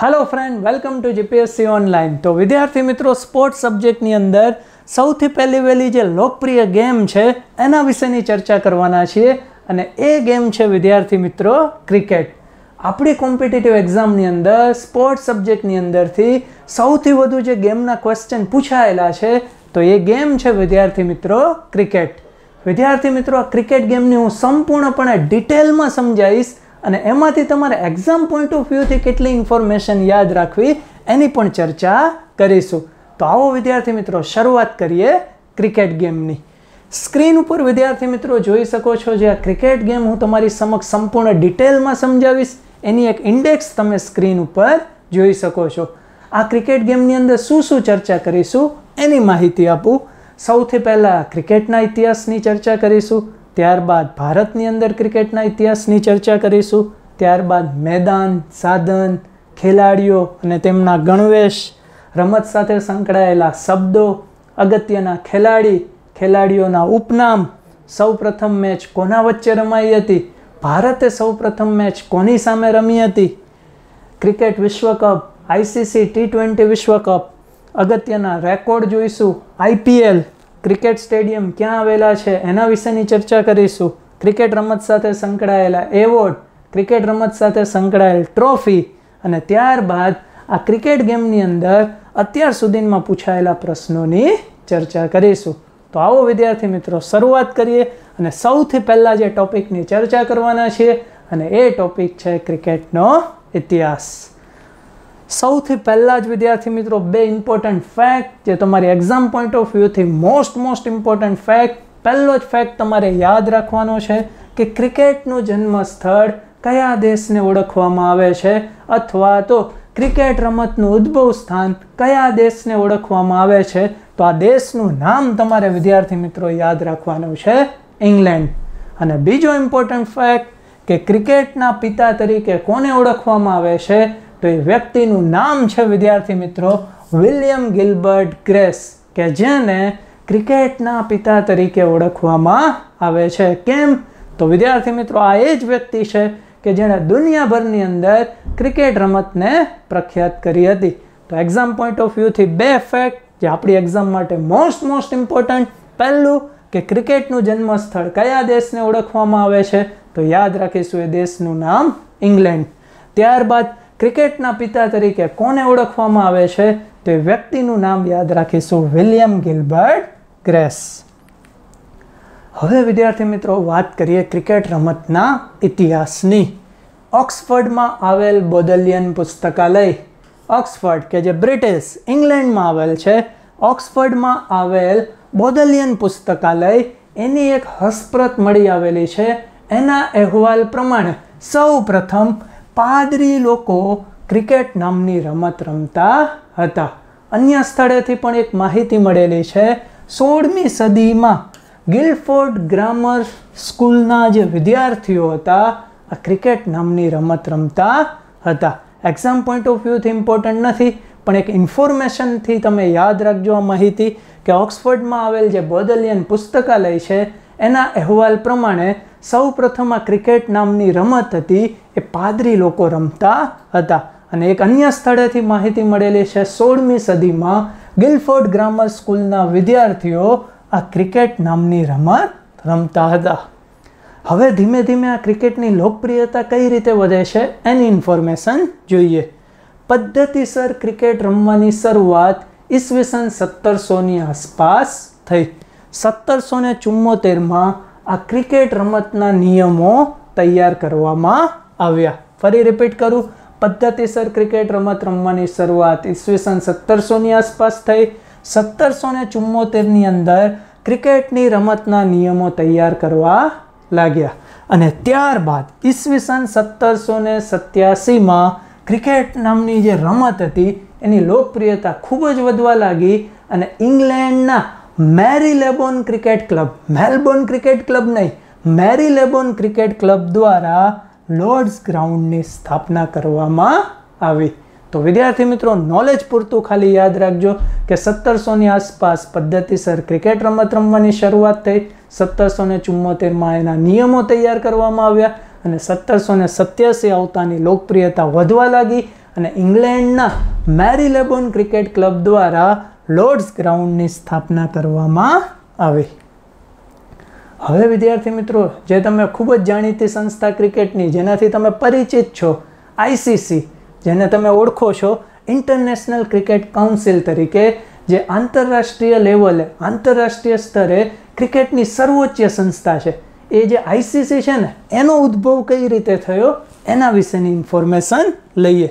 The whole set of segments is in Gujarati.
Hello friend welcome to GPSC online તો વિદ્યાર્થી મિત્રો સ્પોર્ટ્સ સબ્જેક્ટની અંદર સૌથી પહેલી વહેલી જે લોકપ્રિય ગેમ છે એના વિશેની ચર્ચા કરવાના છીએ અને એ ગેમ છે વિદ્યાર્થી મિત્રો ક્રિકેટ આપણી કોમ્પિટિટિવ એક્ઝામની અંદર સ્પોર્ટ્સ સબ્જેક્ટની અંદરથી સૌથી વધુ જે ગેમના ક્વેશ્ચન પૂછાયેલા છે તો એ ગેમ છે વિદ્યાર્થી મિત્રો ક્રિકેટ વિદ્યાર્થી મિત્રો આ ક્રિકેટ ગેમની હું સંપૂર્ણપણે ડિટેલમાં સમજાવીશ અને એમાંથી તમારે એક્ઝામ પોઈન્ટ ઓફ વ્યૂથી કેટલી ઇન્ફોર્મેશન યાદ રાખવી એની પણ ચર્ચા કરીશું તો આવો વિદ્યાર્થી મિત્રો શરૂઆત કરીએ ક્રિકેટ ગેમની સ્ક્રીન ઉપર વિદ્યાર્થી મિત્રો જોઈ શકો છો જે આ ક્રિકેટ ગેમ હું તમારી સમક્ષ સંપૂર્ણ ડિટેલમાં સમજાવીશ એની એક ઇન્ડેક્સ તમે સ્ક્રીન ઉપર જોઈ શકો છો આ ક્રિકેટ ગેમની અંદર શું શું ચર્ચા કરીશું એની માહિતી આપું સૌથી પહેલાં ક્રિકેટના ઇતિહાસની ચર્ચા કરીશું ત્યારબાદ ભારતની અંદર ક્રિકેટના ઇતિહાસની ચર્ચા કરીશું ત્યારબાદ મેદાન સાધન ખેલાડીઓ અને તેમના ગણવેશ રમત સાથે સંકળાયેલા શબ્દો અગત્યના ખેલાડી ખેલાડીઓના ઉપનામ સૌ પ્રથમ મેચ કોના વચ્ચે રમાઈ હતી ભારતે સૌપ્રથમ મેચ કોની સામે રમી હતી ક્રિકેટ વિશ્વકપ આઈસીસી ટી ટ્વેન્ટી વિશ્વકપ અગત્યના રેકોર્ડ જોઈશું આઈપીએલ ક્રિકેટ સ્ટેડિયમ ક્યાં આવેલા છે એના વિશેની ચર્ચા કરીશું ક્રિકેટ રમત સાથે સંકળાયેલા એવોર્ડ ક્રિકેટ રમત સાથે સંકળાયેલ ટ્રોફી અને ત્યારબાદ આ ક્રિકેટ ગેમની અંદર અત્યાર સુધીમાં પૂછાયેલા પ્રશ્નોની ચર્ચા કરીશું તો આવો વિદ્યાર્થી મિત્રો શરૂઆત કરીએ અને સૌથી પહેલાં જે ટોપિકની ચર્ચા કરવાના છીએ અને એ ટોપિક છે ક્રિકેટનો ઇતિહાસ સૌથી પહેલાં જ વિદ્યાર્થી મિત્રો બે ઇમ્પોર્ટન્ટ ફેક્ટ જે તમારી એક્ઝામ પોઈન્ટ ઓફ વ્યૂથી મોસ્ટ મોસ્ટ ઇમ્પોર્ટન્ટ ફેક્ટ પહેલો જ ફેક્ટ તમારે યાદ રાખવાનો છે કે ક્રિકેટનું જન્મ સ્થળ કયા દેશને ઓળખવામાં આવે છે અથવા તો ક્રિકેટ રમતનું ઉદ્ભવ સ્થાન કયા દેશને ઓળખવામાં આવે છે તો આ દેશનું નામ તમારે વિદ્યાર્થી મિત્રો યાદ રાખવાનું છે ઇંગ્લેન્ડ અને બીજો ઇમ્પોર્ટન્ટ ફેક્ટ કે ક્રિકેટના પિતા તરીકે કોને ઓળખવામાં આવે છે તો એ વ્યક્તિનું નામ છે વિદ્યાર્થી મિત્રો વિલિયમ ગિલબર્ટ ગ્રેસ કે જેને ક્રિકેટના પિતા તરીકે ઓળખવામાં આવે છે કેમ તો વિદ્યાર્થી મિત્રો આ એ જ વ્યક્તિ છે કે જેણે દુનિયાભરની અંદર ક્રિકેટ રમતને પ્રખ્યાત કરી હતી તો એક્ઝામ પોઈન્ટ ઓફ વ્યૂથી બે ફેક્ટ જે આપણી એક્ઝામ માટે મોસ્ટ મોસ્ટ ઇમ્પોર્ટન્ટ પહેલું કે ક્રિકેટનું જન્મસ્થળ કયા દેશને ઓળખવામાં આવે છે તો યાદ રાખીશું એ દેશનું નામ ઇંગ્લેન્ડ ત્યારબાદ ક્રિકેટના પિતા તરીકે કોને ઓળખવામાં આવે છે તો એ વ્યક્તિનું નામ યાદ રાખીશું વિલિયમ ગિલબર્ટ ગ્રેસ હવે વિદ્યાર્થી મિત્રો વાત કરીએ ક્રિકેટ રમતના ઇતિહાસની ઓક્સફર્ડમાં આવેલ બોદલિયન પુસ્તકાલય ઓક્સફર્ડ કે જે બ્રિટિશ ઇંગ્લેન્ડમાં આવેલ છે ઓક્સફર્ડમાં આવેલ બોદલિયન પુસ્તકાલય એની એક હસપ્રત મળી આવેલી છે એના અહેવાલ પ્રમાણે સૌ પ્રથમ પાદરી લોકો ક્રિકેટ નામની રમત રમતા હતા અન્ય સ્થળેથી પણ એક માહિતી મળેલી છે સોળમી સદીમાં ગિલફોર્ડ ગ્રામર સ્કૂલના જે વિદ્યાર્થીઓ હતા આ ક્રિકેટ નામની રમત રમતા હતા એક્ઝામ પોઈન્ટ ઓફ વ્યૂથી ઇમ્પોર્ટન્ટ નથી પણ એક ઇન્ફોર્મેશનથી તમે યાદ રાખજો આ માહિતી કે ઓક્સફર્ડમાં આવેલ જે બોદલિયન પુસ્તકાલય છે એના અહેવાલ પ્રમાણે સૌ પ્રથમ આ ક્રિકેટ નામની રમત હતી એ પાદરી લોકો રમતા હતા અને એક અન્ય સ્થળેથી માહિતી મળેલી છે સોળમી સદીમાં ગિલફોર્ડ ગ્રામર સ્કૂલના વિદ્યાર્થીઓ આ ક્રિકેટ નામની રમત રમતા હતા હવે ધીમે ધીમે આ ક્રિકેટની લોકપ્રિયતા કઈ રીતે વધે છે એની ઇન્ફોર્મેશન જોઈએ પદ્ધતિસર ક્રિકેટ રમવાની શરૂઆત ઈસવીસન સત્તરસોની આસપાસ થઈ સત્તરસો ને ચુમ્મોતેરમાં આ ક્રિકેટ રમતના નિયમો તૈયાર કરવામાં આવ્યા ફરી રિપીટ કરું પદ્ધતિસર ક્રિકેટ રમત રમવાની શરૂઆત ઈસવીસન સત્તરસોની આસપાસ થઈ સત્તરસો ને ચુમ્મોતેરની અંદર ક્રિકેટની રમતના નિયમો તૈયાર કરવા લાગ્યા અને ત્યારબાદ ઈસવીસન સત્તરસો ને સત્યાસીમાં ક્રિકેટ નામની જે રમત હતી એની લોકપ્રિયતા ખૂબ જ વધવા લાગી અને ઇંગ્લેન્ડના Marylebone cricket club Melbourne cricket club નહીં મેરી લેબોન ક્રિકેટ ક્લબ દ્વારા લોર્ડ્સ ગ્રાઉન્ડની સ્થાપના કરવામાં આવી તો વિદ્યાર્થી મિત્રો નોલેજ પૂરતું ખાલી યાદ રાખજો કે સત્તરસોની આસપાસ પદ્ધતિસર ક્રિકેટ રમત રમવાની શરૂઆત થઈ સત્તરસો ને ચુમ્મોતેરમાં એના નિયમો તૈયાર કરવામાં આવ્યા અને સત્તરસો ને સત્યાસી આવતાની લોકપ્રિયતા વધવા લાગી અને ઇંગ્લેન્ડના મેરી લેબોન ક્રિકેટ ક્લબ દ્વારા લોર્ડ્સ ગ્રાઉન્ડની સ્થાપના કરવામાં આવી હવે વિદ્યાર્થી મિત્રો જે તમે ખૂબ જ જાણીતી સંસ્થા ક્રિકેટની જેનાથી તમે પરિચિત છો આઈસીસી જેને તમે ઓળખો છો ઇન્ટરનેશનલ ક્રિકેટ કાઉન્સિલ તરીકે જે આંતરરાષ્ટ્રીય લેવલે આંતરરાષ્ટ્રીય સ્તરે ક્રિકેટની સર્વોચ્ચ સંસ્થા છે એ જે આઈસીસી છે ને એનો ઉદ્ભવ કઈ રીતે થયો એના વિશેની ઇન્ફોર્મેશન લઈએ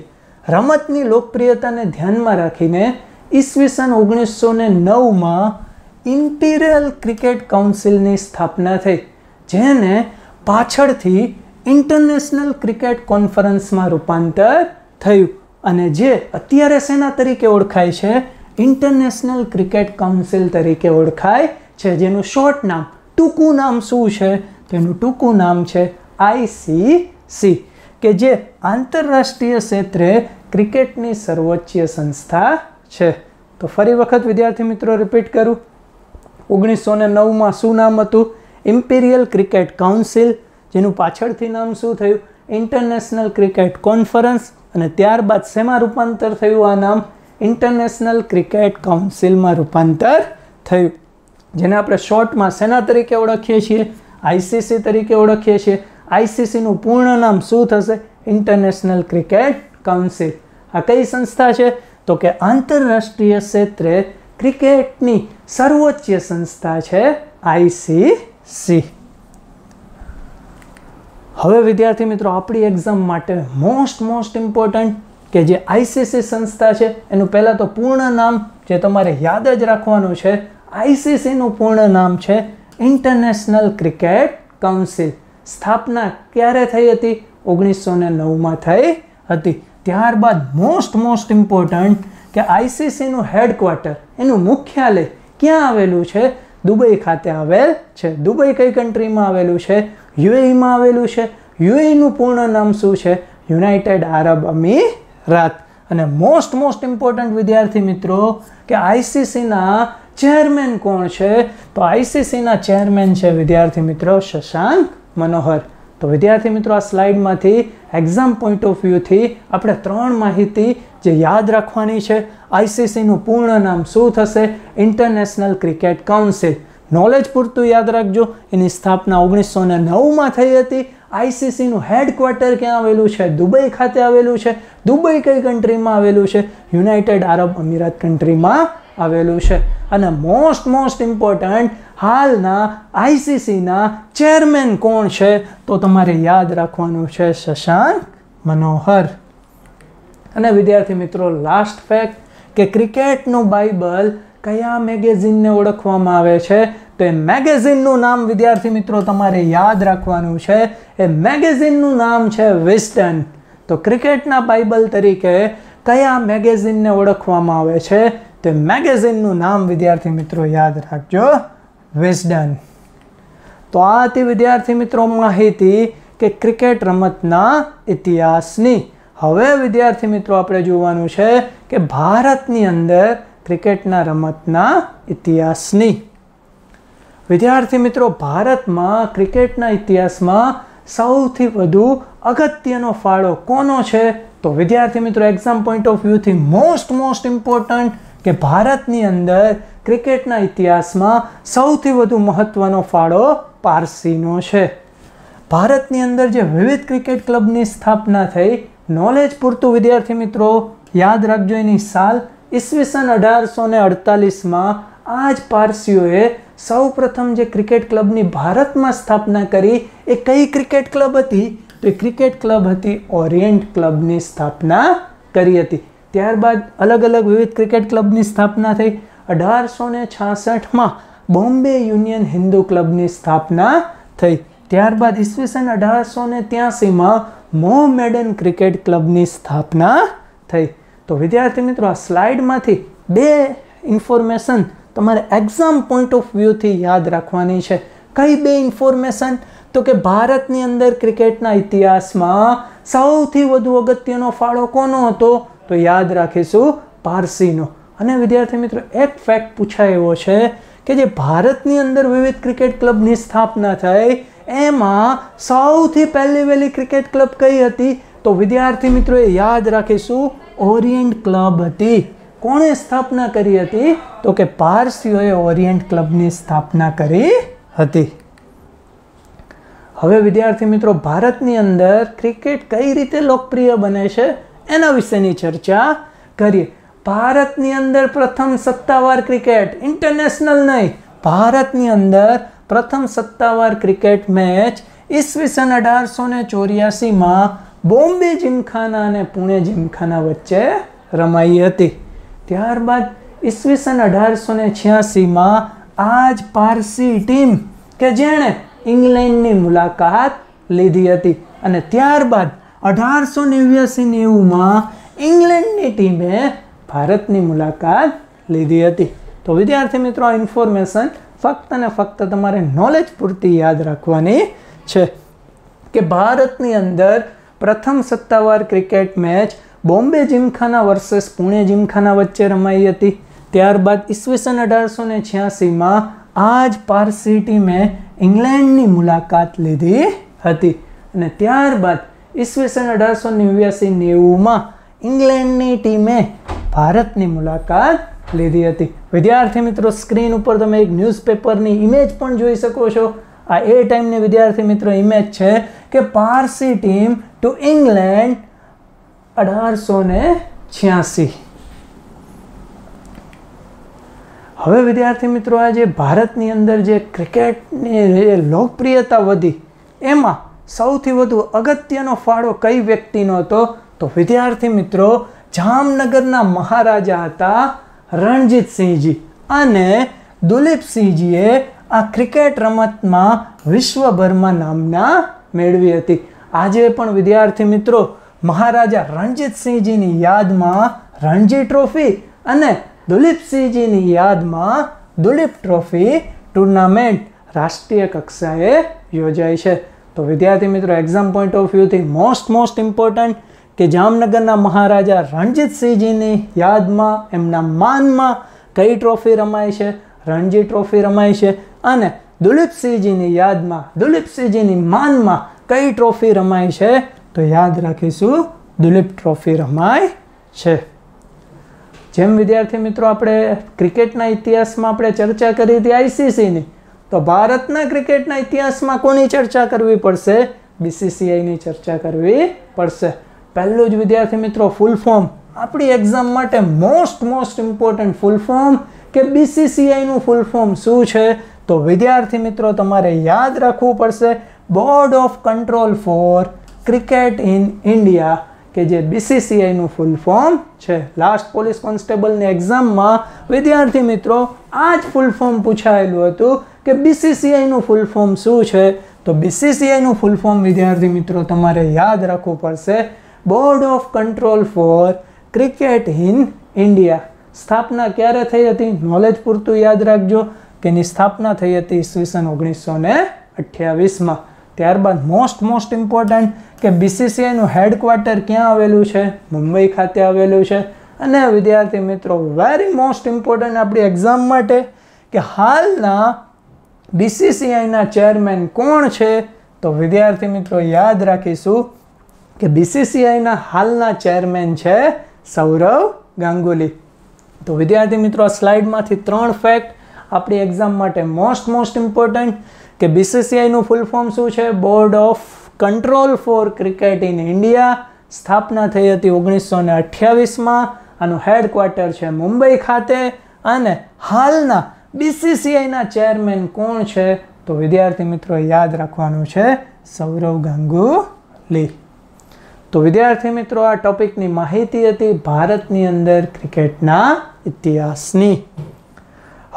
રમતની લોકપ્રિયતાને ધ્યાનમાં રાખીને ઈસવીસન ઓગણીસો ને નવમાં ઇમ્પિરિયલ ક્રિકેટ કાઉન્સિલની સ્થાપના થઈ જેને પાછળથી ઇન્ટરનેશનલ ક્રિકેટ કોન્ફરન્સમાં રૂપાંતર થયું અને જે અત્યારે સેના તરીકે ઓળખાય છે ઇન્ટરનેશનલ ક્રિકેટ કાઉન્સિલ તરીકે ઓળખાય છે જેનું શોર્ટ નામ ટૂંકું નામ શું છે તેનું ટૂંકું નામ છે આઈસીસી કે જે આંતરરાષ્ટ્રીય ક્ષેત્રે ક્રિકેટની સર્વોચ્ચ સંસ્થા છે તો ફરી વખત વિદ્યાર્થી મિત્રો રિપીટ કરું ઓગણીસો ને નવમાં શું નામ હતું ઇમ્પિરિયલ ક્રિકેટ કાઉન્સિલ જેનું પાછળથી નામ શું થયું ઇન્ટરનેશનલ ક્રિકેટ કોન્ફરન્સ અને ત્યારબાદ શેમાં રૂપાંતર થયું આ નામ ઇન્ટરનેશનલ ક્રિકેટ કાઉન્સિલમાં રૂપાંતર થયું જેને આપણે શોર્ટમાં સેના તરીકે ઓળખીએ છીએ આઈસીસી તરીકે ઓળખીએ છીએ આઈસીસીનું પૂર્ણ નામ શું થશે ઇન્ટરનેશનલ ક્રિકેટ કાઉન્સિલ આ કઈ સંસ્થા છે તો કે આંતરરાષ્ટ્રીય ક્ષેત્રે ક્રિકેટની સર્વોચ્ચ સંસ્થા છે આઈસીસી હવે વિદ્યાર્થી મિત્રો આપણી એક્ઝામ માટે મોસ્ટ મોસ્ટ ઇમ્પોર્ટન્ટ કે જે આઈસીસી સંસ્થા છે એનું પહેલાં તો પૂર્ણ નામ જે તમારે યાદ જ રાખવાનું છે આઈસીસીનું પૂર્ણ નામ છે ઇન્ટરનેશનલ ક્રિકેટ કાઉન્સિલ સ્થાપના ક્યારે થઈ હતી ઓગણીસો ને નવમાં થઈ હતી ત્યારબાદ મોસ્ટ મોસ્ટ ઇમ્પોર્ટન્ટ કે આઈસીસીનું હેડક્વાર્ટર એનું મુખ્યાલય ક્યાં આવેલું છે દુબઈ ખાતે આવેલ છે દુબઈ કઈ કન્ટ્રીમાં આવેલું છે યુએઈમાં આવેલું છે યુએઈનું પૂર્ણ નામ શું છે યુનાઇટેડ આરબ અમીરાત અને મોસ્ટ મોસ્ટ ઇમ્પોર્ટન્ટ વિદ્યાર્થી મિત્રો કે આઈસીસીના ચેરમેન કોણ છે તો આઈસીસીના ચેરમેન છે વિદ્યાર્થી મિત્રો શશાંક મનોહર તો વિદ્યાર્થી મિત્રો આ સ્લાઇડમાંથી એક્ઝામ પોઈન્ટ ઓફ વ્યૂથી આપણે ત્રણ માહિતી જે યાદ રાખવાની છે આઈસીસીનું પૂર્ણ નામ શું થશે ઇન્ટરનેશનલ ક્રિકેટ કાઉન્સિલ નોલેજ પૂરતું યાદ રાખજો એની સ્થાપના ઓગણીસો ને નવમાં થઈ હતી આઈસીસીનું હેડક્વાર્ટર ક્યાં આવેલું છે દુબઈ ખાતે આવેલું છે દુબઈ કઈ કન્ટ્રીમાં આવેલું છે યુનાઇટેડ આરબ અમીરાત કન્ટ્રીમાં આવેલું છે અને મોસ્ટ મોસ્ટ ઇમ્પોર્ટન્ટ હાલના આઈસીસીના ચેરમેન કોણ છે તો તમારે યાદ રાખવાનું છે શશાંક મનોહર અને વિદ્યાર્થી મિત્રો લાસ્ટ ફેક્ટ કે ક્રિકેટનું બાઇબલ કયા મેગેઝિનને ઓળખવામાં આવે છે તો એ મેગેઝિનનું નામ વિદ્યાર્થી મિત્રો તમારે યાદ રાખવાનું છે એ મેગેઝિનનું નામ છે વિસ્ટન તો ક્રિકેટના બાઇબલ તરીકે કયા મેગેઝિનને ઓળખવામાં આવે છે તે મેગેઝિનનું નામ વિદ્યાર્થી મિત્રો યાદ રાખજો વિઝડન તો આ હતી વિદ્યાર્થી મિત્રો માહિતી કે ક્રિકેટ રમતના ઇતિહાસની હવે વિદ્યાર્થી મિત્રો આપણે જોવાનું છે કે ભારતની અંદર ક્રિકેટના રમતના ઇતિહાસની વિદ્યાર્થી મિત્રો ભારતમાં ક્રિકેટના ઇતિહાસમાં સૌથી વધુ અગત્યનો ફાળો કોનો છે તો વિદ્યાર્થી મિત્રો એક્ઝામ પોઈન્ટ ઓફ વ્યૂથી મોસ્ટ મોસ્ટ ઇમ્પોર્ટન્ટ કે ભારતની અંદર ક્રિકેટના ઇતિહાસમાં સૌથી વધુ મહત્ત્વનો ફાળો પારસીનો છે ભારતની અંદર જે વિવિધ ક્રિકેટ ક્લબની સ્થાપના થઈ નોલેજ પૂરતું વિદ્યાર્થી મિત્રો યાદ રાખજો એની સાલ ઈસવીસન અઢારસો ને અડતાલીસમાં આ જ પારસીઓએ સૌ પ્રથમ જે ક્રિકેટ ક્લબની ભારતમાં સ્થાપના કરી એ કઈ ક્રિકેટ ક્લબ હતી તો એ ક્રિકેટ ક્લબ હતી ઓરિયન્ટ ક્લબની સ્થાપના કરી હતી ત્યારબાદ અલગ અલગ વિવિધ ક્રિકેટ ક્લબની સ્થાપના થઈ અઢારસો ને છાસઠમાં બોમ્બે યુનિયન હિન્દુ ક્લબની સ્થાપના થઈ ત્યારબાદ ઈસવીસન અઢારસો ને ત્યાસીમાં મોહમેડન ક્રિકેટ ક્લબની સ્થાપના થઈ તો વિદ્યાર્થી મિત્રો આ સ્લાઇડમાંથી બે ઇન્ફોર્મેશન તમારે એક્ઝામ પોઈન્ટ ઓફ વ્યૂથી યાદ રાખવાની છે કઈ બે ઇન્ફોર્મેશન તો કે ભારતની અંદર ક્રિકેટના ઇતિહાસમાં સૌથી વધુ અગત્યનો ફાળો કોનો હતો તો યાદ રાખીશું પારસીનો અને વિદ્યાર્થી મિત્રો એક ફેક્ટ પૂછાય એવો છે કે જે ભારતની અંદર વિવિધ ક્રિકેટ ક્લબની સ્થાપના થઈ એમાં સૌથી પહેલી વહેલી ક્રિકેટ ક્લબ કઈ હતી તો વિદ્યાર્થી મિત્રોએ યાદ રાખીશું ઓરિયન્ટ ક્લબ હતી કોણે સ્થાપના કરી હતી તો કે પારસીઓએ ઓરિયન્ટ ક્લબની સ્થાપના કરી હતી હવે વિદ્યાર્થી મિત્રો ભારતની અંદર ક્રિકેટ કઈ રીતે લોકપ્રિય બને છે એના વિશેની ચર્ચા કરીએ ભારતની અંદર પ્રથમ સત્તાવાર ક્રિકેટ ઇન્ટરનેશનલ નહીં ભારતની અંદર પ્રથમ સત્તાવાર ક્રિકેટ મેચ ઈસવીસન અઢારસો ને ચોર્યાસીમાં બોમ્બે જિમખાના અને પુણે જિમખાના વચ્ચે રમાઈ હતી ત્યારબાદ ઈસવીસન અઢારસો ને છ્યાસીમાં આ જ પારસી ટીમ કે જેણે ઇંગ્લેન્ડની મુલાકાત લીધી હતી અને ત્યારબાદ અઢારસો નેવ્યાસી નેવુંમાં ઇંગ્લેન્ડની ટીમે ભારતની મુલાકાત લીધી હતી તો વિદ્યાર્થી મિત્રો આ ઇન્ફોર્મેશન ફક્ત અને ફક્ત તમારે નોલેજ પૂરતી યાદ રાખવાની છે કે ભારતની અંદર પ્રથમ સત્તાવાર cricket match Bombay Gymkhana versus Pune Gymkhana વચ્ચે રમાઈ હતી ત્યારબાદ ઈસવીસન અઢારસો ને છ્યાસીમાં આ જ પારસી ટીમે ઇંગ્લેન્ડની મુલાકાત લીધી હતી અને ત્યારબાદ ઈસવીસન અઢારસો નેવ્યાસી નેવુંમાં ઇંગ્લેન્ડની ટીમે ભારતની મુલાકાત લીધી હતી વિદ્યાર્થી મિત્રો સ્ક્રીન ઉપર તમે એક ન્યૂઝપેપરની ઇમેજ પણ જોઈ શકો છો આ એ ટાઈમની વિદ્યાર્થી મિત્રો ઇમેજ છે કે પારસી ટીમ ટુ ઇંગ્લેન્ડ અઢારસો ને છ્યાસી હવે વિદ્યાર્થી મિત્રો આજે ભારતની અંદર જે ક્રિકેટની લોકપ્રિયતા વધી એમાં સૌથી વધુ અગત્યનો ફાળો કઈ વ્યક્તિનો હતો તો વિદ્યાર્થી મિત્રો જામનગરના મહારાજા હતા રણજીતસિંહજી અને દુલીપસિંહજીએ આ ક્રિકેટ રમતમાં વિશ્વભરમાં નામના મેળવી હતી આજે પણ વિદ્યાર્થી મિત્રો મહારાજા રણજીતસિંહજીની યાદમાં રણજી ટ્રોફી અને દુલીપસિંહજીની યાદમાં દુલીપ ટ્રોફી ટુર્નામેન્ટ રાષ્ટ્રીય કક્ષાએ યોજાય છે તો વિદ્યાર્થી મિત્રો એક્ઝામ પોઈન્ટ ઓફ વ્યૂથી મોસ્ટ મોસ્ટ ઇમ્પોર્ટન્ટ કે જામનગરના મહારાજા રણજીતસિંહજીની યાદમાં એમના માનમાં કઈ ટ્રોફી રમાય છે રણજી ટ્રોફી રમાય છે અને દુલીપસિંહજીની યાદમાં દુલીપસિંહજીની માનમાં કઈ ટ્રોફી રમાય છે તો યાદ રાખીશું દુલીપ ટ્રોફી રમાય છે જેમ વિદ્યાર્થી મિત્રો આપણે ક્રિકેટના ઇતિહાસમાં આપણે ચર્ચા કરી હતી આઈસીસીની તો ભારતના ક્રિકેટના ઇતિહાસમાં કોની ચર્ચા કરવી પડશે બીસીસીઆઈની ચર્ચા કરવી પડશે પહેલું જ વિદ્યાર્થી મિત્રો ફૂલ ફોર્મ આપણી એક્ઝામ માટે most most important full form કે બીસીસીઆઈનું ફૂલ ફોર્મ શું છે તો વિદ્યાર્થી મિત્રો તમારે યાદ રાખવું પડશે board of control for cricket in India કે જે બીસીસીઆઈનું ફૂલ ફોર્મ છે લાસ્ટ પોલીસ કોન્સ્ટેબલની એક્ઝામમાં વિદ્યાર્થી મિત્રો આ જ ફૂલ ફોર્મ પૂછાયેલું હતું કે બીસીસીઆઈનું ફૂલ ફોર્મ શું છે તો બીસીસીઆઈનું ફૂલ ફોર્મ વિદ્યાર્થી મિત્રો તમારે યાદ રાખવું પડશે board of control for cricket in India સ્થાપના ક્યારે થઈ હતી નોલેજ પૂરતું યાદ રાખજો તેની સ્થાપના થઈ હતી ઈસવીસન ઓગણીસો ને અઠ્યાવીસમાં ત્યારબાદ મોસ્ટ મોસ્ટ ઇમ્પોર્ટન્ટ કે બીસીસીઆઈનું હેડક્વાર્ટર ક્યાં આવેલું છે મુંબઈ ખાતે આવેલું છે અને વિદ્યાર્થી મિત્રો વેરી મોસ્ટ ઇમ્પોર્ટન્ટ આપણી એક્ઝામ માટે કે હાલના બીસીસીઆઈના ચેરમેન કોણ છે તો વિદ્યાર્થી મિત્રો યાદ રાખીશું કે બીસીસીઆઈના હાલના ચેરમેન છે સૌરવ ગાંગુલી તો વિદ્યાર્થી મિત્રો સ્લાઇડમાંથી ત્રણ ફેક્ટ આપણી એક્ઝામ માટે મોસ્ટ મોસ્ટ ઇમ્પોર્ટન્ટ કે બીસીસીઆઈનું ફૂલ ફોર્મ શું છે board of control for cricket in India સ્થાપના થઈ હતી ઓગણીસો ને અઠ્યાવીસમાં આનું હેડક્વાર્ટર છે મુંબઈ ખાતે અને હાલના બીસીસીઆઈના ચેરમેન કોણ છે તો વિદ્યાર્થી મિત્રો યાદ રાખવાનું છે સૌરવ ગાંગુલી તો વિદ્યાર્થી મિત્રો આ ટોપિકની માહિતી હતી ભારતની અંદર ક્રિકેટના ઇતિહાસની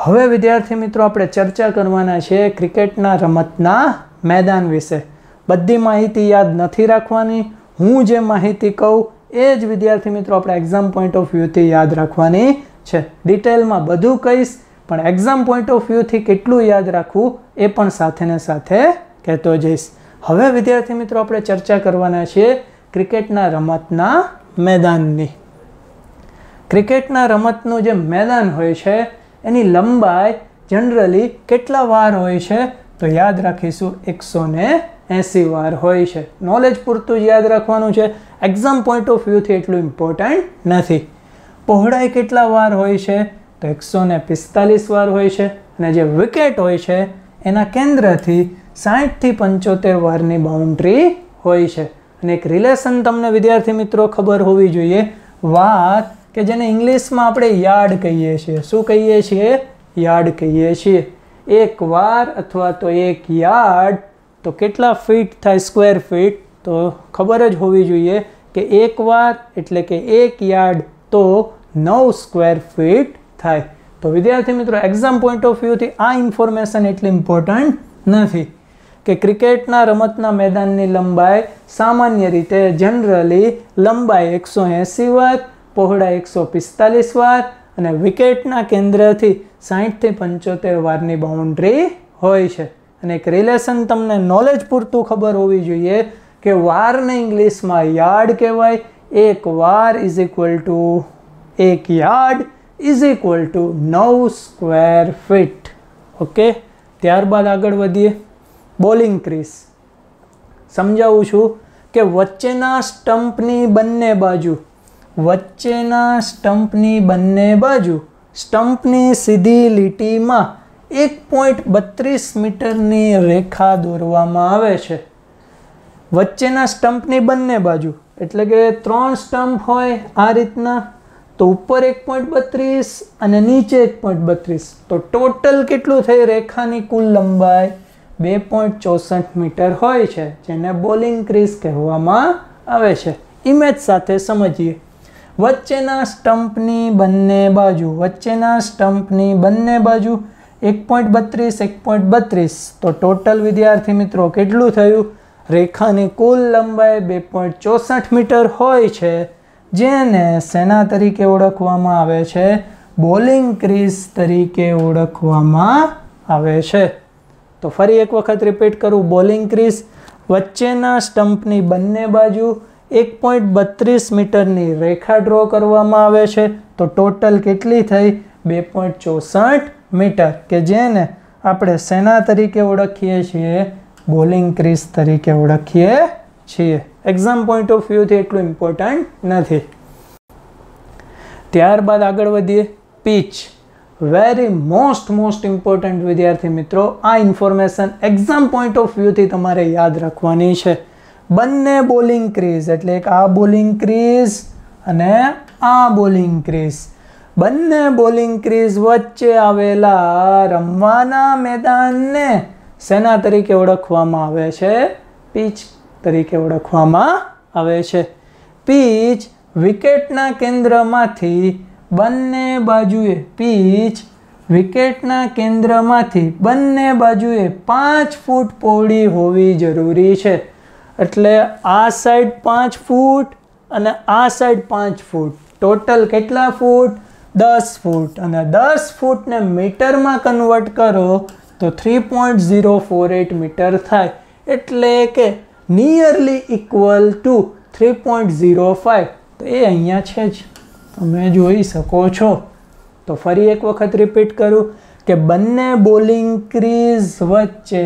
હવે વિદ્યાર્થી મિત્રો આપણે ચર્ચા કરવાના છે ક્રિકેટના રમતના મેદાન વિશે બધી માહિતી યાદ નથી રાખવાની હું જે માહિતી કહું એ જ વિદ્યાર્થી મિત્રો આપણે એક્ઝામ પોઈન્ટ ઓફ વ્યૂથી યાદ રાખવાની છે ડિટેલમાં બધું કહીશ પણ એક્ઝામ પોઈન્ટ ઓફ વ્યૂથી કેટલું યાદ રાખવું એ પણ સાથેને સાથે કહેતો જઈશ હવે વિદ્યાર્થી મિત્રો આપણે ચર્ચા કરવાના છીએ ક્રિકેટના રમતના મેદાનની ક્રિકેટના રમતનું જે મેદાન હોય છે એની લંબાઈ જનરલી કેટલા વાર હોય છે તો યાદ રાખીશું એકસો ને એંસી વાર હોય છે નોલેજ પૂરતું જ યાદ રાખવાનું છે એક્ઝામ પોઈન્ટ ઓફ વ્યૂથી એટલું ઇમ્પોર્ટન્ટ નથી પહોળાઈ કેટલા વાર હોય છે તો એકસો ને પિસ્તાલીસ વાર હોય છે અને જે વિકેટ હોય છે એના કેન્દ્રથી સાહીઠથી પંચોતેર વારની બાઉન્ડ્રી હોય છે અને એક રિલેશન તમને વિદ્યાર્થી મિત્રો ખબર હોવી જોઈએ વાત કે જેને ઇંગ્લિશમાં આપણે યાર્ડ કહીએ છીએ શું કહીએ છીએ યાર્ડ કહીએ છીએ એક વાર અથવા તો એક યાર્ડ તો કેટલા ફીટ થાય સ્ક્વેર ફીટ તો ખબર જ હોવી જોઈએ કે એક વાર એટલે કે એક યાર્ડ તો નવ સ્ક્વેર ફીટ થાય તો વિદ્યાર્થી મિત્રો એક્ઝામ પોઈન્ટ ઓફ વ્યૂથી આ ઇન્ફોર્મેશન એટલી ઇમ્પોર્ટન્ટ નથી કે ક્રિકેટના રમતના મેદાનની લંબાઈ સામાન્ય રીતે જનરલી લંબાઈ એકસો એંસી વાર પહોળા એકસો પિસ્તાલીસ વાર અને વિકેટના કેન્દ્રથી સાહીઠથી પંચોતેર વારની બાઉન્ડ્રી હોય છે અને એક રિલેશન તમને નોલેજ પૂરતું ખબર હોવી જોઈએ કે વારને ઇંગ્લિશમાં યાર્ડ કહેવાય એક વાર ઇઝ ઇક્વલ ટુ એક યાર્ડ ઇઝ ઇક્વલ ટુ નવ સ્ક્વેર ફીટ ઓકે ત્યારબાદ આગળ વધીએ બોલિંગ ક્રીસ સમજાવું છું કે વચ્ચેના સ્ટમ્પની બંને બાજુ વચ્ચેના સ્ટમ્પની બંને બાજુ સ્ટમ્પની સીધી લીટીમાં એક પોઈન્ટ બત્રીસ મીટરની રેખા દોરવામાં આવે છે વચ્ચેના સ્ટમ્પની બંને બાજુ એટલે કે ત્રણ સ્ટમ્પ હોય આ રીતના તો ઉપર એક પોઈન્ટ બત્રીસ અને નીચે એક પોઈન્ટ બત્રીસ તો ટોટલ કેટલું થઈ રેખાની કુલ લંબાઈ બે પોઈન્ટ ચોસઠ મીટર હોય છે જેને બોલિંગ ક્રીઝ કહેવામાં આવે છે ઇમેજ સાથે સમજીએ વચ્ચેના સ્ટમ્પની બંને બાજુ વચ્ચેના સ્ટમ્પની બંને બાજુ એક પોઈન્ટ બત્રીસ એક પોઈન્ટ બત્રીસ તો ટોટલ વિદ્યાર્થી મિત્રો કેટલું થયું રેખાની કુલ લંબાઈ બે પોઈન્ટ ચોસઠ મીટર હોય છે જેને સેના તરીકે ઓળખવામાં આવે છે બોલિંગ ક્રીઝ તરીકે ઓળખવામાં આવે છે તો ફરી એક વખત રિપીટ કરું બોલિંગ ક્રીઝ વચ્ચેના સ્ટમ્પની બંને બાજુ એક પોઈન્ટ બત્રીસ મીટરની રેખા ડ્રો કરવામાં આવે છે તો ટોટલ કેટલી થઈ બે પોઈન્ટ ચોસઠ મીટર કે જેને આપણે સેના તરીકે ઓળખીએ છીએ બોલિંગ ક્રીઝ તરીકે ઓળખીએ છીએ એક્ઝામ પોઈન્ટ ઓફ વ્યૂથી એટલું ઇમ્પોર્ટન્ટ નથી ત્યારબાદ આગળ વધીએ pitch very most most important વિદ્યાર્થી મિત્રો આ ઇન્ફોર્મેશન એક્ઝામ પોઈન્ટ ઓફ વ્યૂથી તમારે યાદ રાખવાની છે બંને બોલિંગ ક્રીઝ એટલે એક આ બોલિંગ ક્રીઝ અને આ બોલિંગ ક્રીઝ બંને બોલિંગ ક્રીઝ વચ્ચે આવેલા રમવાના મેદાનને સેના તરીકે ઓળખવામાં આવે છે પીચ તરીકે ઓળખવામાં આવે છે પીચ વિકેટના કેન્દ્રમાંથી બંને બાજુએ પીચ વિકેટના કેન્દ્રમાંથી બંને બાજુએ પાંચ ફૂટ પહોળી હોવી જરૂરી છે એટલે આ સાઈડ પાંચ ફૂટ અને આ સાઈડ પાંચ ફૂટ ટોટલ કેટલા ફૂટ દસ ફૂટ અને દસ ફૂટને મીટરમાં કન્વર્ટ કરો તો three point zero four eight metre થાય એટલે કે nearly equal to three point zero five તો એ અહીંયા છે જ તમે જોઈ શકો છો તો ફરી એક વખત રિપીટ કરું કે બંને બોલિંગ ક્રીઝ વચ્ચે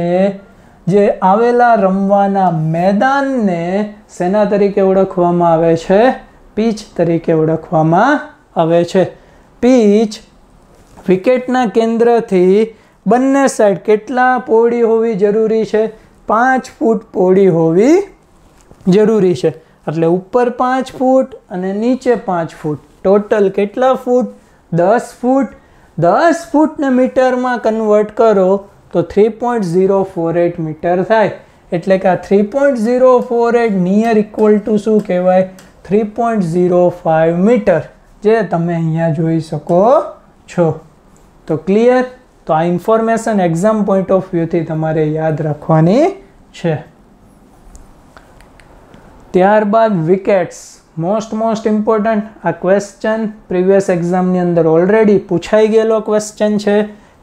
જે આવેલા રમવાના મેદાનને સેના તરીકે ઓળખવામાં આવે છે પીચ તરીકે ઓળખવામાં આવે છે પીચ વિકેટના કેન્દ્રથી બંને સાઈડ કેટલા પહોળી હોવી જરૂરી છે પાંચ ફૂટ પહોળી હોવી જરૂરી છે એટલે ઉપર પાંચ ફૂટ અને નીચે પાંચ ફૂટ ટોટલ કેટલા ફૂટ દસ ફૂટ દસ ફૂટને મીટરમાં કન્વર્ટ કરો તો three point zero four eight metre થાય એટલે કે આ three point zero four eight near equal to શું કહેવાય three point zero five metre જે તમે અહીંયા જોઈ શકો છો તો ક્લિયર તો આ ઇન્ફોર્મેશન એક્ઝામ પોઈન્ટ ઓફ વ્યૂથી તમારે યાદ રાખવાની છે ત્યારબાદ વિકેટ્સ મોસ્ટ મોસ્ટ ઇમ્પોર્ટન્ટ આ ક્વેશ્ચન પ્રિવિયસ એક્ઝામની અંદર ઓલરેડી પૂછાઈ ગયેલો ક્વેશ્ચન છે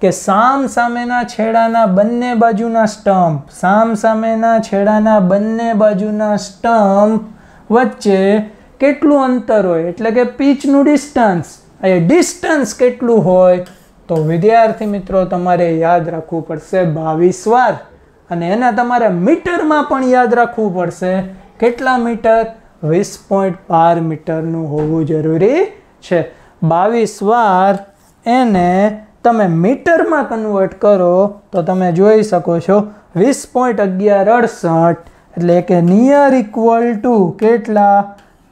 કે સામ સામેના છેડાના બંને બાજુના સ્ટમ્પ સામ સામેના છેડાના બંને બાજુના સ્ટમ્પ વચ્ચે કેટલું અંતર હોય એટલે કે પીચનું ડિસ્ટન્સ એ ડિસ્ટન્સ કેટલું હોય તો વિદ્યાર્થી મિત્રો તમારે યાદ રાખવું પડશે બાવીસ વાર અને એના તમારે મીટરમાં પણ યાદ રાખવું પડશે કેટલા મીટર વીસ પોઈન્ટ બાર મીટરનું હોવું જરૂરી છે બાવીસ વાર એને તમે મીટરમાં કન્વર્ટ કરો તો તમે જોઈ શકો છો વીસ પોઈન્ટ અગિયાર અડસઠ એટલે કે નિયર ઇક્વલ ટુ કેટલા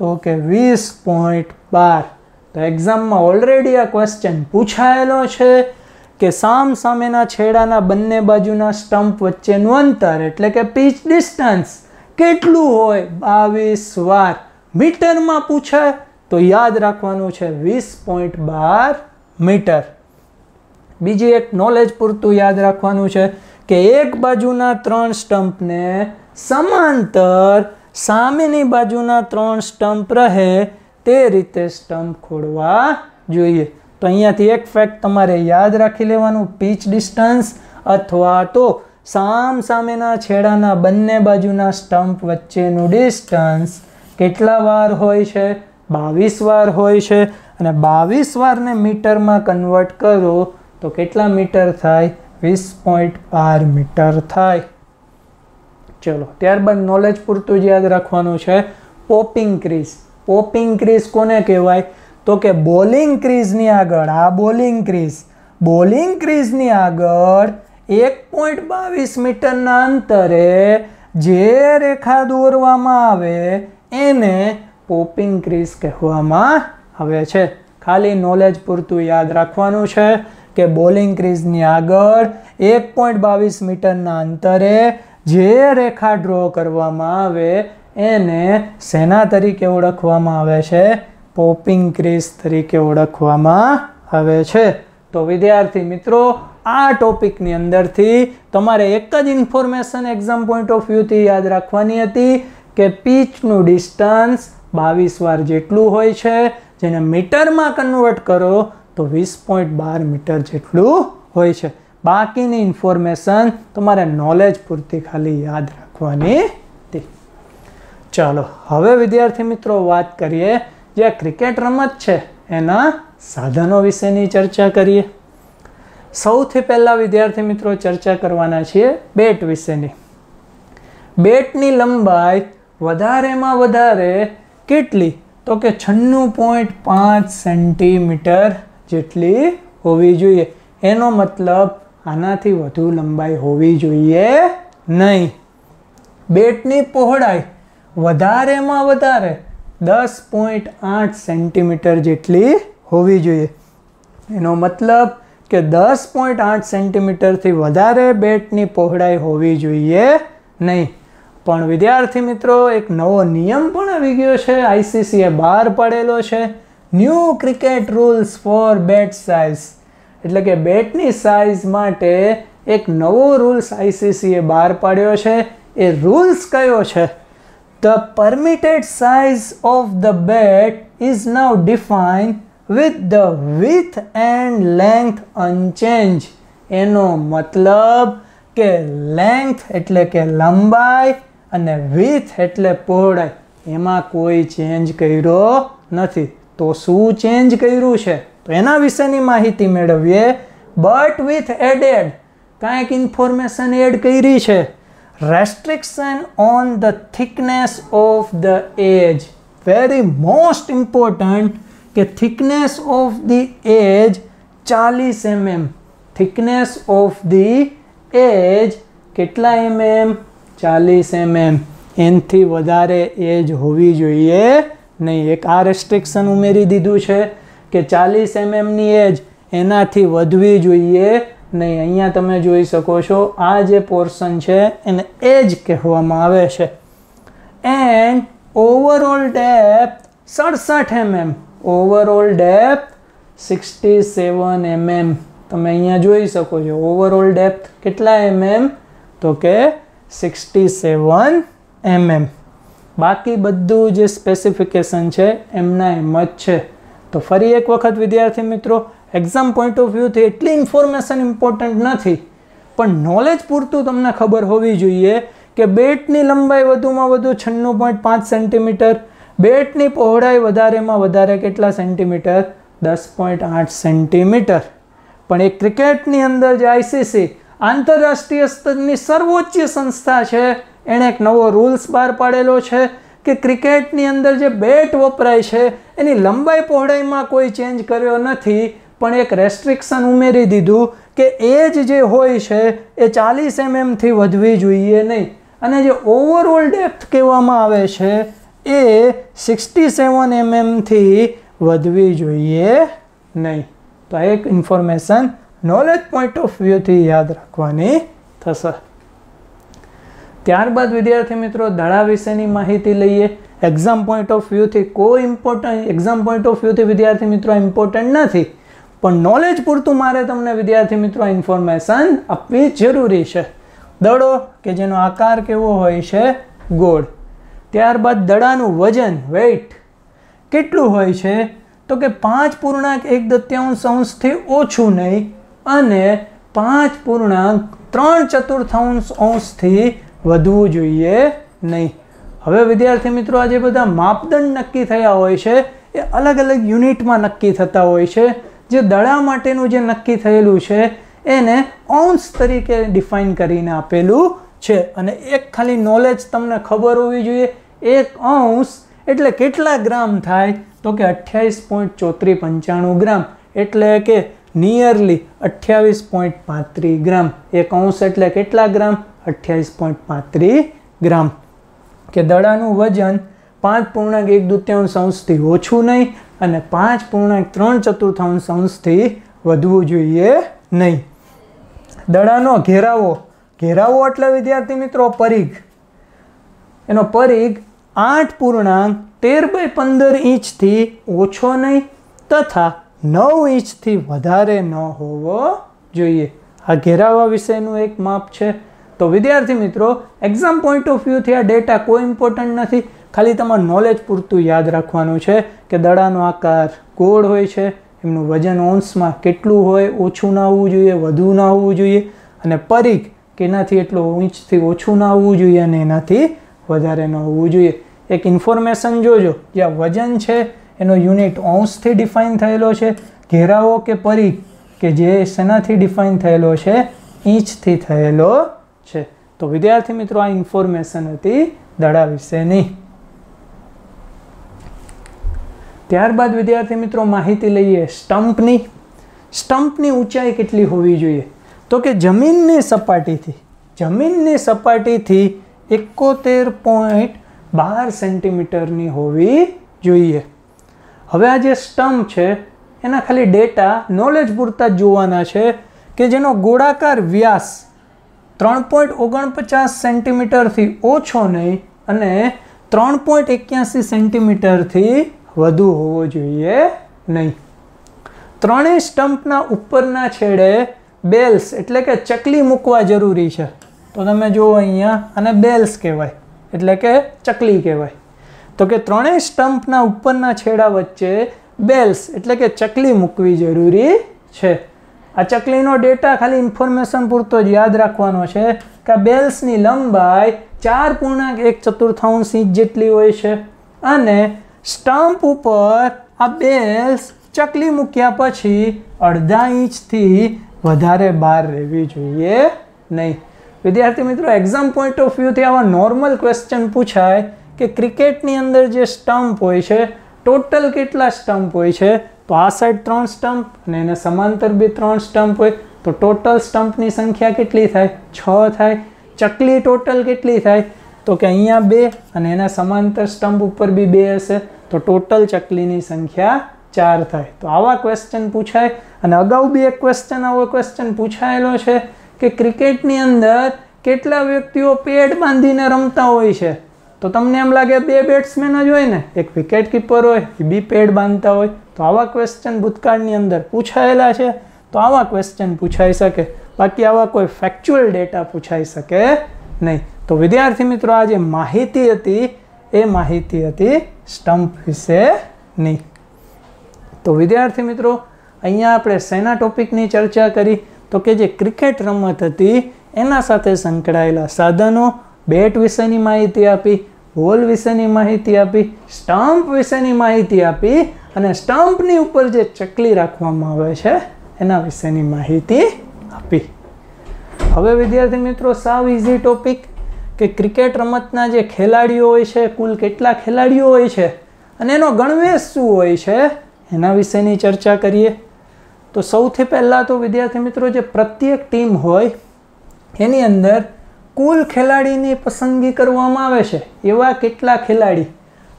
તો કે વીસ પોઈન્ટ બાર તો એક્ઝામમાં ઓલરેડી આ ક્વેશ્ચન પૂછાયેલો છે કે સામ સામેના છેડાના બંને બાજુના સ્ટમ્પ વચ્ચેનું અંતર એટલે કે પીચ ડિસ્ટન્સ કેટલું હોય બાવીસ વાર મીટરમાં પૂછાય તો યાદ રાખવાનું છે વીસ પોઈન્ટ બાર મીટર બીજી એક નોલેજ પૂરતું યાદ રાખવાનું છે કે એક બાજુના ત્રણ સ્ટમ્પને સમાંતર સામેની બાજુના ત્રણ સ્ટમ્પ રહે તે રીતે સ્ટમ્પ ખોડવા જોઈએ તો અહીંયાથી એક ફેક્ટ તમારે યાદ રાખી લેવાનું પીચ ડિસ્ટન્સ અથવા તો સામ સામેના છેડાના બંને બાજુના સ્ટમ્પ વચ્ચેનું ડિસ્ટન્સ કેટલા વાર હોય છે બાવીસ વાર હોય છે અને બાવીસ વારને મીટરમાં કન્વર્ટ કરો તો કેટલા મીટર થાય વીસ પોઈન્ટ બાર મીટર થાય ચલો ત્યારબાદ નોલેજ પૂરતું જ યાદ રાખવાનું છે પોપિંગ ક્રીઝ પોપિંગ ક્રીઝ કોને કહેવાય તો કે બોલિંગ ક્રીઝની આગળ આ બોલિંગ ક્રીઝ બોલિંગ ક્રીઝની આગળ એક પોઈન્ટ બાવીસ મીટરના અંતરે જે રેખા દોરવામાં આવે એને પોપિંગ ક્રીઝ કહેવામાં આવે છે ખાલી નોલેજ પૂરતું યાદ રાખવાનું છે કે બોલિંગ ક્રીઝની આગળ એક પોઈન્ટ બાવીસ મીટરના અંતરે જે રેખા ડ્રો કરવામાં આવે એને સેના તરીકે ઓળખવામાં આવે છે પોપિંગ ક્રીઝ તરીકે ઓળખવામાં આવે છે તો વિદ્યાર્થી મિત્રો આ ટોપિકની અંદરથી તમારે એક જ ઇન્ફોર્મેશન એક્ઝામ પોઈન્ટ ઓફ વ્યૂથી યાદ રાખવાની હતી કે પીચનું ડિસ્ટન્સ બાવીસ વાર જેટલું હોય છે જેને મીટરમાં કન્વર્ટ કરો તો વીસ પોઈન્ટ બાર મીટર જેટલું હોય છે બાકીની ઇન્ફોર્મેશન તમારે નોલેજ પૂરતી ખાલી યાદ રાખવાની ચાલો હવે વિદ્યાર્થી મિત્રો વાત કરીએ જે ક્રિકેટ રમત છે એના સાધનો વિશેની ચર્ચા કરીએ સૌથી પહેલાં વિદ્યાર્થી મિત્રો ચર્ચા કરવાના છીએ બેટ વિશેની બેટની લંબાઈ વધારેમાં વધારે કેટલી તો કે છન્નું પોઈન્ટ પાંચ સેન્ટીમીટર જેટલી હોવી જોઈએ એનો મતલબ આનાથી વધુ લંબાઈ હોવી જોઈએ નહીં બેટની પહોળાઈ વધારેમાં વધારે દસ પોઈન્ટ આઠ સેન્ટીમીટર જેટલી હોવી જોઈએ એનો મતલબ કે દસ પોઈન્ટ આઠ સેન્ટીમીટરથી વધારે બેટની પહોળાઈ હોવી જોઈએ નહીં પણ વિદ્યાર્થી મિત્રો એક નવો નિયમ પણ આવી ગયો છે આઈસીસીએ બહાર પાડેલો છે new cricket rules for bat size એટલે કે બેટની સાઇઝ માટે એક નવો રૂલ્સ આઈસીસીએ બહાર પાડ્યો છે એ રૂલ્સ કયો છે The permitted size of the bed is now defined with the width and length unchanged. એનો મતલબ કે લેન્થ એટલે કે લંબાઈ અને વિથ એટલે પહોળાઈ એમાં કોઈ ચેન્જ કર્યો નથી તો શું ચેન્જ કર્યું છે તો એના વિશેની માહિતી મેળવીએ બટ વિથ એડેડ કાંઈક ઇન્ફોર્મેશન એડ કરી છે restriction on the thickness of the edge very most important કે thickness of the edge 40 mm thickness of the edge કેટલા mm 40 mm એનથી વધારે એજ હોવી જોઈએ નહીં એક આ રેસ્ટ્રિક્શન ઉમેરી દીધું છે કે ચાલીસ એમએમની એજ એનાથી વધવી જોઈએ નહીં અહીંયા તમે જોઈ શકો છો આ જે પોર્શન છે એને એ જ કહેવામાં આવે છે એન્ડ ઓવરઓલ ડેપ સડસઠ mm overall depth sixty seven mm તમે અહીંયા જોઈ શકો છો ઓવરઓલ ડેપ્થ કેટલા એમએમ તો કે સિક્સટી સેવન એમએમ બાકી બધું જે સ્પેસિફિકેશન છે એમના એમ જ છે તો ફરી એક વખત વિદ્યાર્થી મિત્રો એક્ઝામ પોઈન્ટ ઓફ વ્યૂથી એટલી ઇન્ફોર્મેશન ઇમ્પોર્ટન્ટ નથી પણ નોલેજ પૂરતું તમને ખબર હોવી જોઈએ કે બેટની લંબાઈ વધુમાં વધુ છન્નું પોઈન્ટ પાંચ સેન્ટીમીટર બેટની પહોળાઈ વધારેમાં વધારે કેટલા સેન્ટીમીટર દસ પોઈન્ટ આઠ સેન્ટીમીટર પણ એ ક્રિકેટની અંદર જે આઈસીસી આંતરરાષ્ટ્રીય સ્તરની સર્વોચ્ચ સંસ્થા છે એણે એક નવો રૂલ્સ બહાર પાડેલો છે કે ક્રિકેટની અંદર જે બેટ વપરાય છે એની લંબાઈ પહોળાઈમાં કોઈ ચેન્જ કર્યો નથી પણ એક રેસ્ટ્રિક્શન ઉમેરી દીધું કે એજ જે હોય છે એ ચાલીસ એમએમથી વધવી જોઈએ નહીં અને જે ઓવરઓલ ડેપ્થ કહેવામાં આવે છે એ સિક્સટી સેવન એમએમથી વધવી જોઈએ નહીં તો આ એક ઇન્ફોર્મેશન નોલેજ પોઈન્ટ ઓફ વ્યૂથી યાદ રાખવાની થશે ત્યારબાદ વિદ્યાર્થી મિત્રો દડા વિશેની માહિતી લઈએ એક્ઝામ પોઈન્ટ ઓફ વ્યૂથી કોઈ ઇમ્પોર્ટન્ટ એક્ઝામ પોઈન્ટ ઓફ વ્યૂથી વિદ્યાર્થી મિત્રો ઇમ્પોર્ટન્ટ નથી પણ નોલેજ પૂરતું મારે તમને વિદ્યાર્થી મિત્રો ઇન્ફોર્મેશન આપવી જરૂરી છે દડો કે જેનો આકાર કેવો હોય છે ગોળ ત્યારબાદ દડાનું વજન વેઇટ કેટલું હોય છે તો કે પાંચ પૂર્ણાંક એક દત્યાંશ અંશથી ઓછું નહીં અને પાંચ પૂર્ણાંક ત્રણ ચતુર્થાંશ અંશથી વધવું જોઈએ નહીં હવે વિદ્યાર્થી મિત્રો આ જે બધા માપદંડ નક્કી થયા હોય છે એ અલગ અલગ યુનિટમાં નક્કી થતા હોય છે જે દડા માટેનું જે નક્કી થયેલું છે એને ઓન્સ તરીકે ડિફાઇન કરીને આપેલું છે અને એક ખાલી નોલેજ તમને ખબર હોવી જોઈએ એક અંશ એટલે કેટલા ગ્રામ થાય તો કે અઠ્યાવીસ પોઈન્ટ ચોત્રી પંચાણું ગ્રામ એટલે કે નિયરલી અઠ્યાવીસ પોઈન્ટ પાંત્રીસ ગ્રામ એક અંશ એટલે કેટલા ગ્રામ અઠ્યાવીસ પોઈન્ટ પાંત્રીસ ગ્રામ કે દડાનું વજન પાંચ પૂર્ણાંક એક દૂત્યાંશ અંશથી ઓછું નહીં અને પાંચ પૂર્ણાંક ત્રણ ચતુર્થાંશ અંશથી વધવું જોઈએ નહીં દડાનો ઘેરાવો ઘેરાવો એટલે વિદ્યાર્થી મિત્રો પરિઘ એનો પરિઘ આઠ પૂર્ણાંક તેર બાય પંદર ઇંચથી ઓછો નહીં તથા નવ ઇંચથી વધારે ન હોવો જોઈએ આ ઘેરાવા વિશેનું એક માપ છે તો વિદ્યાર્થી મિત્રો એક્ઝામ પોઈન્ટ ઓફ વ્યૂથી આ ડેટા કોઈ ઇમ્પોર્ટન્ટ નથી ખાલી તમારે નોલેજ પૂરતું યાદ રાખવાનું છે કે દડાનો આકાર ગોળ હોય છે એમનું વજન ઓન્સમાં કેટલું હોય ઓછું ના હોવું જોઈએ વધુ ના હોવું જોઈએ અને પરીખ કે એનાથી એટલું ઊંચથી ઓછું ના હોવું જોઈએ અને એનાથી વધારે ન હોવું જોઈએ એક ઇન્ફોર્મેશન જોજો જે આ વજન છે એનો યુનિટ ઓંશથી ડિફાઇન થયેલો છે ઘેરાવો કે પરીખ કે જે શેનાથી ડિફાઇન થયેલો છે ઇંચથી થયેલો છે તો વિદ્યાર્થી મિત્રો આ ઇન્ફોર્મેશન હતી દડા વિશેની ત્યારબાદ વિદ્યાર્થી મિત્રો માહિતી લઈએ સ્ટમ્પની સ્ટમ્પની ઊંચાઈ કેટલી હોવી જોઈએ તો કે જમીનની સપાટીથી જમીનની સપાટીથી એકોતેર પોઈન્ટ બાર સેન્ટીમીટરની હોવી જોઈએ હવે આ જે સ્ટમ્પ છે એના ખાલી ડેટા નોલેજ પૂરતા જ જોવાના છે કે જેનો ગોળાકાર વ્યાસ ત્રણ પોઈન્ટ ઓગણપચાસ સેન્ટીમીટરથી ઓછો નહીં અને ત્રણ પોઈન્ટ એક્યાસી સેન્ટીમીટરથી વધુ હોવો જોઈએ નહીં ત્રણેય સ્ટમ્પના ઉપરના છેડે બેલ્સ એટલે કે ચકલી મૂકવા જરૂરી છે તો તમે જુઓ અહીંયા અને બેલ્સ કહેવાય એટલે કે ચકલી કહેવાય તો કે ત્રણેય સ્ટમ્પના ઉપરના છેડા વચ્ચે બેલ્સ એટલે કે ચકલી મૂકવી જરૂરી છે આ ચકલીનો ડેટા ખાલી ઇન્ફોર્મેશન પૂરતો જ યાદ રાખવાનો છે કે આ બેલ્સની લંબાઈ ચાર પૂર્ણાંક એક ચતુર્થાંશ ઇંચ જેટલી હોય છે અને સ્ટમ્પ ઉપર આ બેલ્સ ચકલી મૂક્યા પછી અડધા ઇંચથી વધારે બહાર રહેવી જોઈએ નહીં વિદ્યાર્થી મિત્રો એક્ઝામ પોઈન્ટ ઓફ વ્યૂથી આવા નોર્મલ ક્વેશ્ચન પૂછાય કે ક્રિકેટની અંદર જે સ્ટમ્પ હોય છે ટોટલ કેટલા સ્ટમ્પ હોય છે તો આ સાઈડ ત્રણ સ્ટમ્પ અને એને સમાંતર બી ત્રણ સ્ટમ્પ હોય તો ટોટલ સ્ટમ્પની સંખ્યા કેટલી થાય છ થાય ચકલી ટોટલ કેટલી થાય તો કે અહીંયા બે અને એના સમાંતર સ્ટમ્પ ઉપર બી બે હશે તો ટોટલ ચકલીની સંખ્યા ચાર થાય તો આવા ક્વેશ્ચન પૂછાય અને અગાઉ બી એક ક્વેશ્ચન આવો ક્વેશ્ચન પૂછાયેલો છે કે ક્રિકેટની અંદર કેટલા વ્યક્તિઓ પેડ બાંધીને રમતા હોય છે તો તમને એમ લાગે બે બેટ્સમેન જ હોય ને એક વિકેટ કીપર હોય એ બી પેડ બાંધતા હોય તો આવા ક્વેશ્ચન ભૂતકાળની અંદર પૂછાયેલા છે તો આવા ક્વેશ્ચન પૂછાઈ શકે બાકી આવા કોઈ ફેક્ચ્યુઅલ ડેટા પૂછાઈ શકે નહીં તો વિદ્યાર્થી મિત્રો આ જે માહિતી હતી એ માહિતી હતી સ્ટમ્પ વિશેની તો વિદ્યાર્થી મિત્રો અહીંયા આપણે શેના ટોપિકની ચર્ચા કરી તો કે જે ક્રિકેટ રમત હતી એના સાથે સંકળાયેલા સાધનો બેટ વિશેની માહિતી આપી બોલ વિશેની માહિતી આપી સ્ટમ્પ વિશેની માહિતી આપી અને સ્ટમ્પની ઉપર જે ચકલી રાખવામાં આવે છે એના વિશેની માહિતી આપી હવે વિદ્યાર્થી મિત્રો સાવ ઇઝી ટોપિક કે ક્રિકેટ રમતના જે ખેલાડીઓ હોય છે કુલ કેટલા ખેલાડીઓ હોય છે અને એનો ગણવેશ શું હોય છે એના વિશેની ચર્ચા કરીએ તો સૌથી પહેલાં તો વિદ્યાર્થી મિત્રો જે પ્રત્યેક ટીમ હોય એની અંદર કુલ ખેલાડીની પસંદગી કરવામાં આવે છે એવા કેટલા ખેલાડી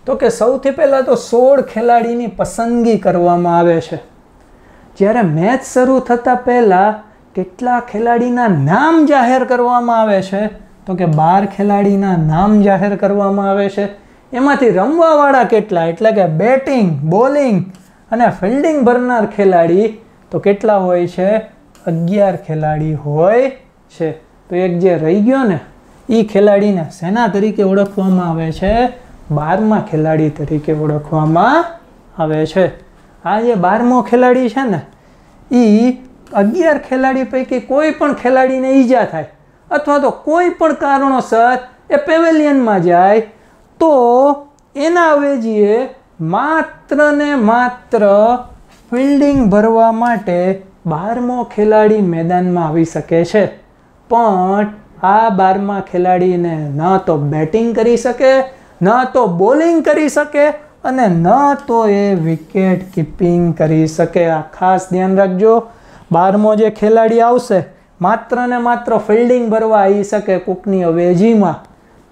તો કે સૌથી પહેલાં તો સોળ ખેલાડીની પસંદગી કરવામાં આવે છે જ્યારે મેચ શરૂ થતાં પહેલાં કેટલા ખેલાડીના નામ જાહેર કરવામાં આવે છે તો કે બાર ખેલાડીના નામ જાહેર કરવામાં આવે છે એમાંથી રમવાવાળા કેટલા એટલે કે બેટિંગ બોલિંગ અને ફિલ્ડિંગ ભરનાર ખેલાડી તો કેટલા હોય છે અગિયાર ખેલાડી હોય છે તો એક જે રહી ગયો ને એ ખેલાડીને સેના તરીકે ઓળખવામાં આવે છે બારમા ખેલાડી તરીકે ઓળખવામાં આવે છે આ જે બારમો ખેલાડી છે ને એ અગિયાર ખેલાડી પૈકી કોઈ પણ ખેલાડીને ઈજા થાય અથવા તો કોઈ પણ કારણોસર એ પેવેલિયનમાં જાય તો એના અવેજીએ માત્ર ને માત્ર ફિલ્ડિંગ ભરવા માટે બારમો ખેલાડી મેદાનમાં આવી શકે છે પણ આ બારમા ખેલાડીને ન તો બેટિંગ કરી શકે ન તો બોલિંગ કરી શકે અને ન તો એ વિકેટ કીપિંગ કરી શકે આ ખાસ ધ્યાન રાખજો બારમો જે ખેલાડી આવશે માત્ર ને માત્ર ફિલ્ડિંગ ભરવા આવી શકે કૂકની અવેજીમાં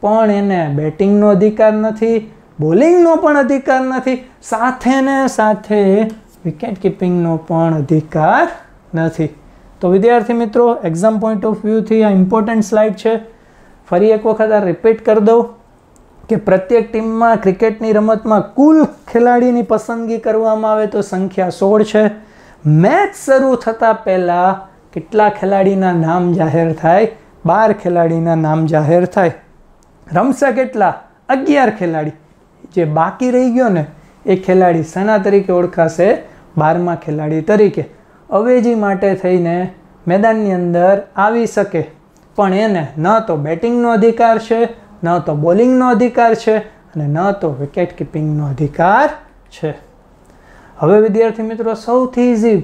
પણ એને બેટિંગનો અધિકાર નથી બોલિંગનો પણ અધિકાર નથી સાથે ને સાથે વિકેટ કીપિંગનો પણ અધિકાર નથી તો વિદ્યાર્થી મિત્રો એક્ઝામ પોઈન્ટ ઓફ વ્યૂથી આ ઇમ્પોર્ટન્ટ સ્લાઇડ છે ફરી એક વખત આ રિપીટ કરી દઉં કે પ્રત્યેક ટીમમાં ક્રિકેટની રમતમાં કુલ ખેલાડીની પસંદગી કરવામાં આવે તો સંખ્યા સોળ છે મેચ શરૂ થતાં પહેલાં કેટલા ખેલાડીના નામ જાહેર થાય બાર ખેલાડીના નામ જાહેર થાય રમશે કેટલા અગિયાર ખેલાડી જે બાકી રહી ગયો ને એ ખેલાડી સેના તરીકે ઓળખાશે બારમા ખેલાડી તરીકે અવેજી માટે થઈને મેદાનની અંદર આવી શકે પણ એને ન તો બેટિંગનો અધિકાર છે ન તો બોલિંગનો અધિકાર છે અને ન તો વિકેટ કીપિંગનો અધિકાર છે હવે વિદ્યાર્થી મિત્રો સૌથી ઇઝી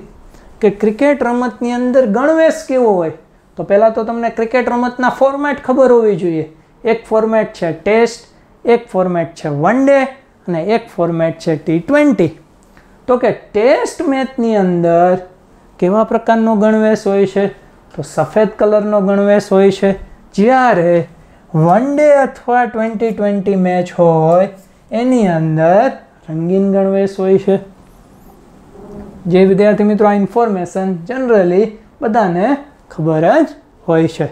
કે ક્રિકેટ રમતની અંદર ગણવેશ કેવો હોય તો પહેલાં તો તમને ક્રિકેટ રમતના ફોર્મેટ ખબર હોવી જોઈએ એક ફોર્મેટ છે ટેસ્ટ એક ફોર્મેટ છે વન ડે અને એક ફોર્મેટ છે ટી ટ્વેન્ટી તો કે ટેસ્ટ મેચની અંદર કેવા પ્રકારનો ગણવેશ હોય છે તો સફેદ કલરનો ગણવેશ હોય છે જ્યારે વન ડે અથવા ટ્વેન્ટી ટ્વેન્ટી મેચ હોય એની અંદર રંગીન ગણવેશ હોય છે જે વિદ્યાર્થી મિત્રો આ ઇન્ફોર્મેશન જનરલી બધાને ખબર જ હોય છે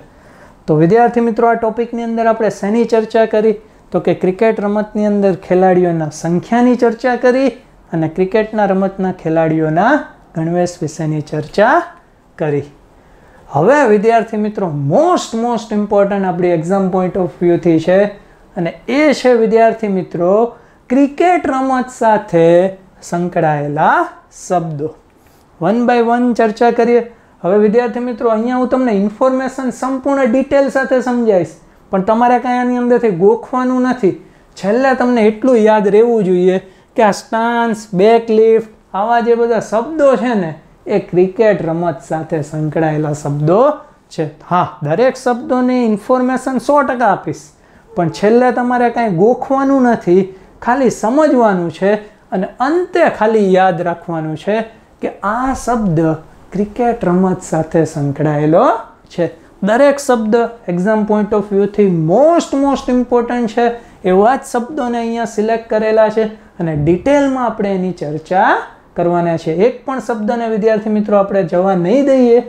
તો વિદ્યાર્થી મિત્રો આ ટોપિકની અંદર આપણે શેની ચર્ચા કરી તો કે ક્રિકેટ રમતની અંદર ખેલાડીઓના સંખ્યાની ચર્ચા કરી અને ક્રિકેટના રમતના ખેલાડીઓના ગણવેશ વિશેની ચર્ચા કરી હવે વિદ્યાર્થી મિત્રો મોસ્ટ મોસ્ટ ઇમ્પોર્ટન્ટ આપણી એક્ઝામ પોઈન્ટ ઓફ વ્યૂથી છે અને એ છે વિદ્યાર્થી મિત્રો ક્રિકેટ રમત સાથે સંકળાયેલા શબ્દો વન બાય વન ચર્ચા કરીએ હવે વિદ્યાર્થી મિત્રો અહીંયા હું તમને ઇન્ફોર્મેશન સંપૂર્ણ ડિટેલ સાથે સમજાવીશ પણ તમારે કાંઈ આની અંદરથી ગોખવાનું નથી છેલ્લે તમને એટલું યાદ રહેવું જોઈએ કે આ સ્ટાન્સ બેકલિફ્ટ આવા જે બધા શબ્દો છે ને એ ક્રિકેટ રમત સાથે સંકળાયેલા શબ્દો છે હા દરેક શબ્દોને ઇન્ફોર્મેશન સો ટકા આપીશ પણ છેલ્લે તમારે કાંઈ ગોખવાનું નથી ખાલી સમજવાનું છે અને અંતે ખાલી યાદ રાખવાનું છે કે આ શબ્દ ક્રિકેટ રમત સાથે સંકળાયેલો છે દરેક શબ્દ એક્ઝામ પોઈન્ટ ઓફ વ્યૂથી મોસ્ટ મોસ્ટ ઇમ્પોર્ટન્ટ છે એવા જ શબ્દોને અહીંયા સિલેક્ટ કરેલા છે અને ડિટેલમાં આપણે એની ચર્ચા કરવાના છે એક પણ શબ્દને વિદ્યાર્થી મિત્રો આપણે જવા નહીં દઈએ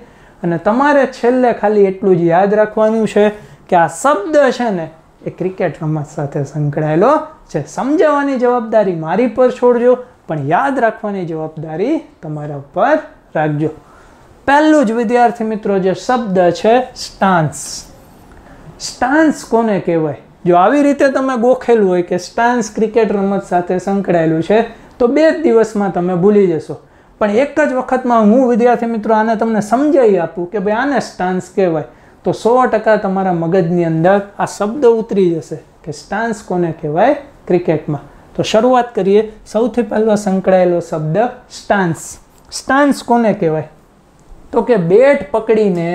અને તમારે છેલ્લે ખાલી એટલું જ યાદ રાખવાનું છે કે આ શબ્દ છે ને એ ક્રિકેટ રમત સાથે સંકળાયેલો છે સમજાવવાની જવાબદારી મારી પર છોડજો પણ યાદ રાખવાની જવાબદારી તમારા ઉપર રાખજો પહેલું જ વિદ્યાર્થી મિત્રો જે શબ્દ છે સ્ટાન્સ સ્ટાન્સ કોને કહેવાય જો આવી રીતે તમે ગોખેલું હોય કે સ્ટાન્સ ક્રિકેટ રમત સાથે સંકળાયેલું છે તો બે જ દિવસમાં તમે ભૂલી જશો પણ એક જ વખતમાં હું વિદ્યાર્થી મિત્રો આને તમને સમજાવી આપું કે ભાઈ આને સ્ટાન્સ કહેવાય તો સો ટકા તમારા મગજની અંદર આ શબ્દ ઉતરી જશે કે સ્ટાન્સ કોને કહેવાય ક્રિકેટમાં તો શરૂઆત કરીએ સૌથી પહેલો સંકળાયેલો શબ્દ સ્ટાન્સ સ્ટાન્સ કોને કહેવાય તો કે બેટ પકડીને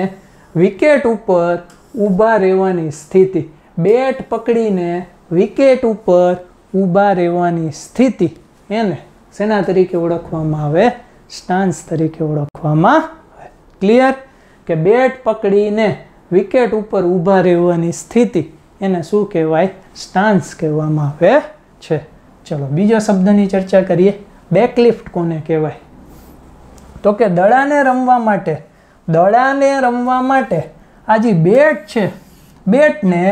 વિકેટ ઉપર ઊભા રહેવાની સ્થિતિ બેટ પકડીને વિકેટ ઉપર ઊભા રહેવાની સ્થિતિ એને શેના તરીકે ઓળખવામાં આવે સ્ટાન્સ તરીકે ઓળખવામાં આવે ક્લિયર કે બેટ પકડીને વિકેટ ઉપર ઊભા રહેવાની સ્થિતિ એને શું કહેવાય સ્ટાન્સ કહેવામાં આવે છે ચલો બીજા શબ્દની ચર્ચા કરીએ બેકલિફ્ટ કોને કહેવાય તો કે દડાને રમવા માટે દડાને રમવા માટે આ જે બેટ છે બેટને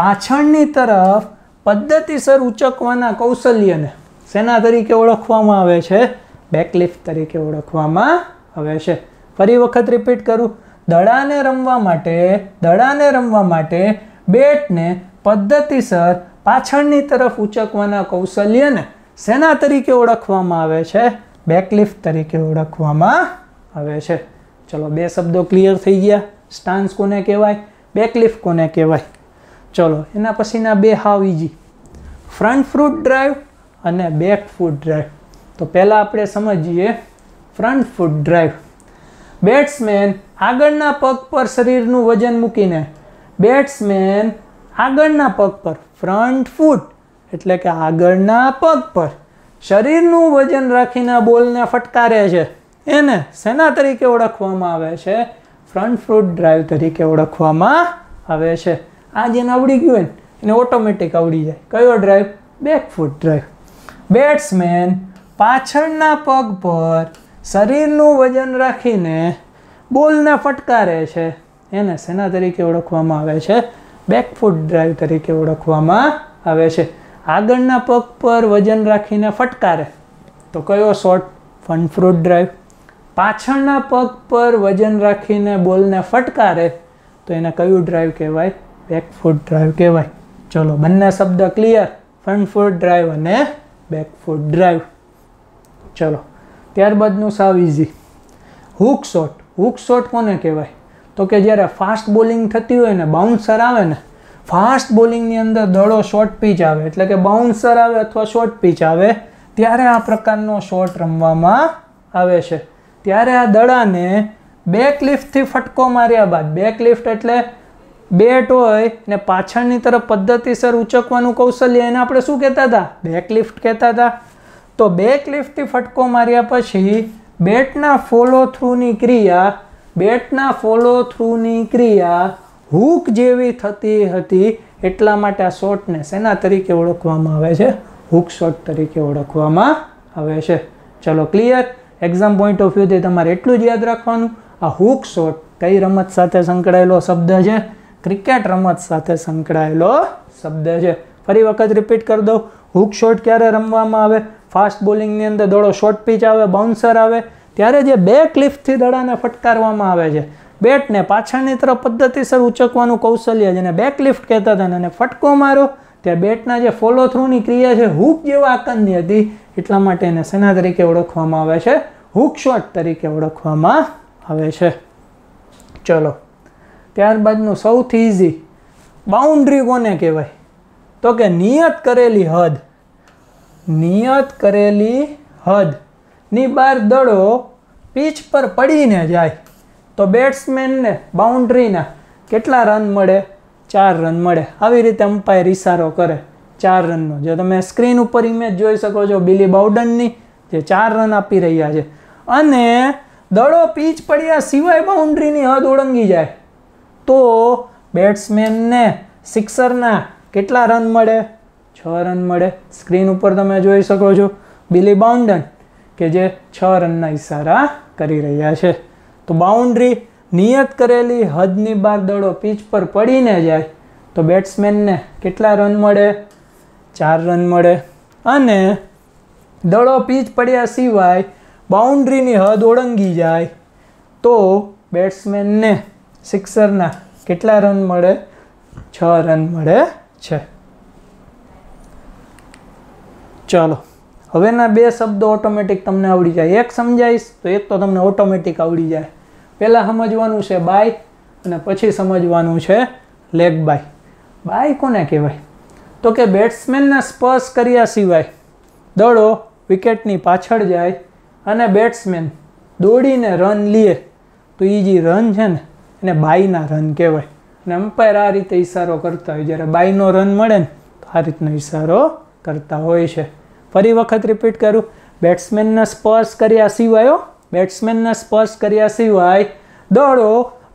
પાછળની તરફ પદ્ધતિસર ઉચકવાના કૌશલ્યને સેના તરીકે ઓળખવામાં આવે છે બેકલિફ્ટ તરીકે ઓળખવામાં આવે છે ફરી વખત રિપીટ કરું દડાને રમવા માટે દડાને રમવા માટે બેટને પદ્ધતિસર પાછળની તરફ ઉચકવાના કૌશલ્યને સેના તરીકે ઓળખવામાં આવે છે બેકલિફ્ટ તરીકે ઓળખવામાં આવે છે ચલો બે શબ્દો ક્લિયર થઈ ગયા સ્ટાન્સ કોને કહેવાય બેકલિફ્ટ કોને કહેવાય ચલો એના પછીના બે how easy front foot drive અને બેક ફૂટ ડ્રાઈવ તો પહેલાં આપણે સમજીએ ફ્રન્ટ ફૂટ ડ્રાઈવ બેટ્સમેન આગળના પગ પર શરીરનું વજન મૂકીને બેટ્સમેન આગળના પગ પર ફ્રન્ટ ફૂટ એટલે કે આગળના પગ પર શરીરનું વજન રાખીને બોલને ફટકારે છે એને શેના તરીકે ઓળખવામાં આવે છે ફ્રન્ટ ફૂટ ડ્રાઈવ તરીકે ઓળખવામાં આવે છે આ જેને આવડી ગયું હોય એને ઓટોમેટિક આવડી જાય કયો drive back foot drive batsman પાછળના પગ પર શરીરનું વજન રાખીને બોલને ફટકારે છે એને સેના તરીકે ઓળખવામાં આવે છે બેકફૂટ ડ્રાઈવ તરીકે ઓળખવામાં આવે છે આગળના પગ પર વજન રાખીને ફટકારે તો કયો શોટ ફ્રૂટ ડ્રાઈવ પાછળના પગ પર વજન રાખીને બોલને ફટકારે તો એને કયું ડ્રાઈવ કહેવાય બેકફૂટ ડ્રાઈવ કહેવાય ચલો બંને શબ્દ ક્લિયર ફ્રન્ટ ડ્રાઈવ અને બેકફૂટ ડ્રાઈવ ચલો ત્યારબાદનું સાવ easy hook shot hook shot કોને કહેવાય તો કે જ્યારે ફાસ્ટ બોલિંગ થતી હોય ને બાઉન્સર આવે ને ફાસ્ટ બોલિંગની અંદર દડો શોર્ટ પીચ આવે એટલે કે બાઉન્સર આવે અથવા શોર્ટ પીચ આવે ત્યારે આ પ્રકારનો શોર્ટ રમવામાં આવે છે ત્યારે આ દડાને બેક લિફ્ટથી ફટકો માર્યા બાદ બેક લિફ્ટ એટલે બેટ હોય ને પાછળની તરફ પદ્ધતિસર ઉચકવાનું કૌશલ્ય એને આપણે શું કહેતા હતા બેક લિફ્ટ કહેતા હતા તો બેક લિફ્ટથી ફટકો માર્યા પછી બેટના ફોલો થ્રુની ક્રિયા બેટના ફોલો થ્રુની ક્રિયા હૂક જેવી થતી હતી એટલા માટે આ શોટને શેના તરીકે ઓળખવામાં આવે છે હૂક શોટ તરીકે ઓળખવામાં આવે છે ચલો ક્લિયર એક્ઝામ પોઈન્ટ ઓફ વ્યૂથી તમારે એટલું જ યાદ રાખવાનું આ હૂક શોટ કઈ રમત સાથે સંકળાયેલો શબ્દ છે ક્રિકેટ રમત સાથે સંકળાયેલો શબ્દ છે ફરી વખત રિપીટ કરી દઉં હૂક શોટ ક્યારે રમવામાં આવે ફાસ્ટ બોલિંગની અંદર દોડો શોર્ટ પીચ આવે બાઉન્સર આવે ત્યારે જે બે ક્લિફથી દડાને ફટકારવામાં આવે છે બેટને પાછળની તરફ પદ્ધતિસર ઉચકવાનું કૌશલ્ય જેને બેક લિફ્ટ કહેતા હતા અને ફટકો મારો ત્યાં બેટના જે ફોલો થ્રુની ક્રિયા છે હૂક જેવા આકારની હતી એટલા માટે એને સેના તરીકે ઓળખવામાં આવે છે હૂક શોટ તરીકે ઓળખવામાં આવે છે ચલો ત્યારબાદનું સૌથી ઇઝી બાઉન્ડ્રી કોને કહેવાય તો કે નિયત કરેલી હદ નિયત કરેલી હદ ની બહાર દડો પીચ પર પડીને જાય તો બેટ્સમેનને બાઉન્ડ્રીના કેટલા રન મળે ચાર રન મળે આવી રીતે અમ્પાયર ઇશારો કરે ચાર રનનો જે તમે સ્ક્રીન ઉપર ઇમેજ જોઈ શકો છો બિલી બાઉડનની જે ચાર રન આપી રહ્યા છે અને દડો પીચ પડ્યા સિવાય બાઉન્ડ્રીની હદ ઓળંગી જાય તો બેટ્સમેનને સિક્સરના કેટલા રન મળે છ રન મળે સ્ક્રીન ઉપર તમે જોઈ શકો છો બિલી બાઉન્ડન કે જે છ રનના ઇશારા કરી રહ્યા છે તો બાઉન્ડ્રી નિયત કરેલી હદની બહાર દડો પીચ પર પડીને જાય તો બેટ્સમેનને કેટલા રન મળે ચાર રન મળે અને દડો પીચ પડ્યા સિવાય બાઉન્ડ્રીની હદ ઓળંગી જાય તો બેટ્સમેનને સિક્સરના કેટલા રન મળે છ રન મળે છે ચાલો હવેના બે શબ્દો ઓટોમેટિક તમને આવડી જાય એક સમજાવીશ તો એક તો તમને ઓટોમેટિક આવડી જાય પહેલાં સમજવાનું છે બાય અને પછી સમજવાનું છે લેગ બાય બાય કોને કહેવાય તો કે બેટ્સમેનને સ્પર્શ કર્યા સિવાય દડો વિકેટની પાછળ જાય અને બેટ્સમેન દોડીને રન લીએ તો એ જે રન છે ને એને બાયના રન કહેવાય અને અમ્પાયર આ રીતે ઈશારો કરતા હોય જ્યારે બાયનો રન મળે ને તો આ રીતનો ઈશારો કરતા હોય છે ફરી વખત રિપીટ કરું બેટ્સમેનને સ્પર્શ કર્યા સિવાય બેટ્સમેનને સ્પર્શ કર્યા સિવાય દોડો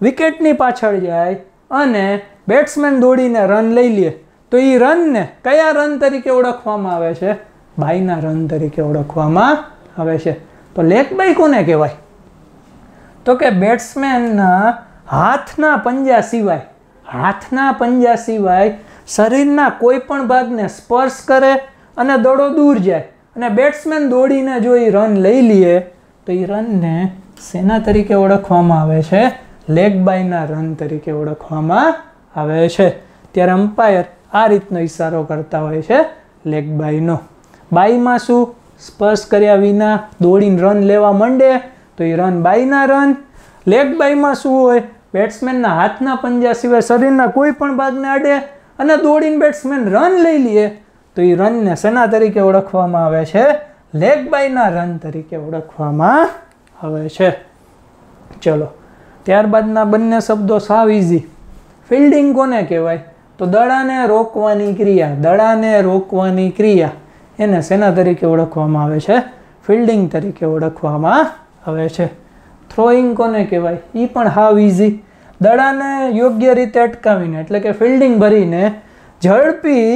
વિકેટની પાછળ જાય અને બેટ્સમેન દોડીને રન લઈ લે તો એ રનને કયા રન તરીકે ઓળખવામાં આવે છે બાયના રન તરીકે ઓળખવામાં આવે છે તો લેક બાય કોને કહેવાય તો કે બેટ્સમેનના હાથના પંજા સિવાય હાથના પંજા સિવાય શરીરના કોઈ પણ ભાગને સ્પર્શ કરે અને દડો દૂર જાય અને બેટ્સમેન દોડીને જો એ રન લઈ લઈએ તો એ રનને સેના તરીકે ઓળખવામાં આવે છે લેગ બાયના રન તરીકે ઓળખવામાં આવે છે ત્યારે અમ્પાયર આ રીતનો ઇશારો કરતા હોય છે લેગ બાયનો બાયમાં શું સ્પર્શ કર્યા વિના દોડીને રન લેવા માંડે તો એ રન બાયના રન લેગ બાયમાં શું હોય બેટ્સમેનના હાથના પંજા સિવાય શરીરના કોઈ પણ ભાગને અડે અને દોડીને બેટ્સમેન રન લઈ લઈએ તો એ રનને શેના તરીકે ઓળખવામાં આવે છે લેગ બાયના રન તરીકે ઓળખવામાં આવે છે ચલો ત્યારબાદના બંને શબ્દો સાવ ઇઝી ફિલ્ડિંગ કોને કહેવાય તો દડાને રોકવાની ક્રિયા દડાને રોકવાની ક્રિયા એને શેના તરીકે ઓળખવામાં આવે છે ફિલ્ડિંગ તરીકે ઓળખવામાં આવે છે થ્રોઈંગ કોને કહેવાય એ પણ હાવ ઇઝી દડાને યોગ્ય રીતે અટકાવીને એટલે કે ફિલ્ડિંગ ભરીને ઝડપી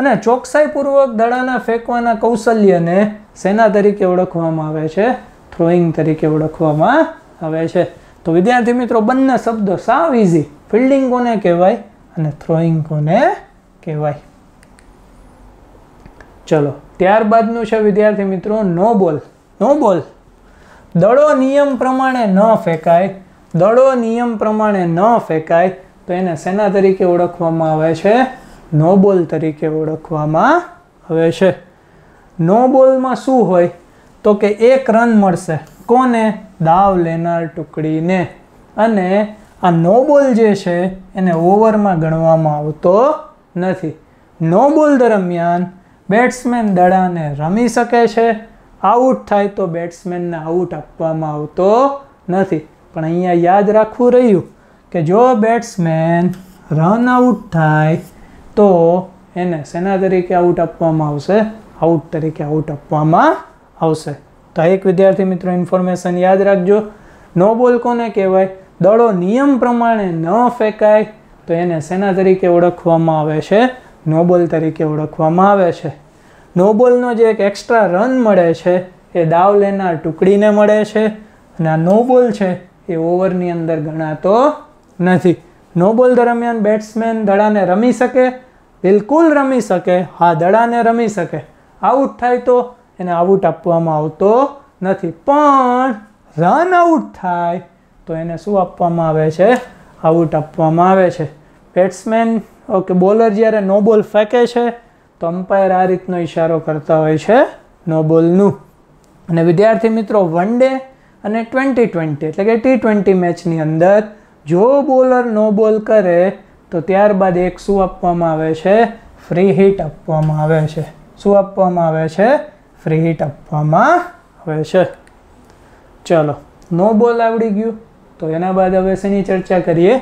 અને ચોકસાઈપૂર્વક દડાના ફેંકવાના કૌશલ્યને સેના તરીકે ઓળખવામાં આવે છે થ્રોઈંગ તરીકે ઓળખવામાં આવે છે તો વિદ્યાર્થી મિત્રો બંને શબ્દો સાવ ઇઝી ફિલ્ડિંગ કોને કહેવાય અને થ્રોઈંગ કોને કહેવાય ચલો ત્યારબાદનું છે વિદ્યાર્થી મિત્રો નો બોલ નો બોલ દડો નિયમ પ્રમાણે ન ફેંકાય દડો નિયમ પ્રમાણે ન ફેંકાય તો એને સેના તરીકે ઓળખવામાં આવે છે નોબોલ તરીકે ઓળખવામાં આવે છે નોબોલમાં શું હોય તો કે એક રન મળશે કોને દાવ લેનાર ટુકડીને અને આ નોબોલ જે છે એને ઓવરમાં ગણવામાં આવતો નથી નોબોલ દરમિયાન બેટ્સમેન દડાને રમી શકે છે આઉટ થાય તો બેટ્સમેનને આઉટ આપવામાં આવતો નથી પણ અહીંયા યાદ રાખવું રહ્યું કે જો બેટ્સમેન રન આઉટ થાય તો એને સેના તરીકે આઉટ આપવામાં આવશે આઉટ તરીકે આઉટ આપવામાં આવશે તો એક વિદ્યાર્થી મિત્રો ઇન્ફોર્મેશન યાદ રાખજો નો બોલ કોને કહેવાય દડો નિયમ પ્રમાણે ન ફેંકાય તો એને સેના તરીકે ઓળખવામાં આવે છે નોબોલ તરીકે ઓળખવામાં આવે છે નોબોલનો જે એક એક્સ્ટ્રા રન મળે છે એ દાવ લેનાર ટુકડીને મળે છે અને આ નોબોલ છે એ ઓવરની અંદર ગણાતો નથી નોબોલ દરમિયાન બેટ્સમેન દડાને રમી શકે બિલકુલ રમી શકે હા દડાને રમી શકે આઉટ થાય તો એને આઉટ આપવામાં આવતો નથી પણ રન આઉટ થાય તો એને શું આપવામાં આવે છે આઉટ આપવામાં આવે છે બેટ્સમેન ઓકે બોલર જ્યારે નો બોલ ફેંકે છે તો અમ્પાયર આ રીતનો ઇશારો કરતા હોય છે નો બોલનું અને વિદ્યાર્થી મિત્રો વન ડે અને ટ્વેન્ટી ટ્વેન્ટી એટલે કે ટી ટ્વેન્ટી મેચની અંદર જો બોલર નો બોલ કરે તો ત્યારબાદ એક શું આપવામાં આવે છે ફ્રી હિટ આપવામાં આવે છે શું આપવામાં આવે છે ફ્રી હિટ આપવામાં આવે છે ચલો નો બોલ આવડી ગયું તો એના બાદ હવે શેની ચર્ચા કરીએ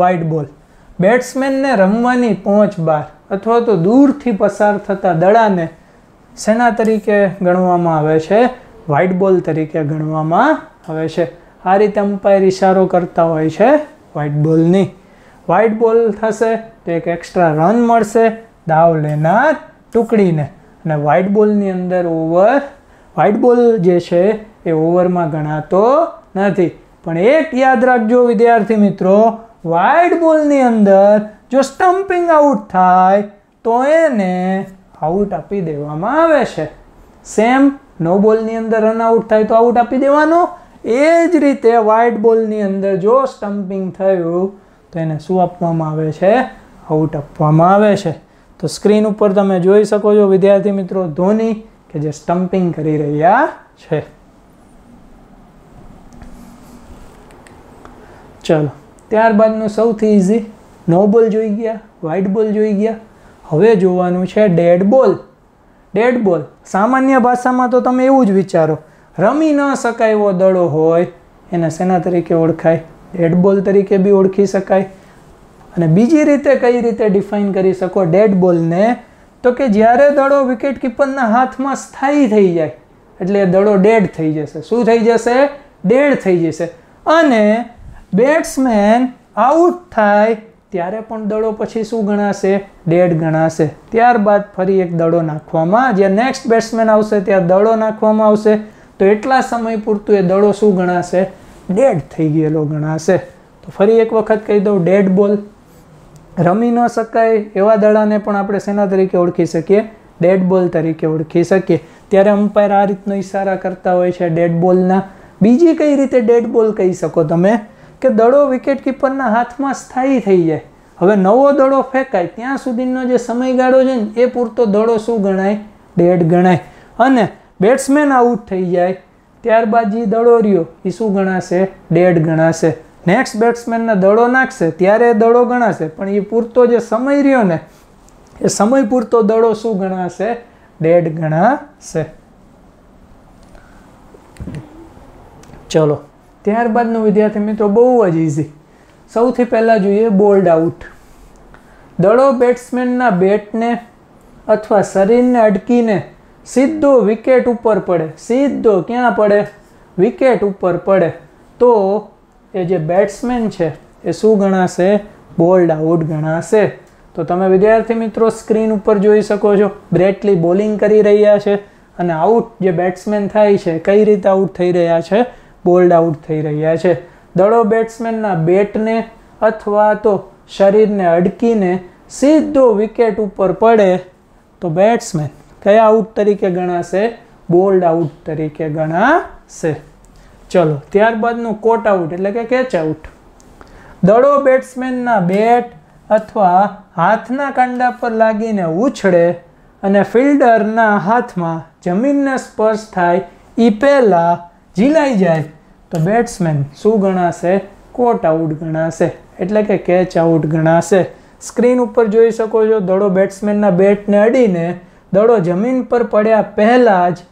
વાઇડ બોલ બેટ્સમેનને રમવાની પહોંચ બાર અથવા તો દૂરથી પસાર થતા દડાને શેના તરીકે ગણવામાં આવે છે વાઇડ બોલ તરીકે ગણવામાં આવે છે આ રીતે અમ્પાયર ઇશારો કરતા હોય છે વાઇટ બોલની વાઇડ બોલ થશે તો એક એક્સ્ટ્રા રન મળશે દાવ લેનાર ટુકડીને અને વાઇડ બોલની અંદર ઓવર વાઇડ બોલ જે છે એ ઓવરમાં ગણાતો નથી પણ એક યાદ રાખજો વિદ્યાર્થી મિત્રો વાઇડ બોલની અંદર જો સ્ટમ્પિંગ આઉટ થાય તો એને આઉટ આપી દેવામાં આવે છે સેમ નો બોલની અંદર રન આઉટ થાય તો આઉટ આપી દેવાનો એ જ રીતે વાઇડ બોલની અંદર જો સ્ટમ્પિંગ થયું તો એને શું આપવામાં આવે છે આઉટ આપવામાં આવે છે તો સ્ક્રીન ઉપર તમે જોઈ શકો છો વિદ્યાર્થી મિત્રો ધોની કે જે સ્ટમ્પિંગ કરી રહ્યા છે ચલો ત્યારબાદનું સૌથી ઇઝી નો બોલ જોઈ ગયા વાઇડ બોલ જોઈ ગયા હવે જોવાનું છે ડેડ બોલ ડેડ બોલ સામાન્ય ભાષામાં તો તમે એવું જ વિચારો રમી ન શકાય એવો દડો હોય એને શેના તરીકે ઓળખાય ડેડ બોલ તરીકે બી ઓળખી શકાય અને બીજી રીતે કઈ રીતે ડિફાઇન કરી શકો ડેડ બોલને તો કે જ્યારે દડો વિકેટ કીપરના હાથમાં સ્થાયી થઈ જાય એટલે દડો ડેડ થઈ જશે શું થઈ જશે ડેડ થઈ જશે અને બેટ્સમેન આઉટ થાય ત્યારે પણ દડો પછી શું ગણાશે ડેડ ગણાશે ત્યારબાદ ફરી એક દડો નાખવામાં જ્યાં નેક્સ્ટ બેટ્સમેન આવશે ત્યાં દડો નાખવામાં આવશે તો એટલા સમય પૂરતું એ દડો શું ગણાશે ડેડ થઈ ગયેલો ગણાશે તો ફરી એક વખત કહી દઉં ડેડ બોલ રમી ન શકાય એવા દડાને પણ આપણે સેના તરીકે ઓળખી શકીએ ડેડ બોલ તરીકે ઓળખી શકીએ ત્યારે અમ્પાયર આ રીતનો ઇશારા કરતા હોય છે ડેડ બોલના બીજી કઈ રીતે ડેડ બોલ કહી શકો તમે કે દડો વિકેટ કીપરના હાથમાં સ્થાયી થઈ જાય હવે નવો દડો ફેંકાય ત્યાં સુધીનો જે સમયગાળો છે ને એ પૂરતો દડો શું ગણાય ડેડ ગણાય અને બેટ્સમેન આઉટ થઈ જાય ત્યારબાદ જે દડો રહ્યો એ શું ગણાશે ડેડ ગણાશે નેક્સ્ટ બેટ્સમેનને દડો નાખશે ત્યારે દડો ગણાશે પણ એ પૂરતો જે સમય રહ્યો ને એ સમય પૂરતો દડો શું ગણાશે ડેડ ગણાશે ચલો ત્યારબાદનું વિદ્યાર્થી મિત્રો બહુ જ ઇઝી સૌથી પહેલાં જોઈએ બોલ્ડ આઉટ દડો બેટ્સમેનના બેટને અથવા શરીરને અટકીને સીધો વિકેટ ઉપર પડે સીધો ક્યાં પડે વિકેટ ઉપર પડે તો એ જે બેટ્સમેન છે એ શું ગણાશે બોલ્ડ આઉટ ગણાશે તો તમે વિદ્યાર્થી મિત્રો સ્ક્રીન ઉપર જોઈ શકો છો બ્રેટલી બોલિંગ કરી રહ્યા છે અને આઉટ જે બેટ્સમેન થાય છે કઈ રીતે આઉટ થઈ રહ્યા છે બોલ્ડ આઉટ થઈ રહ્યા છે દડો બેટ્સમેનના બેટને અથવા તો શરીરને અડકીને સીધો વિકેટ ઉપર પડે તો બેટ્સમેન કયા આઉટ તરીકે ગણાશે બોલ્ડ આઉટ તરીકે ગણાશે ચલો ત્યારબાદનું કોટ આઉટ એટલે કે કેચ આઉટ દડો બેટ્સમેનના બેટ અથવા હાથના કાંડા પર લાગીને ઉછળે અને ફિલ્ડરના હાથમાં જમીનને સ્પર્શ થાય એ પહેલાં ઝીલાઈ જાય તો બેટ્સમેન શું ગણાશે કોટ આઉટ ગણાશે એટલે કે કેચ આઉટ ગણાશે સ્ક્રીન ઉપર જોઈ શકો છો દડો બેટ્સમેનના બેટને અડીને દડો જમીન પર પડ્યા પહેલાં જ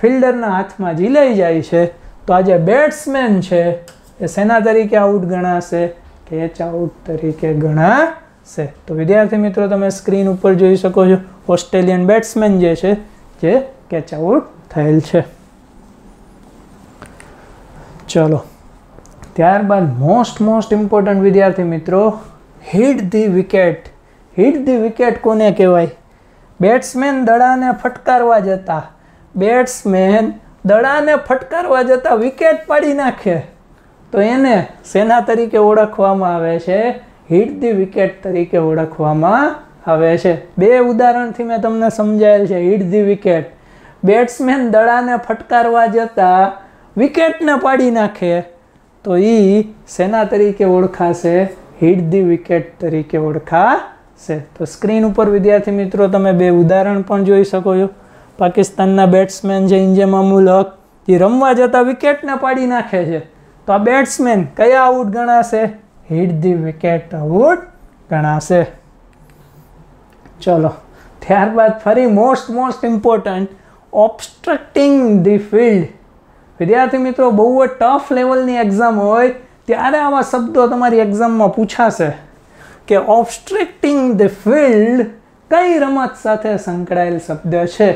ફિલ્ડરના હાથમાં ઝીલાઈ જાય છે તો આ જે બેટ્સમેન છે એ સેના તરીકે આઉટ ગણાશે કેચ આઉટ તરીકે ગણાશે તો વિદ્યાર્થી મિત્રો તમે સ્ક્રીન ઉપર જોઈ શકો છો ઓસ્ટ્રેલિયન બેટ્સમેન જે છે જે કેચ આઉટ થયેલ છે ચલો ત્યારબાદ મોસ્ટ મોસ્ટ ઇમ્પોર્ટન્ટ વિદ્યાર્થી મિત્રો hit the wicket hit the wicket કોને કહેવાય બેટ્સમેન દડાને ફટકારવા જતા બેટ્સમેન દડાને ફટકારવા જતાં વિકેટ પાડી નાખે તો એને સેના તરીકે ઓળખવામાં આવે છે હિટ ધી વિકેટ તરીકે ઓળખવામાં આવે છે બે ઉદાહરણથી મેં તમને સમજાયેલ છે હિટ ધી વિકેટ બેટ્સમેન દડાને ફટકારવા જતાં વિકેટને પાડી નાખે તો એ સેના તરીકે ઓળખાશે હિટ ધી વિકેટ તરીકે ઓળખા છે તો સ્ક્રીન ઉપર વિદ્યાર્થી મિત્રો તમે બે ઉદાહરણ પણ જોઈ શકો છો પાકિસ્તાનના બેટ્સમેન છે ઇન્જે મામુલ હક જે રમવા જતાં વિકેટને પાડી નાખે છે તો આ બેટ્સમેન કયા આઉટ ગણાશે હિટ ધી વિકેટ આઉટ ગણાશે ચલો ત્યારબાદ ફરી most most important obstructing the field વિદ્યાર્થી મિત્રો બહુ જ ટફ લેવલની એક્ઝામ હોય ત્યારે આવા શબ્દો તમારી એક્ઝામમાં પૂછાશે કે ઓબસ્ટ્રેક્ટિંગ ધ ફિલ્ડ કઈ રમત સાથે સંકળાયેલ શબ્દ છે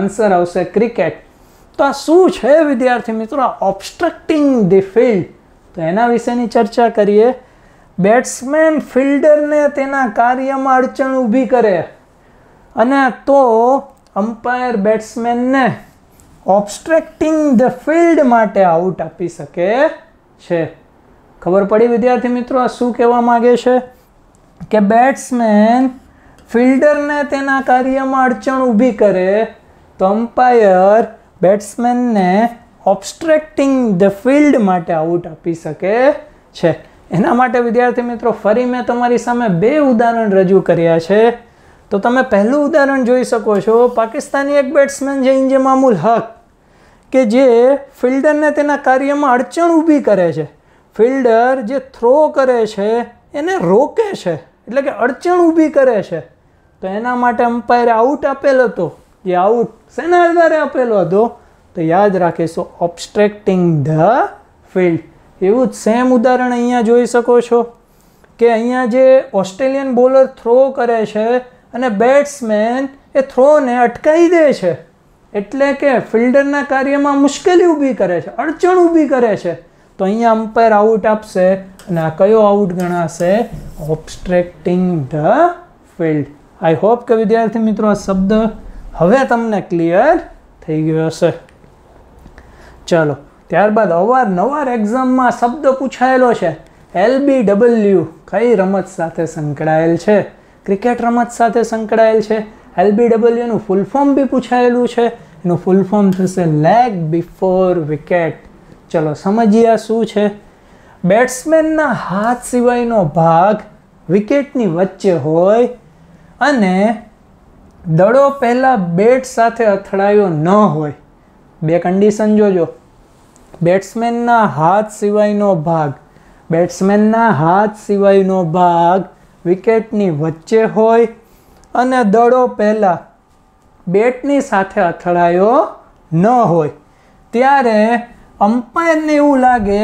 આન્સર આવશે ક્રિકેટ તો આ શું છે વિદ્યાર્થી મિત્રો ઓબસ્ટ્રક્ટિંગ ધી ફિલ્ડ તો એના વિશેની ચર્ચા કરીએ બેટ્સમેન ફિલ્ડરને તેના કાર્યમાં અડચણ ઊભી કરે અને તો અમ્પાયર બેટ્સમેનને ઓબસ્ટ્રક્ટિંગ ધ ફિલ્ડ માટે આઉટ આપી શકે છે ખબર પડી વિદ્યાર્થી મિત્રો આ શું કહેવા માગે છે કે બેટ્સમેન ફિલ્ડરને તેના કાર્યમાં અડચણ ઊભી કરે તો અમ્પાયર બેટ્સમેનને ઓબસ્ટ્રેક્ટિંગ ધ ફિલ્ડ માટે આઉટ આપી શકે છે એના માટે વિદ્યાર્થી મિત્રો ફરી મેં તમારી સામે બે ઉદાહરણ રજૂ કર્યા છે તો તમે પહેલું ઉદાહરણ જોઈ શકો છો પાકિસ્તાની એક બેટ્સમેન છે ઇન્જે મામુલ હક કે જે ફિલ્ડરને તેના કાર્યમાં અડચણ ઊભી કરે છે ફિલ્ડર જે થ્રો કરે છે એને રોકે છે એટલે કે અડચણ ઊભી કરે છે તો એના માટે અમ્પાયરે આઉટ આપેલો હતો જે આઉટ શેના આધારે આપેલો હતો તો યાદ રાખીશું ઓબસ્ટ્રેક્ટિંગ ધ ફિલ્ડ એવું જ સેમ ઉદાહરણ અહીંયા જોઈ શકો છો કે અહીંયા જે ઓસ્ટ્રેલિયન બોલર થ્રો કરે છે અને બેટ્સમેન એ થ્રોને અટકાવી દે છે એટલે કે ફિલ્ડરના કાર્યમાં મુશ્કેલી ઊભી કરે છે અડચણ ઊભી કરે છે તો અહીંયા અમ્પાયર આઉટ આપશે અને આ કયો આઉટ ગણાશે obstructing the field I hope કે વિદ્યાર્થી મિત્રો આ શબ્દ હવે તમને ક્લિયર થઈ ગયો હશે ચલો ત્યારબાદ અવારનવાર એક્ઝામમાં શબ્દ પૂછાયેલો છે એલ બી ડબલ્યુ કઈ રમત સાથે સંકળાયેલ છે ક્રિકેટ રમત સાથે સંકળાયેલ છે એલબી ડબલ્યુનું ફૂલ ફોર્મ બી પૂછાયેલું છે એનું ફૂલ ફોર્મ થશે લેગ બિફોર વિકેટ ચલો સમજીએ શું છે બેટ્સમેનના હાથ સિવાયનો ભાગ વિકેટની વચ્ચે હોય અને દડો પહેલાં બેટ સાથે અથડાયો ન હોય બે કન્ડિશન જોજો બેટ્સમેનના હાથ સિવાયનો ભાગ બેટ્સમેનના હાથ સિવાયનો ભાગ વિકેટની વચ્ચે હોય અને દડો પહેલાં બેટની સાથે અથડાયો ન હોય ત્યારે અમ્પાયરને એવું લાગે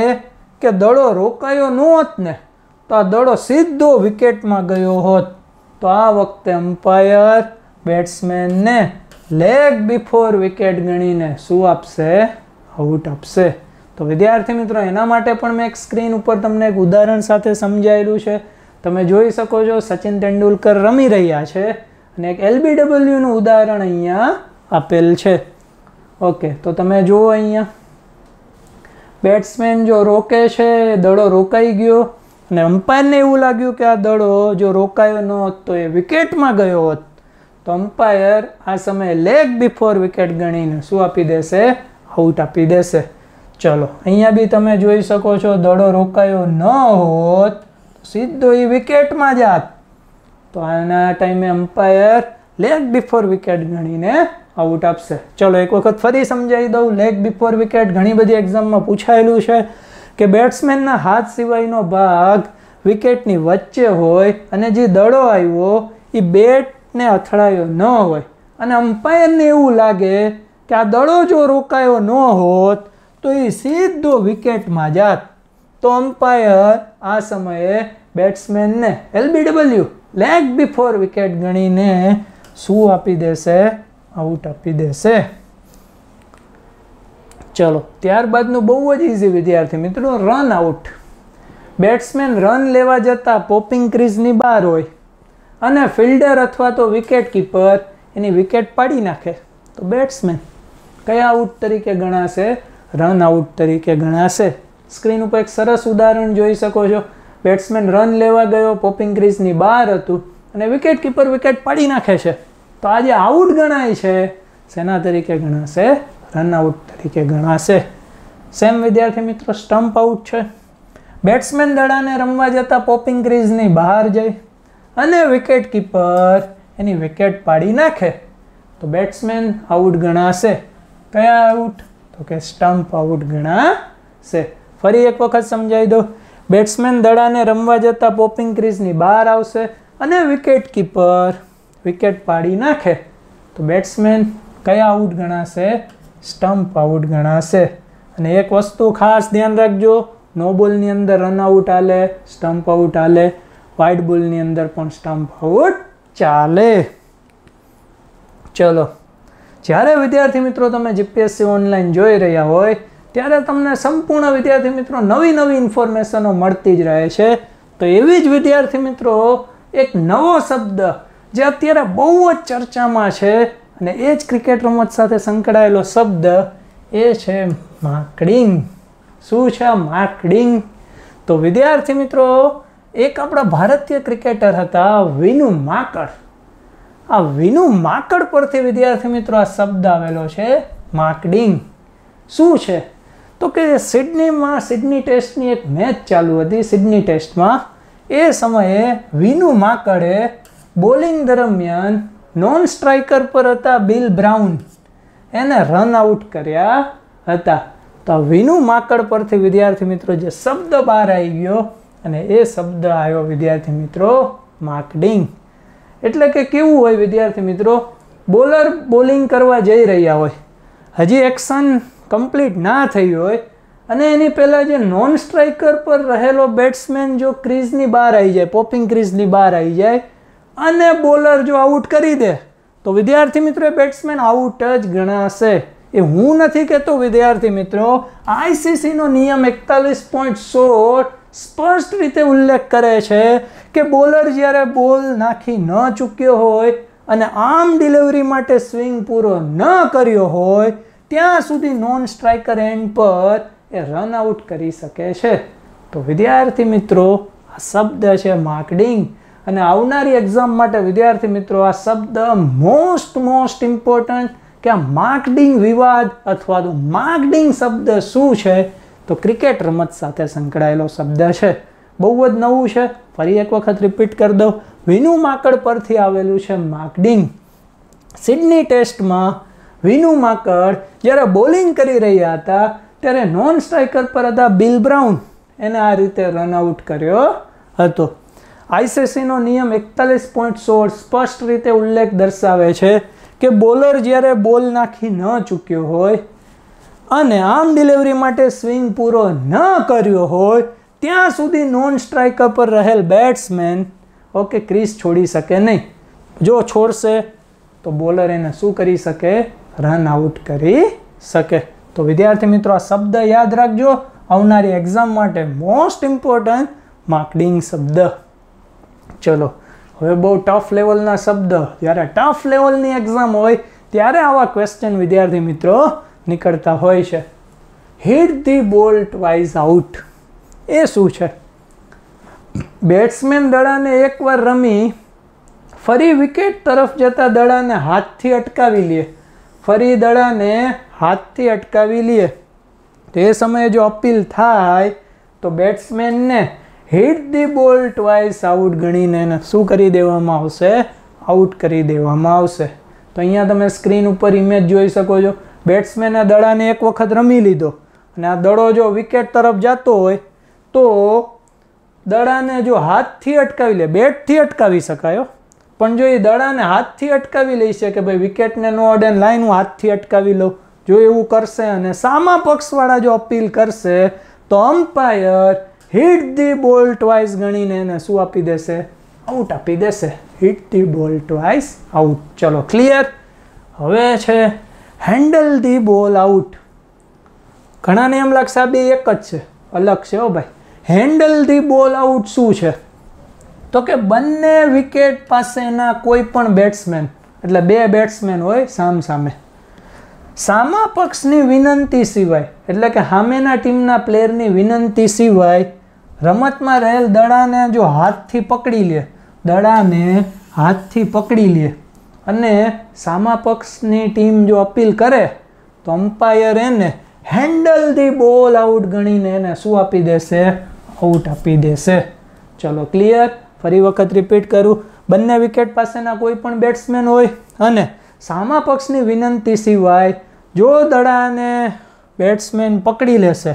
કે દડો રોકાયો ન હોત ને તો આ દડો સીધો વિકેટમાં ગયો હોત તો આ વખતે અમ્પાયર બેટ્સમેનને લેગ બિફોર વિકેટ ગણીને શું આપશે આઉટ આપશે તો વિદ્યાર્થી મિત્રો એના માટે પણ મેં એક સ્ક્રીન ઉપર તમને એક ઉદાહરણ સાથે સમજાયેલું છે તમે જોઈ શકો છો સચિન તેંડુલકર રમી રહ્યા છે અને એક એલબીડબલ્યુનું ઉદાહરણ અહીંયા આપેલ છે ઓકે તો તમે જુઓ અહીંયા બેટ્સમેન જો રોકે છે દડો રોકાઈ ગયો અને અમ્પાયરને એવું લાગ્યું કે આ દડો જો રોકાયો ન હોત તો એ વિકેટમાં ગયો હોત તો અમ્પાયર આ સમયે લેગ બિફોર વિકેટ ગણીને શું આપી દેશે આઉટ આપી દેશે ચલો અહીંયા બી તમે જોઈ શકો છો દડો રોકાયો ન હોત સીધો એ વિકેટમાં જાત તો આના ટાઈમે અમ્પાયર લેગ બિફોર વિકેટ ગણીને આઉટ આપશે ચલો એક વખત ફરી સમજાવી દઉં લેગ બિફોર વિકેટ ઘણી બધી એક્ઝામમાં પૂછાયેલું છે કે બેટ્સમેનના હાથ સિવાયનો ભાગ વિકેટની વચ્ચે હોય અને જે દડો આવ્યો એ બેટને અથડાયો ન હોય અને અમ્પાયરને એવું લાગે કે આ દડો જો રોકાયો ન હોત તો એ સીધો વિકેટમાં જાત તો અમ્પાયર આ સમયે બેટ્સમેનને એલબીડબલ્યુ લેગ બિફોર વિકેટ ગણીને શું આપી દેશે આઉટ આપી દેશે ચલો ત્યારબાદનું બહુ જ ઇઝી વિદ્યાર્થી મિત્રો રન આઉટ બેટ્સમેન રન લેવા જતાં પોપિંગ ક્રીઝની બહાર હોય અને ફિલ્ડર અથવા તો વિકેટ કીપર એની વિકેટ પાડી નાખે તો બેટ્સમેન કયા આઉટ તરીકે ગણાશે રન આઉટ તરીકે ગણાશે સ્ક્રીન ઉપર એક સરસ ઉદાહરણ જોઈ શકો છો બેટ્સમેન રન લેવા ગયો પોપિંગ ક્રીઝની બહાર હતું અને વિકેટ કીપર વિકેટ પાડી નાખે છે તો આજે આઉટ ગણાય છે સેના તરીકે ગણાશે રનઆઉટ તરીકે ગણાશે સેમ વિદ્યાર્થી મિત્રો સ્ટમ્પ આઉટ છે બેટ્સમેન દડાને રમવા જતાં પોપિંગ ક્રીઝની બહાર જાય અને વિકેટ કીપર એની વિકેટ પાડી નાખે તો બેટ્સમેન આઉટ ગણાશે કયા આઉટ તો કે સ્ટમ્પ આઉટ ગણાશે ફરી એક વખત સમજાવી દો બેટ્સમેન દડાને રમવા જતાં પોપિંગ ક્રીઝની બહાર આવશે અને વિકેટ કીપર વિકેટ પાડી નાખે તો બેટ્સમેન કયા આઉટ ગણાશે સ્ટમ્પ આઉટ ગણાશે અને એક વસ્તુ ખાસ ધ્યાન રાખજો નો બોલની અંદર રન આઉટ આલે સ્ટમ્પ આઉટ આલે વાઇડ બોલની અંદર પણ સ્ટમ્પ આઉટ ચાલે ચલો જ્યારે વિદ્યાર્થી મિત્રો તમે જીપીએસસી ઓનલાઈન જોઈ રહ્યા હોય ત્યારે તમને સંપૂર્ણ વિદ્યાર્થી મિત્રો નવી નવી ઇન્ફોર્મેશનો મળતી જ રહે છે તો એવી જ વિદ્યાર્થી મિત્રો એક નવો શબ્દ જે અત્યારે બહુ જ ચર્ચામાં છે અને એ જ ક્રિકેટ રમત સાથે સંકળાયેલો શબ્દ એ છે માર્કડિંગ શું છે માર્કડિંગ તો વિદ્યાર્થી મિત્રો એક આપણા ભારતીય ક્રિકેટર હતા વિનુ માકડ આ વિનુ માકડ પરથી વિદ્યાર્થી મિત્રો આ શબ્દ આવેલો છે માર્કડિંગ શું છે તો કે સિડનીમાં સિડની ટેસ્ટની એક મેચ ચાલુ હતી સિડની ટેસ્ટમાં એ સમયે વિનુ માકડે બોલિંગ દરમિયાન નોન સ્ટ્રાઇકર પર હતા બિલ બ્રાઉન એને રન આઉટ કર્યા હતા તો વિનુ માકડ પરથી વિદ્યાર્થી મિત્રો જે શબ્દ બહાર આવી ગયો અને એ શબ્દ આવ્યો વિદ્યાર્થી મિત્રો માકડિંગ એટલે કે કેવું હોય વિદ્યાર્થી મિત્રો બોલર બોલિંગ કરવા જઈ રહ્યા હોય હજી એક્શન કમ્પ્લીટ ના થઈ હોય અને એની પહેલાં જે નોન સ્ટ્રાઇકર પર રહેલો બેટ્સમેન જો ક્રીઝની બહાર આવી જાય પોપિંગ ક્રીઝની બહાર આવી જાય અને બોલર જો આઉટ કરી દે તો વિદ્યાર્થી મિત્રો એ બેટ્સમેન આઉટ જ ગણાશે એ હું નથી કહેતો વિદ્યાર્થી મિત્રો આઈસીસીનો નિયમ એકતાલીસ પોઈન્ટ સોળ સ્પષ્ટ રીતે ઉલ્લેખ કરે છે કે બોલર જ્યારે બોલ નાખી ન ચૂક્યો હોય અને આમ ડિલિવરી માટે સ્વિંગ પૂરો ન કર્યો હોય ત્યાં સુધી નોન સ્ટ્રાઇકર એન્ડ પર એ રન આઉટ કરી શકે છે તો વિદ્યાર્થી મિત્રો આ શબ્દ છે માર્કડિંગ અને આવનારી એક્ઝામ માટે વિદ્યાર્થી મિત્રો આ શબ્દ મોસ્ટ મોસ્ટ ઇમ્પોર્ટન્ટ કે આ માર્કડિંગ વિવાદ અથવા તો માર્કડિંગ શબ્દ શું છે તો ક્રિકેટ રમત સાથે સંકળાયેલો શબ્દ છે બહુ જ નવું છે ફરી એક વખત રિપીટ કરી દઉં વિનુ માકડ પરથી આવેલું છે માર્કડિંગ સિડની ટેસ્ટમાં વિનુ માકડ જ્યારે બોલિંગ કરી રહ્યા હતા ત્યારે નોન સ્ટ્રાઇકર પર હતા બિલ બ્રાઉન એને આ રીતે રનઆઉટ કર્યો હતો આઈસીસીનો નિયમ એકતાલીસ પોઈન્ટ સોળ સ્પષ્ટ રીતે ઉલ્લેખ દર્શાવે છે કે બોલર જ્યારે બોલ નાખી ન ચૂક્યો હોય અને આમ ડિલિવરી માટે સ્વિંગ પૂરો ન કર્યો હોય ત્યાં સુધી નોન સ્ટ્રાઇકર પર રહેલ બેટ્સમેન ઓકે ક્રીઝ છોડી શકે નહીં જો છોડશે તો બોલર એને શું કરી શકે રન આઉટ કરી શકે તો વિદ્યાર્થી મિત્રો આ શબ્દ યાદ રાખજો આવનારી એક્ઝામ માટે મોસ્ટ ઇમ્પોર્ટન્ટ માર્કડિંગ શબ્દ ચલો હવે બહુ ટફ લેવલના શબ્દ જ્યારે ટફ લેવલની એક્ઝામ હોય ત્યારે આવા ક્વેશ્ચન વિદ્યાર્થી મિત્રો નીકળતા હોય છે hit the ball twice out એ શું છે બેટ્સમેન દડાને એકવાર રમી ફરી વિકેટ તરફ જતા દડાને હાથથી અટકાવી લઈએ ફરી દડાને હાથથી અટકાવી લઈએ તે સમયે જો અપીલ થાય તો બેટ્સમેનને hit the ball twice out ગણીને એને શું કરી દેવામાં આવશે આઉટ કરી દેવામાં આવશે તો અહીંયા તમે સ્ક્રીન ઉપર ઇમેજ જોઈ શકો છો બેટ્સમેને દડાને એક વખત રમી લીધો અને આ દડો જો વિકેટ તરફ જતો હોય તો દડાને જો હાથથી અટકાવી લે બેટથી અટકાવી શકાયો પણ જો એ દડાને હાથથી અટકાવી લેશે કે ભાઈ વિકેટને નો અડે લાઈન હું હાથથી અટકાવી લઉં જો એવું કરશે અને સામા પક્ષવાળા જો અપીલ કરશે તો umpire hit the ball twice ગણીને એને શું આપી દેશે આઉટ આપી દેશે hit the ball twice out ચલો ક્લિયર હવે છે હેન્ડલ ધી બોલ આઉટ ઘણાને એમ લાગશે આ બે એક જ છે અલગ છે હો ભાઈ હેન્ડલ ધી બોલ આઉટ શું છે તો કે બંને વિકેટ પાસેના કોઈ પણ બેટ્સમેન એટલે બે બેટ્સમેન હોય સામ સામે સામા પક્ષની વિનંતી સિવાય એટલે કે સામેના ટીમના પ્લેયરની વિનંતી સિવાય રમતમાં રહેલ દડાને જો હાથથી પકડી લે દડાને હાથથી પકડી લે અને સામા પક્ષની ટીમ જો અપીલ કરે તો અમ્પાયર એને હેન્ડલ ધી બોલ આઉટ ગણીને એને શું આપી દેશે આઉટ આપી દેશે ચલો ક્લિયર ફરી વખત રિપીટ કરું બંને વિકેટ પાસેના કોઈ પણ બેટ્સમેન હોય અને સામા પક્ષની વિનંતી સિવાય જો દડાને બેટ્સમેન પકડી લેશે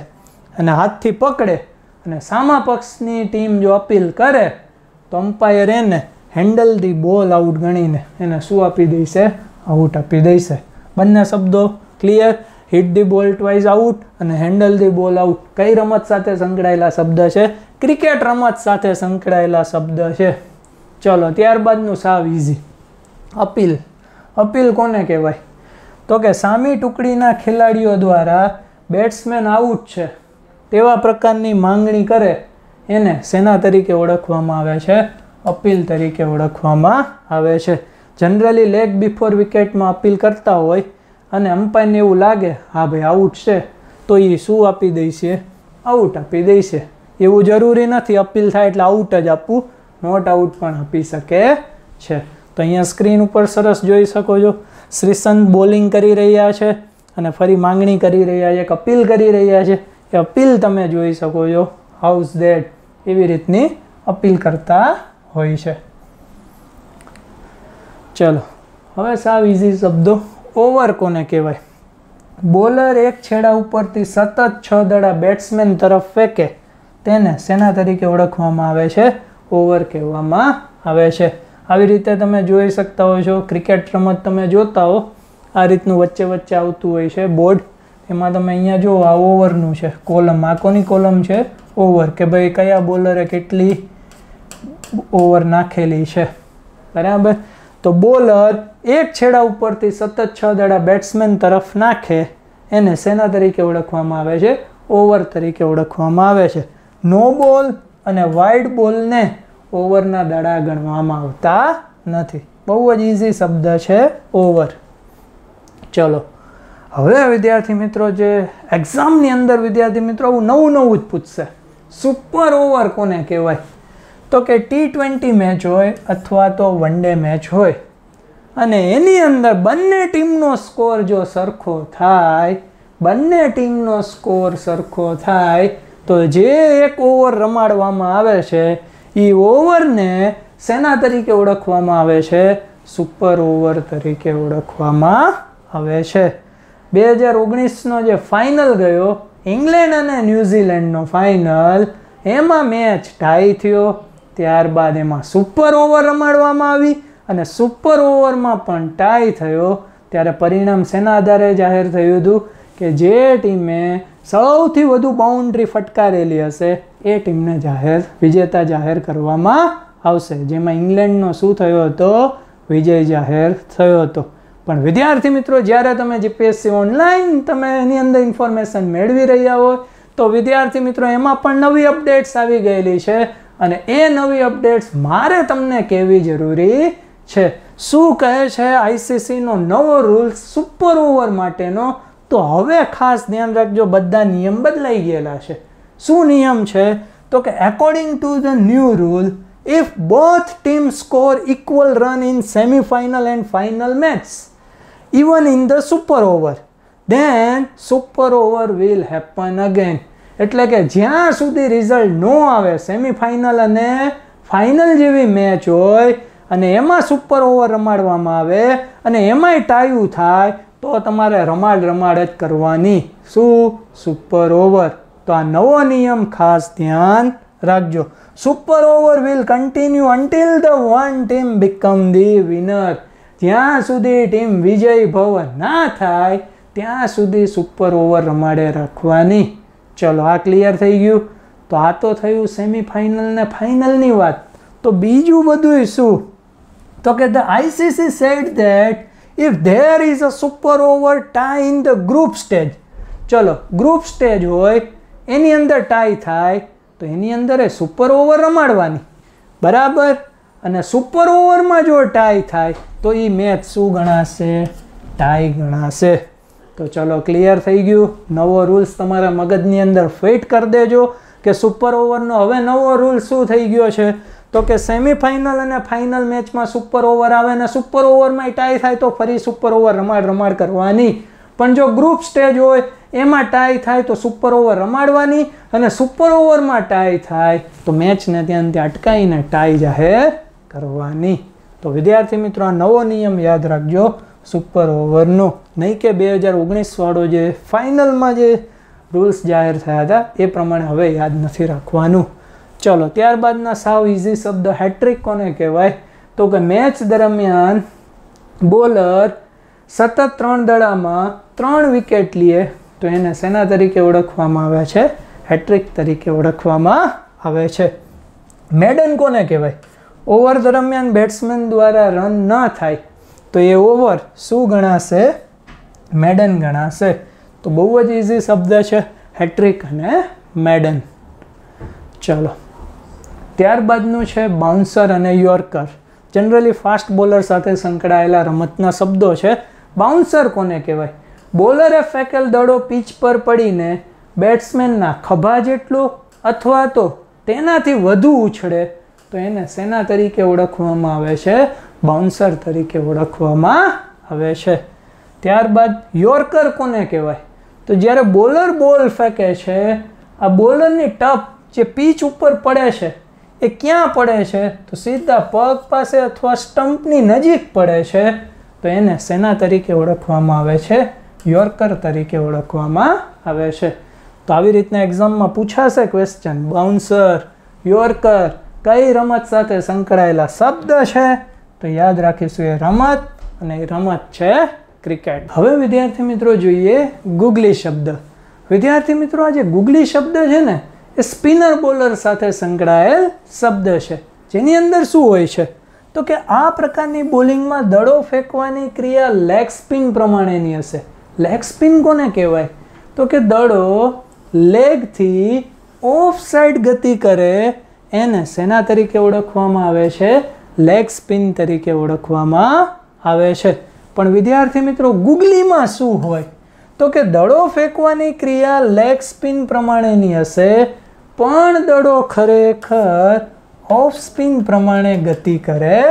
અને હાથથી પકડે અને સામા પક્ષની ટીમ જો અપીલ કરે તો અમ્પાયર એને હેન્ડલ ધી બોલ આઉટ ગણીને એને શું આપી દેશે આઉટ આપી દેશે બંને શબ્દો clear hit the ball twice out અને હેન્ડલ ધી બોલ આઉટ કઈ રમત સાથે સંકળાયેલા શબ્દ છે ક્રિકેટ રમત સાથે સંકળાયેલા શબ્દ છે ચલો ત્યારબાદનું સાવ ઇઝી અપીલ અપીલ કોને કહેવાય તો કે સામી ટુકડીના ખેલાડીઓ દ્વારા બેટ્સમેન આઉટ છે તેવા પ્રકારની માંગણી કરે એને સેના તરીકે ઓળખવામાં આવે છે અપીલ તરીકે ઓળખવામાં આવે છે જનરલી લેગ બિફોર વિકેટમાં અપીલ કરતા હોય અને અમ્પાયરને એવું લાગે હા ભાઈ આઉટ છે તો એ શું આપી દઈશે આઉટ આપી દઈશે એવું જરૂરી નથી અપીલ થાય એટલે આઉટ જ આપવું નોટ આઉટ પણ આપી શકે છે તો અહીંયા સ્ક્રીન ઉપર સરસ જોઈ શકો છો શ્રીસંત બોલિંગ કરી રહ્યા છે અને ફરી માંગણી કરી રહ્યા છે એક અપીલ કરી રહ્યા છે અપીલ તમે જોઈ શકો છો હાઉસ ધેટ એવી રીતની અપીલ કરતા હોય છે ચલો હવે સાવ ઇઝી શબ્દો ઓવર કોને કહેવાય બોલર એક છેડા ઉપરથી સતત છ દડા બેટ્સમેન તરફ ફેંકે તેને સેના તરીકે ઓળખવામાં આવે છે ઓવર કહેવામાં આવે છે આવી રીતે તમે જોઈ શકતા હોય છો ક્રિકેટ રમત તમે જોતા હો આ રીતનું વચ્ચે વચ્ચે આવતું હોય છે બોર્ડ એમાં તમે અહીંયા જો આ ઓવરનું છે કોલમ આ કોની કોલમ છે ઓવર કે ભાઈ કયા બોલરે કેટલી ઓવર નાખેલી છે બરાબર તો બોલર એક છેડા ઉપરથી સતત છ દડા બેટ્સમેન તરફ નાખે એને સેના તરીકે ઓળખવામાં આવે છે ઓવર તરીકે ઓળખવામાં આવે છે નો બોલ અને વાઇડ બોલને ઓવરના દડા ગણવામાં આવતા નથી બહુ જ ઇઝી શબ્દ છે ઓવર ચલો હવે વિદ્યાર્થી મિત્રો જે એક્ઝામની અંદર વિદ્યાર્થી મિત્રો આવું નવું નવું જ પૂછશે સુપર ઓવર કોને કહેવાય તો કે ટી ટ્વેન્ટી મેચ હોય અથવા તો વન ડે મેચ હોય અને એની અંદર બંને ટીમનો સ્કોર જો સરખો થાય બંને ટીમનો સ્કોર સરખો થાય તો જે એક ઓવર રમાડવામાં આવે છે એ ઓવરને સેના તરીકે ઓળખવામાં આવે છે સુપર ઓવર તરીકે ઓળખવામાં આવે છે બે હજાર ઓગણીસનો જે ફાઇનલ ગયો ઇંગ્લેન્ડ અને ન્યૂઝીલેન્ડનો ફાઇનલ એમાં મેચ ટાઈ થયો ત્યારબાદ એમાં સુપર ઓવર રમાડવામાં આવી અને સુપર ઓવરમાં પણ ટાઈ થયો ત્યારે પરિણામ સેના આધારે જાહેર થયું હતું કે જે ટીમે સૌથી વધુ બાઉન્ડ્રી ફટકારેલી હશે એ ટીમને જાહેર વિજેતા જાહેર કરવામાં આવશે જેમાં ઇંગ્લેન્ડનો શું થયો હતો વિજય જાહેર થયો હતો પણ વિદ્યાર્થી મિત્રો જ્યારે તમે જીપીએસસી ઓનલાઈન તમે એની અંદર ઇન્ફોર્મેશન મેળવી રહ્યા હોય તો વિદ્યાર્થી મિત્રો એમાં પણ નવી અપડેટ્સ આવી ગયેલી છે અને એ નવી અપડેટ્સ મારે તમને કહેવી જરૂરી છે શું કહે છે આઈસીસીનો નવો રૂલ સુપર ઓવર માટેનો તો હવે ખાસ ધ્યાન રાખજો બધા નિયમ બદલાઈ ગયેલા છે શું નિયમ છે તો કે according to the new rule if both team score equal run in semi final and final matches even in the super over then super over will happen again એટલે કે જ્યાં સુધી રિઝલ્ટ ન આવે સેમિફાઇનલ અને ફાઇનલ જેવી મેચ હોય અને એમાં સુપર ઓવર રમાડવામાં આવે અને એમાંય ટાયું થાય તો તમારે રમાડ રમાડ જ કરવાની શું સુપર ઓવર તો આ નવો નિયમ ખાસ ધ્યાન રાખજો super over will continue until the one team become the winner જ્યાં સુધી ટીમ વિજય ભવ ના થાય ત્યાં સુધી સુપર ઓવર રમાડે રાખવાની ચલો આ ક્લિયર થઈ ગયું તો આ તો થયું સેમિફાઇનલ ને ફાઇનલની વાત તો બીજું બધું શું તો કે the ICC said that if there is a super over tie in the group stage ચલો ગ્રુપ સ્ટેજ હોય એની અંદર ટાઈ થાય તો એની અંદર એ સુપર ઓવર રમાડવાની બરાબર અને સુપર ઓવરમાં જો ટાઈ થાય તો એ મેચ શું ગણાશે ટાઈ ગણાશે તો ચલો ક્લિયર થઈ ગયું નવો રૂલ્સ તમારા મગજની અંદર ફિટ કરી દેજો કે સુપર ઓવરનો હવે નવો રૂલ શું થઈ ગયો છે તો કે સેમિફાઇનલ અને ફાઇનલ મેચમાં સુપર ઓવર આવે અને સુપર ઓવરમાં ટાઈ થાય તો ફરી સુપર ઓવર રમાડ રમાડ કરવાની પણ જો ગ્રુપ સ્ટેજ હોય એમાં ટાઈ થાય તો સુપર ઓવર રમાડવાની અને સુપર ઓવરમાં ટાઈ થાય તો મેચને ત્યાં ત્યાં અટકાવીને ટાઈ જાહેર કરવાની તો વિદ્યાર્થી મિત્રો આ નવો નિયમ યાદ રાખજો સુપર ઓવરનો નહીં કે બે હજાર ઓગણીસવાળો જે ફાઇનલમાં જે રૂલ્સ જાહેર થયા હતા એ પ્રમાણે હવે યાદ નથી રાખવાનું ચલો ત્યારબાદના સાવ ઇઝી શબ્દ હેટ્રિક કોને કહેવાય તો કે મેચ દરમિયાન બોલર સતત ત્રણ દડામાં ત્રણ વિકેટ લે તો એને સેના તરીકે ઓળખવામાં આવે છે હેટ્રિક તરીકે ઓળખવામાં આવે છે મેડન કોને કહેવાય ઓવર દરમિયાન બેટ્સમેન દ્વારા રન ન થાય તો એ ઓવર શું ગણાશે મેડન ગણાશે તો બહુ જ ઇઝી શબ્દ છે હેટ્રિક અને મેડન ચલો ત્યારબાદનું છે બાઉન્સર અને યોર્કર જનરલી ફાસ્ટ બોલર સાથે સંકળાયેલા રમતના શબ્દો છે બાઉન્સર કોને કહેવાય બોલરે ફેંકેલ દડો પીચ પર પડીને બેટ્સમેનના ખભા જેટલો અથવા તો તેનાથી વધુ ઉછળે તો એને સેના તરીકે ઓળખવામાં આવે છે બાઉન્સર તરીકે ઓળખવામાં આવે છે ત્યારબાદ યોર્કર કોને કહેવાય તો જ્યારે બોલર બોલ ફેંકે છે આ બોલરની ટપ જે પીચ ઉપર પડે છે એ ક્યાં પડે છે તો સીધા પગ પાસે અથવા સ્ટમ્પની નજીક પડે છે તો એને સેના તરીકે ઓળખવામાં આવે છે યોર્કર તરીકે ઓળખવામાં આવે છે તો આવી રીતના એક્ઝામમાં પૂછાશે ક્વેશ્ચન બાઉન્સર યોર્કર કઈ રમત સાથે સંકળાયેલા શબ્દ છે તો યાદ રાખીશું એ રમત અને એ રમત છે ક્રિકેટ હવે વિદ્યાર્થી મિત્રો જોઈએ ગુગલી શબ્દ વિદ્યાર્થી મિત્રો આ જે ગુગલી શબ્દ છે ને એ સ્પિનર બોલર સાથે સંકળાયેલ શબ્દ છે જેની અંદર શું હોય છે તો કે આ પ્રકારની બોલિંગમાં દડો ફેંકવાની ક્રિયા લેગ સ્પિન પ્રમાણેની હશે લેગ સ્પિન કોને કહેવાય તો કે દડો લેગથી ઓફ સાઈડ ગતિ કરે એને સેના તરીકે ઓળખવામાં આવે છે લેગ સ્પિન તરીકે ઓળખવામાં આવે છે પણ વિદ્યાર્થી મિત્રો ગુગલીમાં શું હોય તો કે દડો ફેંકવાની ક્રિયા લેગ સ્પિન પ્રમાણેની હશે પણ દડો ખરેખર ઓફ સ્પિન પ્રમાણે ગતિ કરે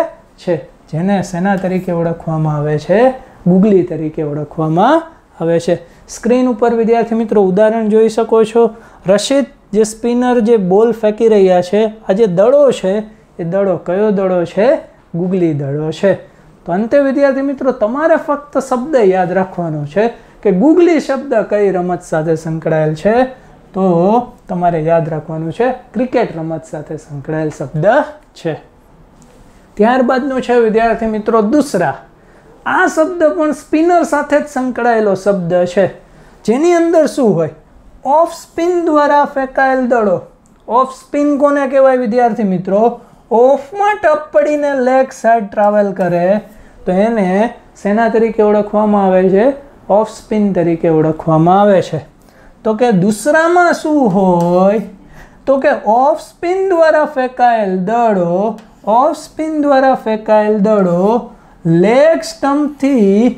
છે જેને સેના તરીકે ઓળખવામાં આવે છે ગુગલી તરીકે ઓળખવામાં આવે છે સ્ક્રીન ઉપર વિદ્યાર્થી મિત્રો ઉદાહરણ જોઈ શકો છો રશિદ જે સ્પિનર જે બોલ ફેંકી રહ્યા છે આ જે દડો છે એ દડો કયો દડો છે ગુગલી દડો છે તો અંતે વિદ્યાર્થી મિત્રો તમારે ફક્ત શબ્દ યાદ રાખવાનો છે કે ગુગલી શબ્દ કઈ રમત સાથે સંકળાયેલ છે તો તમારે યાદ રાખવાનું છે ક્રિકેટ રમત સાથે સંકળાયેલ શબ્દ છે ત્યારબાદનું છે વિદ્યાર્થી મિત્રો દુસરા આ શબ્દ પણ સ્પિનર સાથે જ સંકળાયેલો શબ્દ છે જેની અંદર શું હોય ઓફ સ્પિન દ્વારા ફેંકાયેલ દડો ઓફ સ્પિન કોને કહેવાય વિદ્યાર્થી મિત્રો ઓફમાં ટપ પડીને લેગ સાઈડ ટ્રાવેલ કરે તો એને શેના તરીકે ઓળખવામાં આવે છે ઓફ સ્પિન તરીકે ઓળખવામાં આવે છે તો કે દુસરામાં શું હોય તો કે ઓફ સ્પિન દ્વારા ફેંકાયેલ દડો ઓફ સ્પિન દ્વારા ફેંકાયેલ દડો લેગ સ્ટમ્પથી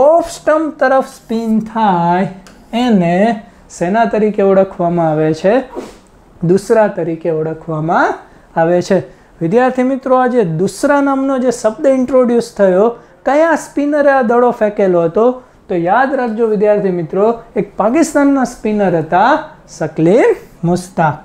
ઓફ સ્ટમ્પ તરફ સ્પિન થાય એને શેના તરીકે ઓળખવામાં આવે છે દુસરા તરીકે ઓળખવામાં આવે છે વિદ્યાર્થી મિત્રો આજે દુસરા નામનો જે શબ્દ ઇન્ટ્રોડ્યુસ થયો કયા સ્પિનરે આ દડો ફેંકેલો હતો તો યાદ રાખજો વિદ્યાર્થી મિત્રો એક પાકિસ્તાનના સ્પિનર હતા સકલીમ મુસ્તાક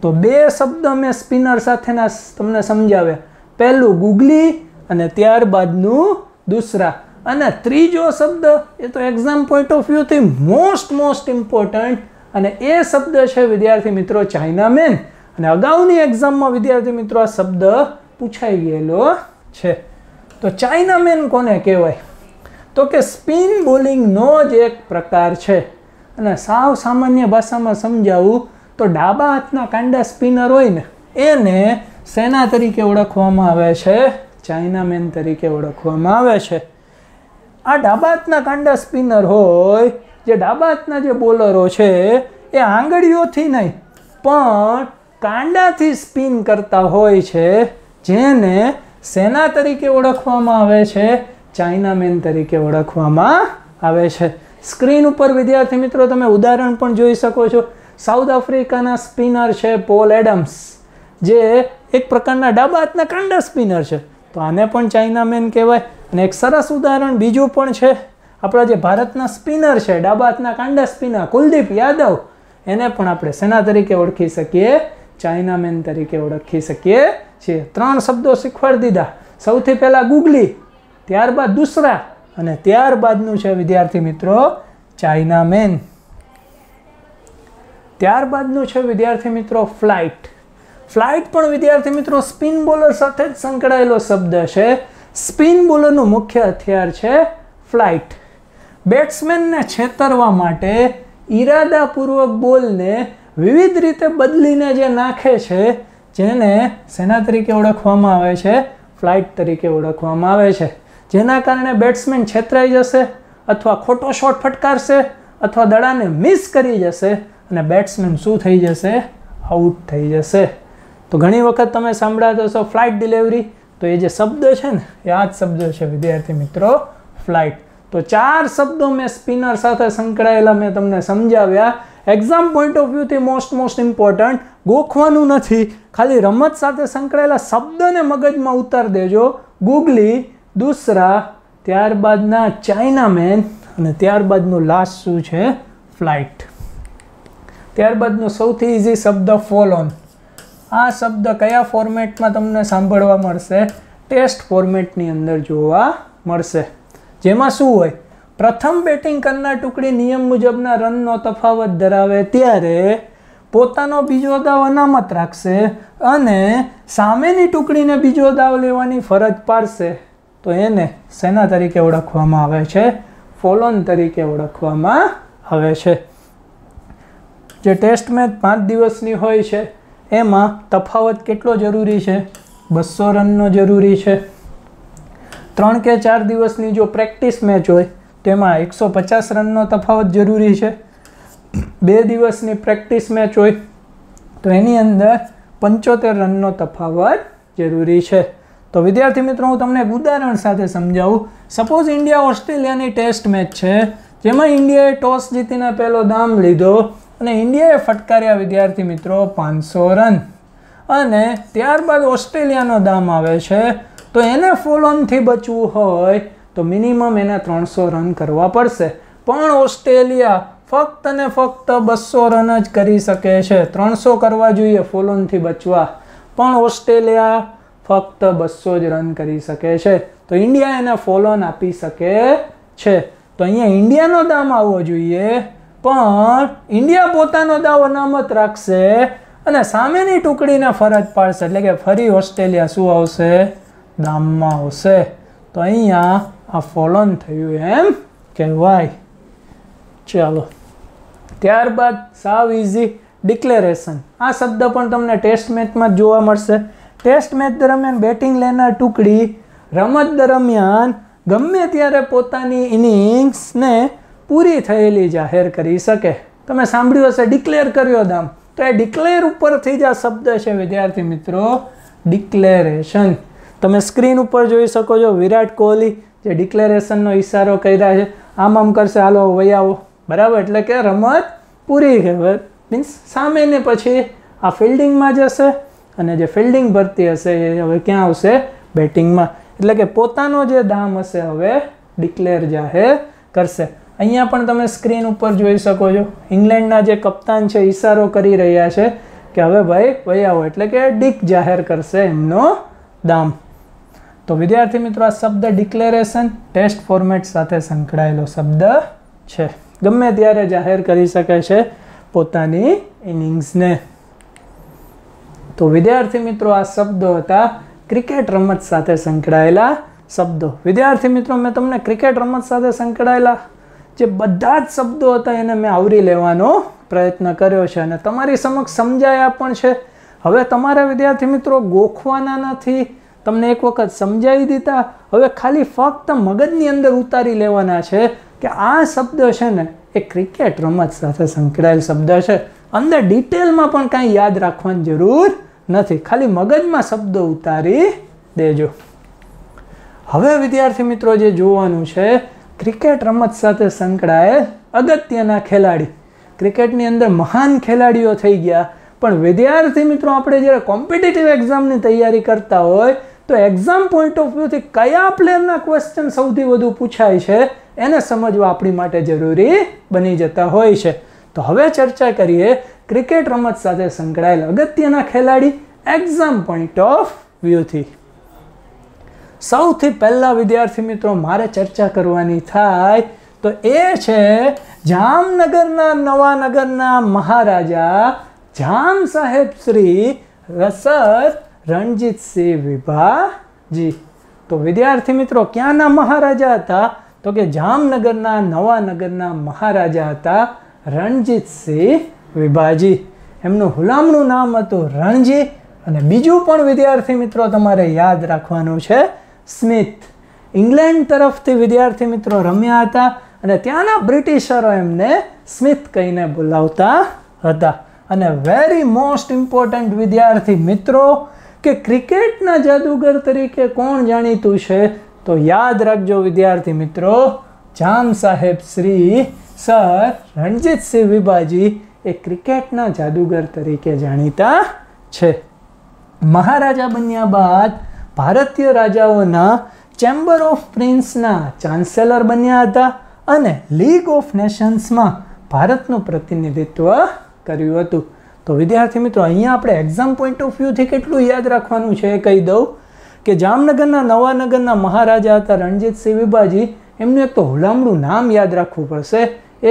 તો બે શબ્દ અમે સ્પિનર સાથેના તમને સમજાવ્યા પહેલું ગુગલી અને ત્યારબાદનું દુસરા અને ત્રીજો શબ્દ એ તો એક્ઝામ પોઈન્ટ ઓફ વ્યૂથી મોસ્ટ મોસ્ટ ઇમ્પોર્ટન્ટ અને એ શબ્દ છે વિદ્યાર્થી મિત્રો ચાઇનામેન અને અગાઉની એક્ઝામમાં વિદ્યાર્થી મિત્રો આ શબ્દ પૂછાઈ ગયેલો છે તો ચાઇનામેન કોને કહેવાય તો કે સ્પિન બોલિંગનો જ એક પ્રકાર છે અને સાવ સામાન્ય ભાષામાં સમજાવું તો ડાબા હાથના કાંડા સ્પિનર હોય ને એને સેના તરીકે ઓળખવામાં આવે છે ચાઇનામેન તરીકે ઓળખવામાં આવે છે આ ડાબાતના કાંડા સ્પિનર હોય જે ડાબા જે બોલરો છે એ આંગળીઓથી નહીં પણ કાંડાથી સ્પિન કરતા હોય છે જેને સેના તરીકે ઓળખવામાં આવે છે ચાઇનામેન તરીકે ઓળખવામાં આવે છે સ્ક્રીન ઉપર વિદ્યાર્થી મિત્રો તમે ઉદાહરણ પણ જોઈ શકો છો સાઉથ આફ્રિકાના સ્પિનર છે પોલ એડમ્સ જે એક પ્રકારના ડાબા હાથના કાંડા સ્પિનર છે તો આને પણ ચાઇનામેન કહેવાય અને એક સરસ ઉદાહરણ બીજું પણ છે આપણા જે ભારતના સ્પિનર છે ડાબા હાથના કાંડા સ્પિનર કુલદીપ યાદવ એને પણ આપણે સેના તરીકે ઓળખી શકીએ ચાઇનામેન તરીકે ઓળખી શકીએ છીએ ત્રણ શબ્દો શીખવાડી દીધા સૌથી પહેલાં ગુગલી ત્યારબાદ દુસરા અને ત્યારબાદનું છે વિદ્યાર્થી મિત્રો ચાઇનામેન ત્યારબાદનું છે વિદ્યાર્થી મિત્રો ફ્લાઇટ ફ્લાઇટ પણ વિદ્યાર્થી મિત્રો સ્પિન બોલર સાથે જ સંકળાયેલો શબ્દ છે સ્પિન બોલરનું મુખ્ય હથિયાર છે ફ્લાઇટ બેટ્સમેનને છેતરવા માટે ઈરાદાપૂર્વક બોલને વિવિધ રીતે બદલીને જે નાખે છે જેને સેના તરીકે ઓળખવામાં આવે છે ફ્લાઇટ તરીકે ઓળખવામાં આવે છે જેના કારણે બેટ્સમેન છેતરાઈ જશે અથવા ખોટો શોટ ફટકારશે અથવા દડાને મિસ કરી જશે અને બેટ્સમેન શું થઈ જશે આઉટ થઈ જશે તો ઘણી વખત તમે સાંભળાતો છો ફ્લાઇટ ડિલિવરી તો એ જે શબ્દ છે ને એ આ જ શબ્દ છે વિદ્યાર્થી મિત્રો ફ્લાઇટ તો ચાર શબ્દો મેં સ્પિનર સાથે સંકળાયેલા મેં તમને સમજાવ્યા એક્ઝામ પોઈન્ટ ઓફ વ્યૂથી મોસ્ટ મોસ્ટ ઇમ્પોર્ટન્ટ ગોખવાનું નથી ખાલી રમત સાથે સંકળાયેલા શબ્દને મગજમાં ઉતાર દેજો ગુગલી દુસરા ત્યારબાદના ચાઇનામેન અને ત્યારબાદનું લાસ્ટ શું છે ફ્લાઇટ ત્યારબાદનો સૌથી ઇઝી શબ્દ ફોલ ઓન આ શબ્દ કયા ફોર્મેટમાં તમને સાંભળવા મળશે ટેસ્ટ ફોર્મેટની અંદર જોવા મળશે જેમાં શું હોય પ્રથમ બેટિંગ કરનાર ટુકડી નિયમ મુજબના રનનો તફાવત ધરાવે ત્યારે પોતાનો બીજો દાવ અનામત રાખશે અને સામેની ટુકડીને બીજો દાવ લેવાની ફરજ પાડશે તો એને સેના તરીકે ઓળખવામાં આવે છે ફોલોન તરીકે ઓળખવામાં આવે છે જે ટેસ્ટ મેચ પાંચ દિવસની હોય છે એમાં તફાવત કેટલો જરૂરી છે બસો રનનો જરૂરી છે ત્રણ કે ચાર દિવસની જો પ્રેક્ટિસ મેચ હોય તેમાં એકસો પચાસ રનનો તફાવત જરૂરી છે બે દિવસની પ્રેક્ટિસ મેચ હોય તો એની અંદર પંચોતેર રનનો તફાવત જરૂરી છે તો વિદ્યાર્થી મિત્રો હું તમને ઉદાહરણ સાથે સમજાવું સપોઝ ઇન્ડિયા ઓસ્ટ્રેલિયાની ટેસ્ટ મેચ છે જેમાં ઇન્ડિયાએ ટોસ જીતીને પહેલો દામ લીધો અને ઇન્ડિયાએ ફટકાર્યા વિદ્યાર્થી મિત્રો પાંચસો રન અને ત્યારબાદ ઓસ્ટ્રેલિયાનો દામ આવે છે તો એને ફોલ ઓનથી બચવું હોય તો મિનિમમ એને ત્રણસો રન કરવા પડશે પણ ઓસ્ટ્રેલિયા ફક્ત ને ફક્ત બસો રન જ કરી શકે છે ત્રણસો કરવા જોઈએ ફોલ ઓનથી બચવા પણ ઓસ્ટ્રેલિયા ફક્ત બસો જ રન કરી શકે છે તો ઇન્ડિયા એને ફોલ ઓન આપી શકે છે તો અહીંયા ઇન્ડિયાનો દામ આવવો જોઈએ પણ ઇન્ડિયા પોતાનો દાવ અનામત રાખશે અને સામેની ટુકડીને ફરજ પાડશે એટલે કે ફરી ઓસ્ટ્રેલિયા શું આવશે દામમાં આવશે તો અહીંયા આ ફોલોન થયું એમ કહેવાય ચાલો ત્યારબાદ સાવ ઇઝી ડિક્લેરેશન આ શબ્દ પણ તમને ટેસ્ટ મેચમાં જોવા મળશે ટેસ્ટ મેચ દરમિયાન બેટિંગ લેનાર ટુકડી રમત દરમિયાન ગમે ત્યારે પોતાની ઇનિંગ્સને પૂરી થયેલી જાહેર કરી શકે તમે સાંભળ્યું હશે ડિક્લેર કર્યો દામ તો એ ડિક્લેર ઉપરથી જ આ શબ્દ છે વિદ્યાર્થી મિત્રો ડિક્લેરેશન તમે સ્ક્રીન ઉપર જોઈ શકો છો વિરાટ કોહલી જે ડિક્લેરેશનનો ઇશારો કર્યા છે આમ આમ કરશે હાલો વયાવો બરાબર એટલે કે રમત પૂરી કહેવાય મીન્સ સામેને પછી આ ફિલ્ડિંગમાં જશે અને જે ફિલ્ડિંગ ભરતી હશે એ હવે ક્યાં આવશે બેટિંગમાં એટલે કે પોતાનો જે દામ હશે હવે ડિક્લેર જાહેર કરશે અહીંયા પણ તમે સ્ક્રીન ઉપર જોઈ શકો છો ઇંગ્લેન્ડના જે કપ્તાન છે ઇશારો કરી રહ્યા છે કે હવે ભાઈ વૈયાઓ એટલે કે ડીક જાહેર કરશે એમનો દામ તો વિદ્યાર્થી મિત્રો આ શબ્દ ડિક્લેરેશન ટેસ્ટ ફોર્મેટ સાથે સંકળાયેલો શબ્દ છે ગમે ત્યારે જાહેર કરી શકે છે પોતાની ઇનિંગ્સને તો વિદ્યાર્થી મિત્રો આ શબ્દો હતા ક્રિકેટ રમત સાથે સંકળાયેલા શબ્દો વિદ્યાર્થી મિત્રો મેં તમને ક્રિકેટ રમત સાથે સંકળાયેલા જે બધા જ શબ્દો હતા એને મેં આવરી લેવાનો પ્રયત્ન કર્યો છે અને તમારી સમક્ષ સમજાયા પણ છે હવે તમારા વિદ્યાર્થી મિત્રો ગોખવાના નથી તમને એક વખત સમજાવી દીધા હવે ખાલી ફક્ત મગજની અંદર ઉતારી લેવાના છે કે આ શબ્દ છે ને એ ક્રિકેટ રમત સાથે સંકળાયેલ શબ્દ છે અંદર ડિટેલમાં પણ કાંઈ યાદ રાખવાની જરૂર નથી ખાલી મગજમાં શબ્દો ઉતારી દેજો હવે વિદ્યાર્થી મિત્રો જે જોવાનું છે ક્રિકેટ રમત સાથે સંકળાયેલ અગત્યના ખેલાડી ક્રિકેટની અંદર મહાન ખેલાડીઓ થઈ ગયા પણ વિદ્યાર્થી મિત્રો આપણે જ્યારે કોમ્પિટિટિવ એક્ઝામની તૈયારી કરતા હોય તો એક્ઝામ પોઈન્ટ ઓફ વ્યૂથી કયા પ્લેયરના ક્વેશ્ચન સૌથી વધુ પૂછાય છે એને સમજવા આપણી માટે જરૂરી બની જતા હોય છે તો હવે ચર્ચા કરીએ ક્રિકેટ રમત સાથે સંકળાયેલ અગત્યના ખેલાડી એક્ઝામ પોઈન્ટ ઓફ વ્યૂથી સૌથી પહેલાં વિદ્યાર્થી મિત્રો મારે ચર્ચા કરવાની થાય તો એ છે જામનગરના નવાનગરના મહારાજા જામ સાહેબ શ્રી રસદ રણજીતસિંહ વિભાજી તો વિદ્યાર્થી મિત્રો ક્યાંના મહારાજા હતા તો કે જામનગરના નવાનગરના મહારાજા હતા રણજીતસિંહ વિભાજી એમનું હુલામનું નામ હતું રણજી અને બીજું પણ વિદ્યાર્થી મિત્રો તમારે યાદ રાખવાનું છે સ્મિથ ઇંગ્લેન્ડ તરફથી વિદ્યાર્થી મિત્રો રમ્યા હતા અને ત્યાંના બ્રિટિશરો એમને સ્મિથ કહીને બોલાવતા હતા અને વેરી મોસ્ટ ઇમ્પોર્ટન્ટ વિદ્યાર્થી મિત્રો કે ક્રિકેટના જાદુગર તરીકે કોણ જાણીતું છે તો યાદ રાખજો વિદ્યાર્થી મિત્રો જામ સાહેબ શ્રી સર રણજીતસિંહ વિભાજી એ ક્રિકેટના જાદુગર તરીકે જાણીતા છે મહારાજા બન્યા બાદ ભારતીય રાજાઓના ચેમ્બર ઓફ પ્રિન્સના ચાન્સેલર બન્યા હતા અને લીગ ઓફ નેશન્સમાં ભારતનું પ્રતિનિધિત્વ કર્યું હતું તો વિદ્યાર્થી મિત્રો અહીંયા આપણે એક્ઝામ પોઈન્ટ ઓફ વ્યૂથી કેટલું યાદ રાખવાનું છે એ કહી દઉં કે જામનગરના નવાનગરના મહારાજા હતા રણજીતસિંહ વિભાજી એમનું એક તો હુલામણું નામ યાદ રાખવું પડશે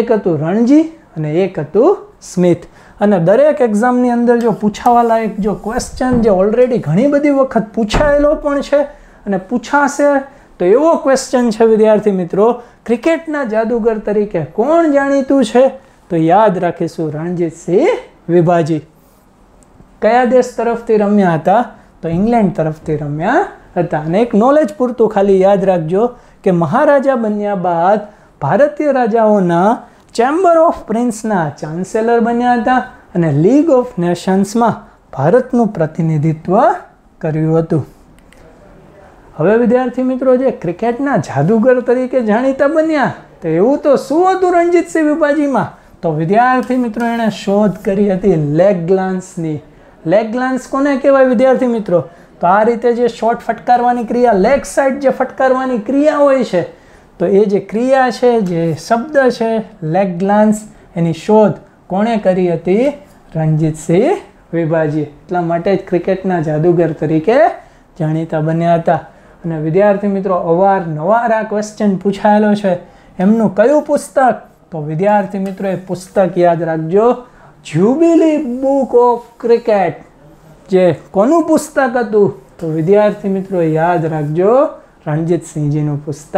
એક હતું રણજી અને એક હતું સ્મિથ અને દરેક એક્ઝામની અંદર જો પૂછાવા લાયક જો ક્વેશ્ચન જે ઓલરેડી ઘણી બધી વખત પૂછાયેલો પણ છે અને પૂછાશે તો એવો ક્વેશ્ચન છે વિદ્યાર્થી મિત્રો ક્રિકેટના જાદુગર તરીકે કોણ જાણીતું છે તો યાદ રાખીશું રણજીતસિંહ વિભાજી કયા દેશ તરફથી રમ્યા હતા તો ઇંગ્લેન્ડ તરફથી રમ્યા હતા અને એક નોલેજ પૂરતું ખાલી યાદ રાખજો કે મહારાજા બન્યા બાદ ભારતીય રાજાઓના ચેમ્બર ઓફ પ્રિન્સના ચાન્સેલર બન્યા હતા અને લીગ ઓફ નેશન્સમાં ભારતનું પ્રતિનિધિત્વ કર્યું હતું હવે વિદ્યાર્થી મિત્રો જે ક્રિકેટના જાદુગર તરીકે જાણીતા બન્યા તો એવું તો શું હતું રણજીતસિંહ વિભાજીમાં તો વિદ્યાર્થી મિત્રો એણે શોધ કરી હતી લેગ ગ્લાન્સની લેગ ગ્લાન્સ કોને કહેવાય વિદ્યાર્થી મિત્રો તો આ રીતે જે શોટ ફટકારવાની ક્રિયા લેગ સાઈડ જે ફટકારવાની ક્રિયા હોય છે તો એ જે ક્રિયા છે જે શબ્દ છે લેગ ગ્લાન્સ એની શોધ કોણે કરી હતી રણજીતસિંહ વિભાજી એટલા માટે જ ક્રિકેટના જાદુગર તરીકે જાણીતા બન્યા હતા અને વિદ્યાર્થી મિત્રો અવારનવાર આ ક્વેશ્ચન પૂછાયેલો છે એમનું કયું પુસ્તક તો વિદ્યાર્થી મિત્રો એ પુસ્તક યાદ રાખજો જ્યુબિલી બુક ઓફ ક્રિકેટ જે કોનું પુસ્તક હતું તો વિદ્યાર્થી મિત્રો યાદ રાખજો રણજીતસિંહજીનું પુસ્તક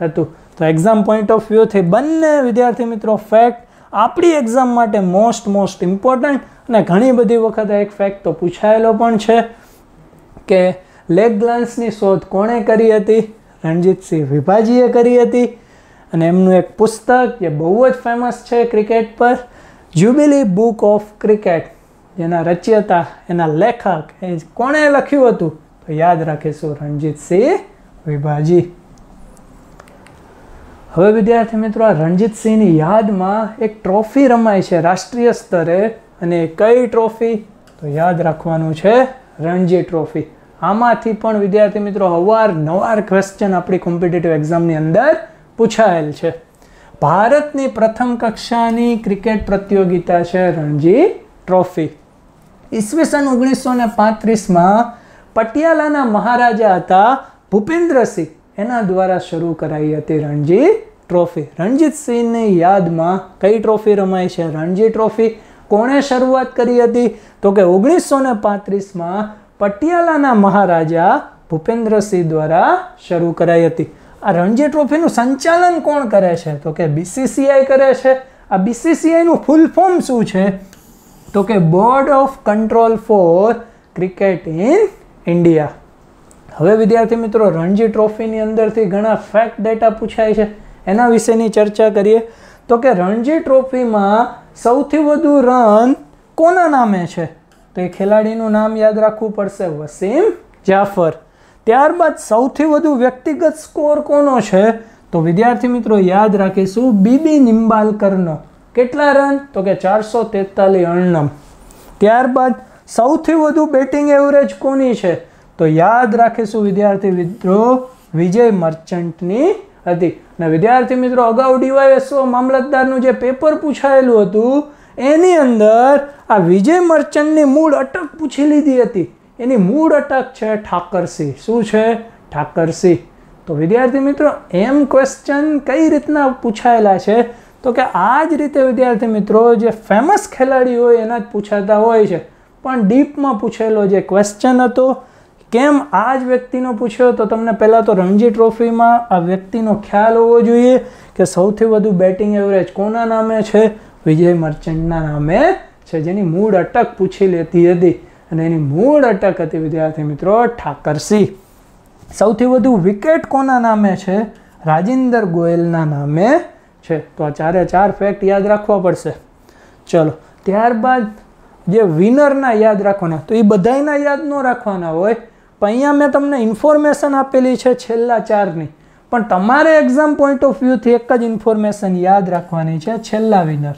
હતું તો એક્ઝામ પોઈન્ટ ઓફ વ્યૂથી બંને વિદ્યાર્થી મિત્રો ફેક્ટ આપણી એક્ઝામ માટે મોસ્ટ મોસ્ટ ઇમ્પોર્ટન્ટ અને ઘણી બધી વખત એક ફેક્ટ તો પૂછાયેલો પણ છે કે લેગ ગ્લાન્સની શોધ કોણે કરી હતી રણજીતસિંહ વિભાજીએ કરી હતી અને એમનું એક પુસ્તક જે બહુ જ ફેમસ છે ક્રિકેટ પર જ્યુબિલી બુક ઓફ ક્રિકેટ જેના રચયતા એના લેખક એ કોણે લખ્યું હતું તો યાદ રાખીશું રણજીતસિંહ વિભાજી હવે વિદ્યાર્થી મિત્રો આ રણજીતસિંહની યાદમાં એક ટ્રોફી રમાય છે રાષ્ટ્રીય સ્તરે અને કઈ ટ્રોફી તો યાદ રાખવાનું છે રણજી ટ્રોફી આમાંથી પણ વિદ્યાર્થી મિત્રો અવાર નવાર ક્વેશ્ચન આપણી કોમ્પિટિટિવ એક્ઝામની અંદર પૂછાયેલ છે ભારતની પ્રથમ કક્ષાની ક્રિકેટ પ્રતિયોગિતા છે રણજી ટ્રોફી ઈસવીસન ઓગણીસો ને પાંત્રીસમાં પટિયાલાના મહારાજા હતા ભૂપેન્દ્રસિંહ એના દ્વારા શરૂ કરાઈ હતી રણજી ટ્રોફી રણજીત સિંહની યાદમાં કઈ ટ્રોફી રમાય છે રણજી ટ્રોફી કોણે શરૂઆત કરી હતી તો કે ઓગણીસો ને પાંત્રીસમાં પટિયાલાના મહારાજા ભૂપેન્દ્રસિંહ દ્વારા શરૂ કરાઈ હતી આ રણજી ટ્રોફીનું સંચાલન કોણ કરે છે તો કે બીસીસીઆઈ કરે છે આ બીસીસીઆઈનું ફૂલ ફોર્મ શું છે તો કે board of control for cricket in India હવે વિદ્યાર્થી મિત્રો રણજી ટ્રોફીની અંદરથી ઘણા ફેક્ટ ડેટા પૂછાય છે એના વિશેની ચર્ચા કરીએ તો કે રણજી ટ્રોફીમાં સૌથી વધુ રન કોના નામે છે તો એ ખેલાડીનું નામ યાદ રાખવું પડશે વસીમ જાફર ત્યારબાદ સૌથી વધુ વ્યક્તિગત સ્કોર કોનો છે તો વિદ્યાર્થી મિત્રો યાદ રાખીશું બીબી નિંબાલકરનો કેટલા રન તો કે ચારસો તેતાલીસ અણનમ ત્યારબાદ સૌથી વધુ બેટિંગ એવરેજ કોની છે તો યાદ રાખીશું વિદ્યાર્થી મિત્રો વિજય મર્ચન્ટની હતી અને વિદ્યાર્થી મિત્રો અગાઉ ડીવાયએસઓ મામલતદારનું જે પેપર પૂછાયેલું હતું એની અંદર આ વિજય મર્ચન્ટની મૂળ અટક પૂછી લીધી હતી એની મૂળ અટક છે ઠાકરસિંહ શું છે ઠાકરસિંહ તો વિદ્યાર્થી મિત્રો એમ ક્વેશ્ચન કઈ રીતના પૂછાયેલા છે તો કે આ જ રીતે વિદ્યાર્થી મિત્રો જે ફેમસ ખેલાડી હોય એના જ પૂછાતા હોય છે પણ ડીપમાં પૂછેલો જે ક્વેશ્ચન હતો કેમ આ જ વ્યક્તિનો પૂછ્યો તો તમને પહેલાં તો રણજી ટ્રોફીમાં આ વ્યક્તિનો ખ્યાલ હોવો જોઈએ કે સૌથી વધુ બેટિંગ એવરેજ કોના નામે છે વિજય મર્ચન્ટના નામે છે જેની મૂળ અટક પૂછી લેતી હતી અને એની મૂળ અટક હતી વિદ્યાર્થી મિત્રો ઠાકરસિંહ સૌથી વધુ વિકેટ કોના નામે છે રાજિંદર ગોયલના નામે છે તો આ ચારે ચાર ફેક્ટ યાદ રાખવા પડશે ચલો ત્યારબાદ જે વિનરના યાદ રાખવાના તો એ બધાના યાદ ન રાખવાના હોય અહીંયા મેં તમને ઇન્ફોર્મેશન આપેલી છે છેલ્લા ચારની પણ તમારે એક્ઝામ પોઈન્ટ ઓફ વ્યૂથી એક જ ઇન્ફોર્મેશન યાદ રાખવાની છે છેલ્લા વિનર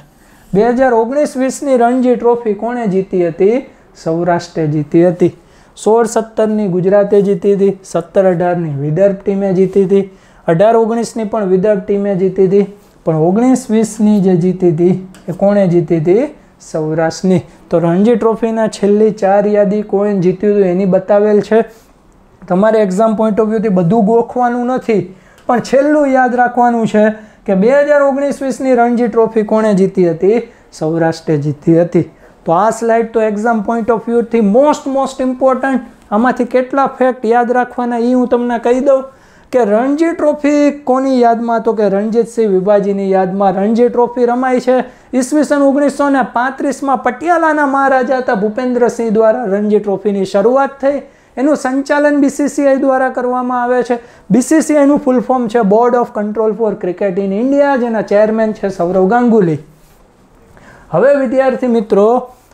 બે હજાર ઓગણીસ વીસની રણજી ટ્રોફી કોણે જીતી હતી સૌરાષ્ટ્રે જીતી હતી સોળ સત્તરની ગુજરાતે જીતી હતી સત્તર અઢારની વિદર્ભ ટીમે જીતી હતી અઢાર ઓગણીસની પણ વિદર્ભ ટીમે જીતી હતી પણ ઓગણીસ વીસની જે જીતી હતી એ કોણે જીતી હતી સૌરાષ્ટ્રની તો રણજી ટ્રોફીના છેલ્લી ચાર યાદી કોઈન જીત્યું હતું એની બતાવેલ છે તમારે એક્ઝામ પોઈન્ટ ઓફ વ્યૂથી બધું ગોખવાનું નથી પણ છેલ્લું યાદ રાખવાનું છે કે બે હજાર ઓગણીસ વીસની રણજી ટ્રોફી કોણે જીતી હતી સૌરાષ્ટ્રે જીતી હતી તો આ સ્લાઇડ તો એક્ઝામ પોઈન્ટ ઓફ વ્યૂથી મોસ્ટ મોસ્ટ ઇમ્પોર્ટન્ટ આમાંથી કેટલા ફેક્ટ યાદ રાખવાના એ હું તમને કહી દઉં કે રણજી ટ્રોફી કોની યાદમાં તો કે રણજીતસિંહ વિભાજીની યાદમાં રણજી ટ્રોફી રમાઈ છે ઈસવીસન ઓગણીસો ને પાંત્રીસમાં પટિયાલાના મહારાજા હતા ભૂપેન્દ્રસિંહ દ્વારા રણજી ટ્રોફીની શરૂઆત થઈ એનું સંચાલન બીસીસીઆઈ દ્વારા કરવામાં આવે છે બીસીસીઆઈનું ફૂલ ફોર્મ છે board of control for cricket in India જેના ચેરમેન છે સૌરવ ગાંગુલી હવે વિદ્યાર્થી મિત્રો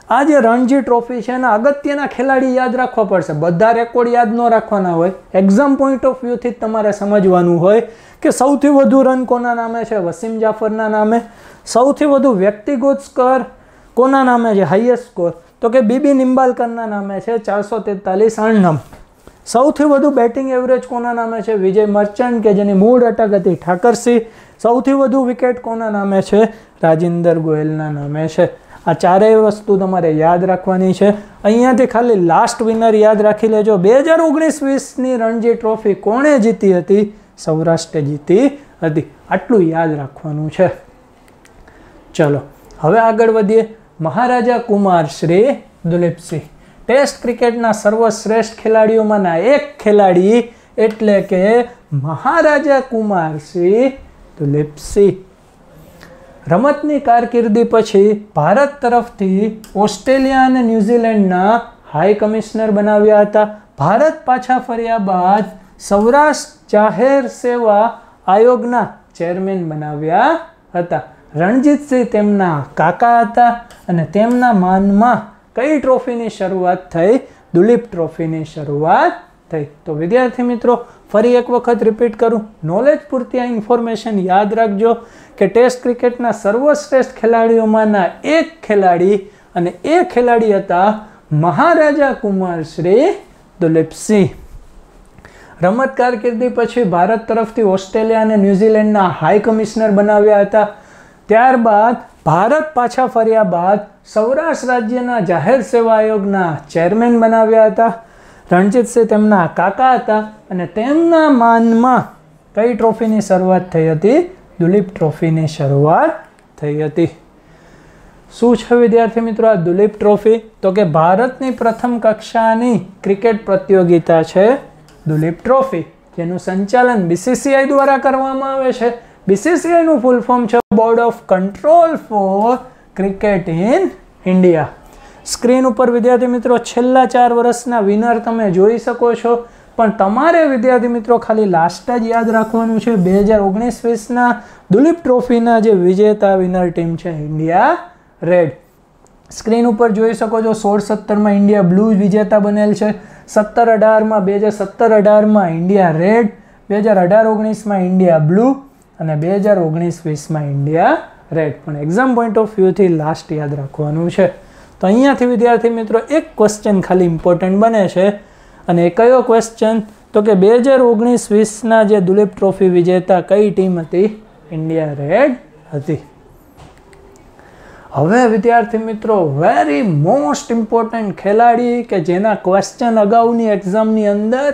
આ જે રણજી ટ્રોફી છે એના અગત્યના ખેલાડી યાદ રાખવા પડશે બધા રેકોર્ડ યાદ ન રાખવાના હોય એક્ઝામ પોઈન્ટ ઓફ વ્યૂથી જ તમારે સમજવાનું હોય કે સૌથી વધુ રન કોના નામે છે વસીમ જાફરના નામે સૌથી વધુ વ્યક્તિગત સ્કોર કોના નામે છે હાઈએસ્ટ સ્કોર તો કે બીબી નિંબાલકરના નામે છે ચારસો તેતાલીસ અણનમ સૌથી વધુ બેટિંગ એવરેજ કોના નામે છે વિજય મર્ચન્ટ કે જેની મૂળ અટક હતી ઠાકરસિંહ સૌથી વધુ વિકેટ કોના નામે છે રાજિંદર ગોયલના નામે છે આ ચારેય વસ્તુ તમારે યાદ રાખવાની છે અહીંયાથી ખાલી લાસ્ટ વિનર યાદ રાખી લેજો બે હજાર ઓગણીસ વીસની રણજી ટ્રોફી કોણે જીતી હતી સૌરાષ્ટ્રે જીતી હતી આટલું યાદ રાખવાનું છે ચલો હવે આગળ વધીએ મહારાજા કુમાર શ્રી દુલીપસિંહ ટેસ્ટ ક્રિકેટના સર્વશ્રેષ્ઠ ખેલાડીઓમાંના એક ખેલાડી એટલે કે મહારાજા કુમાર શ્રી દુલીપસિંહ રમતની કારકિર્દી પછી ભારત તરફથી ઓસ્ટ્રેલિયા અને ન્યૂઝીલેન્ડના હાઈ કમિશનર બનાવ્યા હતા ભારત પાછા ફર્યા બાદ સૌરાષ્ટ્ર જાહેર સેવા આયોગના ચેરમેન બનાવ્યા હતા રણજીતસિંહ તેમના કાકા હતા અને તેમના માનમાં કઈ ટ્રોફીની શરૂઆત થઈ દુલીપ ટ્રોફીની શરૂઆત થઈ તો વિદ્યાર્થી મિત્રો ફરી એક વખત રિપીટ કરું નોલેજ પૂરતી આ ઇન્ફોર્મેશન યાદ રાખજો કે ટેસ્ટ ક્રિકેટના સર્વશ્રેષ્ઠ ખેલાડીઓમાંના એક ખેલાડી અને એ ખેલાડી હતા મહારાજા કુમાર શ્રી દુલીપસિંહ રમત કારકિર્દી પછી ભારત તરફથી ઓસ્ટ્રેલિયા અને ન્યૂઝીલેન્ડના હાઈ કમિશનર બનાવ્યા હતા ત્યારબાદ ભારત પાછા ફર્યા બાદ સૌરાષ્ટ્ર રાજ્યના જાહેર સેવા આયોગના ચેરમેન બનાવ્યા હતા રણજીત સિંહ તેમના કાકા હતા અને તેમના માનમાં કઈ ટ્રોફીની શરૂઆત થઈ હતી દુલીપ ટ્રોફીની શરૂઆત થઈ હતી શું છે વિદ્યાર્થી મિત્રો આ દુલીપ ટ્રોફી તો કે ભારતની પ્રથમ કક્ષાની ક્રિકેટ પ્રતિયોગિતા છે દુલીપ ટ્રોફી જેનું સંચાલન બીસીસીઆઈ દ્વારા કરવામાં આવે છે બીસીસીઆઈનું ફૂલ ફોર્મ છે board of control for cricket in India screen ઉપર વિદ્યાર્થી મિત્રો છેલ્લા ચાર વર્ષના વિનર તમે જોઈ શકો છો પણ તમારે વિદ્યાર્થી મિત્રો ખાલી લાસ્ટ જ યાદ રાખવાનું છે બે હજાર ઓગણીસ વીસના દુલીપ ટ્રોફીના જે વિજેતા વિનર ટીમ છે ઇન્ડિયા રેડ સ્ક્રીન ઉપર જોઈ શકો છો સોળ સત્તરમાં ઇન્ડિયા બ્લુ વિજેતા બનેલ છે સત્તર અઢારમાં બે હજાર સત્તર અઢારમાં ઇન્ડિયા રેડ બે હજાર અઢાર ઓગણીસમાં ઇન્ડિયા બ્લુ અને બે હજાર ઓગણીસ વીસમાં ઇન્ડિયા રેડ પણ એક્ઝામ પોઈન્ટ ઓફ વ્યૂથી લાસ્ટ યાદ રાખવાનું છે તો અહીંયાથી વિદ્યાર્થી મિત્રો એક ક્વેશ્ચન ખાલી ઇમ્પોર્ટન્ટ બને છે અને એ કયો ક્વેશ્ચન તો કે બે હજાર ઓગણીસ વીસના જે દુલીપ ટ્રોફી વિજેતા કઈ ટીમ હતી ઇન્ડિયા રેડ હતી હવે વિદ્યાર્થી મિત્રો વેરી મોસ્ટ ઇમ્પોર્ટન્ટ ખેલાડી કે જેના ક્વેશ્ચન અગાઉની એક્ઝામની અંદર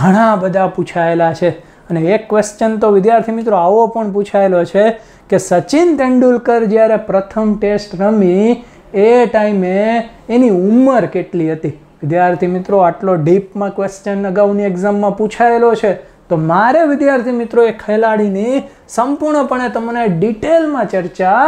ઘણા બધા પૂછાયેલા છે અને એક ક્વેશ્ચન તો વિદ્યાર્થી મિત્રો આવો પણ પૂછાયેલો છે કે સચિન તેંડુલકર જ્યારે પ્રથમ ટેસ્ટ રમી એ ટાઈમે એની ઉંમર કેટલી હતી વિદ્યાર્થી મિત્રો આટલો ડીપમાં ક્વેશ્ચન અગાઉની એક્ઝામમાં પૂછાયેલો છે તો મારે વિદ્યાર્થી મિત્રો એ ખેલાડીની સંપૂર્ણપણે તમને ડિટેલમાં ચર્ચા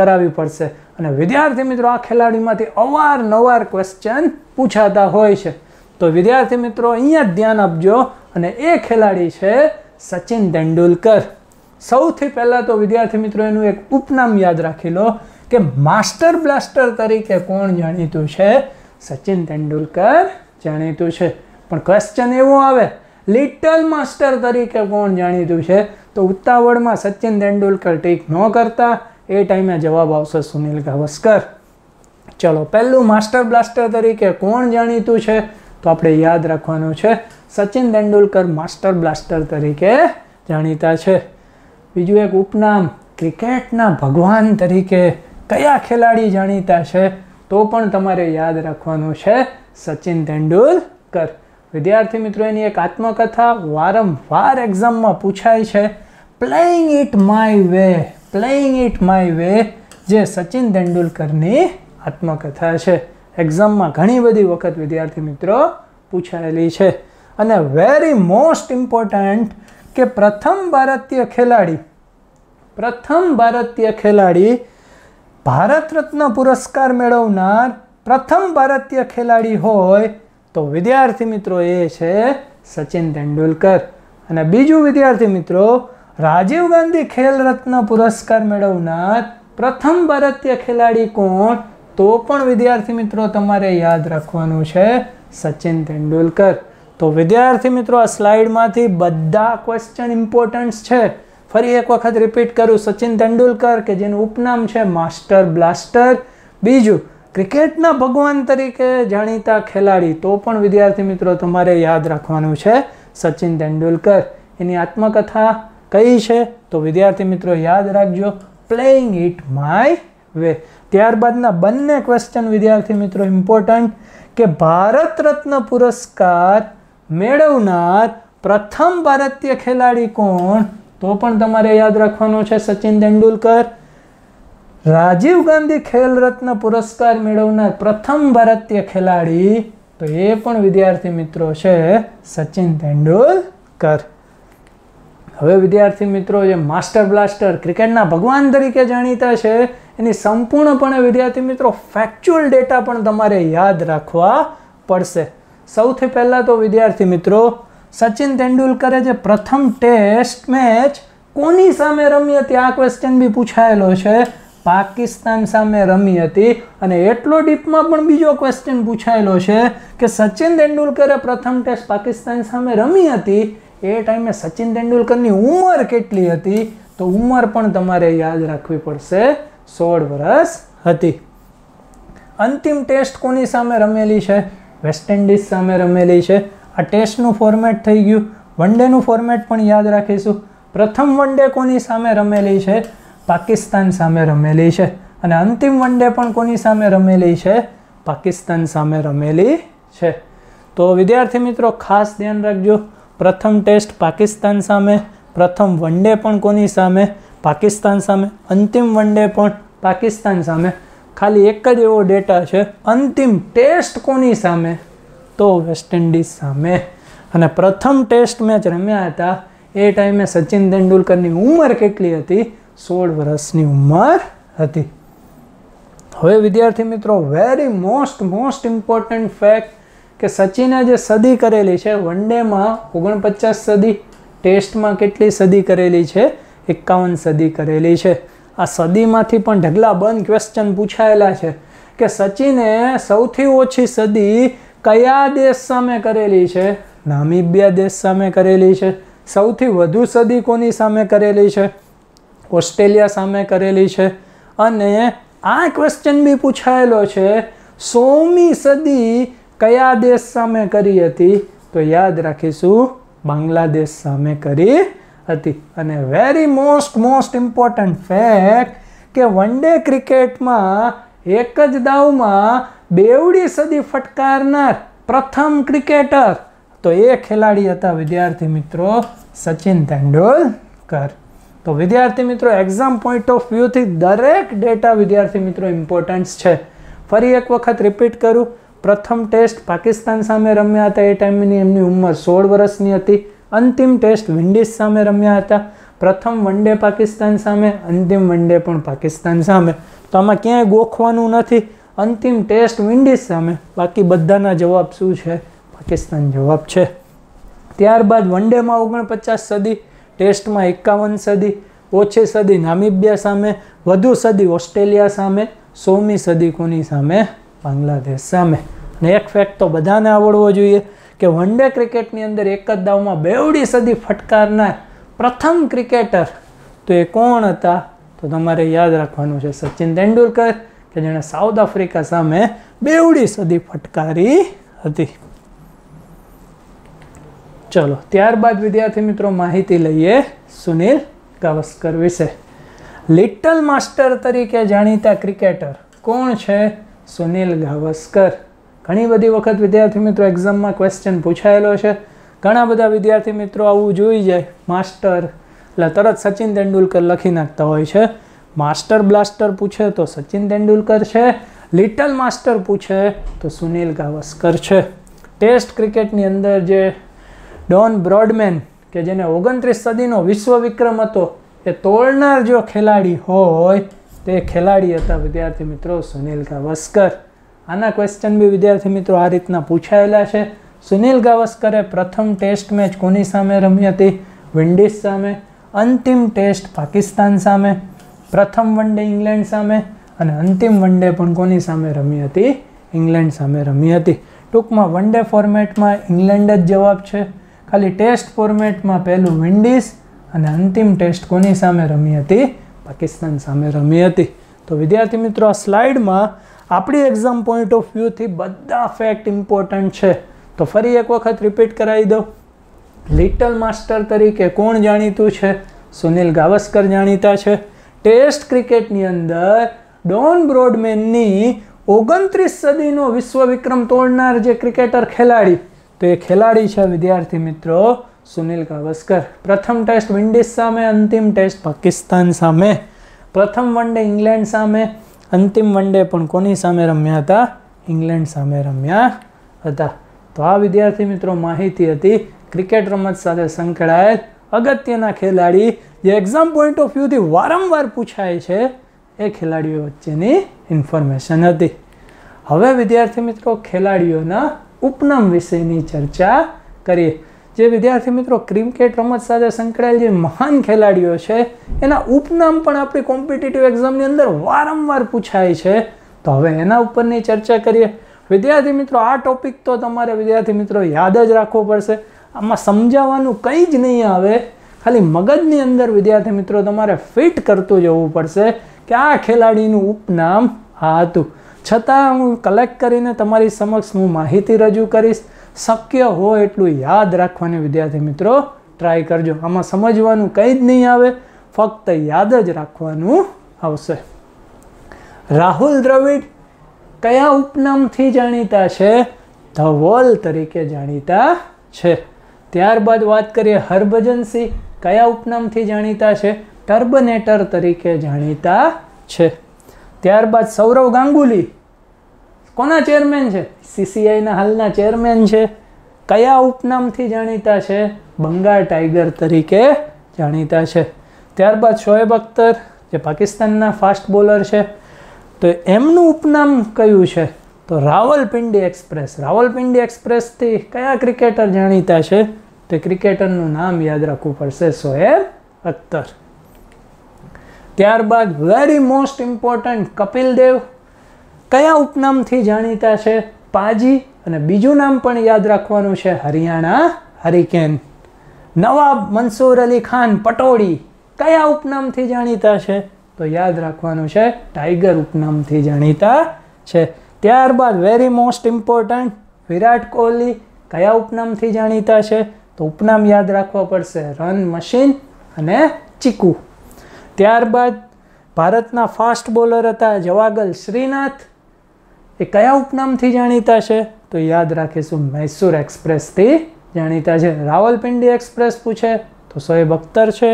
કરાવવી પડશે અને વિદ્યાર્થી મિત્રો આ ખેલાડીમાંથી અવારનવાર ક્વેશ્ચન પૂછાતા હોય છે તો વિદ્યાર્થી મિત્રો અહીંયા જ ધ્યાન આપજો અને એ ખેલાડી છે સચિન તેંડુલકર સૌથી પહેલાં તો વિદ્યાર્થી મિત્રો એનું એક ઉપનામ યાદ રાખી લો કે માસ્ટર બ્લાસ્ટર તરીકે કોણ જાણીતું છે સચિન તેંડુલકર જાણીતું છે પણ ક્વેશ્ચન એવો આવે લિટલ માસ્ટર તરીકે કોણ જાણીતું છે તો ઉતાવળમાં સચિન તેંડુલકર ટીક ન કરતા એ ટાઈમે જવાબ આવશે સુનિલ ગાવસ્કર ચલો પહેલું માસ્ટર બ્લાસ્ટર તરીકે કોણ જાણીતું છે તો આપણે યાદ રાખવાનું છે સચિન તેંડુલકર માસ્ટર બ્લાસ્ટર તરીકે જાણીતા છે બીજું એક ઉપનામ ક્રિકેટના ભગવાન તરીકે કયા ખેલાડી જાણીતા છે તો પણ તમારે યાદ રાખવાનું છે સચિન તેંડુલકર વિદ્યાર્થી મિત્રો એની એક આત્મકથા વારંવાર એક્ઝામમાં પૂછાય છે playing it my way playing it my way જે સચિન તેંડુલકરની આત્મકથા છે એક્ઝામમાં ઘણી બધી વખત વિદ્યાર્થી મિત્રો પૂછાયેલી છે અને વેરી મોસ્ટ ઇમ્પોર્ટન્ટ કે પ્રથમ ભારતીય ખેલાડી પ્રથમ ભારતીય ખેલાડી ભારત રત્ન પુરસ્કાર મેળવનાર પ્રથમ ભારતીય ખેલાડી હોય તો વિદ્યાર્થી મિત્રો એ છે સચિન તેંડુલકર અને બીજું વિદ્યાર્થી મિત્રો રાજીવ ગાંધી ખેલ રત્ન પુરસ્કાર મેળવનાર પ્રથમ ભારતીય ખેલાડી કોણ તો પણ વિદ્યાર્થી મિત્રો તમારે યાદ રાખવાનું છે સચિન તેંડુલકર તો વિદ્યાર્થી મિત્રો આ સ્લાઇડમાંથી બધા ક્વેશ્ચન ઇમ્પોર્ટન્સ છે ફરી એક વખત રિપીટ કરું સચિન તેંડુલકર કે જેનું ઉપનામ છે માસ્ટર બ્લાસ્ટર બીજું ક્રિકેટના ભગવાન તરીકે જાણીતા ખેલાડી તો પણ વિદ્યાર્થી મિત્રો તમારે યાદ રાખવાનું છે સચિન તેંડુલકર એની આત્મકથા કઈ છે તો વિદ્યાર્થી મિત્રો યાદ રાખજો પ્લેઇંગ ઇટ માય વે ત્યારબાદના બંને ક્વેશ્ચન વિદ્યાર્થી મિત્રો ઇમ્પોર્ટન્ટ કે ભારત રત્ન પુરસ્કાર મેળવનાર પ્રથમ ભારતીય ખેલાડી કોણ તો પણ તમારે યાદ રાખવાનું છે સચિન તેંડુલકર રાજીવ ગાંધી ખેલ રત્ન પુરસ્કાર મેળવનાર પ્રથમ ભારતીય ખેલાડી તો એ પણ વિદ્યાર્થી મિત્રો છે સચિન તેંડુલકર હવે વિદ્યાર્થી મિત્રો જે માસ્ટર બ્લાસ્ટર ક્રિકેટના ભગવાન તરીકે જાણીતા છે એની સંપૂર્ણપણે વિદ્યાર્થી મિત્રો ફેક્ચ્યુઅલ ડેટા પણ તમારે યાદ રાખવા પડશે સૌથી પહેલાં તો વિદ્યાર્થી મિત્રો સચિન તેંડુલકરે જે પ્રથમ ટેસ્ટ મેચ કોની સામે રમી હતી આ ક્વેશ્ચન બી પૂછાયેલો છે પાકિસ્તાન સામે રમી હતી અને એટલો ડીપમાં પણ બીજો ક્વેશ્ચન પૂછાયેલો છે કે સચિન તેંડુલકરે પ્રથમ ટેસ્ટ પાકિસ્તાન સામે રમી હતી એ ટાઈમે સચિન તેંડુલકરની ઉંમર કેટલી હતી તો ઉંમર પણ તમારે યાદ રાખવી પડશે સોળ વર્ષ હતી અંતિમ ટેસ્ટ કોની સામે રમેલી છે વેસ્ટ ઇન્ડિઝ સામે રમેલી છે આ ટેસ્ટનું ફોર્મેટ થઈ ગયું વન ડેનું ફોર્મેટ પણ યાદ રાખીશું પ્રથમ વન ડે કોની સામે રમેલી છે પાકિસ્તાન સામે રમેલી છે અને અંતિમ વન ડે પણ કોની સામે રમેલી છે પાકિસ્તાન સામે રમેલી છે તો વિદ્યાર્થી મિત્રો ખાસ ધ્યાન રાખજો પ્રથમ ટેસ્ટ પાકિસ્તાન સામે પ્રથમ વન ડે પણ કોની સામે પાકિસ્તાન સામે અંતિમ વન ડે પણ પાકિસ્તાન સામે ખાલી એક જ એવો ડેટા છે અંતિમ ટેસ્ટ કોની સામે હતો વેસ્ટ ઇન્ડિઝ સામે અને પ્રથમ ટેસ્ટ મેચ રમ્યા હતા એ ટાઈમે સચિન તેંડુલકરની ઉંમર કેટલી હતી સોળ વર્ષની ઉંમર હતી હવે વિદ્યાર્થી મિત્રો very most most important fact કે સચિને જે સદી કરેલી છે વન ડેમાં ઓગણપચાસ સદી ટેસ્ટમાં કેટલી સદી કરેલી છે એકાવન સદી કરેલી છે આ સદીમાંથી પણ ઢગલા બંધ ક્વેશ્ચન પૂછાયેલા છે કે સચિને સૌથી ઓછી સદી કયા દેશ સામે કરેલી છે નામિબિયા દેશ સામે કરેલી છે સૌથી વધુ સદી કોની સામે કરેલી છે ઓસ્ટ્રેલિયા સામે કરેલી છે અને આ ક્વેશ્ચન બી પૂછાયેલો છે સોમી સદી કયા દેશ સામે કરી હતી તો યાદ રાખીશું બાંગ્લાદેશ સામે કરી હતી અને very most most important fact કે વન ડે ક્રિકેટમાં એક જ દાવમાં બેવડી સદી ફટકારનાર પ્રથમ ક્રિકેટર તો એ ખેલાડી હતા વિદ્યાર્થી મિત્રો સચિન તેંડુલકર તો વિદ્યાર્થી મિત્રો એક્ઝામ પોઈન્ટ ઓફ વ્યૂથી દરેક ડેટા વિદ્યાર્થી મિત્રો ઇમ્પોર્ટન્સ છે ફરી એક વખત રિપીટ કરું પ્રથમ ટેસ્ટ પાકિસ્તાન સામે રમ્યા હતા એ ટાઈમની એમની ઉંમર સોળ વર્ષની હતી અંતિમ ટેસ્ટ વિન્ડિઝ સામે રમ્યા હતા પ્રથમ વન ડે પાકિસ્તાન સામે અંતિમ વન ડે પણ પાકિસ્તાન સામે તો આમાં ક્યાંય ગોખવાનું નથી અંતિમ ટેસ્ટ વિન્ડિઝ સામે બાકી બધાના જવાબ શું છે પાકિસ્તાન જવાબ છે ત્યારબાદ વન ડેમાં ઓગણપચાસ સદી ટેસ્ટમાં એકાવન સદી ઓછી સદી નામિબિયા સામે વધુ સદી ઓસ્ટ્રેલિયા સામે સોમી સદી કોની સામે બાંગ્લાદેશ સામે અને એક ફેક્ટ તો બધાને આવડવો જોઈએ કે વન ડે ક્રિકેટની અંદર એક જ દાવમાં બેવડી સદી ફટકારનાર પ્રથમ ક્રિકેટર તો એ કોણ હતા તો તમારે યાદ રાખવાનું છે સચિન તેંડુલકર કે જેણે સાઉથ આફ્રિકા સામે બેવડી સદી ફટકારી હતી ચલો ત્યારબાદ વિદ્યાર્થી મિત્રો માહિતી લઈએ સુનિલ ગાવસ્કર વિશે લિટલ માસ્ટર તરીકે જાણીતા ક્રિકેટર કોણ છે સુનિલ ગાવસ્કર ઘણી બધી વખત વિદ્યાર્થી મિત્રો એક્ઝામમાં ક્વેશ્ચન પૂછાયેલો છે ઘણા બધા વિદ્યાર્થી મિત્રો આવું જોઈ જાય માસ્ટર એટલે તરત સચિન તેંડુલકર લખી નાખતા હોય છે માસ્ટર બ્લાસ્ટર પૂછે તો સચિન તેંડુલકર છે લિટલ માસ્ટર પૂછે તો સુનિલ ગાવસ્કર છે ટેસ્ટ ક્રિકેટની અંદર જે ડોન બ્રોડમેન કે જેને ઓગણત્રીસ સદીનો વિશ્વ વિક્રમ હતો એ તોડનાર જો ખેલાડી હોય તે ખેલાડી હતા વિદ્યાર્થી મિત્રો સુનિલ ગાવસ્કર આના ક્વેશ્ચન બી વિદ્યાર્થી મિત્રો આ રીતના પૂછાયેલા છે સુનિલ ગાવસ્કરે પ્રથમ ટેસ્ટ મેચ કોની સામે રમી હતી વિન્ડિઝ સામે અંતિમ ટેસ્ટ પાકિસ્તાન સામે પ્રથમ વનડે ઇંગ્લેન્ડ સામે અને અંતિમ વન ડે પણ કોની સામે રમી હતી ઇંગ્લેન્ડ સામે રમી હતી ટૂંકમાં વન ડે ફોર્મેટમાં ઇંગ્લેન્ડ જ જવાબ છે ખાલી ટેસ્ટ ફોર્મેટમાં પહેલું વિન્ડિઝ અને અંતિમ ટેસ્ટ કોની સામે રમી હતી પાકિસ્તાન સામે રમી હતી તો વિદ્યાર્થી મિત્રો આ સ્લાઇડમાં આપણી એક્ઝામ પોઈન્ટ ઓફ વ્યૂથી બધા ફેક્ટ ઇમ્પોર્ટન્ટ છે તો ફરી એક વખત રિપીટ કરાવી દઉં લિટલ માસ્ટર તરીકે કોણ જાણીતું છે સુનિલ ગાવસ્કર જાણીતા છે ટેસ્ટ ક્રિકેટની અંદર ડોન બ્રોડમેનની ઓગણત્રીસ સદીનો વિશ્વ વિક્રમ તોડનાર જે ક્રિકેટર ખેલાડી તો એ ખેલાડી છે વિદ્યાર્થી મિત્રો સુનિલ ગાવસ્કર પ્રથમ ટેસ્ટ વિન્ડિઝ સામે અંતિમ ટેસ્ટ પાકિસ્તાન સામે પ્રથમ વન ડે ઇંગ્લેન્ડ સામે અંતિમ વન ડે પણ કોની સામે રમ્યા હતા ઇંગ્લેન્ડ સામે રમ્યા હતા તો આ વિદ્યાર્થી મિત્રો માહિતી હતી ક્રિકેટ રમત સાથે સંકળાયેલ અગત્યના ખેલાડી જે એક્ઝામ પોઈન્ટ ઓફ વ્યૂથી વારંવાર પૂછાય છે એ ખેલાડીઓ વચ્ચેની ઇન્ફોર્મેશન હતી હવે વિદ્યાર્થી મિત્રો ખેલાડીઓના ઉપનામ વિશેની ચર્ચા કરીએ જે વિદ્યાર્થી મિત્રો ક્રિકેટ રમત સાથે સંકળાયેલ જે મહાન ખેલાડીઓ છે એના ઉપનામ પણ આપણી કોમ્પિટિટિવ એક્ઝામની અંદર વારંવાર પૂછાય છે તો હવે એના ઉપરની ચર્ચા કરીએ વિદ્યાર્થી મિત્રો આ ટોપિક તો તમારે વિદ્યાર્થી મિત્રો યાદ જ રાખવો પડશે આમાં સમજાવવાનું કંઈ જ નહીં આવે ખાલી મગજની અંદર વિદ્યાર્થી મિત્રો તમારે ફિટ કરતું જવું પડશે કે આ ખેલાડીનું ઉપનામ આ હતું છતાં હું કલેક્ટ કરીને તમારી સમક્ષ હું માહિતી રજૂ કરીશ શક્ય હોય એટલું યાદ રાખવાની વિદ્યાર્થી મિત્રો ટ્રાય કરજો આમાં સમજવાનું કંઈ જ નહીં આવે ફક્ત યાદ જ રાખવાનું આવશે રાહુલ દ્રવિડ કયા ઉપનામથી જાણીતા છે ધ વોલ તરીકે જાણીતા છે ત્યારબાદ વાત કરીએ હરભજન સિંહ કયા ઉપનામથી જાણીતા છે ટર્બનેટર તરીકે જાણીતા છે ત્યારબાદ સૌરવ ગાંગુલી કોના ચેરમેન છે સીસીઆઈના હાલના ચેરમેન છે કયા ઉપનામથી જાણીતા છે બંગાળ ટાઈગર તરીકે જાણીતા છે ત્યારબાદ શોએબ અખ્તર જે પાકિસ્તાનના ફાસ્ટ બોલર છે તો એમનું ઉપનામ કયું છે તો રાવલપિંડી એક્સપ્રેસ રાવલપિંડી એક્સપ્રેસથી કયા ક્રિકેટર જાણીતા છે તે ક્રિકેટરનું નામ યાદ રાખવું પડશે સોએબ અખ્તર ત્યારબાદ very most important Kapil Dev કયા ઉપનામથી જાણીતા છે પાજી અને બીજું નામ પણ યાદ રાખવાનું છે હરિયાણા હરિકેન નવાબ મંસૂર અલી ખાન પટોળી કયા ઉપનામથી જાણીતા છે તો યાદ રાખવાનું છે ટાઈગર ઉપનામથી જાણીતા છે ત્યારબાદ very most important Virat Kohli કયા ઉપનામથી જાણીતા છે તો ઉપનામ યાદ રાખવા પડશે રન મશીન અને ચીકુ ત્યારબાદ ભારતના ફાસ્ટ બોલર હતા જવાગલ શ્રીનાથ એ કયા ઉપનામથી જાણીતા છે તો યાદ રાખીશું મૈસૂર એક્સપ્રેસથી જાણીતા છે રાવલપિંડી એક્સપ્રેસ પૂછે તો સોએબ અખ્તર છે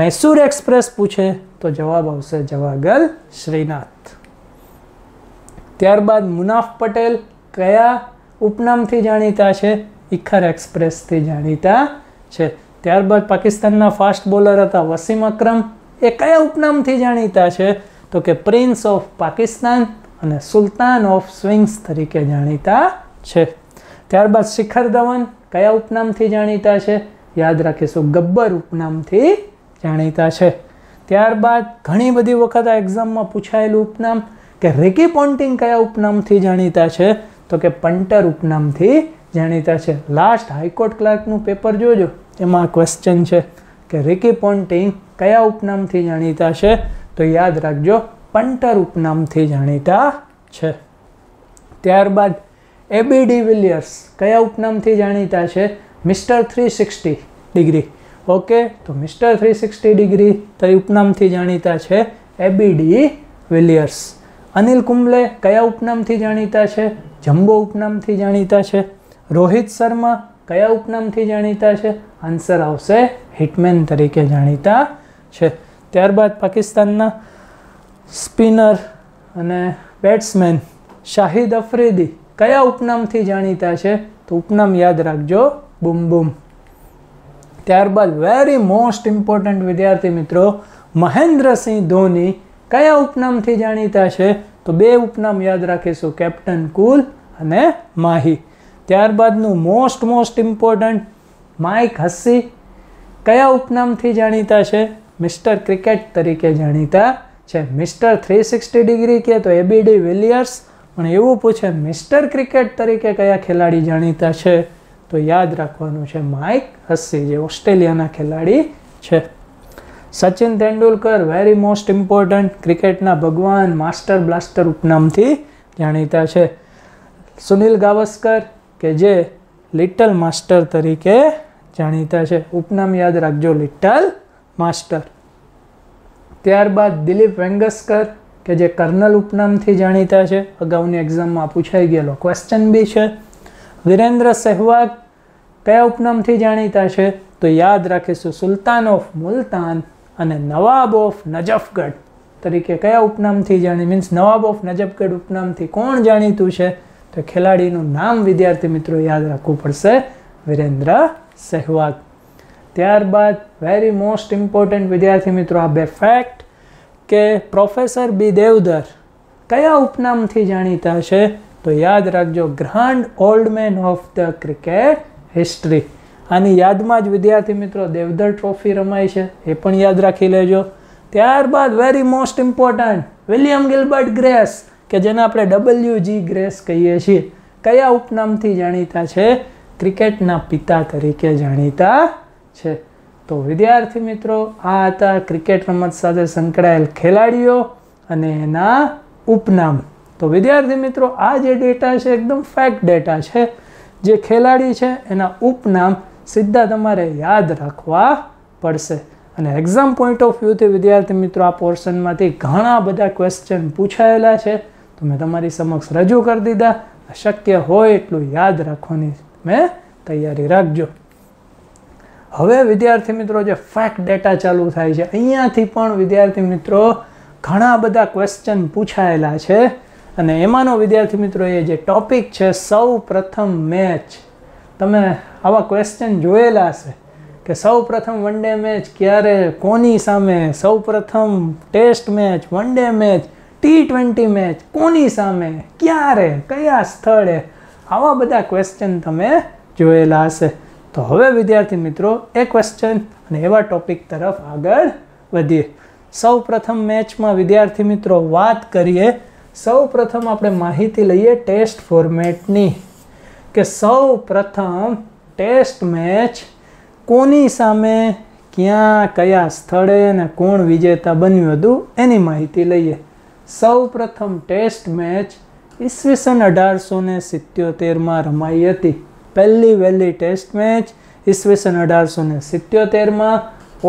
મૈસૂર એક્સપ્રેસ પૂછે તો જવાબ આવશે જવાગલ શ્રીનાથ ત્યારબાદ મુનાફ પટેલ કયા ઉપનામથી જાણીતા છે ઇખર એક્સપ્રેસથી જાણીતા છે ત્યારબાદ પાકિસ્તાનના ફાસ્ટ બોલર હતા વસીમ અક્રમ એ કયા ઉપનામથી જાણીતા છે તો કે પ્રિન્સ ઓફ પાકિસ્તાન અને સુલતાન ઓફ સ્વિંગ્સ તરીકે જાણીતા છે ત્યારબાદ શિખર ધવન કયા ઉપનામથી જાણીતા છે યાદ રાખીશું ગબ્બર ઉપનામથી જાણીતા છે ત્યારબાદ ઘણી બધી વખત આ એક્ઝામમાં પૂછાયેલું ઉપનામ કે રિકી પોન્ટિંગ કયા ઉપનામથી જાણીતા છે તો કે પંટર ઉપનામથી જાણીતા છે લાસ્ટ હાઈકોર્ટ ક્લાર્કનું પેપર જોજો એમાં ક્વેશ્ચન છે કે રિકી પોન્ટિંગ કયા ઉપનામથી જાણીતા છે તો યાદ રાખજો પંટર ઉપનામથી જાણીતા છે ત્યારબાદ એબી વિલિયર્સ કયા ઉપનામથી જાણીતા છે mister three sixty degree okay તો મિસ્ટર થ્રી સિક્સટી ડિગ્રી તરી ઉપનામથી જાણીતા છે AB de Villiers Anil Kumble કયા ઉપનામથી જાણીતા છે જમ્બો ઉપનામથી જાણીતા છે રોહિત શર્મા કયા ઉપનામથી જાણીતા છે આન્સર આવશે હિટમેન તરીકે જાણીતા છે ત્યારબાદ પાકિસ્તાનના સ્પિનર અને બેટ્સમેન શાહિદ અફ્રીદી કયા ઉપનામથી જાણીતા છે તો ઉપનામ યાદ રાખજો બુમ બુમ ત્યારબાદ વેરી મોસ્ટ ઇમ્પોર્ટન્ટ વિદ્યાર્થી મિત્રો મહેન્દ્રસિંહ ધોની કયા ઉપનામથી જાણીતા છે તો બે ઉપનામ યાદ રાખીશું કેપ્ટન કુલ અને માહી ત્યારબાદનું most most important Mike Hussey કયા ઉપનામથી જાણીતા છે મિસ્ટર ક્રિકેટ તરીકે જાણીતા છે મિસ્ટર થ્રી સિક્સટી ડિગ્રી કે તો એબીડી વિલિયર્સ પણ એવું પૂછે મિસ્ટર ક્રિકેટ તરીકે કયા ખેલાડી જાણીતા છે તો યાદ રાખવાનું છે માઇક હસ્સી જે ઓસ્ટ્રેલિયાના ખેલાડી છે Sachin Tendulkar very most important ક્રિકેટના ભગવાન માસ્ટર બ્લાસ્ટર ઉપનામથી જાણીતા છે સુનિલ ગાવસ્કર કે જે લિટલ માસ્ટર તરીકે જાણીતા છે ઉપનામ યાદ રાખજો લિટલ માસ્ટર ત્યારબાદ દિલીપ વેંગસ્કર કે જે કર્નલ ઉપનામથી જાણીતા છે અગાઉની એક્ઝામમાં પૂછાઈ ગયેલો ક્વેશ્ચન બી છે વિરેન્દ્ર સહેવાગ કયા ઉપનામથી જાણીતા છે તો યાદ રાખીશું સુલતાન ઓફ મુલતાન અને નવાબ ઓફ નજફગઢ તરીકે કયા ઉપનામથી જાણી મીન્સ નવાબ ઓફ નજફગઢ ઉપનામથી કોણ જાણીતું છે તો ખેલાડીનું નામ વિદ્યાર્થી મિત્રો યાદ રાખવું પડશે વિરેન્દ્ર સહેવાગ ત્યારબાદ વેરી મોસ્ટ ઇમ્પોર્ટન્ટ વિદ્યાર્થી મિત્રો આ બે ફેક્ટ કે પ્રોફેસર બી દેવધર કયા ઉપનામથી જાણીતા છે તો યાદ રાખજો grand old man of the cricket history આની યાદમાં જ વિદ્યાર્થી મિત્રો દેવધર ટ્રોફી રમાય છે એ પણ યાદ રાખી લેજો ત્યારબાદ very most important William Gilbert Grace કે જેને આપણે જી ગ્રેસ કહીએ છીએ કયા ઉપનામથી જાણીતા છે ક્રિકેટના પિતા તરીકે જાણીતા છે તો વિદ્યાર્થી મિત્રો આ હતા ક્રિકેટ રમત સાથે સંકળાયેલ ખેલાડીઓ અને એના ઉપનામ તો વિદ્યાર્થી મિત્રો આ જે ડેટા છે એકદમ ફેક્ટ ડેટા છે જે ખેલાડી છે એના ઉપનામ સીધા તમારે યાદ રાખવા પડશે અને એક્ઝામ પોઈન્ટ ઓફ વ્યૂથી વિદ્યાર્થી મિત્રો આ પોર્શનમાંથી ઘણા બધા ક્વેશ્ચન પૂછાયેલા છે તો મેં તમારી સમક્ષ રજૂ કરી દીધા શક્ય હોય એટલું યાદ રાખવાની મેં તૈયારી રાખજો હવે વિદ્યાર્થી મિત્રો જે ફેક્ટ ડેટા ચાલુ થાય છે અહીંયાથી પણ વિદ્યાર્થી મિત્રો ઘણા બધા ક્વેશ્ચન પૂછાયેલા છે અને એમાંનો વિદ્યાર્થી મિત્રો એ જે ટોપિક છે સૌ પ્રથમ મેચ તમે આવા ક્વેશ્ચન જોયેલા હશે કે સૌ પ્રથમ વન ડે મેચ ક્યારે કોની સામે સૌ પ્રથમ test match one day match T twenty match કોની સામે ક્યારે કયા સ્થળે આવા બધા ક્વેશ્ચન તમે જોયેલા હશે તો હવે વિદ્યાર્થી મિત્રો એ ક્વેશ્ચન અને એવા ટોપિક તરફ આગળ વધીએ સૌ પ્રથમ મેચમાં વિદ્યાર્થી મિત્રો વાત કરીએ સૌ પ્રથમ આપણે માહિતી લઈએ ટેસ્ટ ફોર્મેટની કે સૌ પ્રથમ ટેસ્ટ મેચ કોની સામે ક્યાં કયા સ્થળે અને કોણ વિજેતા બન્યું હતું એની માહિતી લઈએ સૌ પ્રથમ ટેસ્ટ મેચ ઈસવીસન અઢારસો ને સિત્યોતેરમાં રમાઈ હતી પહેલી વહેલી ટેસ્ટ મેચ ઈસવીસન અઢારસો ને સિત્યોતેરમાં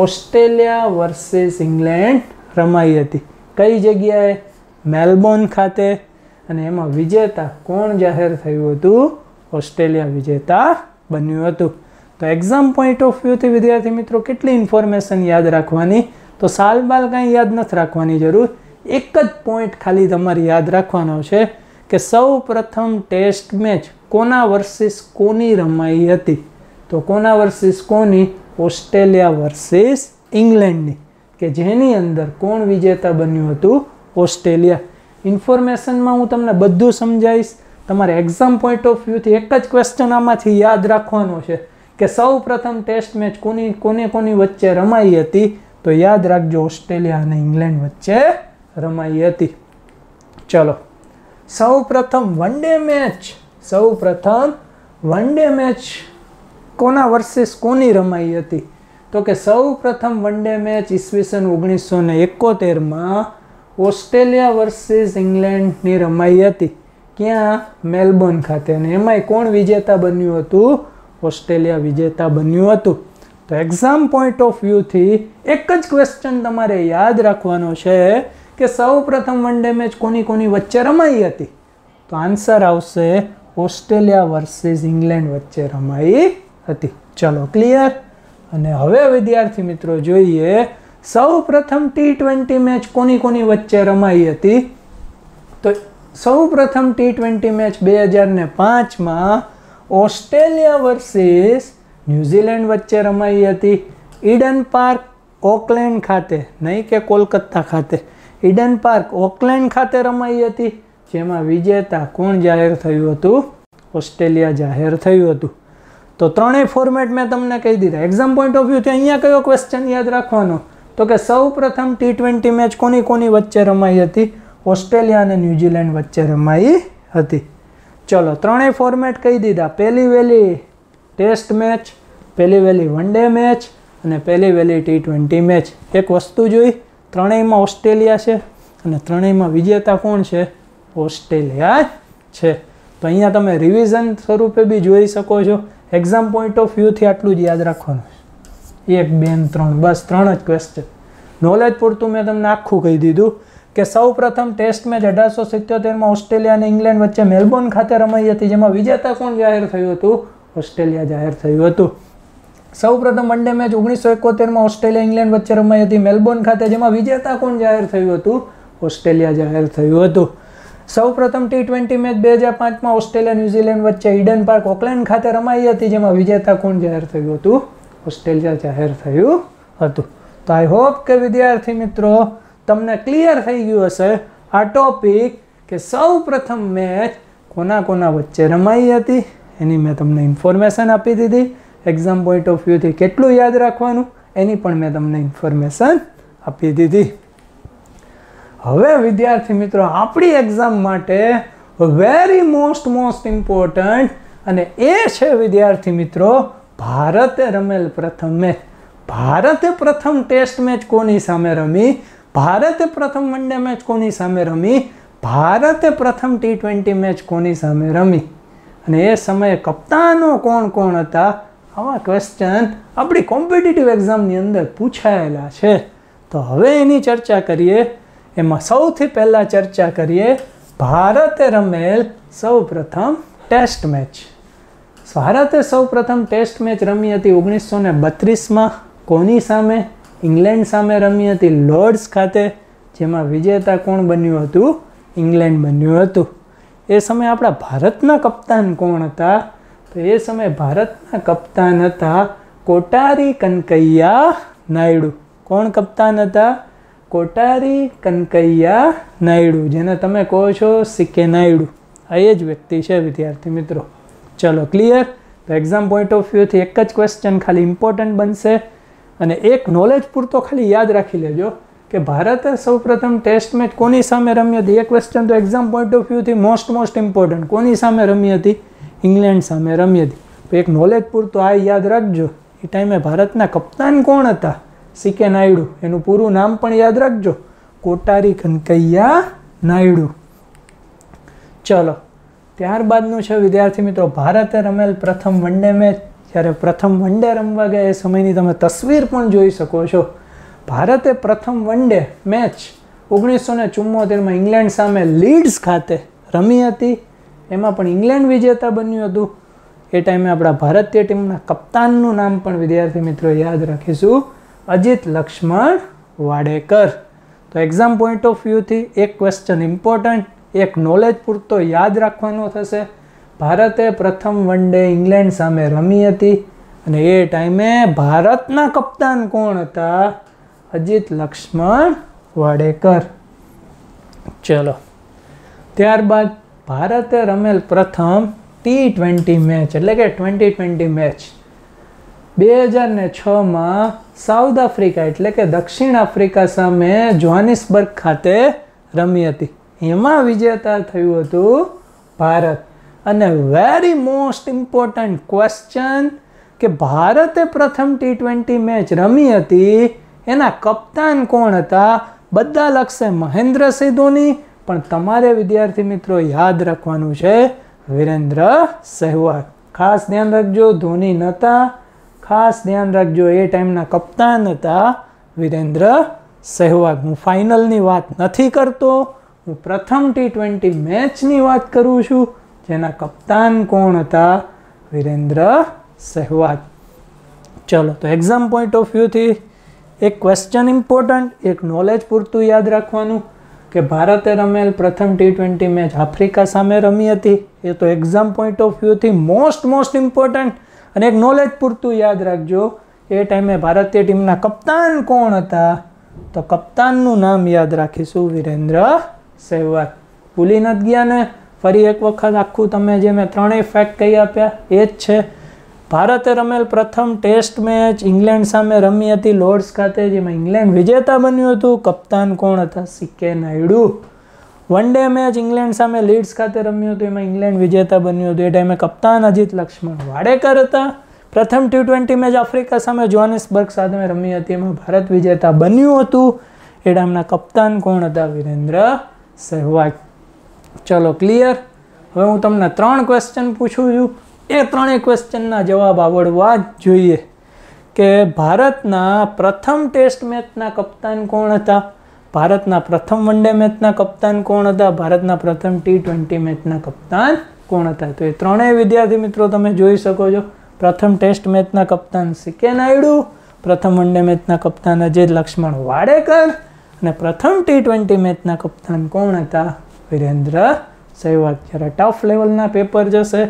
ઓસ્ટ્રેલિયા વર્સિસ ઇંગ્લેન્ડ રમાઈ હતી કઈ જગ્યાએ મેલબોર્ન ખાતે અને એમાં વિજેતા કોણ જાહેર થયું હતું ઓસ્ટ્રેલિયા વિજેતા બન્યું હતું તો એક્ઝામ પોઈન્ટ ઓફ વ્યૂથી વિદ્યાર્થી મિત્રો કેટલી ઇન્ફોર્મેશન યાદ રાખવાની તો સાલ બાલ કાંઈ યાદ નથી રાખવાની જરૂર એક જ પોઈન્ટ ખાલી તમારે યાદ રાખવાનો છે કે સૌ પ્રથમ ટેસ્ટ મેચ કોના વર્સિસ કોની રમાઈ હતી તો કોના વર્સિસ કોની ઓસ્ટ્રેલિયા વર્સિસ ઇંગ્લેન્ડની કે જેની અંદર કોણ વિજેતા બન્યું હતું ઓસ્ટ્રેલિયા ઇન્ફોર્મેશનમાં હું તમને બધું સમજાવીશ તમારે એક્ઝામ પોઈન્ટ ઓફ વ્યૂથી એક જ ક્વેશ્ચન આમાંથી યાદ રાખવાનો છે કે સૌ પ્રથમ ટેસ્ટ મેચ કોની કોને કોની વચ્ચે રમાઈ હતી તો યાદ રાખજો ઓસ્ટ્રેલિયા અને ઇંગ્લેન્ડ વચ્ચે રમાઈ હતી ચલો સૌ પ્રથમ વન ડે મેચ સૌ પ્રથમ વન ડે મેચ કોના વર્સિસ કોની રમાઈ હતી તો કે સૌ પ્રથમ વન ડે મેચ ઈસવીસન ઓગણીસો ને એકોતેરમાં ઓસ્ટ્રેલિયા વર્સિસ ઇંગ્લેન્ડની રમાઈ હતી ક્યાં મેલબોર્ન ખાતે અને એમાંય કોણ વિજેતા બન્યું હતું ઓસ્ટ્રેલિયા વિજેતા બન્યું હતું તો એક્ઝામ પોઈન્ટ ઓફ વ્યૂથી એક જ ક્વેશ્ચન તમારે યાદ રાખવાનો છે કે સૌ પ્રથમ વન ડે મેચ કોની કોની વચ્ચે રમાઈ હતી તો આન્સર આવશે ઓસ્ટ્રેલિયા વર્સિસ ઇંગ્લેન્ડ વચ્ચે રમાઈ હતી ચલો ક્લિયર અને હવે વિદ્યાર્થી મિત્રો જોઈએ સૌ પ્રથમ ટી ટ્વેન્ટી મેચ કોની કોની વચ્ચે રમાઈ હતી તો સૌ પ્રથમ ટી ટ્વેન્ટી મેચ બે હજાર ને પાંચમાં ઓસ્ટ્રેલિયા વર્સિસ ન્યૂઝીલેન્ડ વચ્ચે રમાઈ હતી ઈડન પાર્ક ઓકલેન્ડ ખાતે નહીં કે કોલકત્તા ખાતે ઇડન પાર્ક ઓકલેન્ડ ખાતે રમાઈ હતી જેમાં વિજેતા કોણ જાહેર થયું હતું ઓસ્ટ્રેલિયા જાહેર થયું હતું તો ત્રણેય ફોર્મેટ મેં તમને કહી દીધા એક્ઝામ પોઈન્ટ ઓફ વ્યૂથી અહીંયા કયો ક્વેશ્ચન યાદ રાખવાનો તો કે સૌ પ્રથમ ટી ટ્વેન્ટી મેચ કોની કોની વચ્ચે રમાઈ હતી ઓસ્ટ્રેલિયા અને ન્યૂઝીલેન્ડ વચ્ચે રમાઈ હતી ચલો ત્રણેય ફોર્મેટ કહી દીધા પહેલી વહેલી ટેસ્ટ મેચ પહેલી વહેલી વન ડે મેચ અને પહેલી વહેલી ટી ટ્વેન્ટી મેચ એક વસ્તુ જોઈ ત્રણેયમાં ઓસ્ટ્રેલિયા છે અને ત્રણેયમાં વિજેતા કોણ છે ઓસ્ટ્રેલિયા છે તો અહીંયા તમે રિવિઝન સ્વરૂપે બી જોઈ શકો છો એક્ઝામ પોઈન્ટ ઓફ વ્યૂથી આટલું જ યાદ રાખવાનું એક બે ત્રણ બસ ત્રણ જ ક્વેશ્ચન નોલેજ પૂરતું મેં તમને આખું કહી દીધું કે સૌ પ્રથમ ટેસ્ટ મેચ અઢારસો સિત્યોતેરમાં ઓસ્ટ્રેલિયા અને ઇંગ્લેન્ડ વચ્ચે મેલબોર્ન ખાતે રમાઈ હતી જેમાં વિજેતા કોણ જાહેર થયું હતું ઓસ્ટ્રેલિયા જાહેર થયું હતું સૌપ્રથમ વન ડે મેચ ઓગણીસો એકોતેરમાં ઓસ્ટ્રેલિયા ઇંગ્લેન્ડ વચ્ચે રમાઈ હતી મેલબોર્ન ખાતે જેમાં વિજેતા કોણ જાહેર થયું હતું ઓસ્ટ્રેલિયા જાહેર થયું હતું સૌ પ્રથમ ટી ટ્વેન્ટી મેચ બે હજાર પાંચમાં ઓસ્ટ્રેલિયા ન્યૂઝીલેન્ડ વચ્ચે ઇડન પાર્ક ઓકલેન્ડ ખાતે રમાઈ હતી જેમાં વિજેતા કોણ જાહેર થયું હતું ઓસ્ટ્રેલિયા જાહેર થયું હતું તો આઈ હોપ કે વિદ્યાર્થી મિત્રો તમને ક્લિયર થઈ ગયું હશે આ ટોપિક કે સૌ પ્રથમ મેચ કોના કોના વચ્ચે રમાઈ હતી એની મેં તમને ઇન્ફોર્મેશન આપી દીધી એક્ઝામ પોઈન્ટ ઓફ વ્યૂથી કેટલું યાદ રાખવાનું એની પણ મેં તમને ઇન્ફોર્મેશન આપી દીધી હવે વિદ્યાર્થી મિત્રો આપણી એક્ઝામ માટે વેરી મોસ્ટ મોસ્ટ ઇમ્પોર્ટન્ટ અને એ છે વિદ્યાર્થી મિત્રો ભારતે રમેલ પ્રથમ મેચ ભારતે પ્રથમ ટેસ્ટ મેચ કોની સામે રમી ભારતે પ્રથમ વનડે મેચ કોની સામે રમી ભારતે પ્રથમ ટી ટ્વેન્ટી મેચ કોની સામે રમી અને એ સમયે કપ્તાનો કોણ કોણ હતા આવા ક્વેશ્ચન આપણી કોમ્પિટિટિવ એક્ઝામની અંદર પૂછાયેલા છે તો હવે એની ચર્ચા કરીએ એમાં સૌથી પહેલાં ચર્ચા કરીએ ભારતે રમેલ સૌ પ્રથમ ટેસ્ટ મેચ ભારતે સૌ પ્રથમ ટેસ્ટ મેચ રમી હતી ઓગણીસો ને બત્રીસમાં કોની સામે ઇંગ્લેન્ડ સામે રમી હતી લોર્ડ્સ ખાતે જેમાં વિજેતા કોણ બન્યું હતું ઇંગ્લેન્ડ બન્યું હતું એ સમયે આપણા ભારતના કપ્તાન કોણ હતા તો એ સમયે ભારતના કપ્તાન હતા કોટારી કનકૈયા નાયડુ કોણ કપ્તાન હતા કોટારી કનકૈયા નાયડુ જેને તમે કહો છો સિક્કે નાયડુ આ એ જ વ્યક્તિ છે વિદ્યાર્થી મિત્રો ચલો ક્લિયર તો એક્ઝામ પોઈન્ટ ઓફ વ્યૂથી એક જ ક્વેશ્ચન ખાલી ઇમ્પોર્ટન્ટ બનશે અને એક નોલેજ પૂરતો ખાલી યાદ રાખી લેજો કે ભારતે સૌપ્રથમ ટેસ્ટ મેચ કોની સામે રમી હતી એ ક્વેશ્ચન તો એક્ઝામ પોઈન્ટ ઓફ વ્યૂથી મોસ્ટ મોસ્ટ ઇમ્પોર્ટન્ટ કોની સામે રમી હતી ઇંગ્લેન્ડ સામે રમી હતી તો એક નોલેજ પૂરતું આ યાદ રાખજો એ ટાઈમે ભારતના કપ્તાન કોણ હતા સીકે નાયડુ એનું પૂરું નામ પણ યાદ રાખજો કોટારી કનકૈયા નાયડુ ચલો ત્યારબાદનું છે વિદ્યાર્થી મિત્રો ભારતે રમેલ પ્રથમ વનડે મેચ જ્યારે પ્રથમ વનડે રમવા ગયા એ સમયની તમે તસવીર પણ જોઈ શકો છો ભારતે પ્રથમ વનડે મેચ ઓગણીસો ને ચુમ્મોતેરમાં ઇંગ્લેન્ડ સામે લીડ્સ ખાતે રમી હતી એમાં પણ ઇંગ્લેન્ડ વિજેતા બન્યું હતું એ ટાઈમે આપણા ભારતીય ટીમના કપ્તાનનું નામ પણ વિદ્યાર્થી મિત્રો યાદ રાખીશું અજીત લક્ષ્મણ વાડેકર તો એક્ઝામ પોઈન્ટ ઓફ વ્યૂથી એક ક્વેશ્ચન ઇમ્પોર્ટન્ટ એક નોલેજ પૂરતો યાદ રાખવાનો થશે ભારતે પ્રથમ વન ડે ઇંગ્લેન્ડ સામે રમી હતી અને એ ટાઈમે ભારતના કપ્તાન કોણ હતા અજીત લક્ષ્મણ વાડેકર ચલો ત્યારબાદ ભારતે રમેલ પ્રથમ ટી ટ્વેન્ટી મેચ એટલે કે ટ્વેન્ટી ટ્વેન્ટી મેચ બે હજાર ને છમાં સાઉથ આફ્રિકા એટલે કે દક્ષિણ આફ્રિકા સામે જોહાનિસબર્ગ ખાતે રમી હતી એમાં વિજેતા થયું હતું ભારત અને વેરી મોસ્ટ ઇમ્પોર્ટન્ટ ક્વેશ્ચન કે ભારતે પ્રથમ ટી ટ્વેન્ટી મેચ રમી હતી એના કપ્તાન કોણ હતા બધા લખશે મહેન્દ્રસિંહ ધોની પણ તમારે વિદ્યાર્થી મિત્રો યાદ રાખવાનું છે વિરેન્દ્ર સહેવાગ ખાસ ધ્યાન રાખજો ધોની નહોતા ખાસ ધ્યાન રાખજો એ ટાઈમના કપ્તાન હતા વિરેન્દ્ર સહેવાગ હું ફાઇનલની વાત નથી કરતો હું પ્રથમ ટી ટ્વેન્ટી મેચની વાત કરું છું જેના કપ્તાન કોણ હતા વિરેન્દ્ર સહેવાગ ચલો તો એક્ઝામ પોઈન્ટ ઓફ વ્યૂથી એક ક્વેશ્ચન ઇમ્પોર્ટન્ટ એક નોલેજ પૂરતું યાદ રાખવાનું કે ભારતે રમેલ પ્રથમ ટી ટ્વેન્ટી મેચ આફ્રિકા સામે રમી હતી એ તો એક્ઝામ પોઈન્ટ ઓફ વ્યૂથી મોસ્ટ મોસ્ટ ઇમ્પોર્ટન્ટ અને એક નોલેજ પૂરતું યાદ રાખજો એ ટાઈમે ભારતીય ટીમના કપ્તાન કોણ હતા તો કપ્તાનનું નામ યાદ રાખીશું વિરેન્દ્ર સહેવાગ ભૂલી નથી ગયા ને ફરી એક વખત આખું તમે જે મેં ત્રણેય ફેક્ટ કહી આપ્યા એ જ છે ભારતે રમેલ પ્રથમ ટેસ્ટ મેચ ઇંગ્લેન્ડ સામે રમી હતી લોર્ડ્સ ખાતે જેમાં ઇંગ્લેન્ડ વિજેતા બન્યું હતું કપ્તાન કોણ હતા CK Nayudu one day match England સામે લીડ્સ ખાતે રમ્યું હતું એમાં ઇંગ્લેન્ડ વિજેતા બન્યું હતું એ ટાઈમે કપ્તાન અજીત લક્ષ્મણ વાડેકર હતા પ્રથમ ટી ટ્વેન્ટી મેચ આફ્રિકા સામે જોહાનિસબર્ગ સામે રમી હતી એમાં ભારત વિજેતા બન્યું હતું એ ડામના કપ્તાન કોણ હતા વિરેન્દ્ર સહેવાગ ચલો ક્લિયર હવે હું તમને ત્રણ ક્વેશ્ચન પૂછું છું એ ત્રણેય ક્વેશ્ચનના જવાબ આવડવા જોઈએ કે ભારતના પ્રથમ ટેસ્ટ મેચના કપ્તાન કોણ હતા ભારતના પ્રથમ વન ડે મેચના કપ્તાન કોણ હતા ભારતના પ્રથમ ટી ટ્વેન્ટી મેચના કપ્તાન કોણ હતા તો એ ત્રણેય વિદ્યાર્થી મિત્રો તમે જોઈ શકો છો પ્રથમ ટેસ્ટ મેચના કપ્તાન સીકે નાયડુ પ્રથમ વન ડે મેચના કપ્તાન અજય લક્ષ્મણ વાડેકર અને પ્રથમ ટી ટ્વેન્ટી મેચના કપ્તાન કોણ હતા વિરેન્દ્ર સહેવાગ જ્યારે ટફ લેવલના પેપર જશે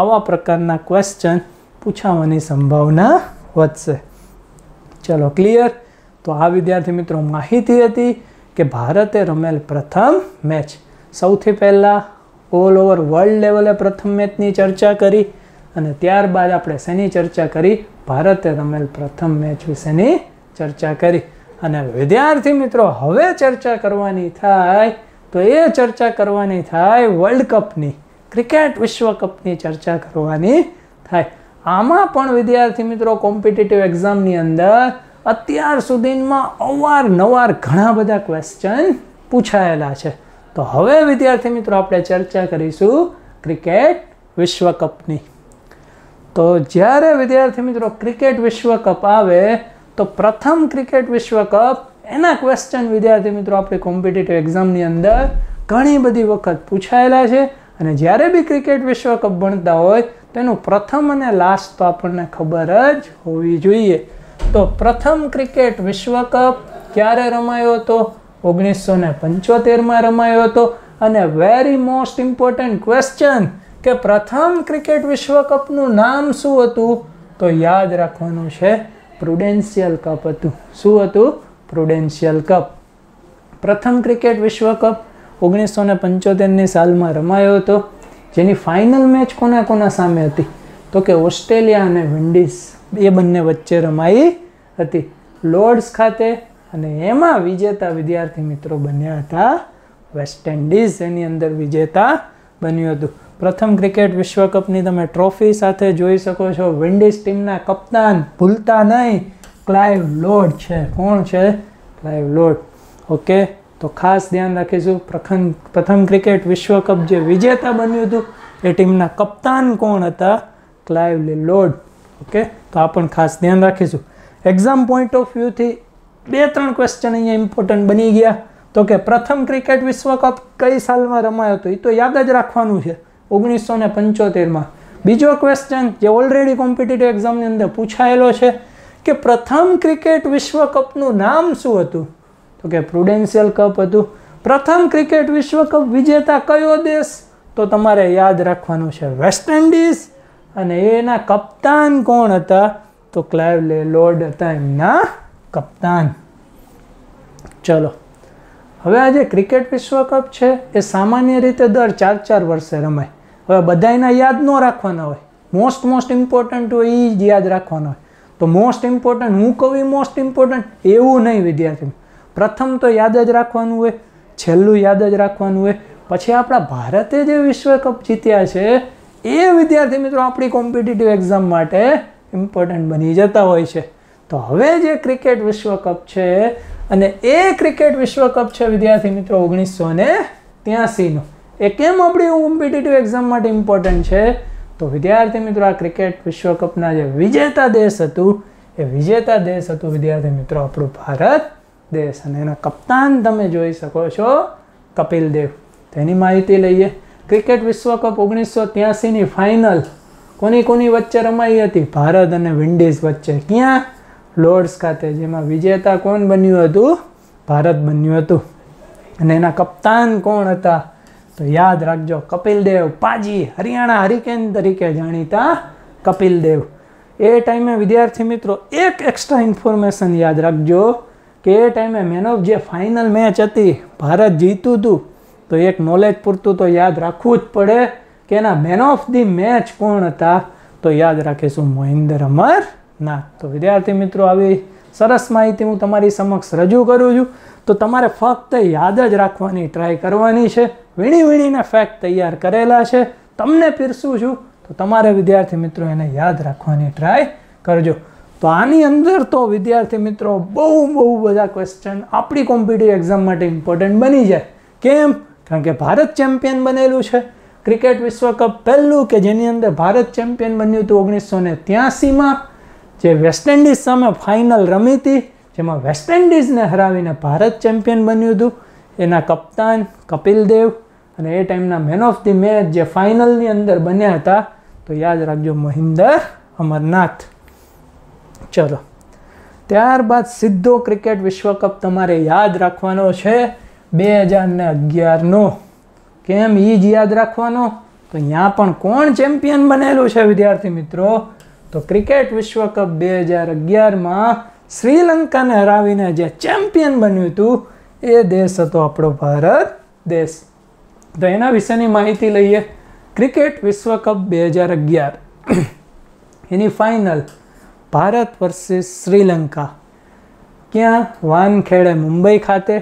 આવા પ્રકારના ક્વેશ્ચન પૂછાવાની સંભાવના વધશે ચલો ક્લિયર તો આ વિદ્યાર્થી મિત્રો માહિતી હતી કે ભારતે રમેલ પ્રથમ મેચ સૌથી પહેલાં ઓલ ઓવર વર્લ્ડ લેવલે પ્રથમ મેચની ચર્ચા કરી અને ત્યારબાદ આપણે શેની ચર્ચા કરી ભારતે રમેલ પ્રથમ મેચ વિશેની ચર્ચા કરી અને વિદ્યાર્થી મિત્રો હવે ચર્ચા કરવાની થાય તો એ ચર્ચા કરવાની થાય વર્લ્ડ કપની ક્રિકેટ વિશ્વકપની ચર્ચા કરવાની થાય આમાં પણ વિદ્યાર્થી મિત્રો કોમ્પિટિટિવ એક્ઝામની અંદર અત્યાર સુધીમાં અવારનવાર ઘણા બધા ક્વેશ્ચન પૂછાયેલા છે તો હવે વિદ્યાર્થી મિત્રો આપણે ચર્ચા કરીશું ક્રિકેટ વિશ્વકપની તો જ્યારે વિદ્યાર્થી મિત્રો ક્રિકેટ વિશ્વકપ આવે તો પ્રથમ ક્રિકેટ વિશ્વકપ એના ક્વેશ્ચન વિદ્યાર્થી મિત્રો આપણે કોમ્પિટિટિવ એક્ઝામની અંદર ઘણી બધી વખત પૂછાયેલા છે અને જ્યારે બી ક્રિકેટ વિશ્વકપ ભણતા હોય તેનું પ્રથમ અને લાસ્ટ તો આપણને ખબર જ હોવી જોઈએ તો પ્રથમ ક્રિકેટ વિશ્વકપ ક્યારે રમાયો હતો ઓગણીસો ને પંચોતેરમાં રમાયો હતો અને વેરી મોસ્ટ ઇમ્પોર્ટન્ટ ક્વેશ્ચન કે પ્રથમ ક્રિકેટ વિશ્વકપનું નામ શું હતું તો યાદ રાખવાનું છે પ્રુડેન્શિયલ કપ હતું શું હતું પ્રુડેન્શિયલ કપ પ્રથમ ક્રિકેટ વિશ્વકપ ઓગણીસો ને પંચોતેરની સાલમાં રમાયો હતો જેની ફાઇનલ મેચ કોના કોના સામે હતી તો કે ઓસ્ટ્રેલિયા અને વિન્ડિઝ એ બંને વચ્ચે રમાઈ હતી લોર્ડ્સ ખાતે અને એમાં વિજેતા વિદ્યાર્થી મિત્રો બન્યા હતા વેસ્ટ ઇન્ડિઝ એની અંદર વિજેતા બન્યું હતું પ્રથમ ક્રિકેટ વિશ્વકપની તમે ટ્રોફી સાથે જોઈ શકો છો વિન્ડિઝ ટીમના કપ્તાન ભૂલતા નહીં ક્લાઇવ લોર્ડ છે કોણ છે ક્લાઇવ લોર્ડ ઓકે તો ખાસ ધ્યાન રાખીશું પ્રથમ પ્રથમ ક્રિકેટ વિશ્વકપ જે વિજેતા બન્યું હતું એ ટીમના કપ્તાન કોણ હતા ક્લાઇવ લોર્ડ ઓકે તો આ પણ ખાસ ધ્યાન રાખીશું એક્ઝામ પોઈન્ટ ઓફ વ્યૂથી બે ત્રણ ક્વેશ્ચન અહીંયા ઇમ્પોર્ટન્ટ બની ગયા તો કે પ્રથમ ક્રિકેટ વિશ્વકપ કઈ સાલમાં રમાયો હતો એ તો યાદ જ રાખવાનું છે ઓગણીસો ને પંચોતેરમાં બીજો ક્વેશ્ચન જે ઓલરેડી કોમ્પિટિટિવ એક્ઝામની અંદર પૂછાયેલો છે કે પ્રથમ ક્રિકેટ વિશ્વકપનું નામ શું હતું તો કે પ્રુડેન્શિયલ કપ હતું પ્રથમ ક્રિકેટ વિશ્વ કપ વિજેતા કયો દેશ તો તમારે યાદ રાખવાનું છે વેસ્ટ ઇન્ડિઝ અને એના કપ્તાન કોણ હતા તો ક્લાઇવ લે લોર્ડ હતા એમના કપ્તાન ચલો હવે આ જે ક્રિકેટ વિશ્વકપ છે એ સામાન્ય રીતે દર ચાર ચાર વર્ષે રમાય હવે બધાયના યાદ ન રાખવાના હોય મોસ્ટ મોસ્ટ ઇમ્પોર્ટન્ટ હોય એ જ યાદ રાખવાનો હોય તો મોસ્ટ ઇમ્પોર્ટન્ટ હું કહું મોસ્ટ ઇમ્પોર્ટન્ટ એવું નહીં વિદ્યાર્થી પ્રથમ તો યાદ જ રાખવાનું હોય છેલ્લું યાદ જ રાખવાનું હોય પછી આપણા ભારતે જે વિશ્વકપ જીત્યા છે એ વિદ્યાર્થી મિત્રો આપણી કોમ્પિટિટિવ એક્ઝામ માટે ઇમ્પોર્ટન્ટ બની જતા હોય છે તો હવે જે ક્રિકેટ વિશ્વકપ છે અને એ ક્રિકેટ વિશ્વકપ છે વિદ્યાર્થી મિત્રો ઓગણીસો ને ત્યાંસીનો એ કેમ આપણી કોમ્પિટિટિવ એક્ઝામ માટે ઇમ્પોર્ટન્ટ છે તો વિદ્યાર્થી મિત્રો આ ક્રિકેટ વિશ્વકપના જે વિજેતા દેશ હતું એ વિજેતા દેશ હતું વિદ્યાર્થી મિત્રો આપણું ભારત દેશ અને એના કપ્તાન તમે જોઈ શકો છો કપિલ દેવ તેની માહિતી લઈએ ક્રિકેટ વિશ્વકપ ઓગણીસો ત્યાસીની ફાઇનલ કોની કોની વચ્ચે રમાઈ હતી ભારત અને વિન્ડિઝ વચ્ચે ક્યાં લોર્ડ્સ ખાતે જેમાં વિજેતા કોણ બન્યું હતું ભારત બન્યું હતું અને એના કપ્તાન કોણ હતા તો યાદ રાખજો કપિલ દેવ પાજી હરિયાણા હરિકેન તરીકે જાણીતા કપિલ દેવ એ ટાઈમે વિદ્યાર્થી મિત્રો એક એક્સ્ટ્રા ઇન્ફોર્મેશન યાદ રાખજો કે એ ટાઈમે મેન ઓફ જે ફાઇનલ મેચ હતી ભારત જીતું હતું તો એક નોલેજ પૂરતું તો યાદ રાખવું જ પડે કે એના મેન ઓફ ધી મેચ કોણ હતા તો યાદ રાખીશું મહેન્દ્ર અમર ના તો વિદ્યાર્થી મિત્રો આવી સરસ માહિતી હું તમારી સમક્ષ રજૂ કરું છું તો તમારે ફક્ત યાદ જ રાખવાની ટ્રાય કરવાની છે વીણી વીણીને ફેક્ટ તૈયાર કરેલા છે તમને પીરસું છું તો તમારે વિદ્યાર્થી મિત્રો એને યાદ રાખવાની ટ્રાય કરજો તો આની અંદર તો વિદ્યાર્થી મિત્રો બહુ બહુ બધા ક્વેશ્ચન આપણી કોમ્પિટિવ એક્ઝામ માટે ઇમ્પોર્ટન્ટ બની જાય કેમ કારણ કે ભારત ચેમ્પિયન બનેલું છે ક્રિકેટ વિશ્વકપ પહેલું કે જેની અંદર ભારત ચેમ્પિયન બન્યું હતું ઓગણીસો ને ત્યાસીમાં જે વેસ્ટ ઇન્ડિઝ સામે ફાઇનલ રમી હતી જેમાં વેસ્ટ ઇન્ડિઝને હરાવીને ભારત ચેમ્પિયન બન્યું હતું એના કપ્તાન કપિલ દેવ અને એ ટાઈમના મેન ઓફ ધી મેચ જે ફાઇનલની અંદર બન્યા હતા તો યાદ રાખજો મહિન્દર અમરનાથ ચલો ત્યારબાદ સીધો ક્રિકેટ વિશ્વકપ તમારે યાદ રાખવાનો છે બે હજારને અગિયારનો કેમ એ જ યાદ રાખવાનો તો ત્યાં પણ કોણ ચેમ્પિયન બનેલું છે વિદ્યાર્થી મિત્રો તો ક્રિકેટ વિશ્વકપ બે હજાર અગિયારમાં શ્રીલંકાને હરાવીને જે ચેમ્પિયન બન્યું હતું એ દેશ હતો આપણો ભારત દેશ તો એના વિશેની માહિતી લઈએ ક્રિકેટ વિશ્વકપ બે હજાર અગિયાર એની ફાઇનલ ભારત વર્સિસ શ્રીલંકા ક્યાં વાનખેડે મુંબઈ ખાતે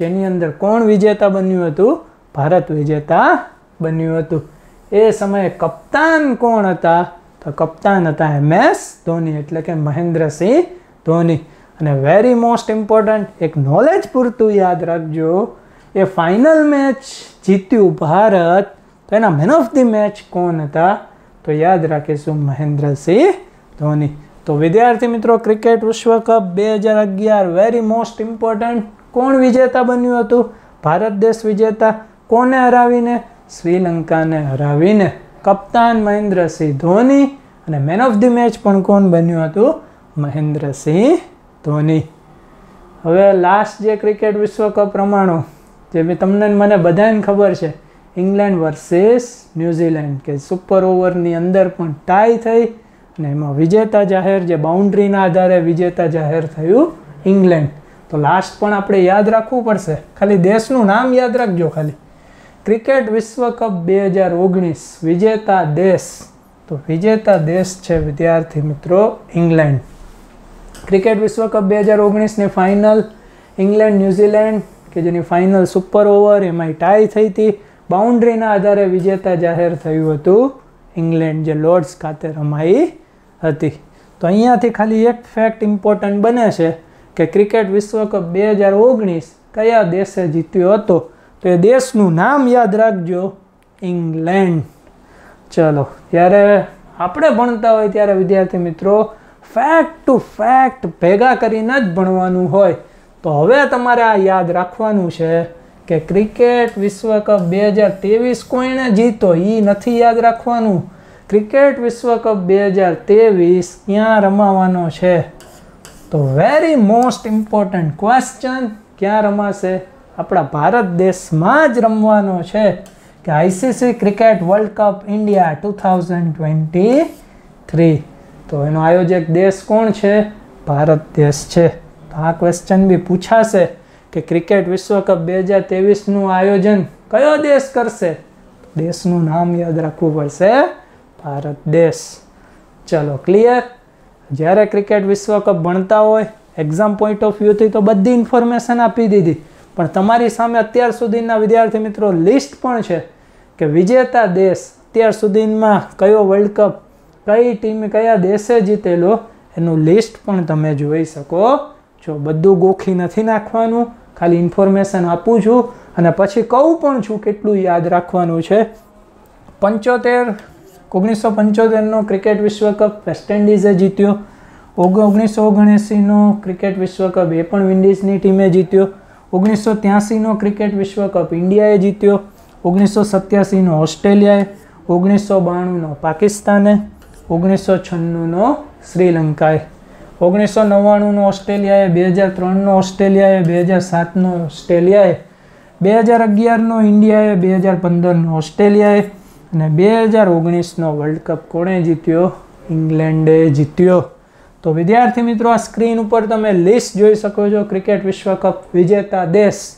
જેની અંદર કોણ વિજેતા બન્યું હતું ભારત વિજેતા બન્યું હતું એ સમયે કપ્તાન કોણ હતા તો કપ્તાન હતા એમ એસ ધોની એટલે કે મહેન્દ્રસિંહ ધોની અને વેરી મોસ્ટ ઇમ્પોર્ટન્ટ એક નોલેજ પૂરતું યાદ રાખજો એ ફાઇનલ મેચ જીત્યું ભારત તો એના મેન ઓફ ધી મેચ કોણ હતા તો યાદ રાખીશું મહેન્દ્રસિંહ ધોની તો વિદ્યાર્થી મિત્રો ક્રિકેટ વિશ્વકપ બે હજાર અગિયાર વેરી મોસ્ટ ઇમ્પોર્ટન્ટ કોણ વિજેતા બન્યું હતું ભારત દેશ વિજેતા કોને હરાવીને શ્રીલંકાને હરાવીને કપ્તાન મહેન્દ્રસિંહ ધોની અને મેન ઓફ ધી મેચ પણ કોણ બન્યું હતું મહેન્દ્રસિંહ ધોની હવે લાસ્ટ જે ક્રિકેટ વિશ્વકપ રમાણો જે બી તમને મને બધાને ખબર છે ઇંગ્લેન્ડ વર્સિસ ન્યૂઝીલેન્ડ કે સુપર ઓવરની અંદર પણ ટાઈ થઈ ને એમાં વિજેતા જાહેર જે બાઉન્ડ્રીના આધારે વિજેતા જાહેર થયું ઇંગ્લેન્ડ તો લાસ્ટ પણ આપણે યાદ રાખવું પડશે ખાલી દેશનું નામ યાદ રાખજો ખાલી ક્રિકેટ વિશ્વકપ બે હજાર ઓગણીસ વિજેતા દેશ તો વિજેતા દેશ છે વિદ્યાર્થી મિત્રો ઇંગ્લેન્ડ ક્રિકેટ વિશ્વકપ બે હજાર ઓગણીસની ફાઇનલ ઇંગ્લેન્ડ ન્યૂઝીલેન્ડ કે જેની ફાઇનલ સુપર ઓવર એમાં ટાઈ થઈ હતી બાઉન્ડ્રીના આધારે વિજેતા જાહેર થયું હતું ઇંગ્લેન્ડ જે લોર્ડ્સ ખાતે રમાઈ હતી તો અહીંયાથી ખાલી એક ફેક્ટ ઇમ્પોર્ટન્ટ બને છે કે ક્રિકેટ વિશ્વકપ બે હજાર ઓગણીસ કયા દેશે જીત્યો હતો તો એ દેશનું નામ યાદ રાખજો ઇંગ્લેન્ડ ચલો ત્યારે આપણે ભણતા હોય ત્યારે વિદ્યાર્થી મિત્રો ફેક્ટ ટુ ફેક્ટ ભેગા કરીને જ ભણવાનું હોય તો હવે તમારે આ યાદ રાખવાનું છે કે ક્રિકેટ વિશ્વકપ બે હજાર ત્રેવીસ કોઈને જીતો એ નથી યાદ રાખવાનું ક્રિકેટ વિશ્વકપ બે હજાર તેવીસ ક્યાં રમાવાનો છે તો વેરી મોસ્ટ ઇમ્પોર્ટન્ટ ક્વેશ્ચન ક્યાં રમાશે આપણા ભારત દેશમાં જ રમવાનો છે કે ICC cricket world cup India two thousand twenty three તો એનો આયોજક દેશ કોણ છે ભારત દેશ છે તો આ ક્વેશ્ચન બી પૂછાશે કે ક્રિકેટ વિશ્વકપ બે હજાર તેવીસનું આયોજન કયો દેશ કરશે દેશનું નામ યાદ રાખવું પડશે ભારત દેશ ચલો ક્લિયર જ્યારે ક્રિકેટ વિશ્વકપ ભણતા હોય એક્ઝામ પોઈન્ટ ઓફ વ્યૂથી તો બધી ઇન્ફોર્મેશન આપી દીધી પણ તમારી સામે અત્યાર સુધીના વિદ્યાર્થી મિત્રો લિસ્ટ પણ છે કે વિજેતા દેશ અત્યાર સુધીમાં કયો વર્લ્ડ કપ કઈ ટીમે કયા દેશે જીતેલો એનું લિસ્ટ પણ તમે જોઈ શકો છો બધું ગોખી નથી નાખવાનું ખાલી ઇન્ફોર્મેશન આપું છું અને પછી કહું પણ છું કેટલું યાદ રાખવાનું છે પંચોતેર ઓગણીસો પંચોતેરનો ક્રિકેટ વિશ્વકપ વેસ્ટ ઇન્ડિઝે જીત્યો ઓગણીસો ઓગણએંસીનો ક્રિકેટ વિશ્વકપ એ પણ વિન્ડિઝની ટીમે જીત્યો ઓગણીસો ત્યાંસીનો ક્રિકેટ વિશ્વકપ ઇન્ડિયાએ જીત્યો ઓગણીસો સત્યાસીનો ઓસ્ટ્રેલિયાએ ઓગણીસો બાણુંનો પાકિસ્તાને ઓગણીસો છન્નુંનો શ્રીલંકાએ ઓગણીસો નવ્વાણુંનો ઓસ્ટ્રેલિયાએ બે હજાર ત્રણનો ઓસ્ટ્રેલિયાએ બે હજાર સાતનો ઓસ્ટ્રેલિયાએ બે હજાર અગિયારનો ઇન્ડિયાએ બે હજાર પંદરનો ઓસ્ટ્રેલિયાએ અને બે હજાર ઓગણીસનો વર્લ્ડ કપ કોણે જીત્યો ઇંગ્લેન્ડે જીત્યો તો વિદ્યાર્થી મિત્રો આ સ્ક્રીન ઉપર તમે લિસ્ટ જોઈ શકો છો ક્રિકેટ વિશ્વકપ વિજેતા દેશ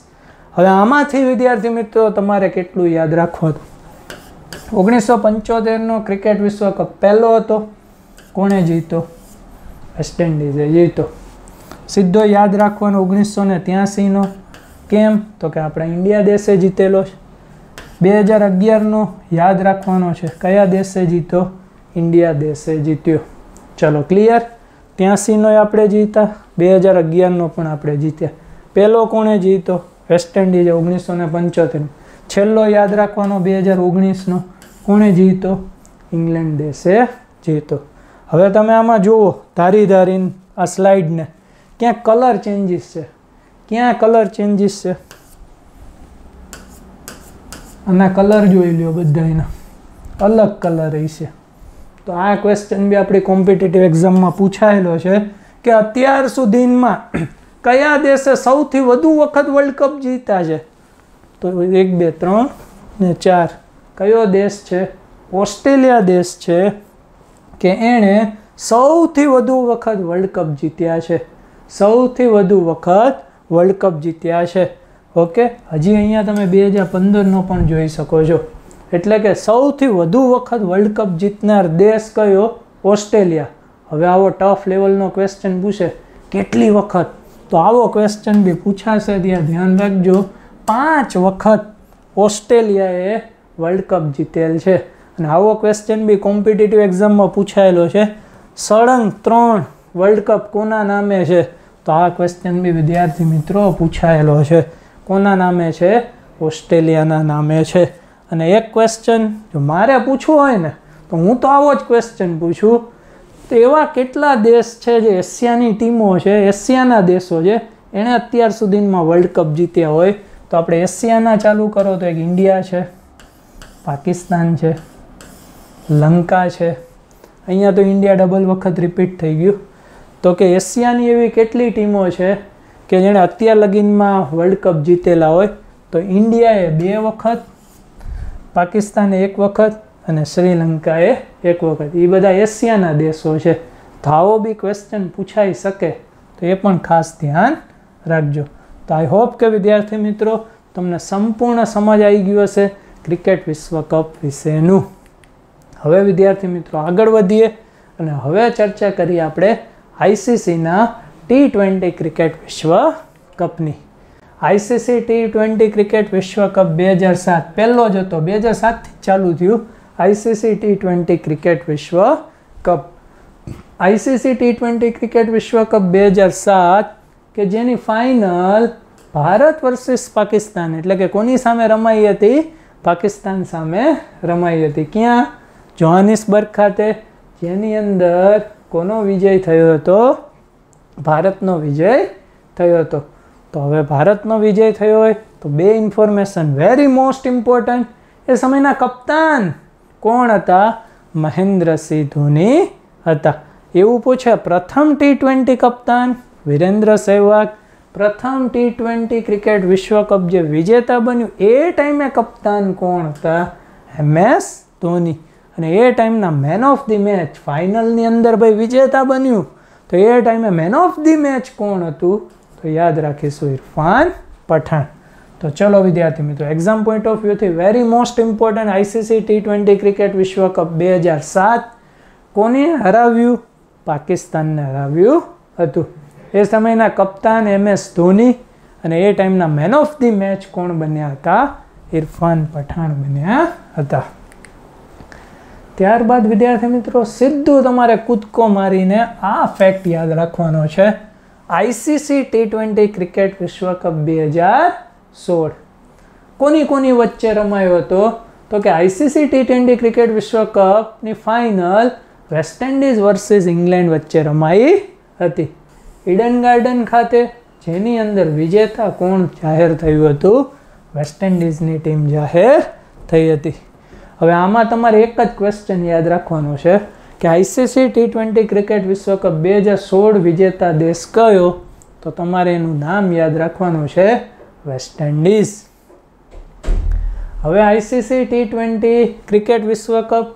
હવે આમાંથી વિદ્યાર્થી મિત્રો તમારે કેટલું યાદ રાખવું હતું ઓગણીસો પંચોતેરનો ક્રિકેટ વિશ્વકપ પહેલો હતો કોણે જીત્યો વેસ્ટ ઇન્ડિઝે જીત્યો સીધો યાદ રાખવાનો ઓગણીસો ને ત્યાંસીનો કેમ તો કે આપણે ઇન્ડિયા દેશે જીતેલો છે બે હજાર અગિયારનો યાદ રાખવાનો છે કયા દેશે જીત્યો ઇન્ડિયા દેશે જીત્યો ચલો ક્લિયર ત્યાંસીનો આપણે જીતા બે હજાર અગિયારનો પણ આપણે જીત્યા પહેલો કોણે જીતો વેસ્ટ ઇન્ડિઝે ઓગણીસો ને પંચોતેરનો છેલ્લો યાદ રાખવાનો બે હજાર ઓગણીસનો કોણે જીતો ઇંગ્લેન્ડ દેશે જીતો હવે તમે આમાં જુઓ ધારી ધારીને આ સ્લાઇડને ક્યાં કલર ચેન્જીસ છે ક્યાં કલર ચેન્જીસ છે અને કલર જોઈ લ્યો બધા અલગ કલર એ છે તો આ ક્વેશ્ચન બી આપણી કોમ્પિટિટિવ એક્ઝામમાં પૂછાયેલો છે કે અત્યાર સુધીમાં કયા દેશે સૌથી વધુ વખત વર્લ્ડ કપ જીતા છે તો એક બે ત્રણ ને ચાર કયો દેશ છે ઓસ્ટ્રેલિયા દેશ છે કે એણે સૌથી વધુ વખત વર્લ્ડ કપ જીત્યા છે સૌથી વધુ વખત વર્લ્ડ કપ જીત્યા છે ઓકે હજી અહીંયા તમે બે હજાર પંદરનો પણ જોઈ શકો છો એટલે કે સૌથી વધુ વખત વર્લ્ડ કપ જીતનાર દેશ કયો ઓસ્ટ્રેલિયા હવે આવો ટફ લેવલનો ક્વેશ્ચન પૂછે કેટલી વખત તો આવો ક્વેશ્ચન બી પૂછાશે ત્યાં ધ્યાન રાખજો પાંચ વખત ઓસ્ટ્રેલિયાએ વર્લ્ડ કપ જીતેલ છે અને આવો ક્વેશ્ચન બી કોમ્પિટિટિવ એક્ઝામમાં પૂછાયેલો છે સળંગ ત્રણ વર્લ્ડ કપ કોના નામે છે તો આ ક્વેશ્ચન બી વિદ્યાર્થી મિત્રો પૂછાયેલો છે કોના નામે છે ઓસ્ટ્રેલિયાના નામે છે અને એક ક્વેશ્ચન જો મારે પૂછવું હોય ને તો હું તો આવો જ ક્વેશ્ચન પૂછું તો એવા કેટલા દેશ છે જે એશિયાની ટીમો છે એશિયાના દેશો છે એણે અત્યાર સુધીમાં વર્લ્ડ કપ જીત્યા હોય તો આપણે એશિયાના ચાલુ કરો તો એક ઇન્ડિયા છે પાકિસ્તાન છે લંકા છે અહીંયા તો ઇન્ડિયા ડબલ વખત રિપીટ થઈ ગયું તો કે એશિયાની એવી કેટલી ટીમો છે કે જેણે અત્યાર લગીનમાં વર્લ્ડ કપ જીતેલા હોય તો ઇન્ડિયાએ બે વખત પાકિસ્તાને એક વખત અને શ્રીલંકાએ એક વખત એ બધા એશિયાના દેશો છે તો બી ક્વેશ્ચન પૂછાઈ શકે તો એ પણ ખાસ ધ્યાન રાખજો તો આઈ હોપ કે વિદ્યાર્થી મિત્રો તમને સંપૂર્ણ સમજ આવી ગયું હશે ક્રિકેટ વિશ્વકપ વિશેનું હવે વિદ્યાર્થી મિત્રો આગળ વધીએ અને હવે ચર્ચા કરીએ આપણે આઈસીસીના ટી ટ્વેન્ટી ક્રિકેટ વિશ્વ કપની આઈસીસી ટી ટ્વેન્ટી ક્રિકેટ વિશ્વ કપ બે હજાર સાત પહેલો જ હતો બે હજાર સાતથી ચાલુ થયું આઈસીસી ટી ટ્વેન્ટી ક્રિકેટ વિશ્વ cup ICC T twenty cricket વિશ્વ કપ બે હજાર સાત કે જેની ફાઇનલ ભારત વર્સિસ પાકિસ્તાન એટલે કે કોની સામે રમાઈ હતી પાકિસ્તાન સામે રમાઈ હતી ક્યાં જોહાનિસબર્ગ ખાતે જેની અંદર કોનો વિજય થયો હતો ભારતનો વિજય થયો હતો તો હવે ભારતનો વિજય થયો હોય તો બે ઇન્ફોર્મેશન વેરી મોસ્ટ ઇમ્પોર્ટન્ટ એ સમયના કપ્તાન કોણ હતા મહેન્દ્રસિંહ ધોની હતા એવું પૂછે પ્રથમ ટી ટ્વેન્ટી કપ્તાન વિરેન્દ્ર સહેવાગ પ્રથમ ટી ટ્વેન્ટી ક્રિકેટ વિશ્વકપ જે વિજેતા બન્યું એ ટાઈમે કપ્તાન કોણ હતા એમ એસ ધોની અને એ ટાઈમના મેન ઓફ ધી મેચ ફાઇનલની અંદર ભાઈ વિજેતા બન્યું તો એ ટાઈમે મેન ઓફ ધી મેચ કોણ હતું તો યાદ રાખીશું ઇરફાન પઠાણ તો ચલો વિદ્યાર્થી મિત્રો એક્ઝામ પોઈન્ટ ઓફ વ્યૂથી very most important ICC T twenty cricket વિશ્વકપ બે હજાર સાત કોને હરાવ્યું પાકિસ્તાનને હરાવ્યું હતું એ સમયના કપ્તાન એમ એસ ધોની અને એ ટાઈમના મેન ઓફ ધી મેચ કોણ બન્યા હતા ઇરફાન પઠાણ બન્યા હતા ત્યારબાદ વિદ્યાર્થી મિત્રો સીધું તમારે કૂદકો મારીને આ ફેક્ટ યાદ રાખવાનો છે આઈસીસી ટી ટ્વેન્ટી ક્રિકેટ વિશ્વકપ બે હજાર સોળ કોની કોની વચ્ચે રમાયો હતો તો કે આઈસીસી ટી ટ્વેન્ટી ક્રિકેટ વિશ્વકપની final West Indies versus England વચ્ચે રમાઈ હતી ઇડન ગાર્ડન ખાતે જેની અંદર વિજેતા કોણ જાહેર થયું હતું વેસ્ટ ઇન્ડિઝની ટીમ જાહેર થઈ હતી હવે આમાં તમારે એક જ ક્વેશ્ચન યાદ રાખવાનું છે કે આઈસીસી ટી ટ્વેન્ટી ક્રિકેટ વિશ્વકપ બે હજાર સોળ વિજેતા દેશ કયો તો તમારે એનું નામ યાદ રાખવાનું છે વેસ્ટ ઇન્ડિઝ હવે આઈસીસી ટી ટ્વેન્ટી ક્રિકેટ વિશ્વકપ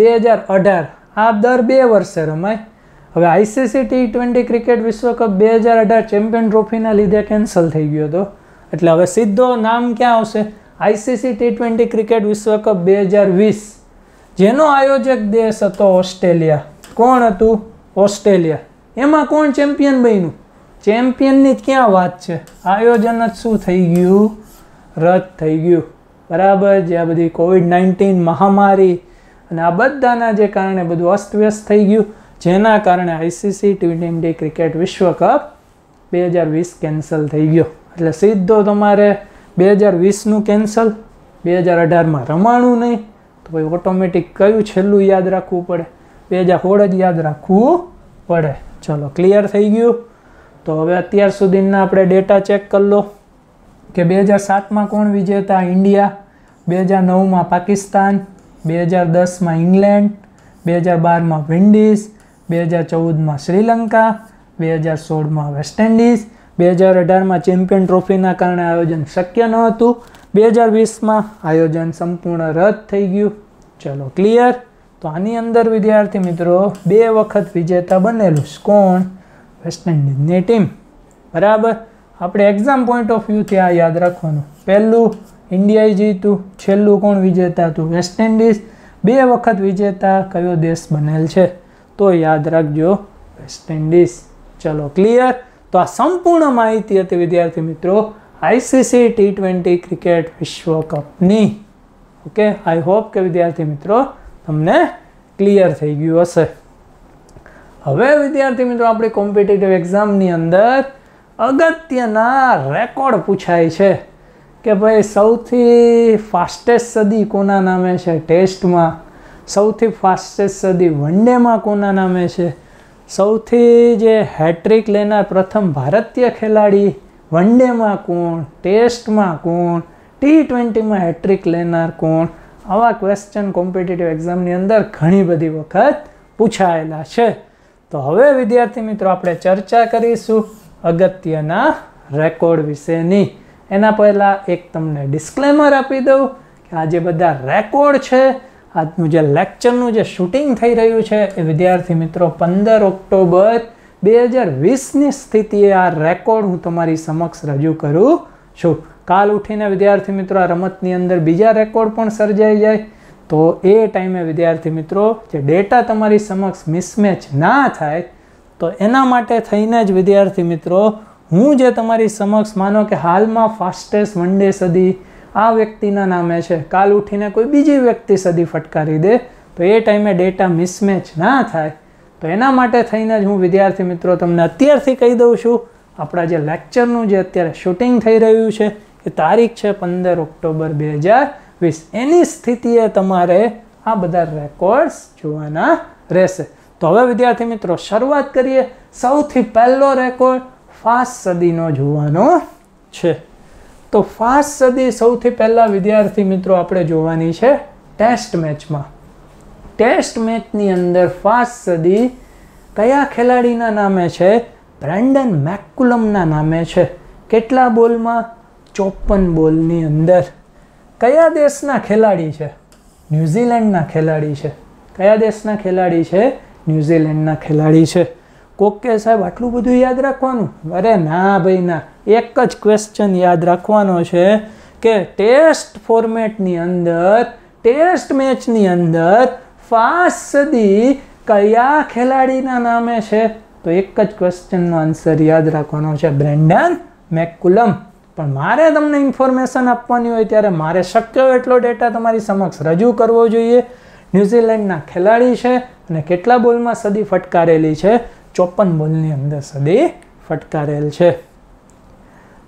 બે હજાર અઢાર આ દર બે વર્ષે રમાય હવે આઈસીસી ટી ટ્વેન્ટી ક્રિકેટ વિશ્વકપ બે હજાર અઢાર ચેમ્પિયન ટ્રોફીના લીધે કેન્સલ થઈ ગયો હતો એટલે હવે સીધો નામ ક્યાં આવશે આઈસીસી ટી ટ્વેન્ટી ક્રિકેટ વિશ્વકપ બે હજાર વીસ જેનો આયોજક દેશ હતો ઓસ્ટ્રેલિયા કોણ હતું ઓસ્ટ્રેલિયા એમાં કોણ ચેમ્પિયન બન્યું ચેમ્પિયનની ક્યાં વાત છે આયોજન જ શું થઈ ગયું રદ થઈ ગયું બરાબર જે આ બધી કોવિડ નાઇન્ટીન મહામારી અને આ બધાના જે કારણે બધું અસ્તવ્યસ્ત થઈ ગયું જેના કારણે આઈસીસી ટી ટ્વેન્ટી ક્રિકેટ વિશ્વકપ બે હજાર વીસ કેન્સલ થઈ ગયો એટલે સીધો તમારે બે હજાર વીસનું કેન્સલ બે હજાર અઢારમાં રમાણું નહીં તો ભાઈ ઓટોમેટિક કયું છેલ્લું યાદ રાખવું પડે બે હજાર સોળ જ યાદ રાખવું પડે ચલો ક્લિયર થઈ ગયું તો હવે અત્યાર સુધીના આપણે ડેટા ચેક કરી લો કે બે હજાર સાતમાં કોણ વિજેતા ઇન્ડિયા બે હજાર નવમાં પાકિસ્તાન બે હજાર દસમાં ઇંગ્લેન્ડ બે હજાર બારમાં વિન્ડિઝ બે હજાર ચૌદમાં શ્રીલંકા બે હજાર સોળમાં વેસ્ટ ઇન્ડિઝ બે હજાર અઢારમાં ચેમ્પિયન ટ્રોફીના કારણે આયોજન શક્ય ન હતું બે હજાર વીસમાં આયોજન સંપૂર્ણ રદ થઈ ગયું ચલો ક્લિયર તો આની અંદર વિદ્યાર્થી મિત્રો બે વખત વિજેતા બનેલું કોણ વેસ્ટ ઇન્ડિઝની ટીમ બરાબર આપણે એક્ઝામ પોઈન્ટ ઓફ વ્યૂથી આ યાદ રાખવાનું પહેલું ઇન્ડિયાએ જીતું છેલ્લું કોણ વિજેતા હતું વેસ્ટ ઇન્ડિઝ બે વખત વિજેતા કયો દેશ બનેલ છે તો યાદ રાખજો વેસ્ટ ઇન્ડિઝ ચલો ક્લિયર તો આ સંપૂર્ણ માહિતી હતી વિદ્યાર્થી મિત્રો આઈસીસી ટી ટ્વેન્ટી ક્રિકેટ વિશ્વ કપની ઓકે આઈ હોપ કે વિદ્યાર્થી મિત્રો તમને ક્લિયર થઈ ગયું હશે હવે વિદ્યાર્થી મિત્રો આપણી કોમ્પિટિટિવ એક્ઝામની અંદર અગત્યના રેકોર્ડ પૂછાય છે કે ભાઈ સૌથી ફાસ્ટેસ્ટ સદી કોના નામે છે ટેસ્ટમાં સૌથી ફાસ્ટેસ્ટ સદી વન ડેમાં કોના નામે છે સૌથી જે હેટ્રિક લેનાર પ્રથમ ભારતીય ખેલાડી વનડેમાં કોણ ટેસ્ટમાં કોણ ટી ટ્વેન્ટીમાં હેટ્રિક લેનાર કોણ આવા ક્વેશ્ચન કોમ્પિટિટિવ એક્ઝામની અંદર ઘણી બધી વખત પૂછાયેલા છે તો હવે વિદ્યાર્થી મિત્રો આપણે ચર્ચા કરીશું અગત્યના રેકોર્ડ વિશેની એના પહેલાં એક તમને ડિસ્ક્લેમર આપી દઉં કે આ જે બધા રેકોર્ડ છે આજનું જે લેક્ચરનું જે શૂટિંગ થઈ રહ્યું છે એ વિદ્યાર્થી મિત્રો પંદર ઓક્ટોબર બે હજાર વીસની સ્થિતિએ આ રેકોર્ડ હું તમારી સમક્ષ રજૂ કરું છું કાલ ઉઠીને વિદ્યાર્થી મિત્રો આ રમતની અંદર બીજા રેકોર્ડ પણ સર્જાઈ જાય તો એ ટાઈમે વિદ્યાર્થી મિત્રો જે ડેટા તમારી સમક્ષ મિસમેચ ના થાય તો એના માટે થઈને જ વિદ્યાર્થી મિત્રો હું જે તમારી સમક્ષ માનો કે હાલમાં ફાસ્ટેસ્ટ વન ડે સદી આ વ્યક્તિના નામે છે કાલ ઉઠીને કોઈ બીજી વ્યક્તિ સદી ફટકારી દે તો એ ટાઈમે ડેટા મિસમેચ ના થાય તો એના માટે થઈને જ હું વિદ્યાર્થી મિત્રો તમને અત્યારથી કહી દઉં છું આપણા જે લેક્ચરનું જે અત્યારે શૂટિંગ થઈ રહ્યું છે એ તારીખ છે પંદર ઓક્ટોબર બે હજાર વીસ એની સ્થિતિએ તમારે આ બધા રેકોર્ડ્સ જોવાના રહેશે તો હવે વિદ્યાર્થી મિત્રો શરૂઆત કરીએ સૌથી પહેલો રેકોર્ડ ફાસ્ટ સદીનો જોવાનો છે તો ફાસ્ટ સદી સૌથી પહેલાં વિદ્યાર્થી મિત્રો આપણે જોવાની છે ટેસ્ટ મેચમાં ટેસ્ટ મેચની અંદર ફાસ્ટ સદી કયા ખેલાડીના નામે છે બ્રેન્ડન મેક્કુલમના નામે છે કેટલા બોલમાં ચોપન બોલની અંદર કયા દેશના ખેલાડી છે ન્યૂઝીલેન્ડના ખેલાડી છે કયા દેશના ખેલાડી છે ન્યૂઝીલેન્ડના ખેલાડી છે કોકે સાહેબ આટલું બધું યાદ રાખવાનું અરે ના ભાઈ ના એક જ ક્વેશ્ચન યાદ રાખવાનો છે કે ટેસ્ટ ફોર્મેટની અંદર ટેસ્ટ મેચની અંદર ફાસ્ટ સદી કયા ખેલાડીના નામે છે તો એક જ ક્વેશ્ચનનો આન્સર યાદ રાખવાનો છે બ્રેન્ડન મેકુલમ પણ મારે તમને ઇન્ફોર્મેશન આપવાની હોય ત્યારે મારે શક્ય એટલો ડેટા તમારી સમક્ષ રજૂ કરવો જોઈએ ન્યૂઝીલેન્ડના ખેલાડી છે અને કેટલા બોલમાં સદી ફટકારેલી છે ચોપન બોલની અંદર સદી ફટકારેલ છે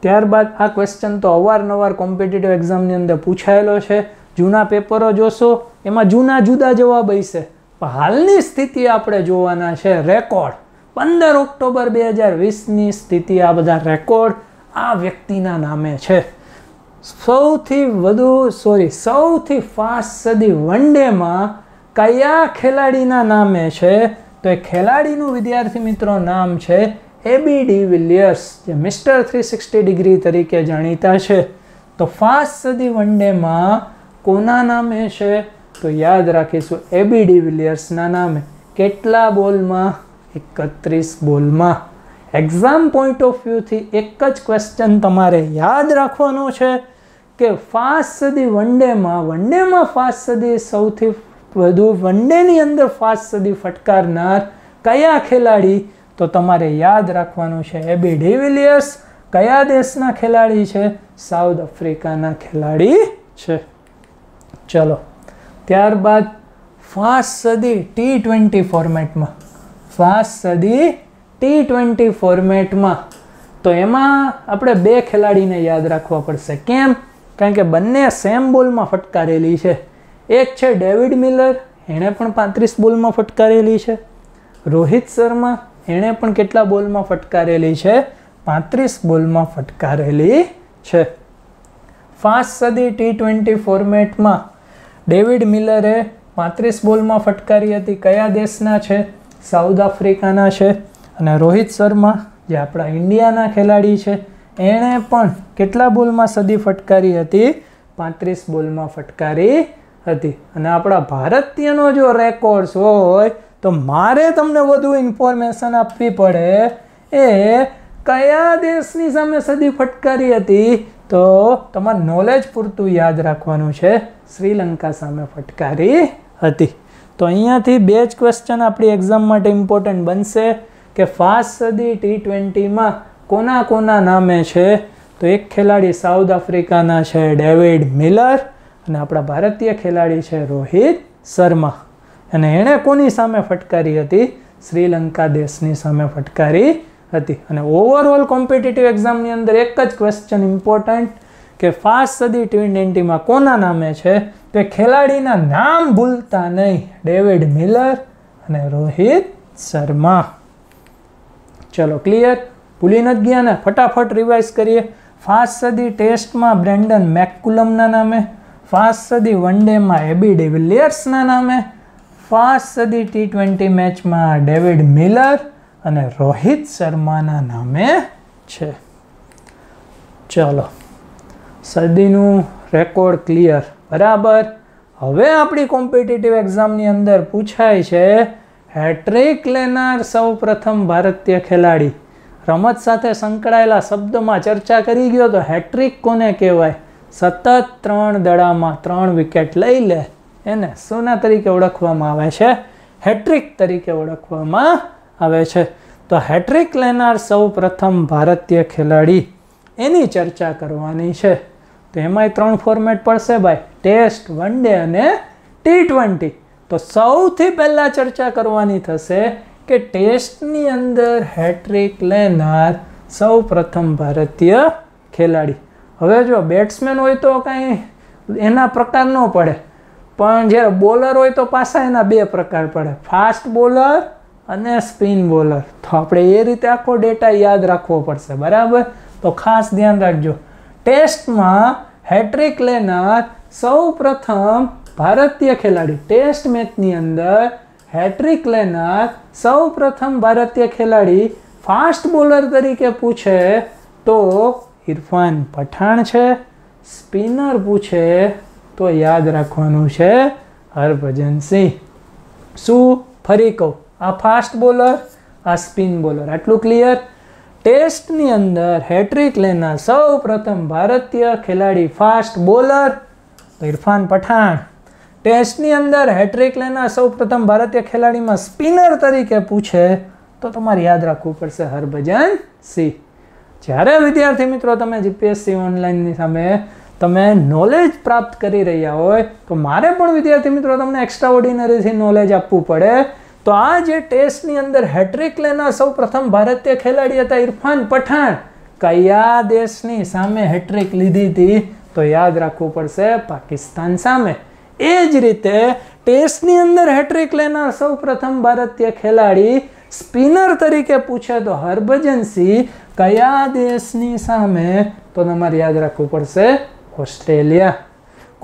ત્યારબાદ આ ક્વેશ્ચન તો અવારનવાર કોમ્પિટિટિવ એક્ઝામની અંદર પૂછાયેલો છે જૂના પેપરો જોશો એમાં જૂના જુદા જવાબ હશે પણ હાલની સ્થિતિ આપણે જોવાના છે રેકોર્ડ પંદર ઓક્ટોબર બે હજાર વીસની સ્થિતિ આ બધા રેકોર્ડ આ વ્યક્તિના નામે છે સૌથી વધુ સોરી સૌથી ફાસ્ટ સદી વન ડેમાં કયા ખેલાડીના નામે છે તો એ ખેલાડીનું વિદ્યાર્થી મિત્રો નામ છે એબી ડી વિલિયર્સ જે મિસ્ટર થ્રી સિક્સટી ડિગ્રી તરીકે જાણીતા છે તો ફાસ્ટ સદી વન ડેમાં કોના નામે છે તો યાદ રાખીશું એબી ડી વિલિયર્સના નામે કેટલા બોલમાં એકત્રીસ બોલમાં એક્ઝામ પોઈન્ટ ઓફ વ્યૂથી એક જ ક્વેશ્ચન તમારે યાદ રાખવાનો છે કે ફાસ્ટ સદી વન ડેમાં વન ડેમાં ફાસ્ટ સદી સૌથી વધુ વનડેની અંદર ફાસ્ટ સદી ફટકારનાર કયા ખેલાડી તો તમારે યાદ રાખવાનું છે એબી ડિવિલિયર્સ કયા દેશના ખેલાડી છે સાઉથ આફ્રિકાના ખેલાડી છે ચલો ત્યારબાદ ફાસ્ટ સદી ટી ટ્વેન્ટી ફોર્મેટમાં ફાસ્ટ સદી ટી ટ્વેન્ટી ફોર્મેટમાં તો એમાં આપણે બે ખેલાડીને યાદ રાખવા પડશે કેમ કારણ કે બંને સેમ બોલમાં ફટકારેલી છે એક છે ડેવિડ મિલર એણે પણ પાંત્રીસ બોલમાં ફટકારેલી છે રોહિત શર્મા એણે પણ કેટલા બોલમાં ફટકારેલી છે પાંત્રીસ બોલમાં ફટકારેલી છે ફાસ્ટ સદી ટી ટ્વેન્ટી ફોર્મેટમાં ડેવિડ મિલરે પાંત્રીસ બોલમાં ફટકારી હતી કયા દેશના છે સાઉથ આફ્રિકાના છે અને રોહિત શર્મા જે આપણા ઇન્ડિયાના ખેલાડી છે એણે પણ કેટલા બોલમાં સદી ફટકારી હતી પાંત્રીસ બોલમાં ફટકારી હતી અને આપણા ભારતીયનો જો રેકોર્ડ્સ હોય તો મારે તમને વધુ ઇન્ફોર્મેશન આપવી પડે એ કયા દેશની સામે સદી ફટકારી હતી તો તમારે નોલેજ પૂરતું યાદ રાખવાનું છે શ્રીલંકા સામે ફટકારી હતી તો અહીંયાથી બે જ ક્વેશ્ચન આપણી એક્ઝામ માટે ઇમ્પોર્ટન્ટ બનશે કે ફાસ્ટ સદી ટી ટ્વેન્ટીમાં કોના કોના નામે છે તો એક ખેલાડી સાઉથ આફ્રિકાના છે ડેવિડ મિલર અને આપણા ભારતીય ખેલાડી છે રોહિત શર્મા અને એણે કોની સામે ફટકારી હતી શ્રીલંકા દેશની સામે ફટકારી હતી અને ઓવરઓલ કોમ્પિટિટિવ એક્ઝામની અંદર એક જ ક્વેશ્ચન ઇમ્પોર્ટન્ટ કે ફાસ્ટ સદી ટી ટ્વેન્ટીમાં કોના નામે છે તે ખેલાડીના નામ ભૂલતા નહીં ડેવિડ મિલર અને રોહિત શર્મા ચલો ક્લિયર ભૂલી નથી ગયા ને ફટાફટ રિવાઇઝ કરીએ ફાસ્ટ સદી ટેસ્ટમાં બ્રેન્ડન મેકકુલમના નામે ફાસ્ટ સદી વન ડેમાં એબી ડિવિલિયર્સના નામે ફાસ્ટ સદી ટી ટ્વેન્ટી મેચમાં ડેવિડ મિલર અને રોહિત શર્માના નામે છે ચાલો સદીનું રેકોર્ડ ક્લિયર બરાબર હવે આપણી કોમ્પિટિટિવ એક્ઝામની અંદર પૂછાય છે હેટ્રિક લેનાર સૌ પ્રથમ ભારતીય ખેલાડી રમત સાથે સંકળાયેલા શબ્દમાં ચર્ચા કરી ગયો તો હેટ્રિક કોને કહેવાય સતત ત્રણ દડામાં ત્રણ વિકેટ લઈ લે એને સોના તરીકે ઓળખવામાં આવે છે હેટ્રિક તરીકે ઓળખવામાં આવે છે તો હેટ્રિક લેનાર સૌ પ્રથમ ભારતીય ખેલાડી એની ચર્ચા કરવાની છે તો એમાંય ત્રણ ફોર્મેટ પડશે ભાઈ ટેસ્ટ વન ડે અને ટી ટ્વેન્ટી તો સૌથી પહેલાં ચર્ચા કરવાની થશે કે ટેસ્ટની અંદર હેટ્રિક લેનાર સૌ પ્રથમ ભારતીય ખેલાડી હવે જો બેટ્સમેન હોય તો કાંઈ એના પ્રકાર ન પડે પણ જ્યારે બોલર હોય તો પાછા એના બે પ્રકાર પડે ફાસ્ટ બોલર અને સ્પિન બોલર તો આપણે એ રીતે આખો ડેટા યાદ રાખવો પડશે બરાબર તો ખાસ ધ્યાન રાખજો ટેસ્ટમાં હેટ્રિક લેનાર સૌ પ્રથમ ભારતીય ખેલાડી ટેસ્ટ મેચની અંદર હેટ્રિક લેનાર સૌ પ્રથમ ભારતીય ખેલાડી ફાસ્ટ બોલર તરીકે પૂછે તો ઇરફાન પઠાણ છે સ્પિનર પૂછે તો યાદ રાખવાનું છે હરભજન સિંહ શું ફરી કહું આ ફાસ્ટ બોલર આ સ્પિન બોલર આટલું ક્લિયર ટેસ્ટની અંદર હેટ્રિક લેના સૌ પ્રથમ ભારતીય ખેલાડી ફાસ્ટ બોલર તો ઇરફાન પઠાણ ટેસ્ટની અંદર હેટ્રિક લેના સૌ પ્રથમ ભારતીય ખેલાડીમાં સ્પિનર તરીકે પૂછે તો તમારે યાદ રાખવું પડશે હરભજન સિંહ જ્યારે વિદ્યાર્થી મિત્રો તમે જીપીએસસી ઓનલાઈનની સામે તમે નોલેજ પ્રાપ્ત કરી રહ્યા હોય તો મારે પણ વિદ્યાર્થી મિત્રો તમને એક્સ્ટ્રા ઓર્ડિનરીથી નોલેજ આપવું પડે તો આ જે ટેસ્ટની અંદર હેટ્રિક લેનાર સૌ પ્રથમ ભારતીય ખેલાડી હતા ઇરફાન પઠાણ કયા દેશની સામે હેટ્રિક લીધી હતી તો યાદ રાખવું પડશે પાકિસ્તાન સામે એ જ રીતે ટેસ્ટની અંદર હેટ્રિક લેનાર સૌ પ્રથમ ભારતીય ખેલાડી સ્પિનર તરીકે પૂછે તો હરભજન સિંહ કયા દેશની સામે તો તમારે યાદ રાખવું પડશે ઓસ્ટ્રેલિયા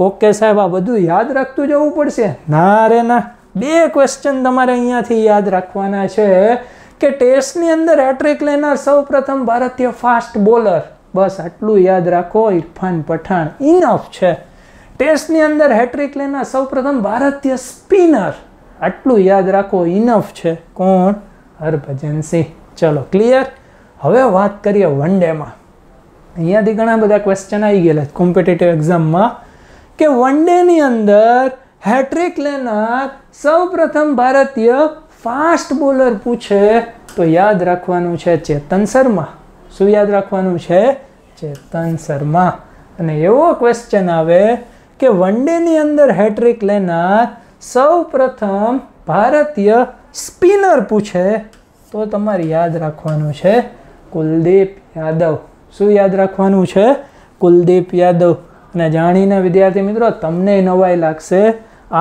કોકે સાહેબ આ બધું યાદ રાખતું જવું પડશે ના રે ના બે ક્વેશ્ચન તમારે અહીંયાથી યાદ રાખવાના છે કે ટેસ્ટની અંદર હેટ્રિક લેનાર સૌ પ્રથમ ભારતીય ફાસ્ટ બોલર બસ આટલું યાદ રાખો ઇરફાન પઠાણ ઇનફ છે ટેસ્ટની અંદર હેટ્રિક લેનાર સૌ પ્રથમ ભારતીય સ્પિનર આટલું યાદ રાખો ઇનફ છે કોણ હરભજન સિંહ ચલો ક્લિયર હવે વાત કરીએ વન ડેમાં અહીંયાથી ઘણા બધા ક્વેશ્ચન આવી ગયેલા કોમ્પિટેટિવ એક્ઝામમાં કે વન ડેની અંદર હેટ્રિક લેનાર સૌપ્રથમ ભારતીય ફાસ્ટ બોલર પૂછે તો યાદ રાખવાનું છે ચેતન શર્મા શું યાદ રાખવાનું છે ચેતન શર્મા અને એવો ક્વેશ્ચન આવે કે વન ડેની અંદર હેટ્રિક લેનાર સૌપ્રથમ ભારતીય સ્પિનર પૂછે તો તમારે યાદ રાખવાનું છે કુલદીપ યાદવ શું યાદ રાખવાનું છે કુલદીપ યાદવ અને જાણીને વિદ્યાર્થી મિત્રો તમને નવાઈ લાગશે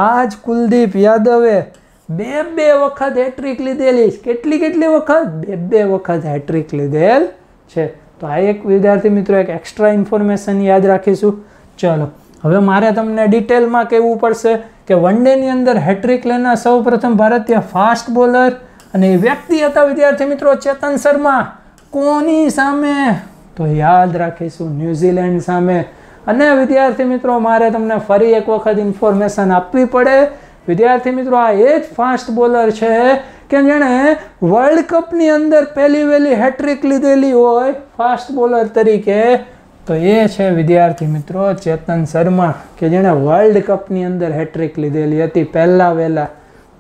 આ જ કુલદીપ યાદવે બે બે વખત હેટ્રિક લીધેલી કેટલી કેટલી વખત બે બે વખત હેટ્રિક લીધેલ છે તો આ એક વિદ્યાર્થી મિત્રો એક એક્સ્ટ્રા ઇન્ફોર્મેશન યાદ રાખીશું ચલો હવે મારે તમને ડિટેલમાં કહેવું પડશે કે વન ડેની અંદર હેટ્રિક લેનાર સૌ પ્રથમ ભારતીય ફાસ્ટ બોલર અને એ વ્યક્તિ હતા વિદ્યાર્થી મિત્રો ચેતન શર્મા કોની સામે તો યાદ રાખીશું ન્યૂઝીલેન્ડ સામે અને વિદ્યાર્થી મિત્રો મારે તમને ફરી એક વખત ઇન્ફોર્મેશન આપવી પડે વિદ્યાર્થી મિત્રો આ એ જ ફાસ્ટ બોલર છે કે જેણે વર્લ્ડ કપની અંદર પહેલી વહેલી હેટ્રિક લીધેલી હોય ફાસ્ટ બોલર તરીકે તો એ છે વિદ્યાર્થી મિત્રો ચેતન શર્મા કે જેણે વર્લ્ડ કપની અંદર હેટ્રિક લીધેલી હતી પહેલાં વહેલા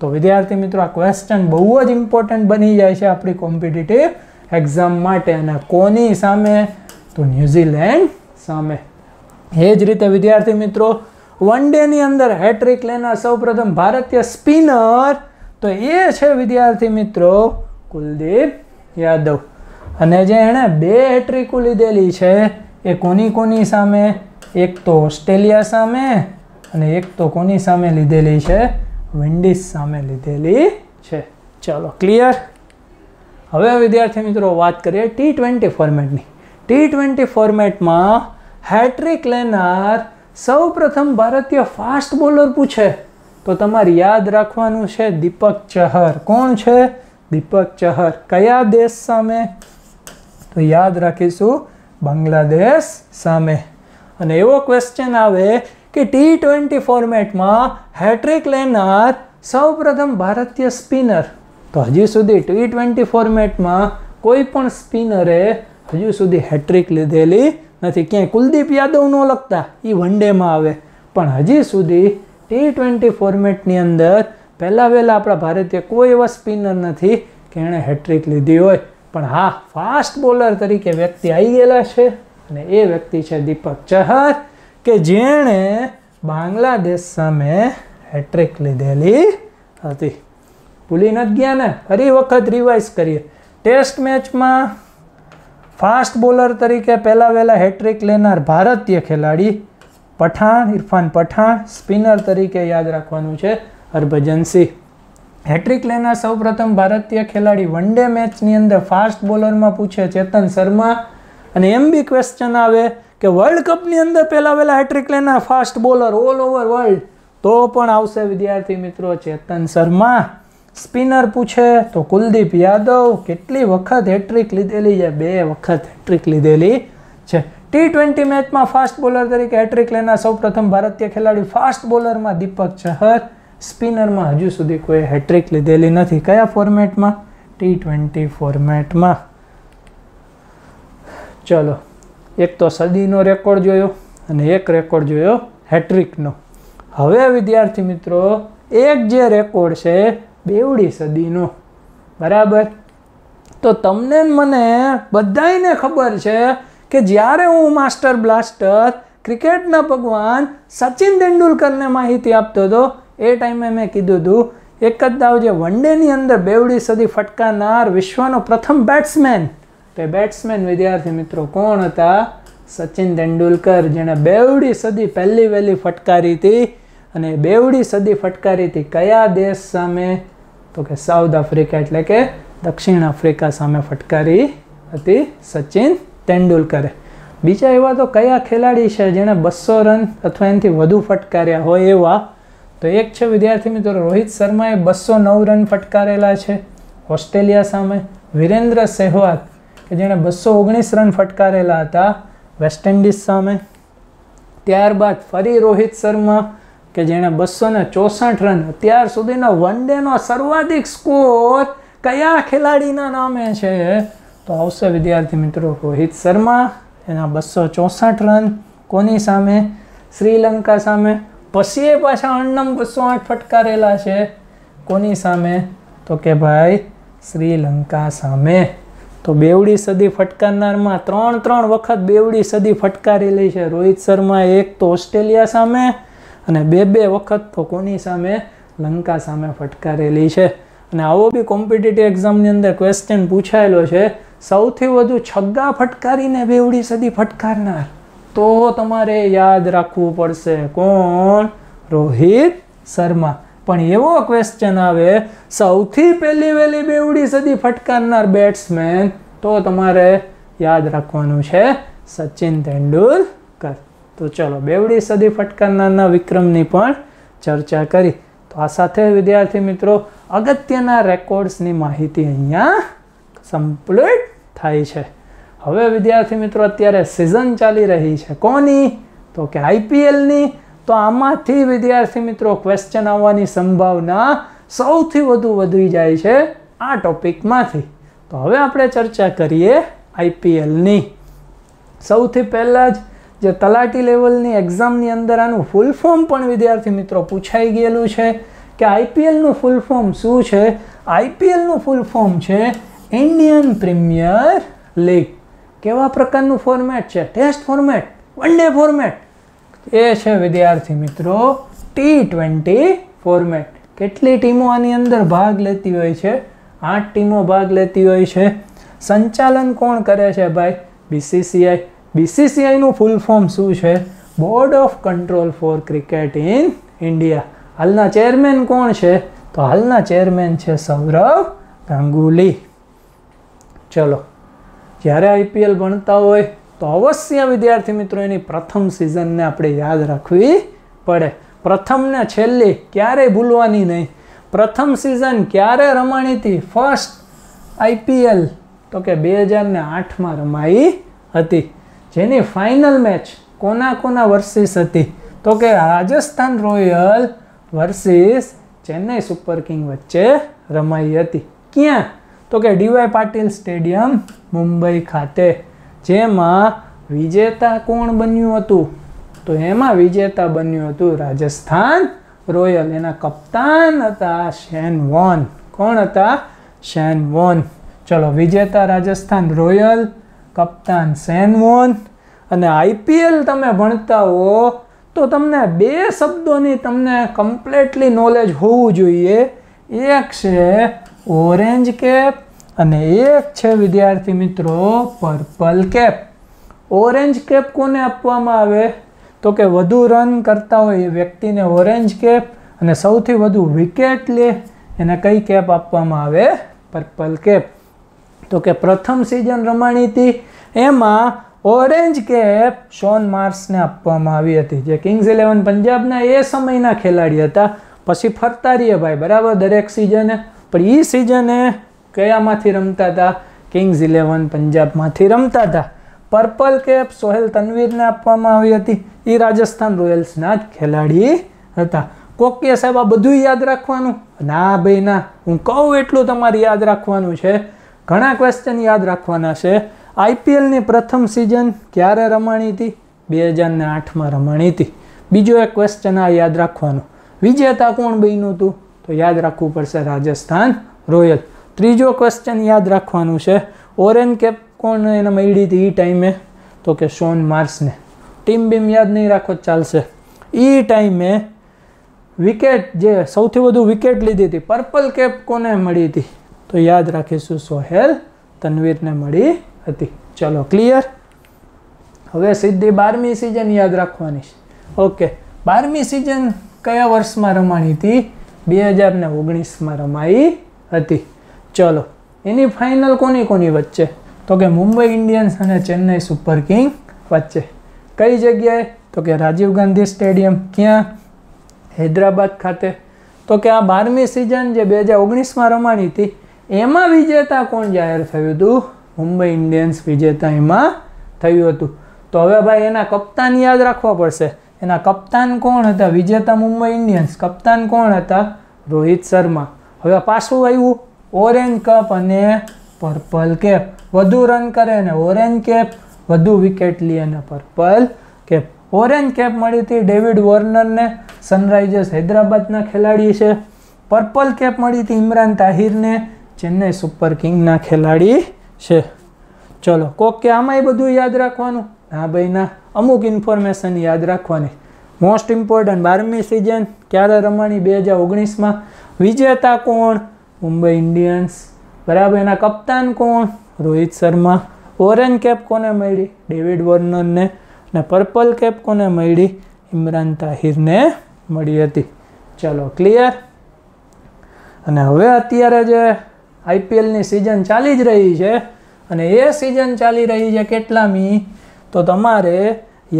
તો વિદ્યાર્થી મિત્રો આ ક્વેશ્ચન બહુ જ ઇમ્પોર્ટન્ટ બની જાય છે આપણી કોમ્પિટિટિવ એક્ઝામ માટે અને કોની સામે તો ન્યૂઝીલેન્ડ સામે એ જ રીતે વિદ્યાર્થી મિત્રો વન ડેની અંદર હેટ્રિક લેનાર સૌપ્રથમ ભારતીય સ્પિનર તો એ છે વિદ્યાર્થી મિત્રો કુલદીપ યાદવ અને જે એણે બે હેટ્રિકો લીધેલી છે એ કોની કોની સામે એક તો ઓસ્ટ્રેલિયા સામે અને એક તો કોની સામે લીધેલી છે વિન્ડિઝ સામે લીધેલી છે ચલો ક્લિયર હવે વિદ્યાર્થી મિત્રો વાત કરીએ ટી ટ્વેન્ટી ફોર્મેટની ટી ટ્વેન્ટી ફોર્મેટમાં હેટ્રિક લેનાર સૌ પ્રથમ ભારતીય ફાસ્ટ બોલર પૂછે તો તમારે યાદ રાખવાનું છે દીપક ચહર કોણ છે દીપક ચહર કયા દેશ સામે તો યાદ રાખીશું બાંગ્લાદેશ સામે અને એવો ક્વેશ્ચન આવે કે ટી ટ્વેન્ટી ફોર્મેટમાં હેટ્રિક લેનાર સૌપ્રથમ ભારતીય સ્પિનર તો હજી સુધી ટી ટ્વેન્ટી ફોર્મેટમાં કોઈ પણ સ્પિનરે હજુ સુધી હેટ્રિક લીધેલી નથી ક્યાંય કુલદીપ યાદવ ન લખતા એ વન ડેમાં આવે પણ હજી સુધી ટી ટ્વેન્ટી ફોર્મેટની અંદર પહેલાં વહેલા આપણા ભારતીય કોઈ એવા સ્પિનર નથી કે એણે હેટ્રિક લીધી હોય પણ હા ફાસ્ટ બોલર તરીકે વ્યક્તિ આવી ગયેલા છે અને એ વ્યક્તિ છે દીપક ચહર કે જેણે બાંગ્લાદેશ સામે હેટ્રિક લીધેલી હતી ભૂલી નથી ગયા ને ફરી વખત રિવાઇઝ કરીએ ટેસ્ટ મેચમાં ફાસ્ટ બોલર તરીકે પહેલા વહેલા હેટ્રિક લેનાર ભારતીય ખેલાડી પઠાણ ઇરફાન પઠાણ સ્પિનર તરીકે યાદ રાખવાનું છે હરભજન સિંહ હેટ્રિક લેનાર સૌપ્રથમ ભારતીય ખેલાડી વન ડે મેચની અંદર ફાસ્ટ બોલરમાં પૂછે ચેતન શર્મા અને એમ બી ક્વેશ્ચન આવે કે વર્લ્ડ કપની અંદર પહેલા વહેલા હેટ્રિક લેનાર fast bowler all over world તો પણ આવશે વિદ્યાર્થી મિત્રો ચેતન શર્મા સ્પિનર પૂછે તો કુલદીપ યાદવ કેટલી વખત હેટ્રિક લીધેલી છે બે વખત હેટ્રિક લીધેલી છે ટી ટ્વેન્ટી મેચમાં ફાસ્ટ બોલર તરીકે હેટ્રિક લેનાર પ્રથમ ભારતીય ખેલાડી ફાસ્ટ બોલરમાં દીપક ચહર સ્પિનરમાં હજુ સુધી કોઈ હેટ્રિક લીધેલી નથી કયા ફોર્મેટમાં ટી ટ્વેન્ટી ફોર્મેટમાં ચલો એક તો સદીનો રેકોર્ડ જોયો અને એક રેકોર્ડ જોયો હેટ્રિકનો હવે વિદ્યાર્થી મિત્રો એક જે રેકોર્ડ છે બેવડી સદીનો બરાબર તો તમને મને બધાને ખબર છે કે જ્યારે હું માસ્ટર બ્લાસ્ટર ક્રિકેટના ભગવાન સચિન તેંડુલકરને માહિતી આપતો હતો એ ટાઈમે મેં કીધું હતું એક જ દાવ જે વન ડેની અંદર બેવડી સદી ફટકારનાર વિશ્વનો પ્રથમ બેટ્સમેન તે બેટ્સમેન વિદ્યાર્થી મિત્રો કોણ હતા સચિન તેંડુલકર જેણે બેવડી સદી પહેલી વહેલી ફટકારી હતી અને બેવડી સદી ફટકારી હતી કયા દેશ સામે તો કે સાઉથ આફ્રિકા એટલે કે દક્ષિણ આફ્રિકા સામે ફટકારી હતી સચિન તેંડુલકરે બીજા એવા તો કયા ખેલાડી છે જેણે બસો રન અથવા એનાથી વધુ ફટકાર્યા હોય એવા તો એક છે વિદ્યાર્થી મિત્રો રોહિત શર્માએ બસો નવ રન ફટકારેલા છે ઓસ્ટ્રેલિયા સામે વિરેન્દ્ર સહેવાગ કે જેણે બસો ઓગણીસ રન ફટકારેલા હતા વેસ્ટ ઇન્ડિઝ સામે ત્યારબાદ ફરી રોહિત શર્મા કે જેણે બસો ને ચોસઠ રન અત્યાર સુધીનો ડેનો સર્વાધિક સ્કોર કયા ખેલાડીના નામે છે તો આવશે વિદ્યાર્થી મિત્રો રોહિત શર્મા એના બસો ચોસઠ રન કોની સામે શ્રીલંકા સામે પછી પાછા અણનમ બસો આઠ ફટકારેલા છે કોની સામે તો કે ભાઈ શ્રીલંકા સામે તો બેવડી સદી ફટકારનારમાં ત્રણ ત્રણ વખત બેવડી સદી ફટકારેલી છે રોહિત શર્મા એક તો ઓસ્ટ્રેલિયા સામે અને બે બે વખત તો કોની સામે લંકા સામે ફટકારેલી છે અને આવો બી કોમ્પિટિટિવ એક્ઝામની અંદર ક્વેશ્ચન પૂછાયેલો છે સૌથી વધુ છગ્ગા ફટકારીને બેવડી સદી ફટકારનાર તો તમારે યાદ રાખવું પડશે કોણ રોહિત શર્મા પણ એવો ક્વેશ્ચન આવે સૌથી પહેલી વહેલી બેવડી સદી ફટકારનાર બેટ્સમેન તો તમારે યાદ રાખવાનું છે સચિન તેંડુલકર તો ચલો બેવડી સદી ફટકારનારના વિક્રમની પણ ચર્ચા કરી તો આ સાથે વિદ્યાર્થી મિત્રો અગત્યના રેકોર્ડ્સની માહિતી અહીંયા કમ્પ્લીટ થાય છે હવે વિદ્યાર્થી મિત્રો અત્યારે સિઝન ચાલી રહી છે કોની તો કે આઈપીએલની તો આમાંથી વિદ્યાર્થી મિત્રો ક્વેશ્ચન આવવાની સંભાવના સૌથી વધુ વધી જાય છે આ ટોપિકમાંથી તો હવે આપણે ચર્ચા કરીએ આઈપીએલની સૌથી પહેલાં જ જે તલાટી લેવલની એક્ઝામની અંદર આનું ફૂલ ફોર્મ પણ વિદ્યાર્થી મિત્રો પૂછાઈ ગયેલું છે કે આઈપીએલનું ફૂલ ફોર્મ શું છે આઈપીએલનું ફૂલ ફોર્મ છે ઇન્ડિયન પ્રીમિયર લીગ કેવા પ્રકારનું ફોર્મેટ છે test format one day format એ છે વિદ્યાર્થી મિત્રો ટી ટ્વેન્ટી ફોર્મેટ કેટલી ટીમો આની અંદર ભાગ લેતી હોય છે આઠ ટીમો ભાગ લેતી હોય છે સંચાલન કોણ કરે છે ભાઈ બીસીસીઆઈ બીસીસીઆઈનું ફૂલ ફોર્મ શું છે board of control for cricket in India હાલના ચેરમેન કોણ છે તો હાલના ચેરમેન છે સૌરવ ગાંગુલી ચલો જ્યારે આઈપીએલ ભણતા હોય તો અવશ્ય વિદ્યાર્થી મિત્રો એની પ્રથમ સિઝનને આપણે યાદ રાખવી પડે પ્રથમ છેલ્લી ક્યારેય ભૂલવાની નહીં પ્રથમ સિઝન ક્યારે રમાણી હતી ફર્સ્ટ આઈપીએલ તો કે બે હજારને આઠમાં રમાઈ હતી જેની ફાઇનલ મેચ કોના કોના વર્સિસ હતી તો કે Rajasthan Royal versus Chennai Super King વચ્ચે રમાઈ હતી ક્યાં તો કે ડીવાય પાટીલ સ્ટેડિયમ મુંબઈ ખાતે જેમાં વિજેતા કોણ બન્યું હતું તો એમાં વિજેતા બન્યું હતું રાજસ્થાન રોયલ એના કપ્તાન હતા શેન વોન કોણ હતા શેન વોન ચલો વિજેતા રાજસ્થાન રોયલ કપ્તાન સેનવોન અને આઈપીએલ તમે ભણતા હો તો તમને બે શબ્દોની તમને કમ્પ્લેટલી નોલેજ હોવું જોઈએ એક છે ઓરેન્જ કેપ અને એક છે વિદ્યાર્થી મિત્રો પર્પલ કેપ ઓરેન્જ કેપ કોને આપવામાં આવે તો કે વધુ રન કરતા હોય એ વ્યક્તિને ઓરેન્જ કેપ અને સૌથી વધુ વિકેટ લે એને કઈ કેપ આપવામાં આવે પર્પલ કેપ તો કે પ્રથમ સિઝન રમાણી હતી એમાં ઓરેન્જ કેપ શોન માર્સને આપવામાં આવી હતી જે કિંગ્સ ઇલેવન પંજાબના એ સમયના ખેલાડી હતા પછી ફરતા રહીએ ભાઈ બરાબર દરેક સિઝને પણ એ સિઝને કયામાંથી રમતા હતા કિંગ્સ ઇલેવન પંજાબમાંથી રમતા હતા પર્પલ કેપ સોહેલ તનવીરને આપવામાં આવી હતી એ રાજસ્થાન રોયલ્સના જ ખેલાડી હતા કોકે સાહેબ આ બધું યાદ રાખવાનું ના ભાઈ ના હું કહું એટલું તમારે યાદ રાખવાનું છે ઘણા ક્વેશ્ચન યાદ રાખવાના છે આઈપીએલની પ્રથમ સિઝન ક્યારે રમાણી હતી બે હજારને આઠમાં રમાણી હતી બીજો એક ક્વેશ્ચન આ યાદ રાખવાનો વિજેતા કોણ બન્યું હતું તો યાદ રાખવું પડશે રાજસ્થાન રોયલ ત્રીજો ક્વેશ્ચન યાદ રાખવાનું છે ઓરેન કેપ કોણ એને મળી હતી એ ટાઈમે તો કે શોન માર્સને ટીમ બીમ યાદ નહીં રાખો ચાલશે એ ટાઈમે વિકેટ જે સૌથી વધુ વિકેટ લીધી હતી પર્પલ કેપ કોને મળી હતી તો યાદ રાખીશું સોહેલ તનવીરને મળી હતી ચલો ક્લિયર હવે સીધી બારમી સિઝન યાદ રાખવાની છે ઓકે બારમી સિઝન કયા વર્ષમાં રમાણી હતી બે હજાર ને ઓગણીસમાં રમાઈ હતી ચલો એની ફાઇનલ કોની કોની વચ્ચે તો કે મુંબઈ ઇન્ડિયન્સ અને ચેન્નઈ સુપર કિંગ વચ્ચે કઈ જગ્યાએ તો કે રાજીવ ગાંધી સ્ટેડિયમ ક્યાં હૈદરાબાદ ખાતે તો કે આ બારમી સિઝન જે બે હજાર ઓગણીસમાં રમાણી હતી એમાં વિજેતા કોણ જાહેર થયું હતું મુંબઈ ઇન્ડિયન્સ વિજેતા એમાં થયું હતું તો હવે ભાઈ એના કપ્તાન યાદ રાખવા પડશે એના કપ્તાન કોણ હતા વિજેતા મુંબઈ ઇન્ડિયન્સ કપ્તાન કોણ હતા રોહિત શર્મા હવે પાછું આવ્યું ઓરેન્જ કપ અને પર્પલ કેપ વધુ રન કરે ને ઓરેન્જ કેપ વધુ વિકેટ લે અને પર્પલ કેપ ઓરેન્જ કેપ મળી હતી ડેવિડ વોર્નરને સનરાઇઝર્સ હૈદરાબાદના ખેલાડી છે પર્પલ કેપ મળી હતી ઇમરાન તાહિરને ચેન્નઈ સુપર કિંગના ખેલાડી છે ચલો કોક કે આમાંય બધું યાદ રાખવાનું હા ભાઈ ના અમુક ઇન્ફોર્મેશન યાદ રાખવાની મોસ્ટ ઇમ્પોર્ટન્ટ બારમી સિઝન ક્યારે રમાણી બે હજાર ઓગણીસમાં વિજેતા કોણ મુંબઈ ઇન્ડિયન્સ બરાબર એના કપ્તાન કોણ રોહિત શર્મા ઓરેન્જ કેપ કોને મળી ડેવિડ વોર્નરને અને પર્પલ કેપ કોને મળી ઇમરાન તાહિરને મળી હતી ચલો ક્લિયર અને હવે અત્યારે જે આઈપીએલની સિઝન ચાલી જ રહી છે અને એ સિઝન ચાલી રહી છે કેટલામી તો તમારે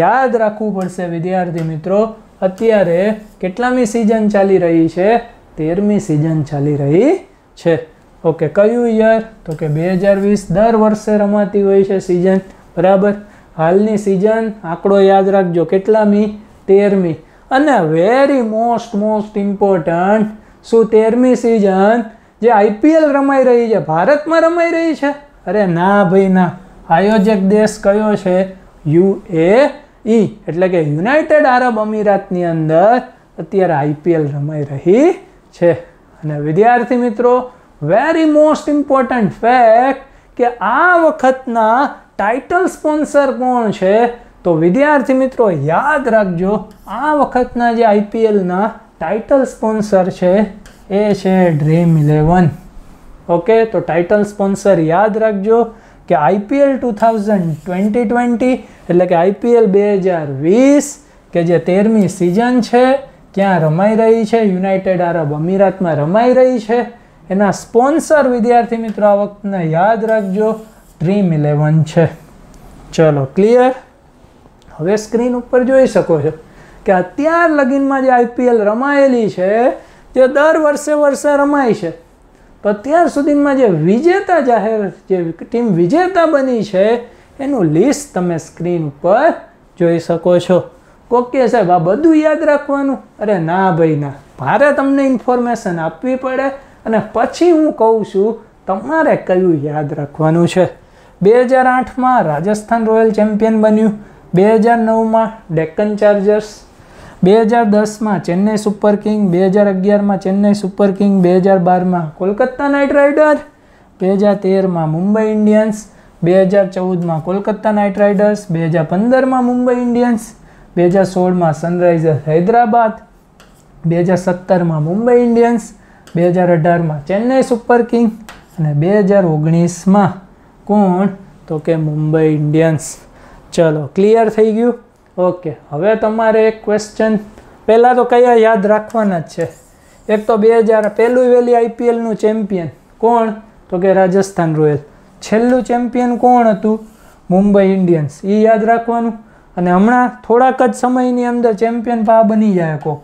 યાદ રાખવું પડશે વિદ્યાર્થી મિત્રો અત્યારે કેટલામી સિઝન ચાલી રહી છે તેરમી સિઝન ચાલી રહી છે ઓકે કયું યર તો કે બે હજાર વીસ દર વર્ષે રમાતી હોય છે સિઝન બરાબર હાલની સિઝન આંકડો યાદ રાખજો કેટલામી તેરમી અને વેરી મોસ્ટ મોસ્ટ ઇમ્પોર્ટન્ટ શું તેરમી સિઝન જે આઈપીએલ રમાઈ રહી છે ભારતમાં રમાઈ રહી છે અરે ના ભાઈ ના આયોજક દેશ કયો છે યુએ ઈ એટલે કે યુનાઇટેડ આરબ અમીરાતની અંદર અત્યારે આઈપીએલ રમાઈ રહી છે અને વિદ્યાર્થી મિત્રો વેરી મોસ્ટ ઇમ્પોર્ટન્ટ ફેક્ટ કે આ વખતના ટાઇટલ સ્પોન્સર કોણ છે તો વિદ્યાર્થી મિત્રો યાદ રાખજો આ વખતના જે આઈપીએલના ટાઇટલ સ્પોન્સર છે એ છે ડ્રીમ ઇલેવન ઓકે તો ટાઇટલ સ્પોન્સર યાદ રાખજો કે IPL two thousand twenty twenty એટલે કે આઈપીએલ બે હજાર વીસ કે જે તેરમી સિઝન છે ક્યાં રમાઈ રહી છે યુનાઇટેડ આરબ અમીરાતમાં રમાઈ રહી છે એના સ્પોન્સર વિદ્યાર્થી મિત્રો આ વખતને યાદ રાખજો ડ્રીમ ઇલેવન છે ચલો ક્લિયર હવે સ્ક્રીન ઉપર જોઈ શકો છો કે અત્યાર લગીનમાં જે આઈપીએલ રમાયેલી છે જે દર વર્ષે વર્ષે રમાય છે તો ત્યાર સુધીમાં જે વિજેતા જાહેર જે ટીમ વિજેતા બની છે એનું લિસ્ટ તમે સ્ક્રીન ઉપર જોઈ શકો છો કોકે સાહેબ આ બધું યાદ રાખવાનું અરે ના ભાઈ ના મારે તમને ઇન્ફોર્મેશન આપવી પડે અને પછી હું કહું છું તમારે કયું યાદ રાખવાનું છે બે હજાર આઠમાં રાજસ્થાન રોયલ ચેમ્પિયન બન્યું બે હજાર નવમાં ડેક્કન ચાર્જર્સ બે હજાર દસમાં ચેન્નઈ સુપર કિંગ બે હજાર અગિયારમાં ચેન્નઈ સુપર કિંગ બે હજાર બારમાં કોલકત્તા નાઇટ રાઇડર બે હજાર તેરમાં મુંબઈ ઇન્ડિયન્સ બે હજાર ચૌદમાં કોલકત્તા નાઇટ રાઇડર્સ બે હજાર પંદરમાં મુંબઈ ઇન્ડિયન્સ બે હજાર સોળમાં સનરાઇઝર્સ હૈદરાબાદ બે હજાર સત્તરમાં મુંબઈ ઇન્ડિયન્સ બે હજાર અઢારમાં ચેન્નઈ સુપર કિંગ અને બે હજાર ઓગણીસમાં કોણ તો કે મુંબઈ ઇન્ડિયન્સ ચલો ક્લિયર થઈ ગયું ઓકે હવે તમારે એક ક્વેશ્ચન પહેલાં તો કયા યાદ રાખવાના જ છે એક તો બે હજાર પહેલું વહેલી આઈપીએલનું ચેમ્પિયન કોણ તો કે રાજસ્થાન રોયલ છેલ્લું ચેમ્પિયન કોણ હતું મુંબઈ ઇન્ડિયન્સ એ યાદ રાખવાનું અને હમણાં થોડાક જ સમયની અંદર ચેમ્પિયન પા બની જાય કો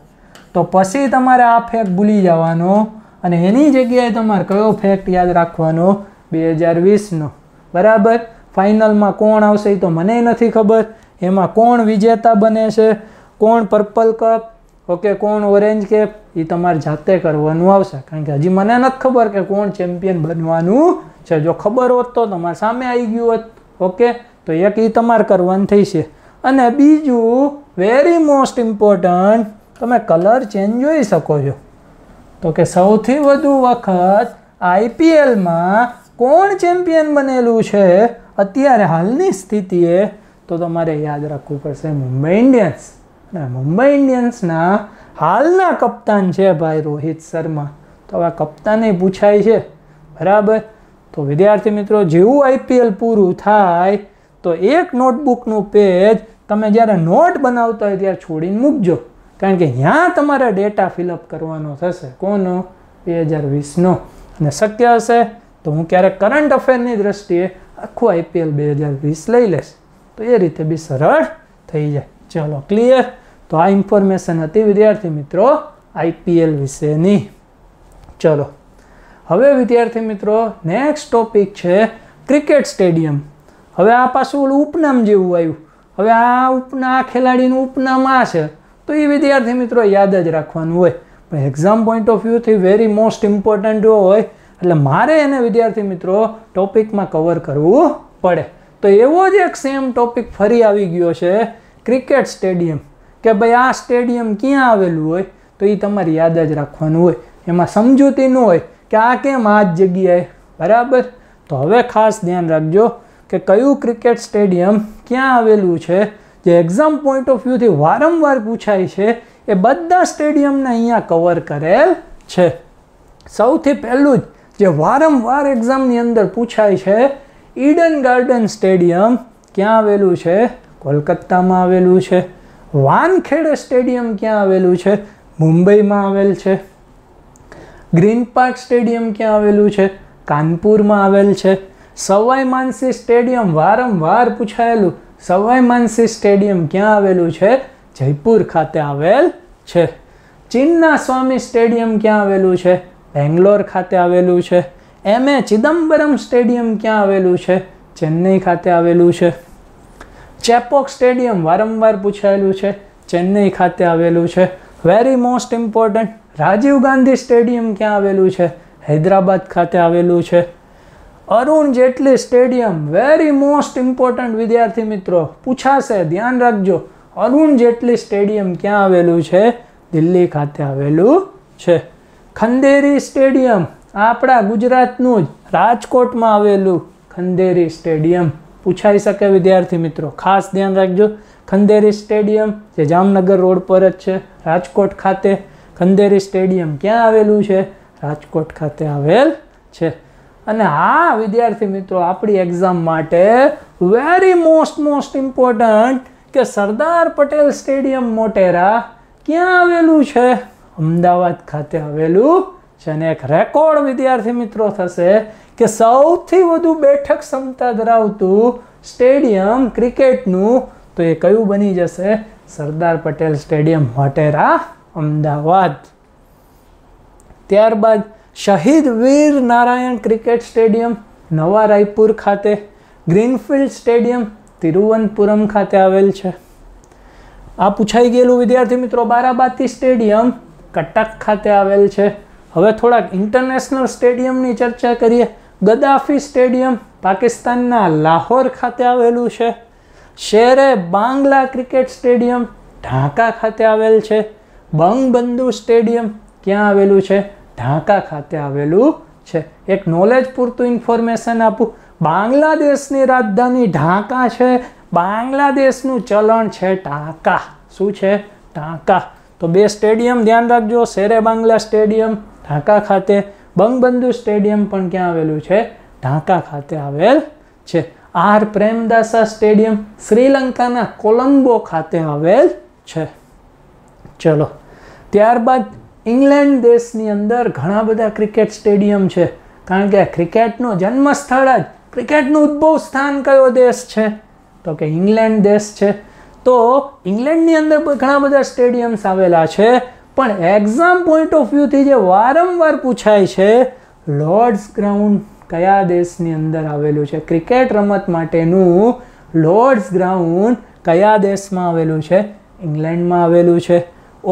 તો પછી તમારે આ ફેક્ટ ભૂલી જવાનો અને એની જગ્યાએ તમારે કયો ફેક્ટ યાદ રાખવાનો બે હજાર વીસનો બરાબર ફાઇનલમાં કોણ આવશે એ તો મને નથી ખબર એમાં કોણ વિજેતા બને છે કોણ પર્પલ કપ ઓકે કોણ ઓરેન્જ કેપ એ તમારે જાતે કરવાનું આવશે કારણ કે હજી મને નથી ખબર કે કોણ ચેમ્પિયન બનવાનું છે જો ખબર હોત તો તમારે સામે આવી ગયું હોત ઓકે તો એક એ તમારે કરવાનું થઈશે અને બીજું વેરી મોસ્ટ ઇમ્પોર્ટન્ટ તમે કલર ચેન્જ જોઈ શકો છો તો કે સૌથી વધુ વખત આઈપીએલમાં કોણ ચેમ્પિયન બનેલું છે અત્યારે હાલની સ્થિતિએ તો તમારે યાદ રાખવું પડશે મુંબઈ ઇન્ડિયન્સ અને મુંબઈ ઇન્ડિયન્સના હાલના કપ્તાન છે ભાઈ રોહિત શર્મા તો હવે કપ્તાને પૂછાય છે બરાબર તો વિદ્યાર્થી મિત્રો જેવું આઈપીએલ પૂરું થાય તો એક નોટબુકનું પેજ તમે જ્યારે નોટ બનાવતા હોય ત્યારે છોડીને મૂકજો કારણ કે ત્યાં તમારે ડેટા ફિલઅપ કરવાનો થશે કોનો બે હજાર વીસનો અને શક્ય હશે તો હું ક્યારેક કરંટ અફેરની દ્રષ્ટિએ આખું આઈપીએલ બે હજાર વીસ લઈ લઈશ તો એ રીતે બી સરળ થઈ જાય ચલો ક્લિયર તો આ ઇન્ફોર્મેશન હતી વિદ્યાર્થી મિત્રો આઈપીએલ વિશેની ચલો હવે વિદ્યાર્થી મિત્રો નેક્સ્ટ ટોપિક છે ક્રિકેટ સ્ટેડિયમ હવે આ પાછું ઓલું ઉપનામ જેવું આવ્યું હવે આ ઉપના આ ખેલાડીનું ઉપનામ આ છે તો એ વિદ્યાર્થી મિત્રો યાદ જ રાખવાનું હોય પણ એક્ઝામ પોઈન્ટ ઓફ વ્યૂથી વેરી મોસ્ટ ઇમ્પોર્ટન્ટ હોય એટલે મારે એને વિદ્યાર્થી મિત્રો ટોપિકમાં કવર કરવું પડે તો એવો જ એક સેમ ટોપિક ફરી આવી ગયો છે ક્રિકેટ સ્ટેડિયમ કે ભાઈ આ સ્ટેડિયમ ક્યાં આવેલું હોય તો એ તમારી યાદ જ રાખવાનું હોય એમાં સમજૂતી ન હોય કે આ કેમ આ જ જગ્યાએ બરાબર તો હવે ખાસ ધ્યાન રાખજો કે કયું ક્રિકેટ સ્ટેડિયમ ક્યાં આવેલું છે જે એક્ઝામ પોઈન્ટ ઓફ વ્યૂથી વારંવાર પૂછાય છે એ બધા સ્ટેડિયમને અહીંયા કવર કરેલ છે સૌથી પહેલું જ જે વારંવાર એક્ઝામની અંદર પૂછાય છે ઈડન ગાર્ડન સ્ટેડિયમ ક્યાં આવેલું છે કોલકાતામાં આવેલું છે વાનખેડ સ્ટેડિયમ ક્યાં આવેલું છે મુંબઈમાં આવેલ છે ગ્રીન પાર્ક સ્ટેડિયમ ક્યાં આવેલું છે કાનપુરમાં આવેલ છે સવાઈ માનસી સ્ટેડિયમ વારંવાર પૂછાયેલું સવાઈ માનસી સ્ટેડિયમ ક્યાં આવેલું છે જયપુર ખાતે આવેલ છે ચીનના સ્વામી સ્ટેડિયમ ક્યાં આવેલું છે બેંગ્લોર ખાતે આવેલું છે એમ એ ચિદમ્બરમ સ્ટેડિયમ ક્યાં આવેલું છે ચેન્નઈ ખાતે આવેલું છે ચેપોક સ્ટેડિયમ વારંવાર પૂછાયેલું છે ચેન્નઈ ખાતે આવેલું છે very most important Rajiv Gandhi stadium ક્યાં આવેલું છે હૈદરાબાદ ખાતે આવેલું છે અરુણ જેટલી સ્ટેડિયમ વેરી મોસ્ટ ઇમ્પોર્ટન્ટ વિદ્યાર્થી મિત્રો પૂછાશે ધ્યાન રાખજો અરુણ જેટલી સ્ટેડિયમ ક્યાં આવેલું છે દિલ્હી ખાતે આવેલું છે ખંદેરી સ્ટેડિયમ આપણા ગુજરાતનું જ રાજકોટમાં આવેલું ખંદેરી સ્ટેડિયમ પૂછાઈ શકે વિદ્યાર્થી મિત્રો ખાસ ધ્યાન રાખજો ખંદેરી સ્ટેડિયમ જે જામનગર રોડ પર જ છે રાજકોટ ખાતે ખંદેરી સ્ટેડિયમ ક્યાં આવેલું છે રાજકોટ ખાતે આવેલ છે અને હા વિદ્યાર્થી મિત્રો આપણી એક્ઝામ માટે વેરી મોસ્ટ મોસ્ટ ઇમ્પોર્ટન્ટ કે સરદાર પટેલ સ્ટેડિયમ મોટેરા ક્યાં આવેલું છે અમદાવાદ ખાતે આવેલું છે અને એક રેકોર્ડ વિદ્યાર્થી મિત્રો થશે કે સૌથી વધુ બેઠક ક્ષમતા ધરાવતું સ્ટેડિયમ ક્રિકેટનું તો એ કયું બની જશે સરદાર પટેલ સ્ટેડિયમ મોટેરા અમદાવાદ ત્યારબાદ શહીદ વીર નારાયણ ક્રિકેટ સ્ટેડિયમ નવા રાયપુર ખાતે ગ્રીનફિલ્ડ સ્ટેડિયમ તિરુવનપુરમ ખાતે આવેલ છે આ પૂછાઈ ગયેલું વિદ્યાર્થી મિત્રો બારાબાતી સ્ટેડિયમ કટક ખાતે આવેલ છે હવે થોડાક ઇન્ટરનેશનલ સ્ટેડિયમની ચર્ચા કરીએ ગદાફી સ્ટેડિયમ પાકિસ્તાનના લાહોર ખાતે આવેલું છે શેરે બાંગ્લા ક્રિકેટ સ્ટેડિયમ ઢાકા ખાતે આવેલ છે બંગબંધુ સ્ટેડિયમ ક્યાં આવેલું છે ઢાકા ખાતે આવેલું છે એક નોલેજ પૂરતું ઇન્ફોર્મેશન આપું બાંગ્લાદેશની રાજધાની ઢાકા છે બાંગ્લાદેશનું ચલણ છે ટાકા શું છે ટાકા તો બે સ્ટેડિયમ ધ્યાન રાખજો શેરે બાંગ્લા સ્ટેડિયમ ઢાકા ખાતે બંગબંધુ સ્ટેડિયમ પણ ક્યાં આવેલું છે ઢાકા ખાતે આવેલ છે આર પ્રેમદાસા સ્ટેડિયમ શ્રીલંકાના કોલંબો ખાતે આવેલ છે ચલો ત્યારબાદ ઇંગ્લેન્ડ દેશની અંદર ઘણા બધા ક્રિકેટ સ્ટેડિયમ છે કારણ કે ક્રિકેટનું જન્મસ્થળ જ ક્રિકેટનું ઉદ્ભવ સ્થાન કયો દેશ છે તો કે ઇંગ્લેન્ડ દેશ છે તો ઇંગ્લેન્ડની અંદર ઘણા બધા સ્ટેડિયમ્સ આવેલા છે પણ એક્ઝામ પોઈન્ટ ઓફ વ્યૂથી જે વારંવાર પૂછાય છે લોર્ડ્સ ગ્રાઉન્ડ કયા દેશની અંદર આવેલું છે ક્રિકેટ રમત માટેનું લોર્ડ્સ ગ્રાઉન્ડ કયા દેશમાં આવેલું છે ઇંગ્લેન્ડમાં આવેલું છે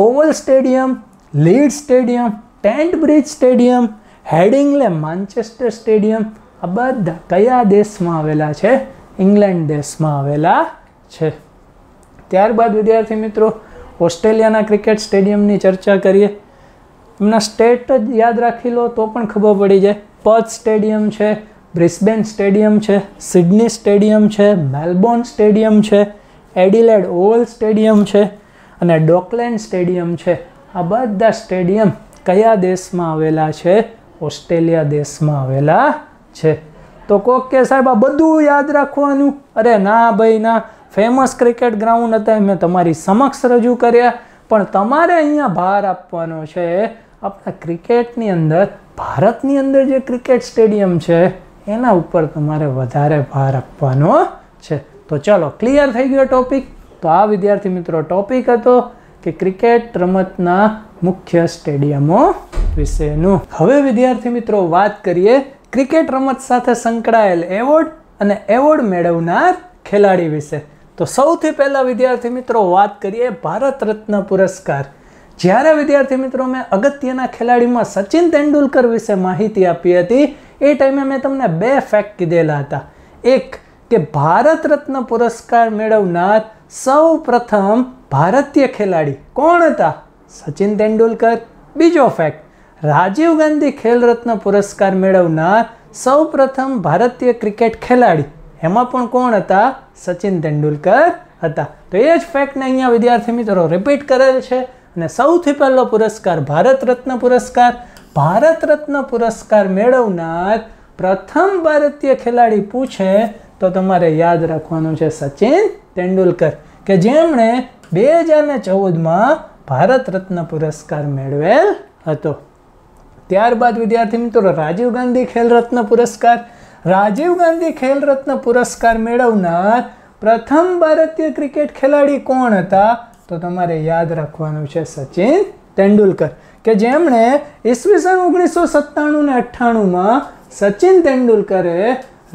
Oval stadium Leeds stadium Trent Bridge stadium Headingley Manchester stadium આ બધા કયા દેશમાં આવેલા છે ઇંગ્લેન્ડ દેશમાં આવેલા છે ત્યારબાદ વિદ્યાર્થી મિત્રો ઓસ્ટ્રેલિયાના ક્રિકેટ સ્ટેડિયમની ચર્ચા કરીએ એમના સ્ટેટ જ યાદ રાખી લો તો પણ ખબર પડી જાય પર્થ સ્ટેડિયમ છે બ્રિસ્બેન સ્ટેડિયમ છે સિડની સ્ટેડિયમ છે મેલબોર્ન સ્ટેડિયમ છે એડિલેડ ઓવલ સ્ટેડિયમ છે અને ડોકલેન્ડ સ્ટેડિયમ છે આ બધા સ્ટેડિયમ કયા દેશમાં આવેલા છે ઓસ્ટ્રેલિયા દેશમાં આવેલા છે તો કોક કે સાહેબ આ બધું યાદ રાખવાનું અરે ના ભાઈ ના ફેમસ ક્રિકેટ ગ્રાઉન્ડ હતા મેં તમારી સમક્ષ રજૂ કર્યા પણ તમારે અહીંયા ભાર આપવાનો છે આપણા ક્રિકેટની અંદર ભારતની અંદર જે ક્રિકેટ સ્ટેડિયમ છે એના ઉપર તમારે વધારે ભાર આપવાનો છે તો ચલો ક્લિયર થઈ ગયો ટોપિક તો આ વિદ્યાર્થી મિત્રો ટોપિક હતો કે ક્રિકેટ રમતના મુખ્ય સ્ટેડિયમો વિશેનું હવે વિદ્યાર્થી મિત્રો વાત કરીએ ક્રિકેટ રમત સાથે સંકળાયેલ એવોર્ડ અને એવોર્ડ મેળવનાર ખેલાડી વિશે તો સૌથી પહેલાં વિદ્યાર્થી મિત્રો વાત કરીએ ભારત રત્ન પુરસ્કાર જ્યારે વિદ્યાર્થી મિત્રો મેં અગત્યના ખેલાડીમાં સચિન તેંડુલકર વિશે માહિતી આપી હતી એ ટાઈમે મેં તમને બે ફેક્ટ કીધેલા હતા એક કે ભારત રત્ન પુરસ્કાર મેળવનાર સૌ પ્રથમ ભારતીય ખેલાડી કોણ હતા સચિન તેંડુલકર બીજો ફેક્ટ રાજીવ ગાંધી ખેલ રત્ન પુરસ્કાર મેળવનાર સૌ પ્રથમ ભારતીય ક્રિકેટ ખેલાડી એમાં પણ કોણ હતા સચિન તેંડુલકર હતા તો એ જ ફેક્ટને અહીંયા વિદ્યાર્થી મિત્રો રિપીટ કરેલ છે અને સૌથી પહેલો પુરસ્કાર ભારત રત્ન પુરસ્કાર ભારત રત્ન પુરસ્કાર મેળવનાર પ્રથમ ભારતીય ખેલાડી પૂછે તો તમારે યાદ રાખવાનું છે સચિન તેંડુલકર કે જેમણે બે હજારને ચૌદમાં ભારત રત્ન પુરસ્કાર મેળવેલ હતો ત્યારબાદ વિદ્યાર્થી મિત્રો રાજીવ ગાંધી ખેલ રત્ન પુરસ્કાર રાજીવ ગાંધી ખેલ રત્ન પુરસ્કાર મેળવનાર પ્રથમ ભારતીય ક્રિકેટ ખેલાડી કોણ હતા તો તમારે યાદ રાખવાનું છે સચિન તેંડુલકર કે જેમણે ઈસવીસન ઓગણીસો સત્તાણું ને અઠ્ઠાણુંમાં સચિન તેંડુલકરે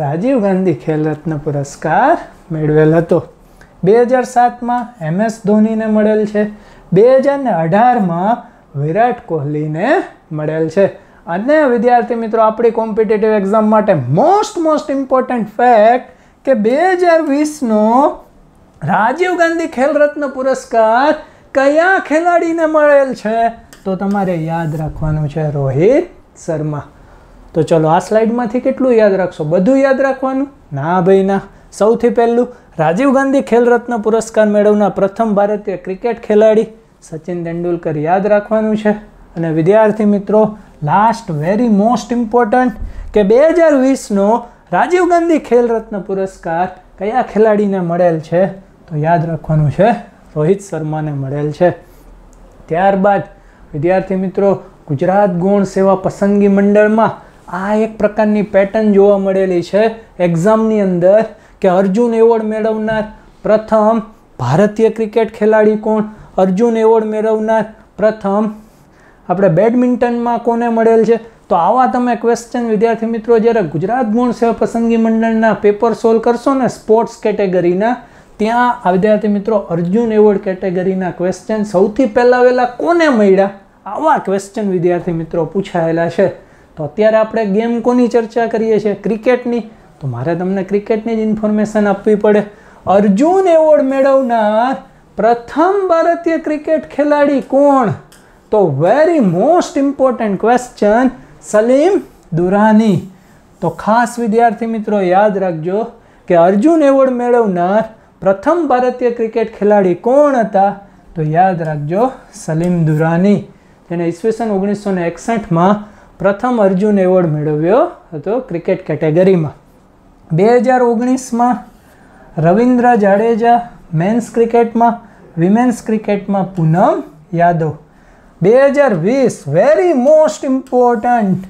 રાજીવ ગાંધી ખેલરત્ન પુરસ્કાર મેળવેલ હતો બે હજાર સાતમાં એમ એસ ધોનીને મળેલ છે બે હજાર ને અઢારમાં વિરાટ કોહલીને મળેલ છે અને વિદ્યાર્થી મિત્રો આપણી કોમ્પિટેટિવ એક્ઝામ માટે મોસ્ટ મોસ્ટ ઇમ્પોર્ટન્ટ ફેક્ટ કે બે હજાર વીસનો રાજીવ ગાંધી ખેલરત્ન પુરસ્કાર કયા ખેલાડીને મળેલ છે તો તમારે યાદ રાખવાનું છે રોહિત શર્મા તો ચલો આ સ્લાઇડમાંથી કેટલું યાદ રાખશો બધું યાદ રાખવાનું ના ભાઈ ના સૌથી પહેલું રાજીવ ગાંધી ખેલરત્ન પુરસ્કાર મેળવનાર પ્રથમ ભારતીય ક્રિકેટ ખેલાડી સચિન તેંડુલકર યાદ રાખવાનું છે અને વિદ્યાર્થી મિત્રો લાસ્ટ વેરી મોસ્ટ ઇમ્પોર્ટન્ટ કે બે હજાર વીસનો રાજીવ ગાંધી ખેલ રત્ન પુરસ્કાર કયા ખેલાડીને મળેલ છે તો યાદ રાખવાનું છે રોહિત શર્માને મળેલ છે ત્યારબાદ વિદ્યાર્થી મિત્રો ગુજરાત ગુણ સેવા પસંદગી મંડળમાં આ એક પ્રકારની પેટર્ન જોવા મળેલી છે એક્ઝામની અંદર કે અર્જુન એવોર્ડ મેળવનાર પ્રથમ ભારતીય ક્રિકેટ ખેલાડી કોણ અર્જુન એવોર્ડ મેળવનાર પ્રથમ આપણે બેડમિન્ટનમાં કોને મળેલ છે તો આવા તમે ક્વેશ્ચન વિદ્યાર્થી મિત્રો જ્યારે ગુજરાત ગુણ સેવા પસંદગી મંડળના પેપર સોલ્વ કરશો ને સ્પોર્ટ્સ કેટેગરીના ત્યાં આ વિદ્યાર્થી મિત્રો અર્જુન એવોર્ડ કેટેગરીના ક્વેશ્ચન સૌથી પહેલાં વહેલા કોને મળ્યા આવા ક્વેશ્ચન વિદ્યાર્થી મિત્રો પૂછાયેલા છે તો અત્યારે આપણે ગેમ કોની ચર્ચા કરીએ છીએ ક્રિકેટની તો મારે તમને ક્રિકેટની જ ઇન્ફોર્મેશન આપવી પડે અર્જુન એવોર્ડ મેળવનાર પ્રથમ ભારતીય ક્રિકેટ ખેલાડી કોણ તો very most important question Salim Durani તો ખાસ વિદ્યાર્થી મિત્રો યાદ રાખજો કે અર્જુન એવોર્ડ મેળવનાર પ્રથમ ભારતીય ક્રિકેટ ખેલાડી કોણ હતા તો યાદ રાખજો સલીમ દુરાની જેને ઈસવીસન ઓગણીસો ને એકસઠમાં પ્રથમ અર્જુન એવોર્ડ મેળવ્યો હતો ક્રિકેટ કેટેગરીમાં બે હજાર ઓગણીસમાં રવિન્દ્ર જાડેજા મેન્સ ક્રિકેટમાં વિમેન્સ ક્રિકેટમાં પૂનમ યાદવ બે હજાર વીસ વેરી મોસ્ટ ઇમ્પોર્ટન્ટ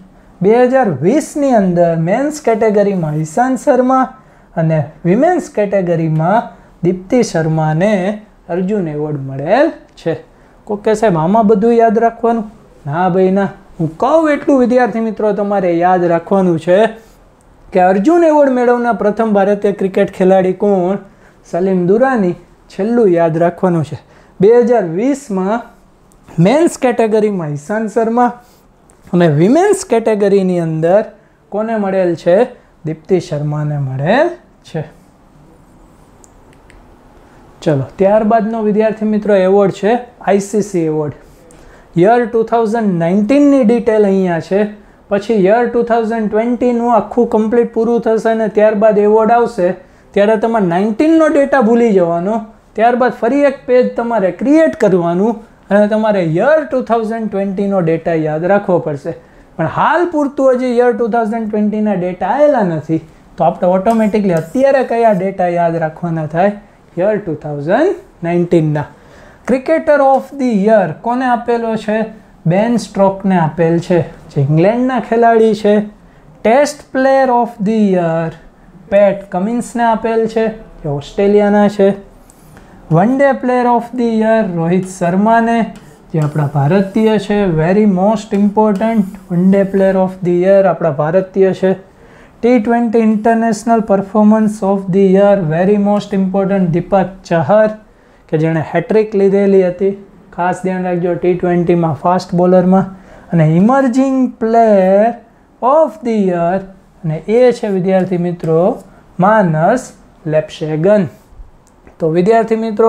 બે હજાર વીસની અંદર મેન્સ કેટેગરીમાં ઈશાન શર્મા અને વિમેન્સ કેટેગરીમાં દીપ્તિ શર્માને અર્જુન એવોર્ડ મળેલ છે કોકે સાહેબ આમાં બધું યાદ રાખવાનું ના ભાઈ ના હું કહું એટલું વિદ્યાર્થી મિત્રો તમારે યાદ રાખવાનું છે કે અર્જુન એવોર્ડ મેળવનાર પ્રથમ ભારતીય ક્રિકેટ ખેલાડી કોણ સલીમ દુરાની છેલ્લું યાદ રાખવાનું છે બે હજાર વીસમાં મેન્સ કેટેગરીમાં ઈશાંત શર્મા અને વિમેન્સ કેટેગરીની અંદર કોને મળેલ છે દીપ્તિ શર્માને મળેલ છે ચલો ત્યારબાદનો વિદ્યાર્થી મિત્રો એવોર્ડ છે ICC award year two thousand નાઇન્ટીનની ડિટેલ અહીંયા છે પછી યર ટુ થાઉઝન્ડ ટ્વેન્ટીનું આખું કમ્પ્લીટ પૂરું થશે અને ત્યારબાદ એવોર્ડ આવશે ત્યારે તમારે નાઇન્ટીનનો ડેટા ભૂલી જવાનો ત્યારબાદ ફરી એક પેજ તમારે ક્રિએટ કરવાનું અને તમારે યર ટુ થાઉઝન્ડ ટ્વેન્ટીનો ડેટા યાદ રાખવો પડશે પણ હાલ પૂરતું હજી યર ટુ થાઉઝન્ડ ટ્વેન્ટીના ડેટા આવેલા નથી તો આપણે ઓટોમેટિકલી અત્યારે કયા ડેટા યાદ રાખવાના થાય યર ટુ થાઉઝન્ડ નાઇન્ટીનના ક્રિકેટર ઓફ ધી યર કોને આપેલો છે બેન સ્ટ્રોકને આપેલ છે જે ઇંગ્લેન્ડના ખેલાડી છે test player of the year Pat કમિન્સને આપેલ છે જે ઓસ્ટ્રેલિયાના છે one day player of the year Rohit શર્માને જે આપણા ભારતીય છે very most important one day player of the year આપણા ભારતીય છે T twenty international performance of the year very most important Deepak Chahar કે જેણે હેટ્રિક લીધેલી હતી ખાસ ધ્યાન રાખજો ટી ટ્વેન્ટીમાં ફાસ્ટ બોલરમાં અને emerging player of the year અને એ છે વિદ્યાર્થી મિત્રો માનસ લેપ્શેગન તો વિદ્યાર્થી મિત્રો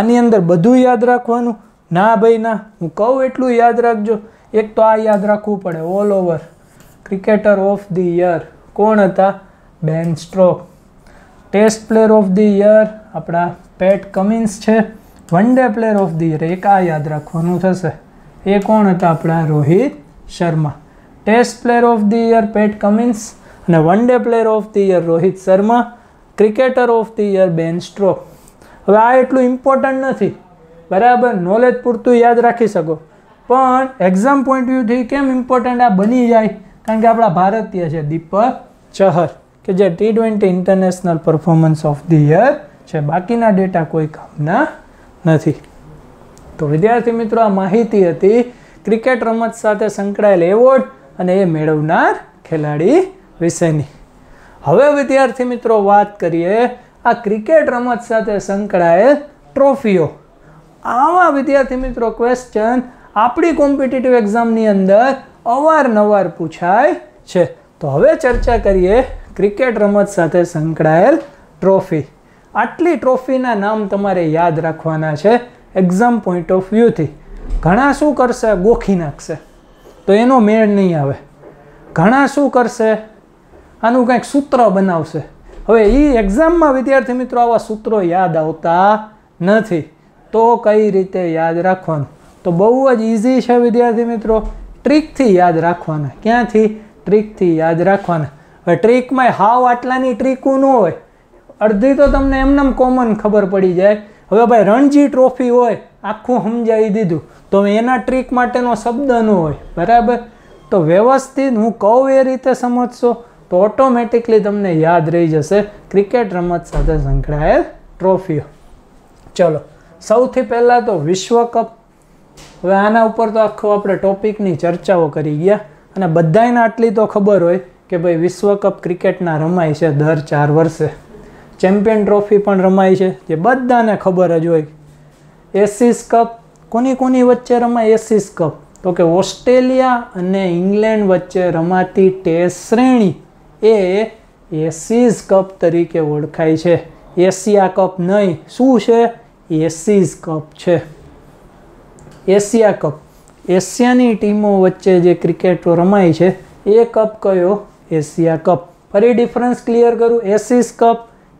આની અંદર બધું યાદ રાખવાનું ના ભાઈ ના હું કહું એટલું યાદ રાખજો એક તો આ યાદ રાખવું પડે all over cricketer of the year કોણ હતા Ben Stokes test player of the year આપણા પેટ કમિન્સ છે one day player of the year એક આ યાદ રાખવાનું થશે એ કોણ હતા આપણા Rohit Sharma test player of the year Pat Cummins અને one day player of the year Rohit Sharma cricketer of the year Ben Stokes હવે આ એટલું ઇમ્પોર્ટન્ટ નથી બરાબર નોલેજ પૂરતું યાદ રાખી શકો પણ એક્ઝામ પોઈન્ટ વ્યૂથી કેમ ઇમ્પોર્ટન્ટ આ બની જાય કારણ કે આપણા ભારતીય છે દીપક ચહર કે જે T twenty international performance of the year છે બાકીના ડેટા કોઈ કામના નથી તો વિદ્યાર્થી મિત્રો આ માહિતી હતી ક્રિકેટ રમત સાથે સંકળાયેલ એવોર્ડ અને એ મેળવનાર ખેલાડી વિશેની હવે વિદ્યાર્થી મિત્રો વાત કરીએ આ ક્રિકેટ રમત સાથે સંકળાયેલ ટ્રોફીઓ આવા વિદ્યાર્થી મિત્રો ક્વેશ્ચન આપણી કોમ્પિટિટિવ એક્ઝામની અંદર અવારનવાર પૂછાય છે તો હવે ચર્ચા કરીએ ક્રિકેટ રમત સાથે સંકળાયેલ ટ્રોફી આટલી ટ્રોફીના નામ તમારે યાદ રાખવાના છે એક્ઝામ પોઈન્ટ ઓફ વ્યૂથી ઘણા શું કરશે ગોખી નાખશે તો એનો મેળ નહીં આવે ઘણા શું કરશે આનું કંઈક સૂત્ર બનાવશે હવે એ એક્ઝામમાં વિદ્યાર્થી મિત્રો આવા સૂત્રો યાદ આવતા નથી તો કઈ રીતે યાદ રાખવાનું તો બહુ જ ઇઝી છે વિદ્યાર્થી મિત્રો ટ્રીકથી યાદ રાખવાના ક્યાંથી ટ્રીકથી યાદ રાખવાના હવે ટ્રીકમાં હાવ આટલાની ટ્રીકું ન હોય અડધી તો તમને એમનેમ કોમન ખબર પડી જાય હવે ભાઈ રણજી ટ્રોફી હોય આખું સમજાવી દીધું તો એના ટ્રીક માટેનો શબ્દ ન હોય બરાબર તો વ્યવસ્થિત હું કહું એ રીતે સમજશો તો ઓટોમેટિકલી તમને યાદ રહી જશે ક્રિકેટ રમત સાથે સંકળાયેલ ટ્રોફીઓ ચલો સૌથી પહેલાં તો વિશ્વકપ હવે આના ઉપર તો આખો આપણે ટોપિકની ચર્ચાઓ કરી ગયા અને બધાને આટલી તો ખબર હોય કે ભાઈ વિશ્વકપ ક્રિકેટના રમાય છે દર ચાર વર્ષે ચેમ્પિયન ટ્રોફી પણ રમાય છે જે બધાને ખબર જ હોય એસિસ કપ કોની કોની વચ્ચે રમાય એસિસ કપ તો કે ઓસ્ટ્રેલિયા અને ઇંગ્લેન્ડ વચ્ચે રમાતી ટેસ્ટ શ્રેણી એ એસીઝ કપ તરીકે ઓળખાય છે એશિયા કપ નહીં શું છે એસીઝ કપ છે એશિયા કપ એશિયાની ટીમો વચ્ચે જે ક્રિકેટો રમાય છે એ કપ કયો એશિયા કપ ફરી ડિફરન્સ ક્લિયર કરું Ashes cup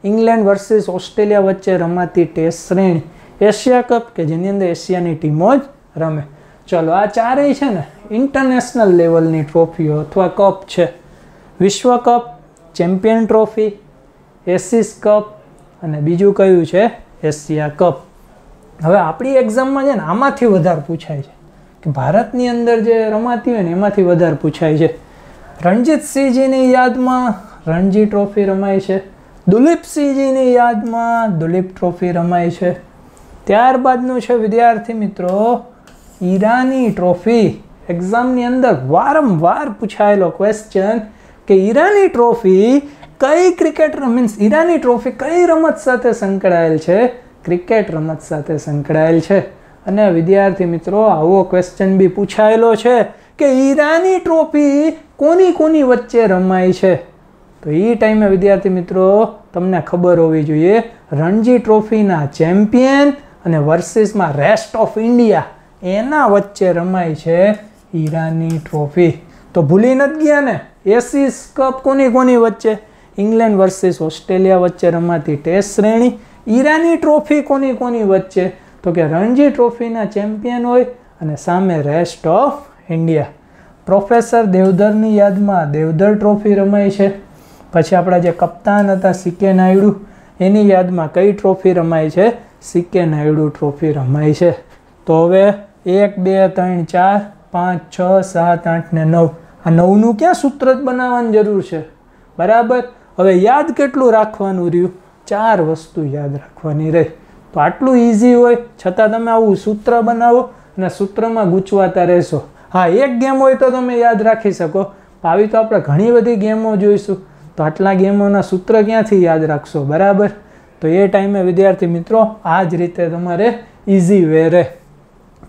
England versus Australia વચ્ચે રમાતી ટેસ્ટ શ્રેણી એશિયા કપ કે જેની અંદર એશિયાની ટીમો જ રમે ચલો આ ચારેય છે ને ઇન્ટરનેશનલ લેવલની ટ્રોફીઓ અથવા કપ છે વિશ્વ cup champion trophy Ashes cup અને બીજું કયું છે એશિયા કપ હવે આપણી એક્ઝામમાં છે ને આમાંથી વધારે પૂછાય છે કે ભારતની અંદર જે રમાતી હોય ને એમાંથી વધારે પૂછાય છે રણજીતસિંહજીની યાદમાં રણજી ટ્રોફી રમાય છે દુલીપસિંહજીની યાદમાં દુલીપ ટ્રોફી રમાય છે ત્યારબાદનું છે વિદ્યાર્થી મિત્રો ઈરાની ટ્રોફી એક્ઝામની અંદર વારંવાર પૂછાયેલો ક્વેશ્ચન કે ઈરાની ટ્રોફી કઈ ક્રિકેટ મીન્સ ઈરાની ટ્રોફી કઈ રમત સાથે સંકળાયેલ છે ક્રિકેટ રમત સાથે સંકળાયેલ છે અને વિદ્યાર્થી મિત્રો આવો ક્વેશ્ચન બી પૂછાયેલો છે કે ઈરાની ટ્રોફી કોની કોની વચ્ચે રમાય છે તો એ ટાઈમે વિદ્યાર્થી મિત્રો તમને ખબર હોવી જોઈએ રણજી ટ્રોફીના ચેમ્પિયન અને વર્સિસમાં રેસ્ટ ઓફ ઇન્ડિયા એના વચ્ચે રમાય છે ઈરાની ટ્રોફી તો ભૂલી નથી ગયા ને એસી કપ કોની કોની વચ્ચે ઇંગ્લેન્ડ વર્સિસ ઓસ્ટ્રેલિયા વચ્ચે રમાતી ટેસ્ટ શ્રેણી ઈરાની ટ્રોફી કોની કોની વચ્ચે તો કે રણજી ટ્રોફીના ચેમ્પિયન હોય અને સામે રેસ્ટ ઓફ ઇન્ડિયા પ્રોફેસર દેવધરની યાદમાં દેવધર ટ્રોફી રમાય છે પછી આપણા જે કપ્તાન હતા સીકે નાયડુ એની યાદમાં કઈ ટ્રોફી રમાય છે સીકે નાયડુ ટ્રોફી રમાય છે તો હવે એક બે ત્રણ ચાર પાંચ છ સાત આઠ ને નવ આ નવનું ક્યાં સૂત્ર જ બનાવવાની જરૂર છે બરાબર હવે યાદ કેટલું રાખવાનું રહ્યું ચાર વસ્તુ યાદ રાખવાની રહી તો આટલું ઇઝી હોય છતાં તમે આવું સૂત્ર બનાવો અને સૂત્રમાં ગૂંચવાતા રહેશો હા એક ગેમ હોય તો તમે યાદ રાખી શકો આવી તો આપણે ઘણી બધી ગેમો જોઈશું તો આટલા ગેમોના સૂત્ર ક્યાંથી યાદ રાખશો બરાબર તો એ ટાઈમે વિદ્યાર્થી મિત્રો આ જ રીતે તમારે ઇઝી વે રહે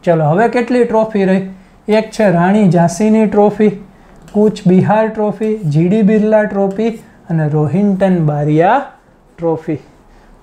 ચલો હવે કેટલી ટ્રોફી રહી એક છે રાણી ઝાંસીની trophy Cooch Behar trophy GD Birla trophy અને રોહિન્ટન બારિયા ટ્રોફી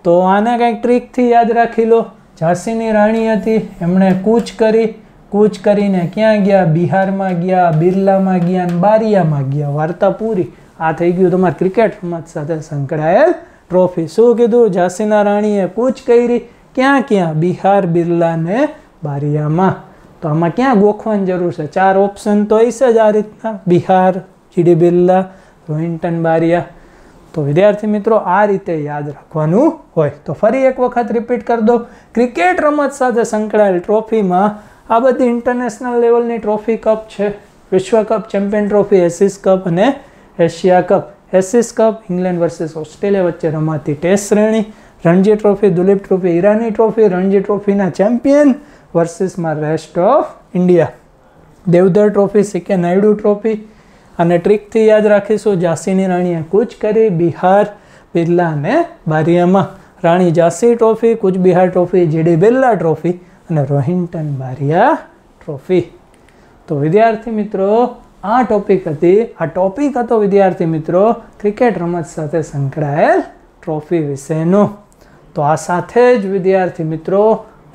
તો આને કંઈક ટ્રીકથી યાદ રાખી લો ઝાંસીની રાણી હતી એમણે કૂચ કરી કૂચ કરીને ક્યાં ગયા બિહારમાં ગયા બિરલામાં ગયા અને બારિયામાં ગયા વાર્તા પૂરી આ થઈ ગયું તમારા ક્રિકેટ રમત સાથે સંકળાયેલ ટ્રોફી શું કીધું ઝાંસીના રાણીએ કૂચ કરી ક્યાં ક્યાં બિહાર બિરલા ને બારિયામાં તો આમાં ક્યાં ગોખવાની જરૂર છે ચાર ઓપ્શન તો હશે જ આ રીતના બિહાર જીડી બિરલા રોહિન્ટન બારિયા તો વિદ્યાર્થી મિત્રો આ રીતે યાદ રાખવાનું હોય તો ફરી એક વખત રિપીટ કરી દો ક્રિકેટ રમત સાથે સંકળાયેલ ટ્રોફીમાં આ બધી ઇન્ટરનેશનલ લેવલની ટ્રોફી કપ છે વિશ્વ cup champion trophy Ashes cup અને Asia cup Ashes cup England versus Australia વચ્ચે રમાતી ટેસ્ટ શ્રેણી Ranji trophy Duleep trophy Irani trophy Ranji ટ્રોફીના champion versus rest of India Deodhar trophy CK Naidu trophy અને ટ્રીકથી યાદ રાખીશું ઝાંસીની રાણીએ કૂચ કરી બિહાર બિરલા અને બારિયામાં રાણી Jhansi trophy Cooch Behar trophy GD Birla trophy અને રોહિંટન બારિયા ટ્રોફી તો વિદ્યાર્થી મિત્રો આ ટોપિક હતી આ ટોપિક હતો વિદ્યાર્થી મિત્રો ક્રિકેટ રમત સાથે સંકળાયેલ ટ્રોફી વિશેનો તો આ સાથે જ વિદ્યાર્થી મિત્રો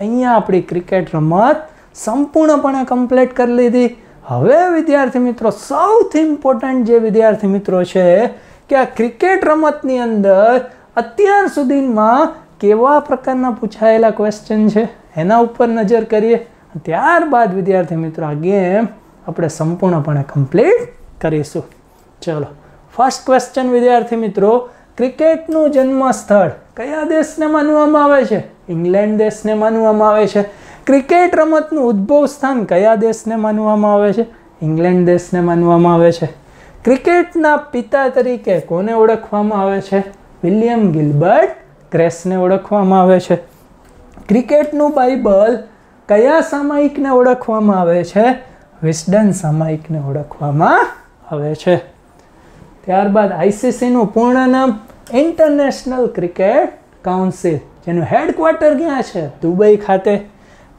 અહીંયા આપણી ક્રિકેટ રમત સંપૂર્ણપણે કમ્પ્લીટ કરી લીધી હવે વિદ્યાર્થી મિત્રો સૌથી ઇમ્પોર્ટન્ટ જે વિદ્યાર્થી મિત્રો છે કે આ ક્રિકેટ રમતની અંદર અત્યાર સુધીમાં કેવા પ્રકારના પૂછાયેલા ક્વેશ્ચન છે એના ઉપર નજર કરીએ ત્યારબાદ વિદ્યાર્થી મિત્રો આ ગેમ આપણે સંપૂર્ણપણે કમ્પ્લીટ કરીશું ચલો ફર્સ્ટ ક્વેશ્ચન વિદ્યાર્થી મિત્રો ક્રિકેટનું જન્મસ્થળ કયા દેશને માનવામાં આવે છે ઇંગ્લેન્ડ દેશને માનવામાં આવે છે ક્રિકેટ રમતનું ઉદ્ભવ સ્થાન કયા દેશને માનવામાં આવે છે ઇંગ્લેન્ડ દેશને માનવામાં આવે છે ક્રિકેટના પિતા તરીકે કોને ઓળખવામાં આવે છે વિલિયમ ગિલબર્ટ ક્રેસને ઓળખવામાં આવે છે ક્રિકેટનું બાઇબલ કયા સામાયિકને ઓળખવામાં આવે છે વિસ્ડન સામાયિકને ઓળખવામાં આવે છે ત્યારબાદ આઈસીસીનું પૂર્ણ નામ ઇન્ટરનેશનલ ક્રિકેટ કાઉન્સિલ એનું હેડક્વાર્ટર ક્યાં છે દુબઈ ખાતે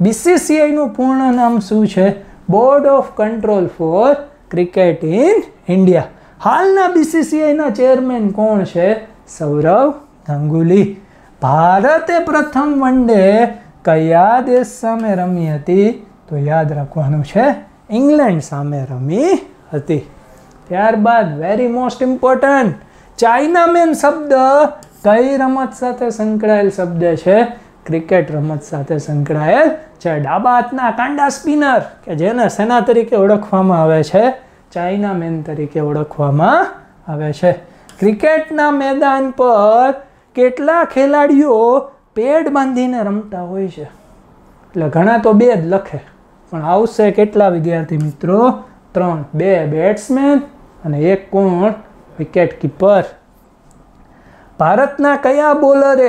બીસીસીઆઈનું પૂર્ણ નામ શું છે board of control for cricket in India હાલના બીસીસીઆઈના ચેરમેન કોણ છે સૌરવ ગંગુલી ભારતે પ્રથમ વનડે કયા દેશ સામે રમી હતી તો યાદ રાખવાનું છે ઇંગ્લેન્ડ સામે રમી હતી ત્યારબાદ વેરી મોસ્ટ ઇમ્પોર્ટન્ટ ચાઇનામેન શબ્દ કઈ રમત સાથે સંકળાયેલ શબ્દ છે ક્રિકેટ રમત સાથે સંકળાયેલ છે ડાબા હાથના કાંડા સ્પિનર કે જેને સેના તરીકે ઓળખવામાં આવે છે ચાઇના મેન તરીકે ઓળખવામાં આવે છે ક્રિકેટના મેદાન પર કેટલા ખેલાડીઓ પેડ બાંધીને રમતા હોય છે એટલે ઘણા તો બે જ લખે પણ આવશે કેટલા વિદ્યાર્થી મિત્રો ત્રણ બે બેટ્સમેન અને એક કોણ વિકેટ કીપર ભારતના કયા બોલરે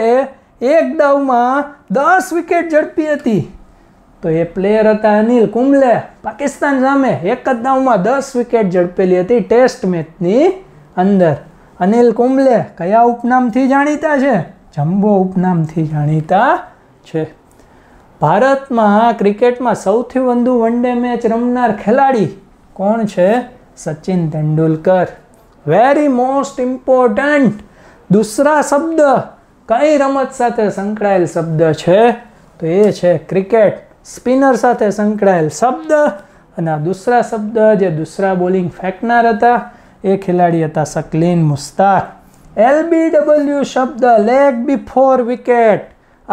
એક દાવમાં દસ વિકેટ ઝડપી હતી તો એ પ્લેયર હતા અનિલ કુંબલે પાકિસ્તાન સામે એક જ દાવમાં દસ વિકેટ ઝડપેલી હતી ટેસ્ટ મેચની અંદર અનિલ કુંબલે કયા ઉપનામથી જાણીતા છે જમ્બો ઉપનામથી જાણીતા છે ભારતમાં ક્રિકેટમાં સૌથી વધુ વન ડે મેચ રમનાર ખેલાડી કોણ છે Sachin Tendulkar very most important doosra શબ્દ કઈ રમત સાથે સંકળાયેલ શબ્દ છે તો એ છે ક્રિકેટ સ્પિનર સાથે સંકળાયેલ શબ્દ અને આ દુસરા શબ્દ જે દુસરા બોલિંગ ફેંકનાર હતા એ ખેલાડી હતા શકલીન મુસ્તાક ડબલ્યુ શબ્દ લેગ બિફોર વિકેટ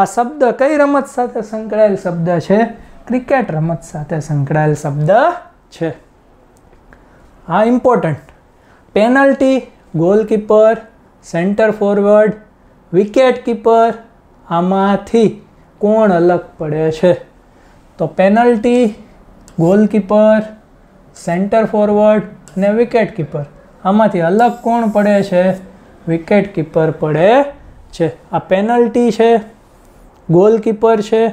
આ શબ્દ કઈ રમત સાથે સંકળાયેલ શબ્દ છે ક્રિકેટ રમત સાથે સંકળાયેલ શબ્દ છે આ important penalty goalkeeper centre forward wicket keeper આમાંથી કોણ અલગ પડે છે તો પેનલ્ટી ગોલકીપર સેન્ટર ફોરવર્ડ અને વિકેટ કીપર આમાંથી અલગ કોણ પડે છે વિકેટ કીપર પડે છે આ પેનલ્ટી છે ગોલકીપર છે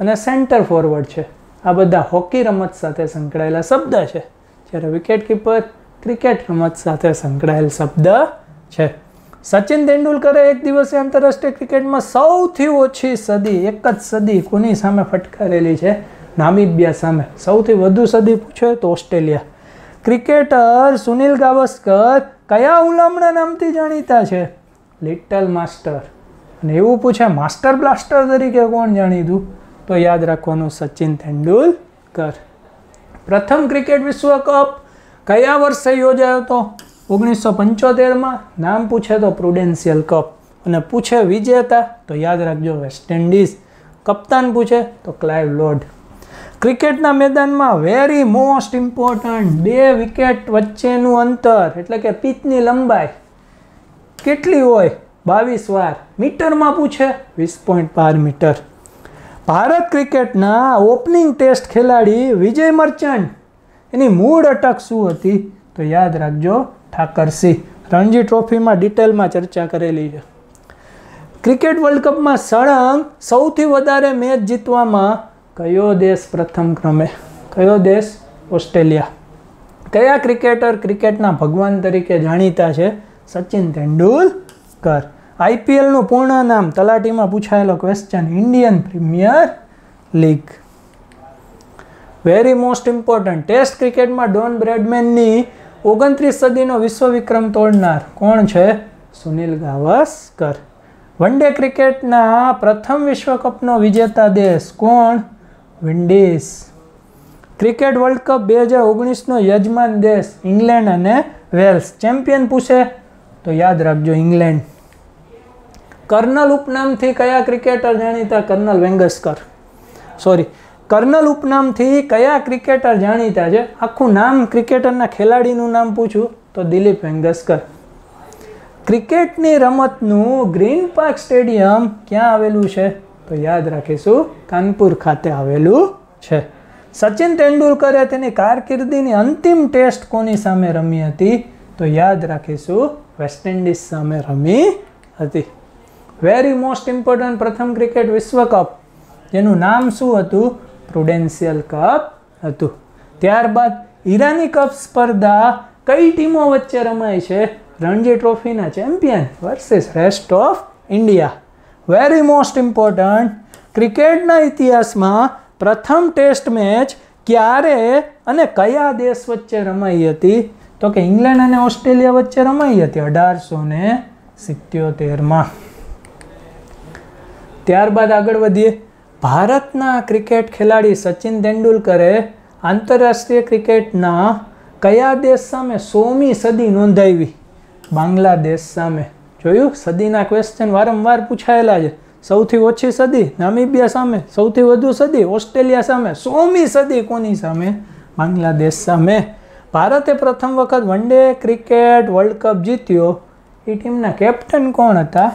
અને સેન્ટર ફોરવર્ડ છે આ બધા હોકી રમત સાથે સંકળાયેલા શબ્દ છે જ્યારે વિકેટ કીપર ક્રિકેટ રમત સાથે સંકળાયેલ શબ્દ છે સચિન તેંડુલકરે એક દિવસે આંતરરાષ્ટ્રીય ક્રિકેટમાં સૌથી ઓછી સદી એક જ સદી કોની સામે ફટકારેલી છે નામિબિયા સામે સૌથી વધુ સદી પૂછે તો ઓસ્ટ્રેલિયા ક્રિકેટર સુનિલ ગાવસ્કર કયા હુલામણા નામથી જાણીતા છે લિટલ માસ્ટર અને એવું પૂછે માસ્ટર બ્લાસ્ટર તરીકે કોણ જાણીતું તો યાદ રાખવાનું સચિન તેંડુલકર પ્રથમ ક્રિકેટ વિશ્વકપ કયા વર્ષે યોજાયો હતો ઓગણીસો પંચોતેરમાં નામ પૂછે તો પ્રુડેન્શિયલ કપ અને પૂછે વિજેતા તો યાદ રાખજો વેસ્ટ ઇન્ડિઝ કપ્તાન પૂછે તો ક્લાઇવ લોર્ડ ક્રિકેટના મેદાનમાં વેરી મોસ્ટ ઇમ્પોર્ટન્ટ બે વિકેટ વચ્ચેનું અંતર એટલે કે પીચની લંબાઈ કેટલી હોય બાવીસ વાર મીટરમાં પૂછે વીસ પોઈન્ટ બાર મીટર ભારત ક્રિકેટના ઓપનિંગ ટેસ્ટ ખેલાડી વિજય મર્ચન્ટ એની મૂળ અટક શું હતી તો યાદ રાખજો ઠાકરસિંહ રણજી ટ્રોફીમાં ડિટેલમાં ચર્ચા કરેલી છે ક્રિકેટ વર્લ્ડ કપમાં સળંગ સૌથી વધારે મેચ જીતવામાં કયો દેશ પ્રથમ ક્રમે કયો દેશ ઓસ્ટ્રેલિયા કયા ક્રિકેટર ક્રિકેટના ભગવાન તરીકે જાણીતા છે સચિન તેંડુલકર આઈપીએલનું પૂર્ણ નામ તલાટીમાં પૂછાયેલો question Indian Premier League very most important test ક્રિકેટમાં ડોન બ્રેડમેનની ઓગણત્રીસ સદીનો વિશ્વવિક્રમ તોડનાર કોણ છે સુનિલ ગાવસ્કર વનડે ક્રિકેટના પ્રથમ વિશ્વકપનો વિજેતા દેશ કોણ વિન્ડીઝ ક્રિકેટ વર્લ્ડ કપ બે હજાર ઓગણીસનો યજમાન દેશ ઇંગ્લેન્ડ અને વેલ્સ ચેમ્પિયન પૂછે તો યાદ રાખજો ઇંગ્લેન્ડ કર્નલ ઉપનામથી કયા ક્રિકેટર જાણીતા કર્નલ વેંગસ્કર સોરી કર્નલ ઉપનામથી કયા ક્રિકેટર જાણીતા છે આખું નામ ક્રિકેટરના ખેલાડીનું નામ પૂછું તો દિલીપ વેંગસ્કર ક્રિકેટની રમતનું ગ્રીન પાર્ક સ્ટેડિયમ ક્યાં આવેલું છે તો યાદ રાખીશું કાનપુર ખાતે આવેલું છે સચિન તેંડુલકરે તેની કારકિર્દીની અંતિમ ટેસ્ટ કોની સામે રમી હતી તો યાદ રાખીશું વેસ્ટ ઇન્ડિઝ સામે રમી હતી વેરી મોસ્ટ ઇમ્પોર્ટન્ટ પ્રથમ ક્રિકેટ વિશ્વકપ જેનું નામ શું હતું પ્રુડેન્શિયલ કપ હતું ત્યારબાદ ઈરાની કપ સ્પર્ધા કઈ ટીમો વચ્ચે રમાય છે રણજી ટ્રોફીના champion versus rest of India very most important ક્રિકેટના ઇતિહાસમાં પ્રથમ ટેસ્ટ મેચ ક્યારે અને કયા દેશ વચ્ચે રમાઈ હતી તો કે ઇંગ્લેન્ડ અને ઓસ્ટ્રેલિયા વચ્ચે રમાઈ હતી અઢારસો ને સિત્યોતેરમાં ત્યારબાદ આગળ વધીએ ભારતના ક્રિકેટ ખેલાડી સચિન તેંડુલકરે આંતરરાષ્ટ્રીય ક્રિકેટના કયા દેશ સામે સોમી સદી નોંધાવી બાંગ્લાદેશ સામે જોયું સદીના ક્વેશ્ચન વારંવાર પૂછાયેલા છે સૌથી ઓછી સદી નામિબિયા સામે સૌથી વધુ સદી ઓસ્ટ્રેલિયા સામે સોમી સદી કોની સામે બાંગ્લાદેશ સામે ભારતે પ્રથમ વખત one day cricket world cup જીત્યો એ ટીમના કેપ્ટન કોણ હતા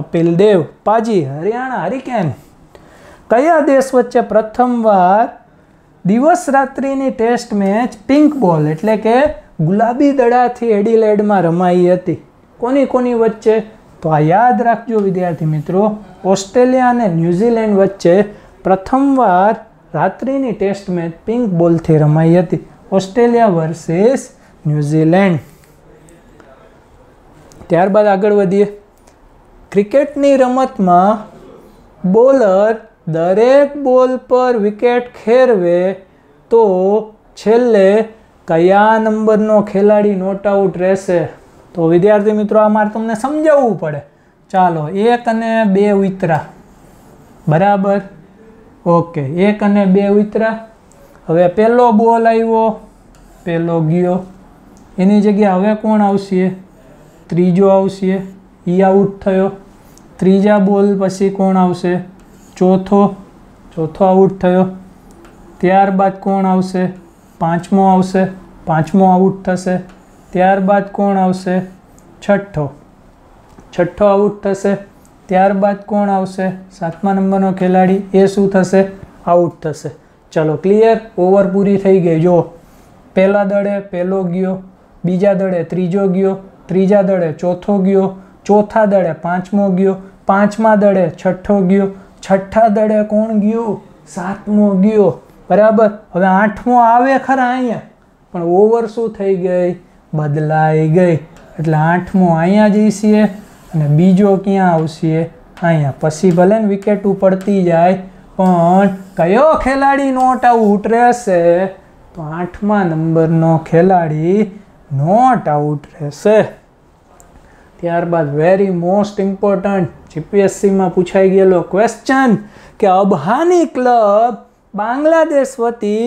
કપિલ દેવ પાજી હરિયાણા હરિકેન કયા દેશ વચ્ચે પ્રથમવાર દિવસ રાત્રિની ટેસ્ટ મેચ પિંક બોલ એટલે કે ગુલાબી દડાથી એડિલેડમાં રમાઈ હતી કોની કોની વચ્ચે તો આ યાદ રાખજો વિદ્યાર્થી મિત્રો ઓસ્ટ્રેલિયા અને ન્યૂઝીલેન્ડ વચ્ચે પ્રથમવાર રાત્રિની ટેસ્ટ મેચ પિંક બોલથી રમાઈ હતી ઓસ્ટ્રેલિયા વર્સિસ ન્યૂઝીલેન્ડ ત્યારબાદ આગળ વધીએ ક્રિકેટની રમતમાં બોલર દરેક બોલ પર વિકેટ ખેરવે તો છેલ્લે કયા નંબરનો ખેલાડી નોટ આઉટ રહેશે તો વિદ્યાર્થી મિત્રો આ મારે તમને સમજાવવું પડે ચાલો એક અને બે ઉતરા બરાબર ઓકે એક અને બે ઉતરા હવે પહેલો બોલ આવ્યો પહેલો ગયો એની જગ્યા હવે કોણ આવશે ત્રીજો આવશે ઈ આઉટ થયો ત્રીજા બોલ પછી કોણ આવશે ચોથો ચોથો આઉટ થયો ત્યારબાદ કોણ આવશે પાંચમો આવશે પાંચમો આઉટ થશે ત્યારબાદ કોણ આવશે છઠ્ઠો છઠ્ઠો આઉટ થશે ત્યારબાદ કોણ આવશે સાતમા નંબરનો ખેલાડી એ શું થશે આઉટ થશે ચલો ક્લિયર ઓવર પૂરી થઈ ગઈ જો પહેલા દળે પહેલો ગયો બીજા દળે ત્રીજો ગયો ત્રીજા દળે ચોથો ગયો ચોથા દળે પાંચમો ગયો પાંચમા દળે છઠ્ઠો ગયો છઠ્ઠા દડે કોણ ગયું સાતમો ગયો બરાબર હવે આઠમો આવે ખરા અહીંયા પણ ઓવર શું થઈ ગઈ બદલાઈ ગઈ એટલે આઠમો અહીંયા જઈશીએ અને બીજો ક્યાં આવશે અહીંયા પછી ભલે ને વિકેટ ઉપડતી જાય પણ કયો ખેલાડી નોટ આઉટ રહેશે તો આઠમા નંબરનો ખેલાડી નોટ આઉટ રહેશે ત્યારબાદ વેરી મોસ્ટ ઇમ્પોર્ટન્ટ જીપીએસસીમાં પૂછાઈ ગયેલો ક્વેશ્ચન કે અબહાની ક્લબ બાંગ્લાદેશ વતી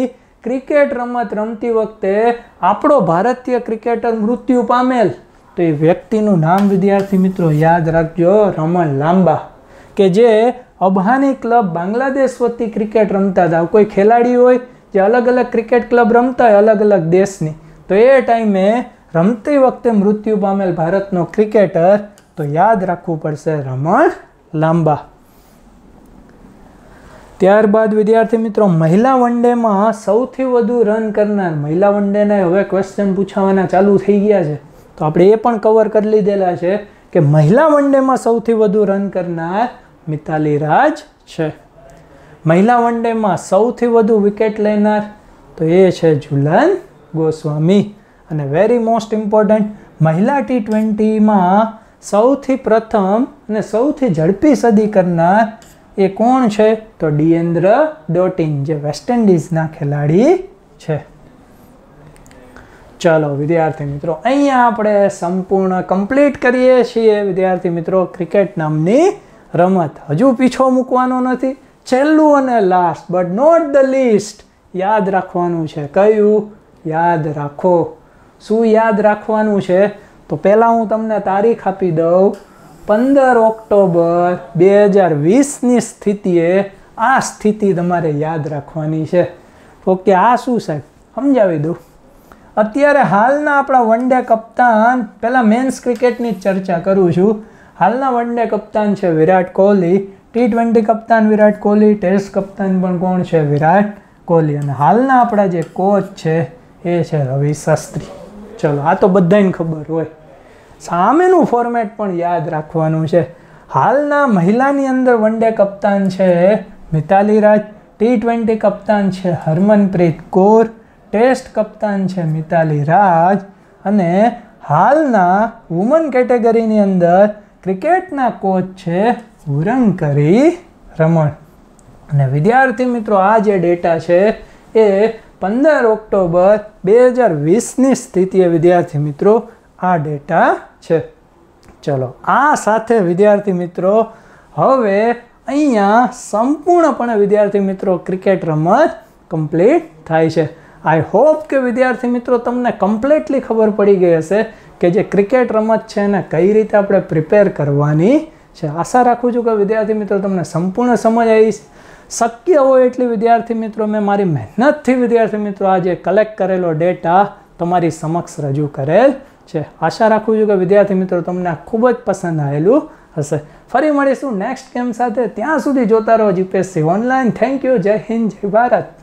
ક્રિકેટ રમત રમતી વખતે આપણો ભારતીય ક્રિકેટર મૃત્યુ પામેલ તો એ વ્યક્તિનું નામ વિદ્યાર્થી મિત્રો યાદ રાખજો રમણ લાંબા કે જે અબહાની ક્લબ બાંગ્લાદેશ વતી ક્રિકેટ રમતા હતા કોઈ ખેલાડી હોય જે અલગ અલગ ક્રિકેટ ક્લબ રમતા હોય અલગ અલગ દેશની તો એ ટાઈમે રમતી વખતે મૃત્યુ પામેલ ભારતનો ક્રિકેટર તો યાદ રાખવું પડશે રમણ લાંબા ત્યારબાદ વિદ્યાર્થી મિત્રો મહિલા વનડેમાં સૌથી વધુ રન કરનાર મહિલા વનડેને હવે ક્વેશ્ચન પૂછાવાના ચાલુ થઈ ગયા છે તો આપણે એ પણ કવર કરી લીધેલા છે કે મહિલા વનડેમાં સૌથી વધુ રન કરનાર મિતાલી રાજ છે મહિલા વનડેમાં સૌથી વધુ વિકેટ લેનાર તો એ છે ઝુલન ગોસ્વામી અને વેરી મોસ્ટ ઇમ્પોર્ટન્ટ મહિલા ટી ટ્વેન્ટીમાં સૌથી પ્રથમ અને સૌથી ઝડપી સદી કરનાર એ કોણ છે તો ડિયેન્દ્ર ડોટિન જે વેસ્ટ ઇન્ડિઝના ખેલાડી છે ચલો વિદ્યાર્થી મિત્રો અહીંયા આપણે સંપૂર્ણ કમ્પ્લીટ કરીએ છીએ વિદ્યાર્થી મિત્રો ક્રિકેટ નામની રમત હજુ પીછો મૂકવાનો નથી છેલ્લું અને last but not the list યાદ રાખવાનું છે કયું યાદ રાખો શું યાદ રાખવાનું છે તો પહેલાં હું તમને તારીખ આપી દઉં પંદર ઓક્ટોબર બે હજાર વીસની સ્થિતિએ આ સ્થિતિ તમારે યાદ રાખવાની છે ઓકે આ શું સાહેબ સમજાવી દઉં અત્યારે હાલના આપણા વન ડે કપ્તાન પહેલાં મેન્સ ક્રિકેટની જ ચર્ચા કરું છું હાલના વન ડે કપ્તાન છે વિરાટ કોહલી ટી ટ્વેન્ટી કપ્તાન વિરાટ કોહલી ટેસ્ટ કપ્તાન પણ કોણ છે વિરાટ કોહલી અને હાલના આપણા જે કોચ છે એ છે રવિ શાસ્ત્રી ચલો આ તો બધાને ખબર હોય સામેનું ફોર્મેટ પણ યાદ રાખવાનું છે હાલના મહિલાની અંદર વન ડે કપ્તાન છે મિતાલી રાજ ટી ટ્વેન્ટી કપ્તાન છે હરમનપ્રીત કૌર ટેસ્ટ કપ્તાન છે મિતાલી રાજ અને હાલના વુમન કેટેગરીની અંદર ક્રિકેટના કોચ છે હુરંકરી રમણ અને વિદ્યાર્થી મિત્રો આ જે ડેટા છે એ પંદર ઓક્ટોબર બે હજાર વીસની સ્થિતિએ વિદ્યાર્થી મિત્રો આ ડેટા છે ચલો આ સાથે વિદ્યાર્થી મિત્રો હવે અહીંયા સંપૂર્ણપણે વિદ્યાર્થી મિત્રો ક્રિકેટ રમત કમ્પ્લીટ થાય છે આઈ હોપ કે વિદ્યાર્થી મિત્રો તમને કમ્પ્લીટલી ખબર પડી ગઈ હશે કે જે ક્રિકેટ રમત છે એને કઈ રીતે આપણે પ્રિપેર કરવાની છે આશા રાખું છું કે વિદ્યાર્થી મિત્રો તમને સંપૂર્ણ સમજ આવી શક્ય હોય એટલી વિદ્યાર્થી મિત્રો મેં મારી મહેનતથી વિદ્યાર્થી મિત્રો આજે કલેક્ટ કરેલો ડેટા તમારી સમક્ષ રજૂ કરેલ છે આશા રાખું છું કે વિદ્યાર્થી મિત્રો તમને ખૂબ જ પસંદ આવેલું હશે ફરી મળીશું નેક્સ્ટ ગેમ સાથે ત્યાં સુધી જોતા રહો જીપીએસસી ઓનલાઈન થેન્ક યુ જય હિન્દ જય ભારત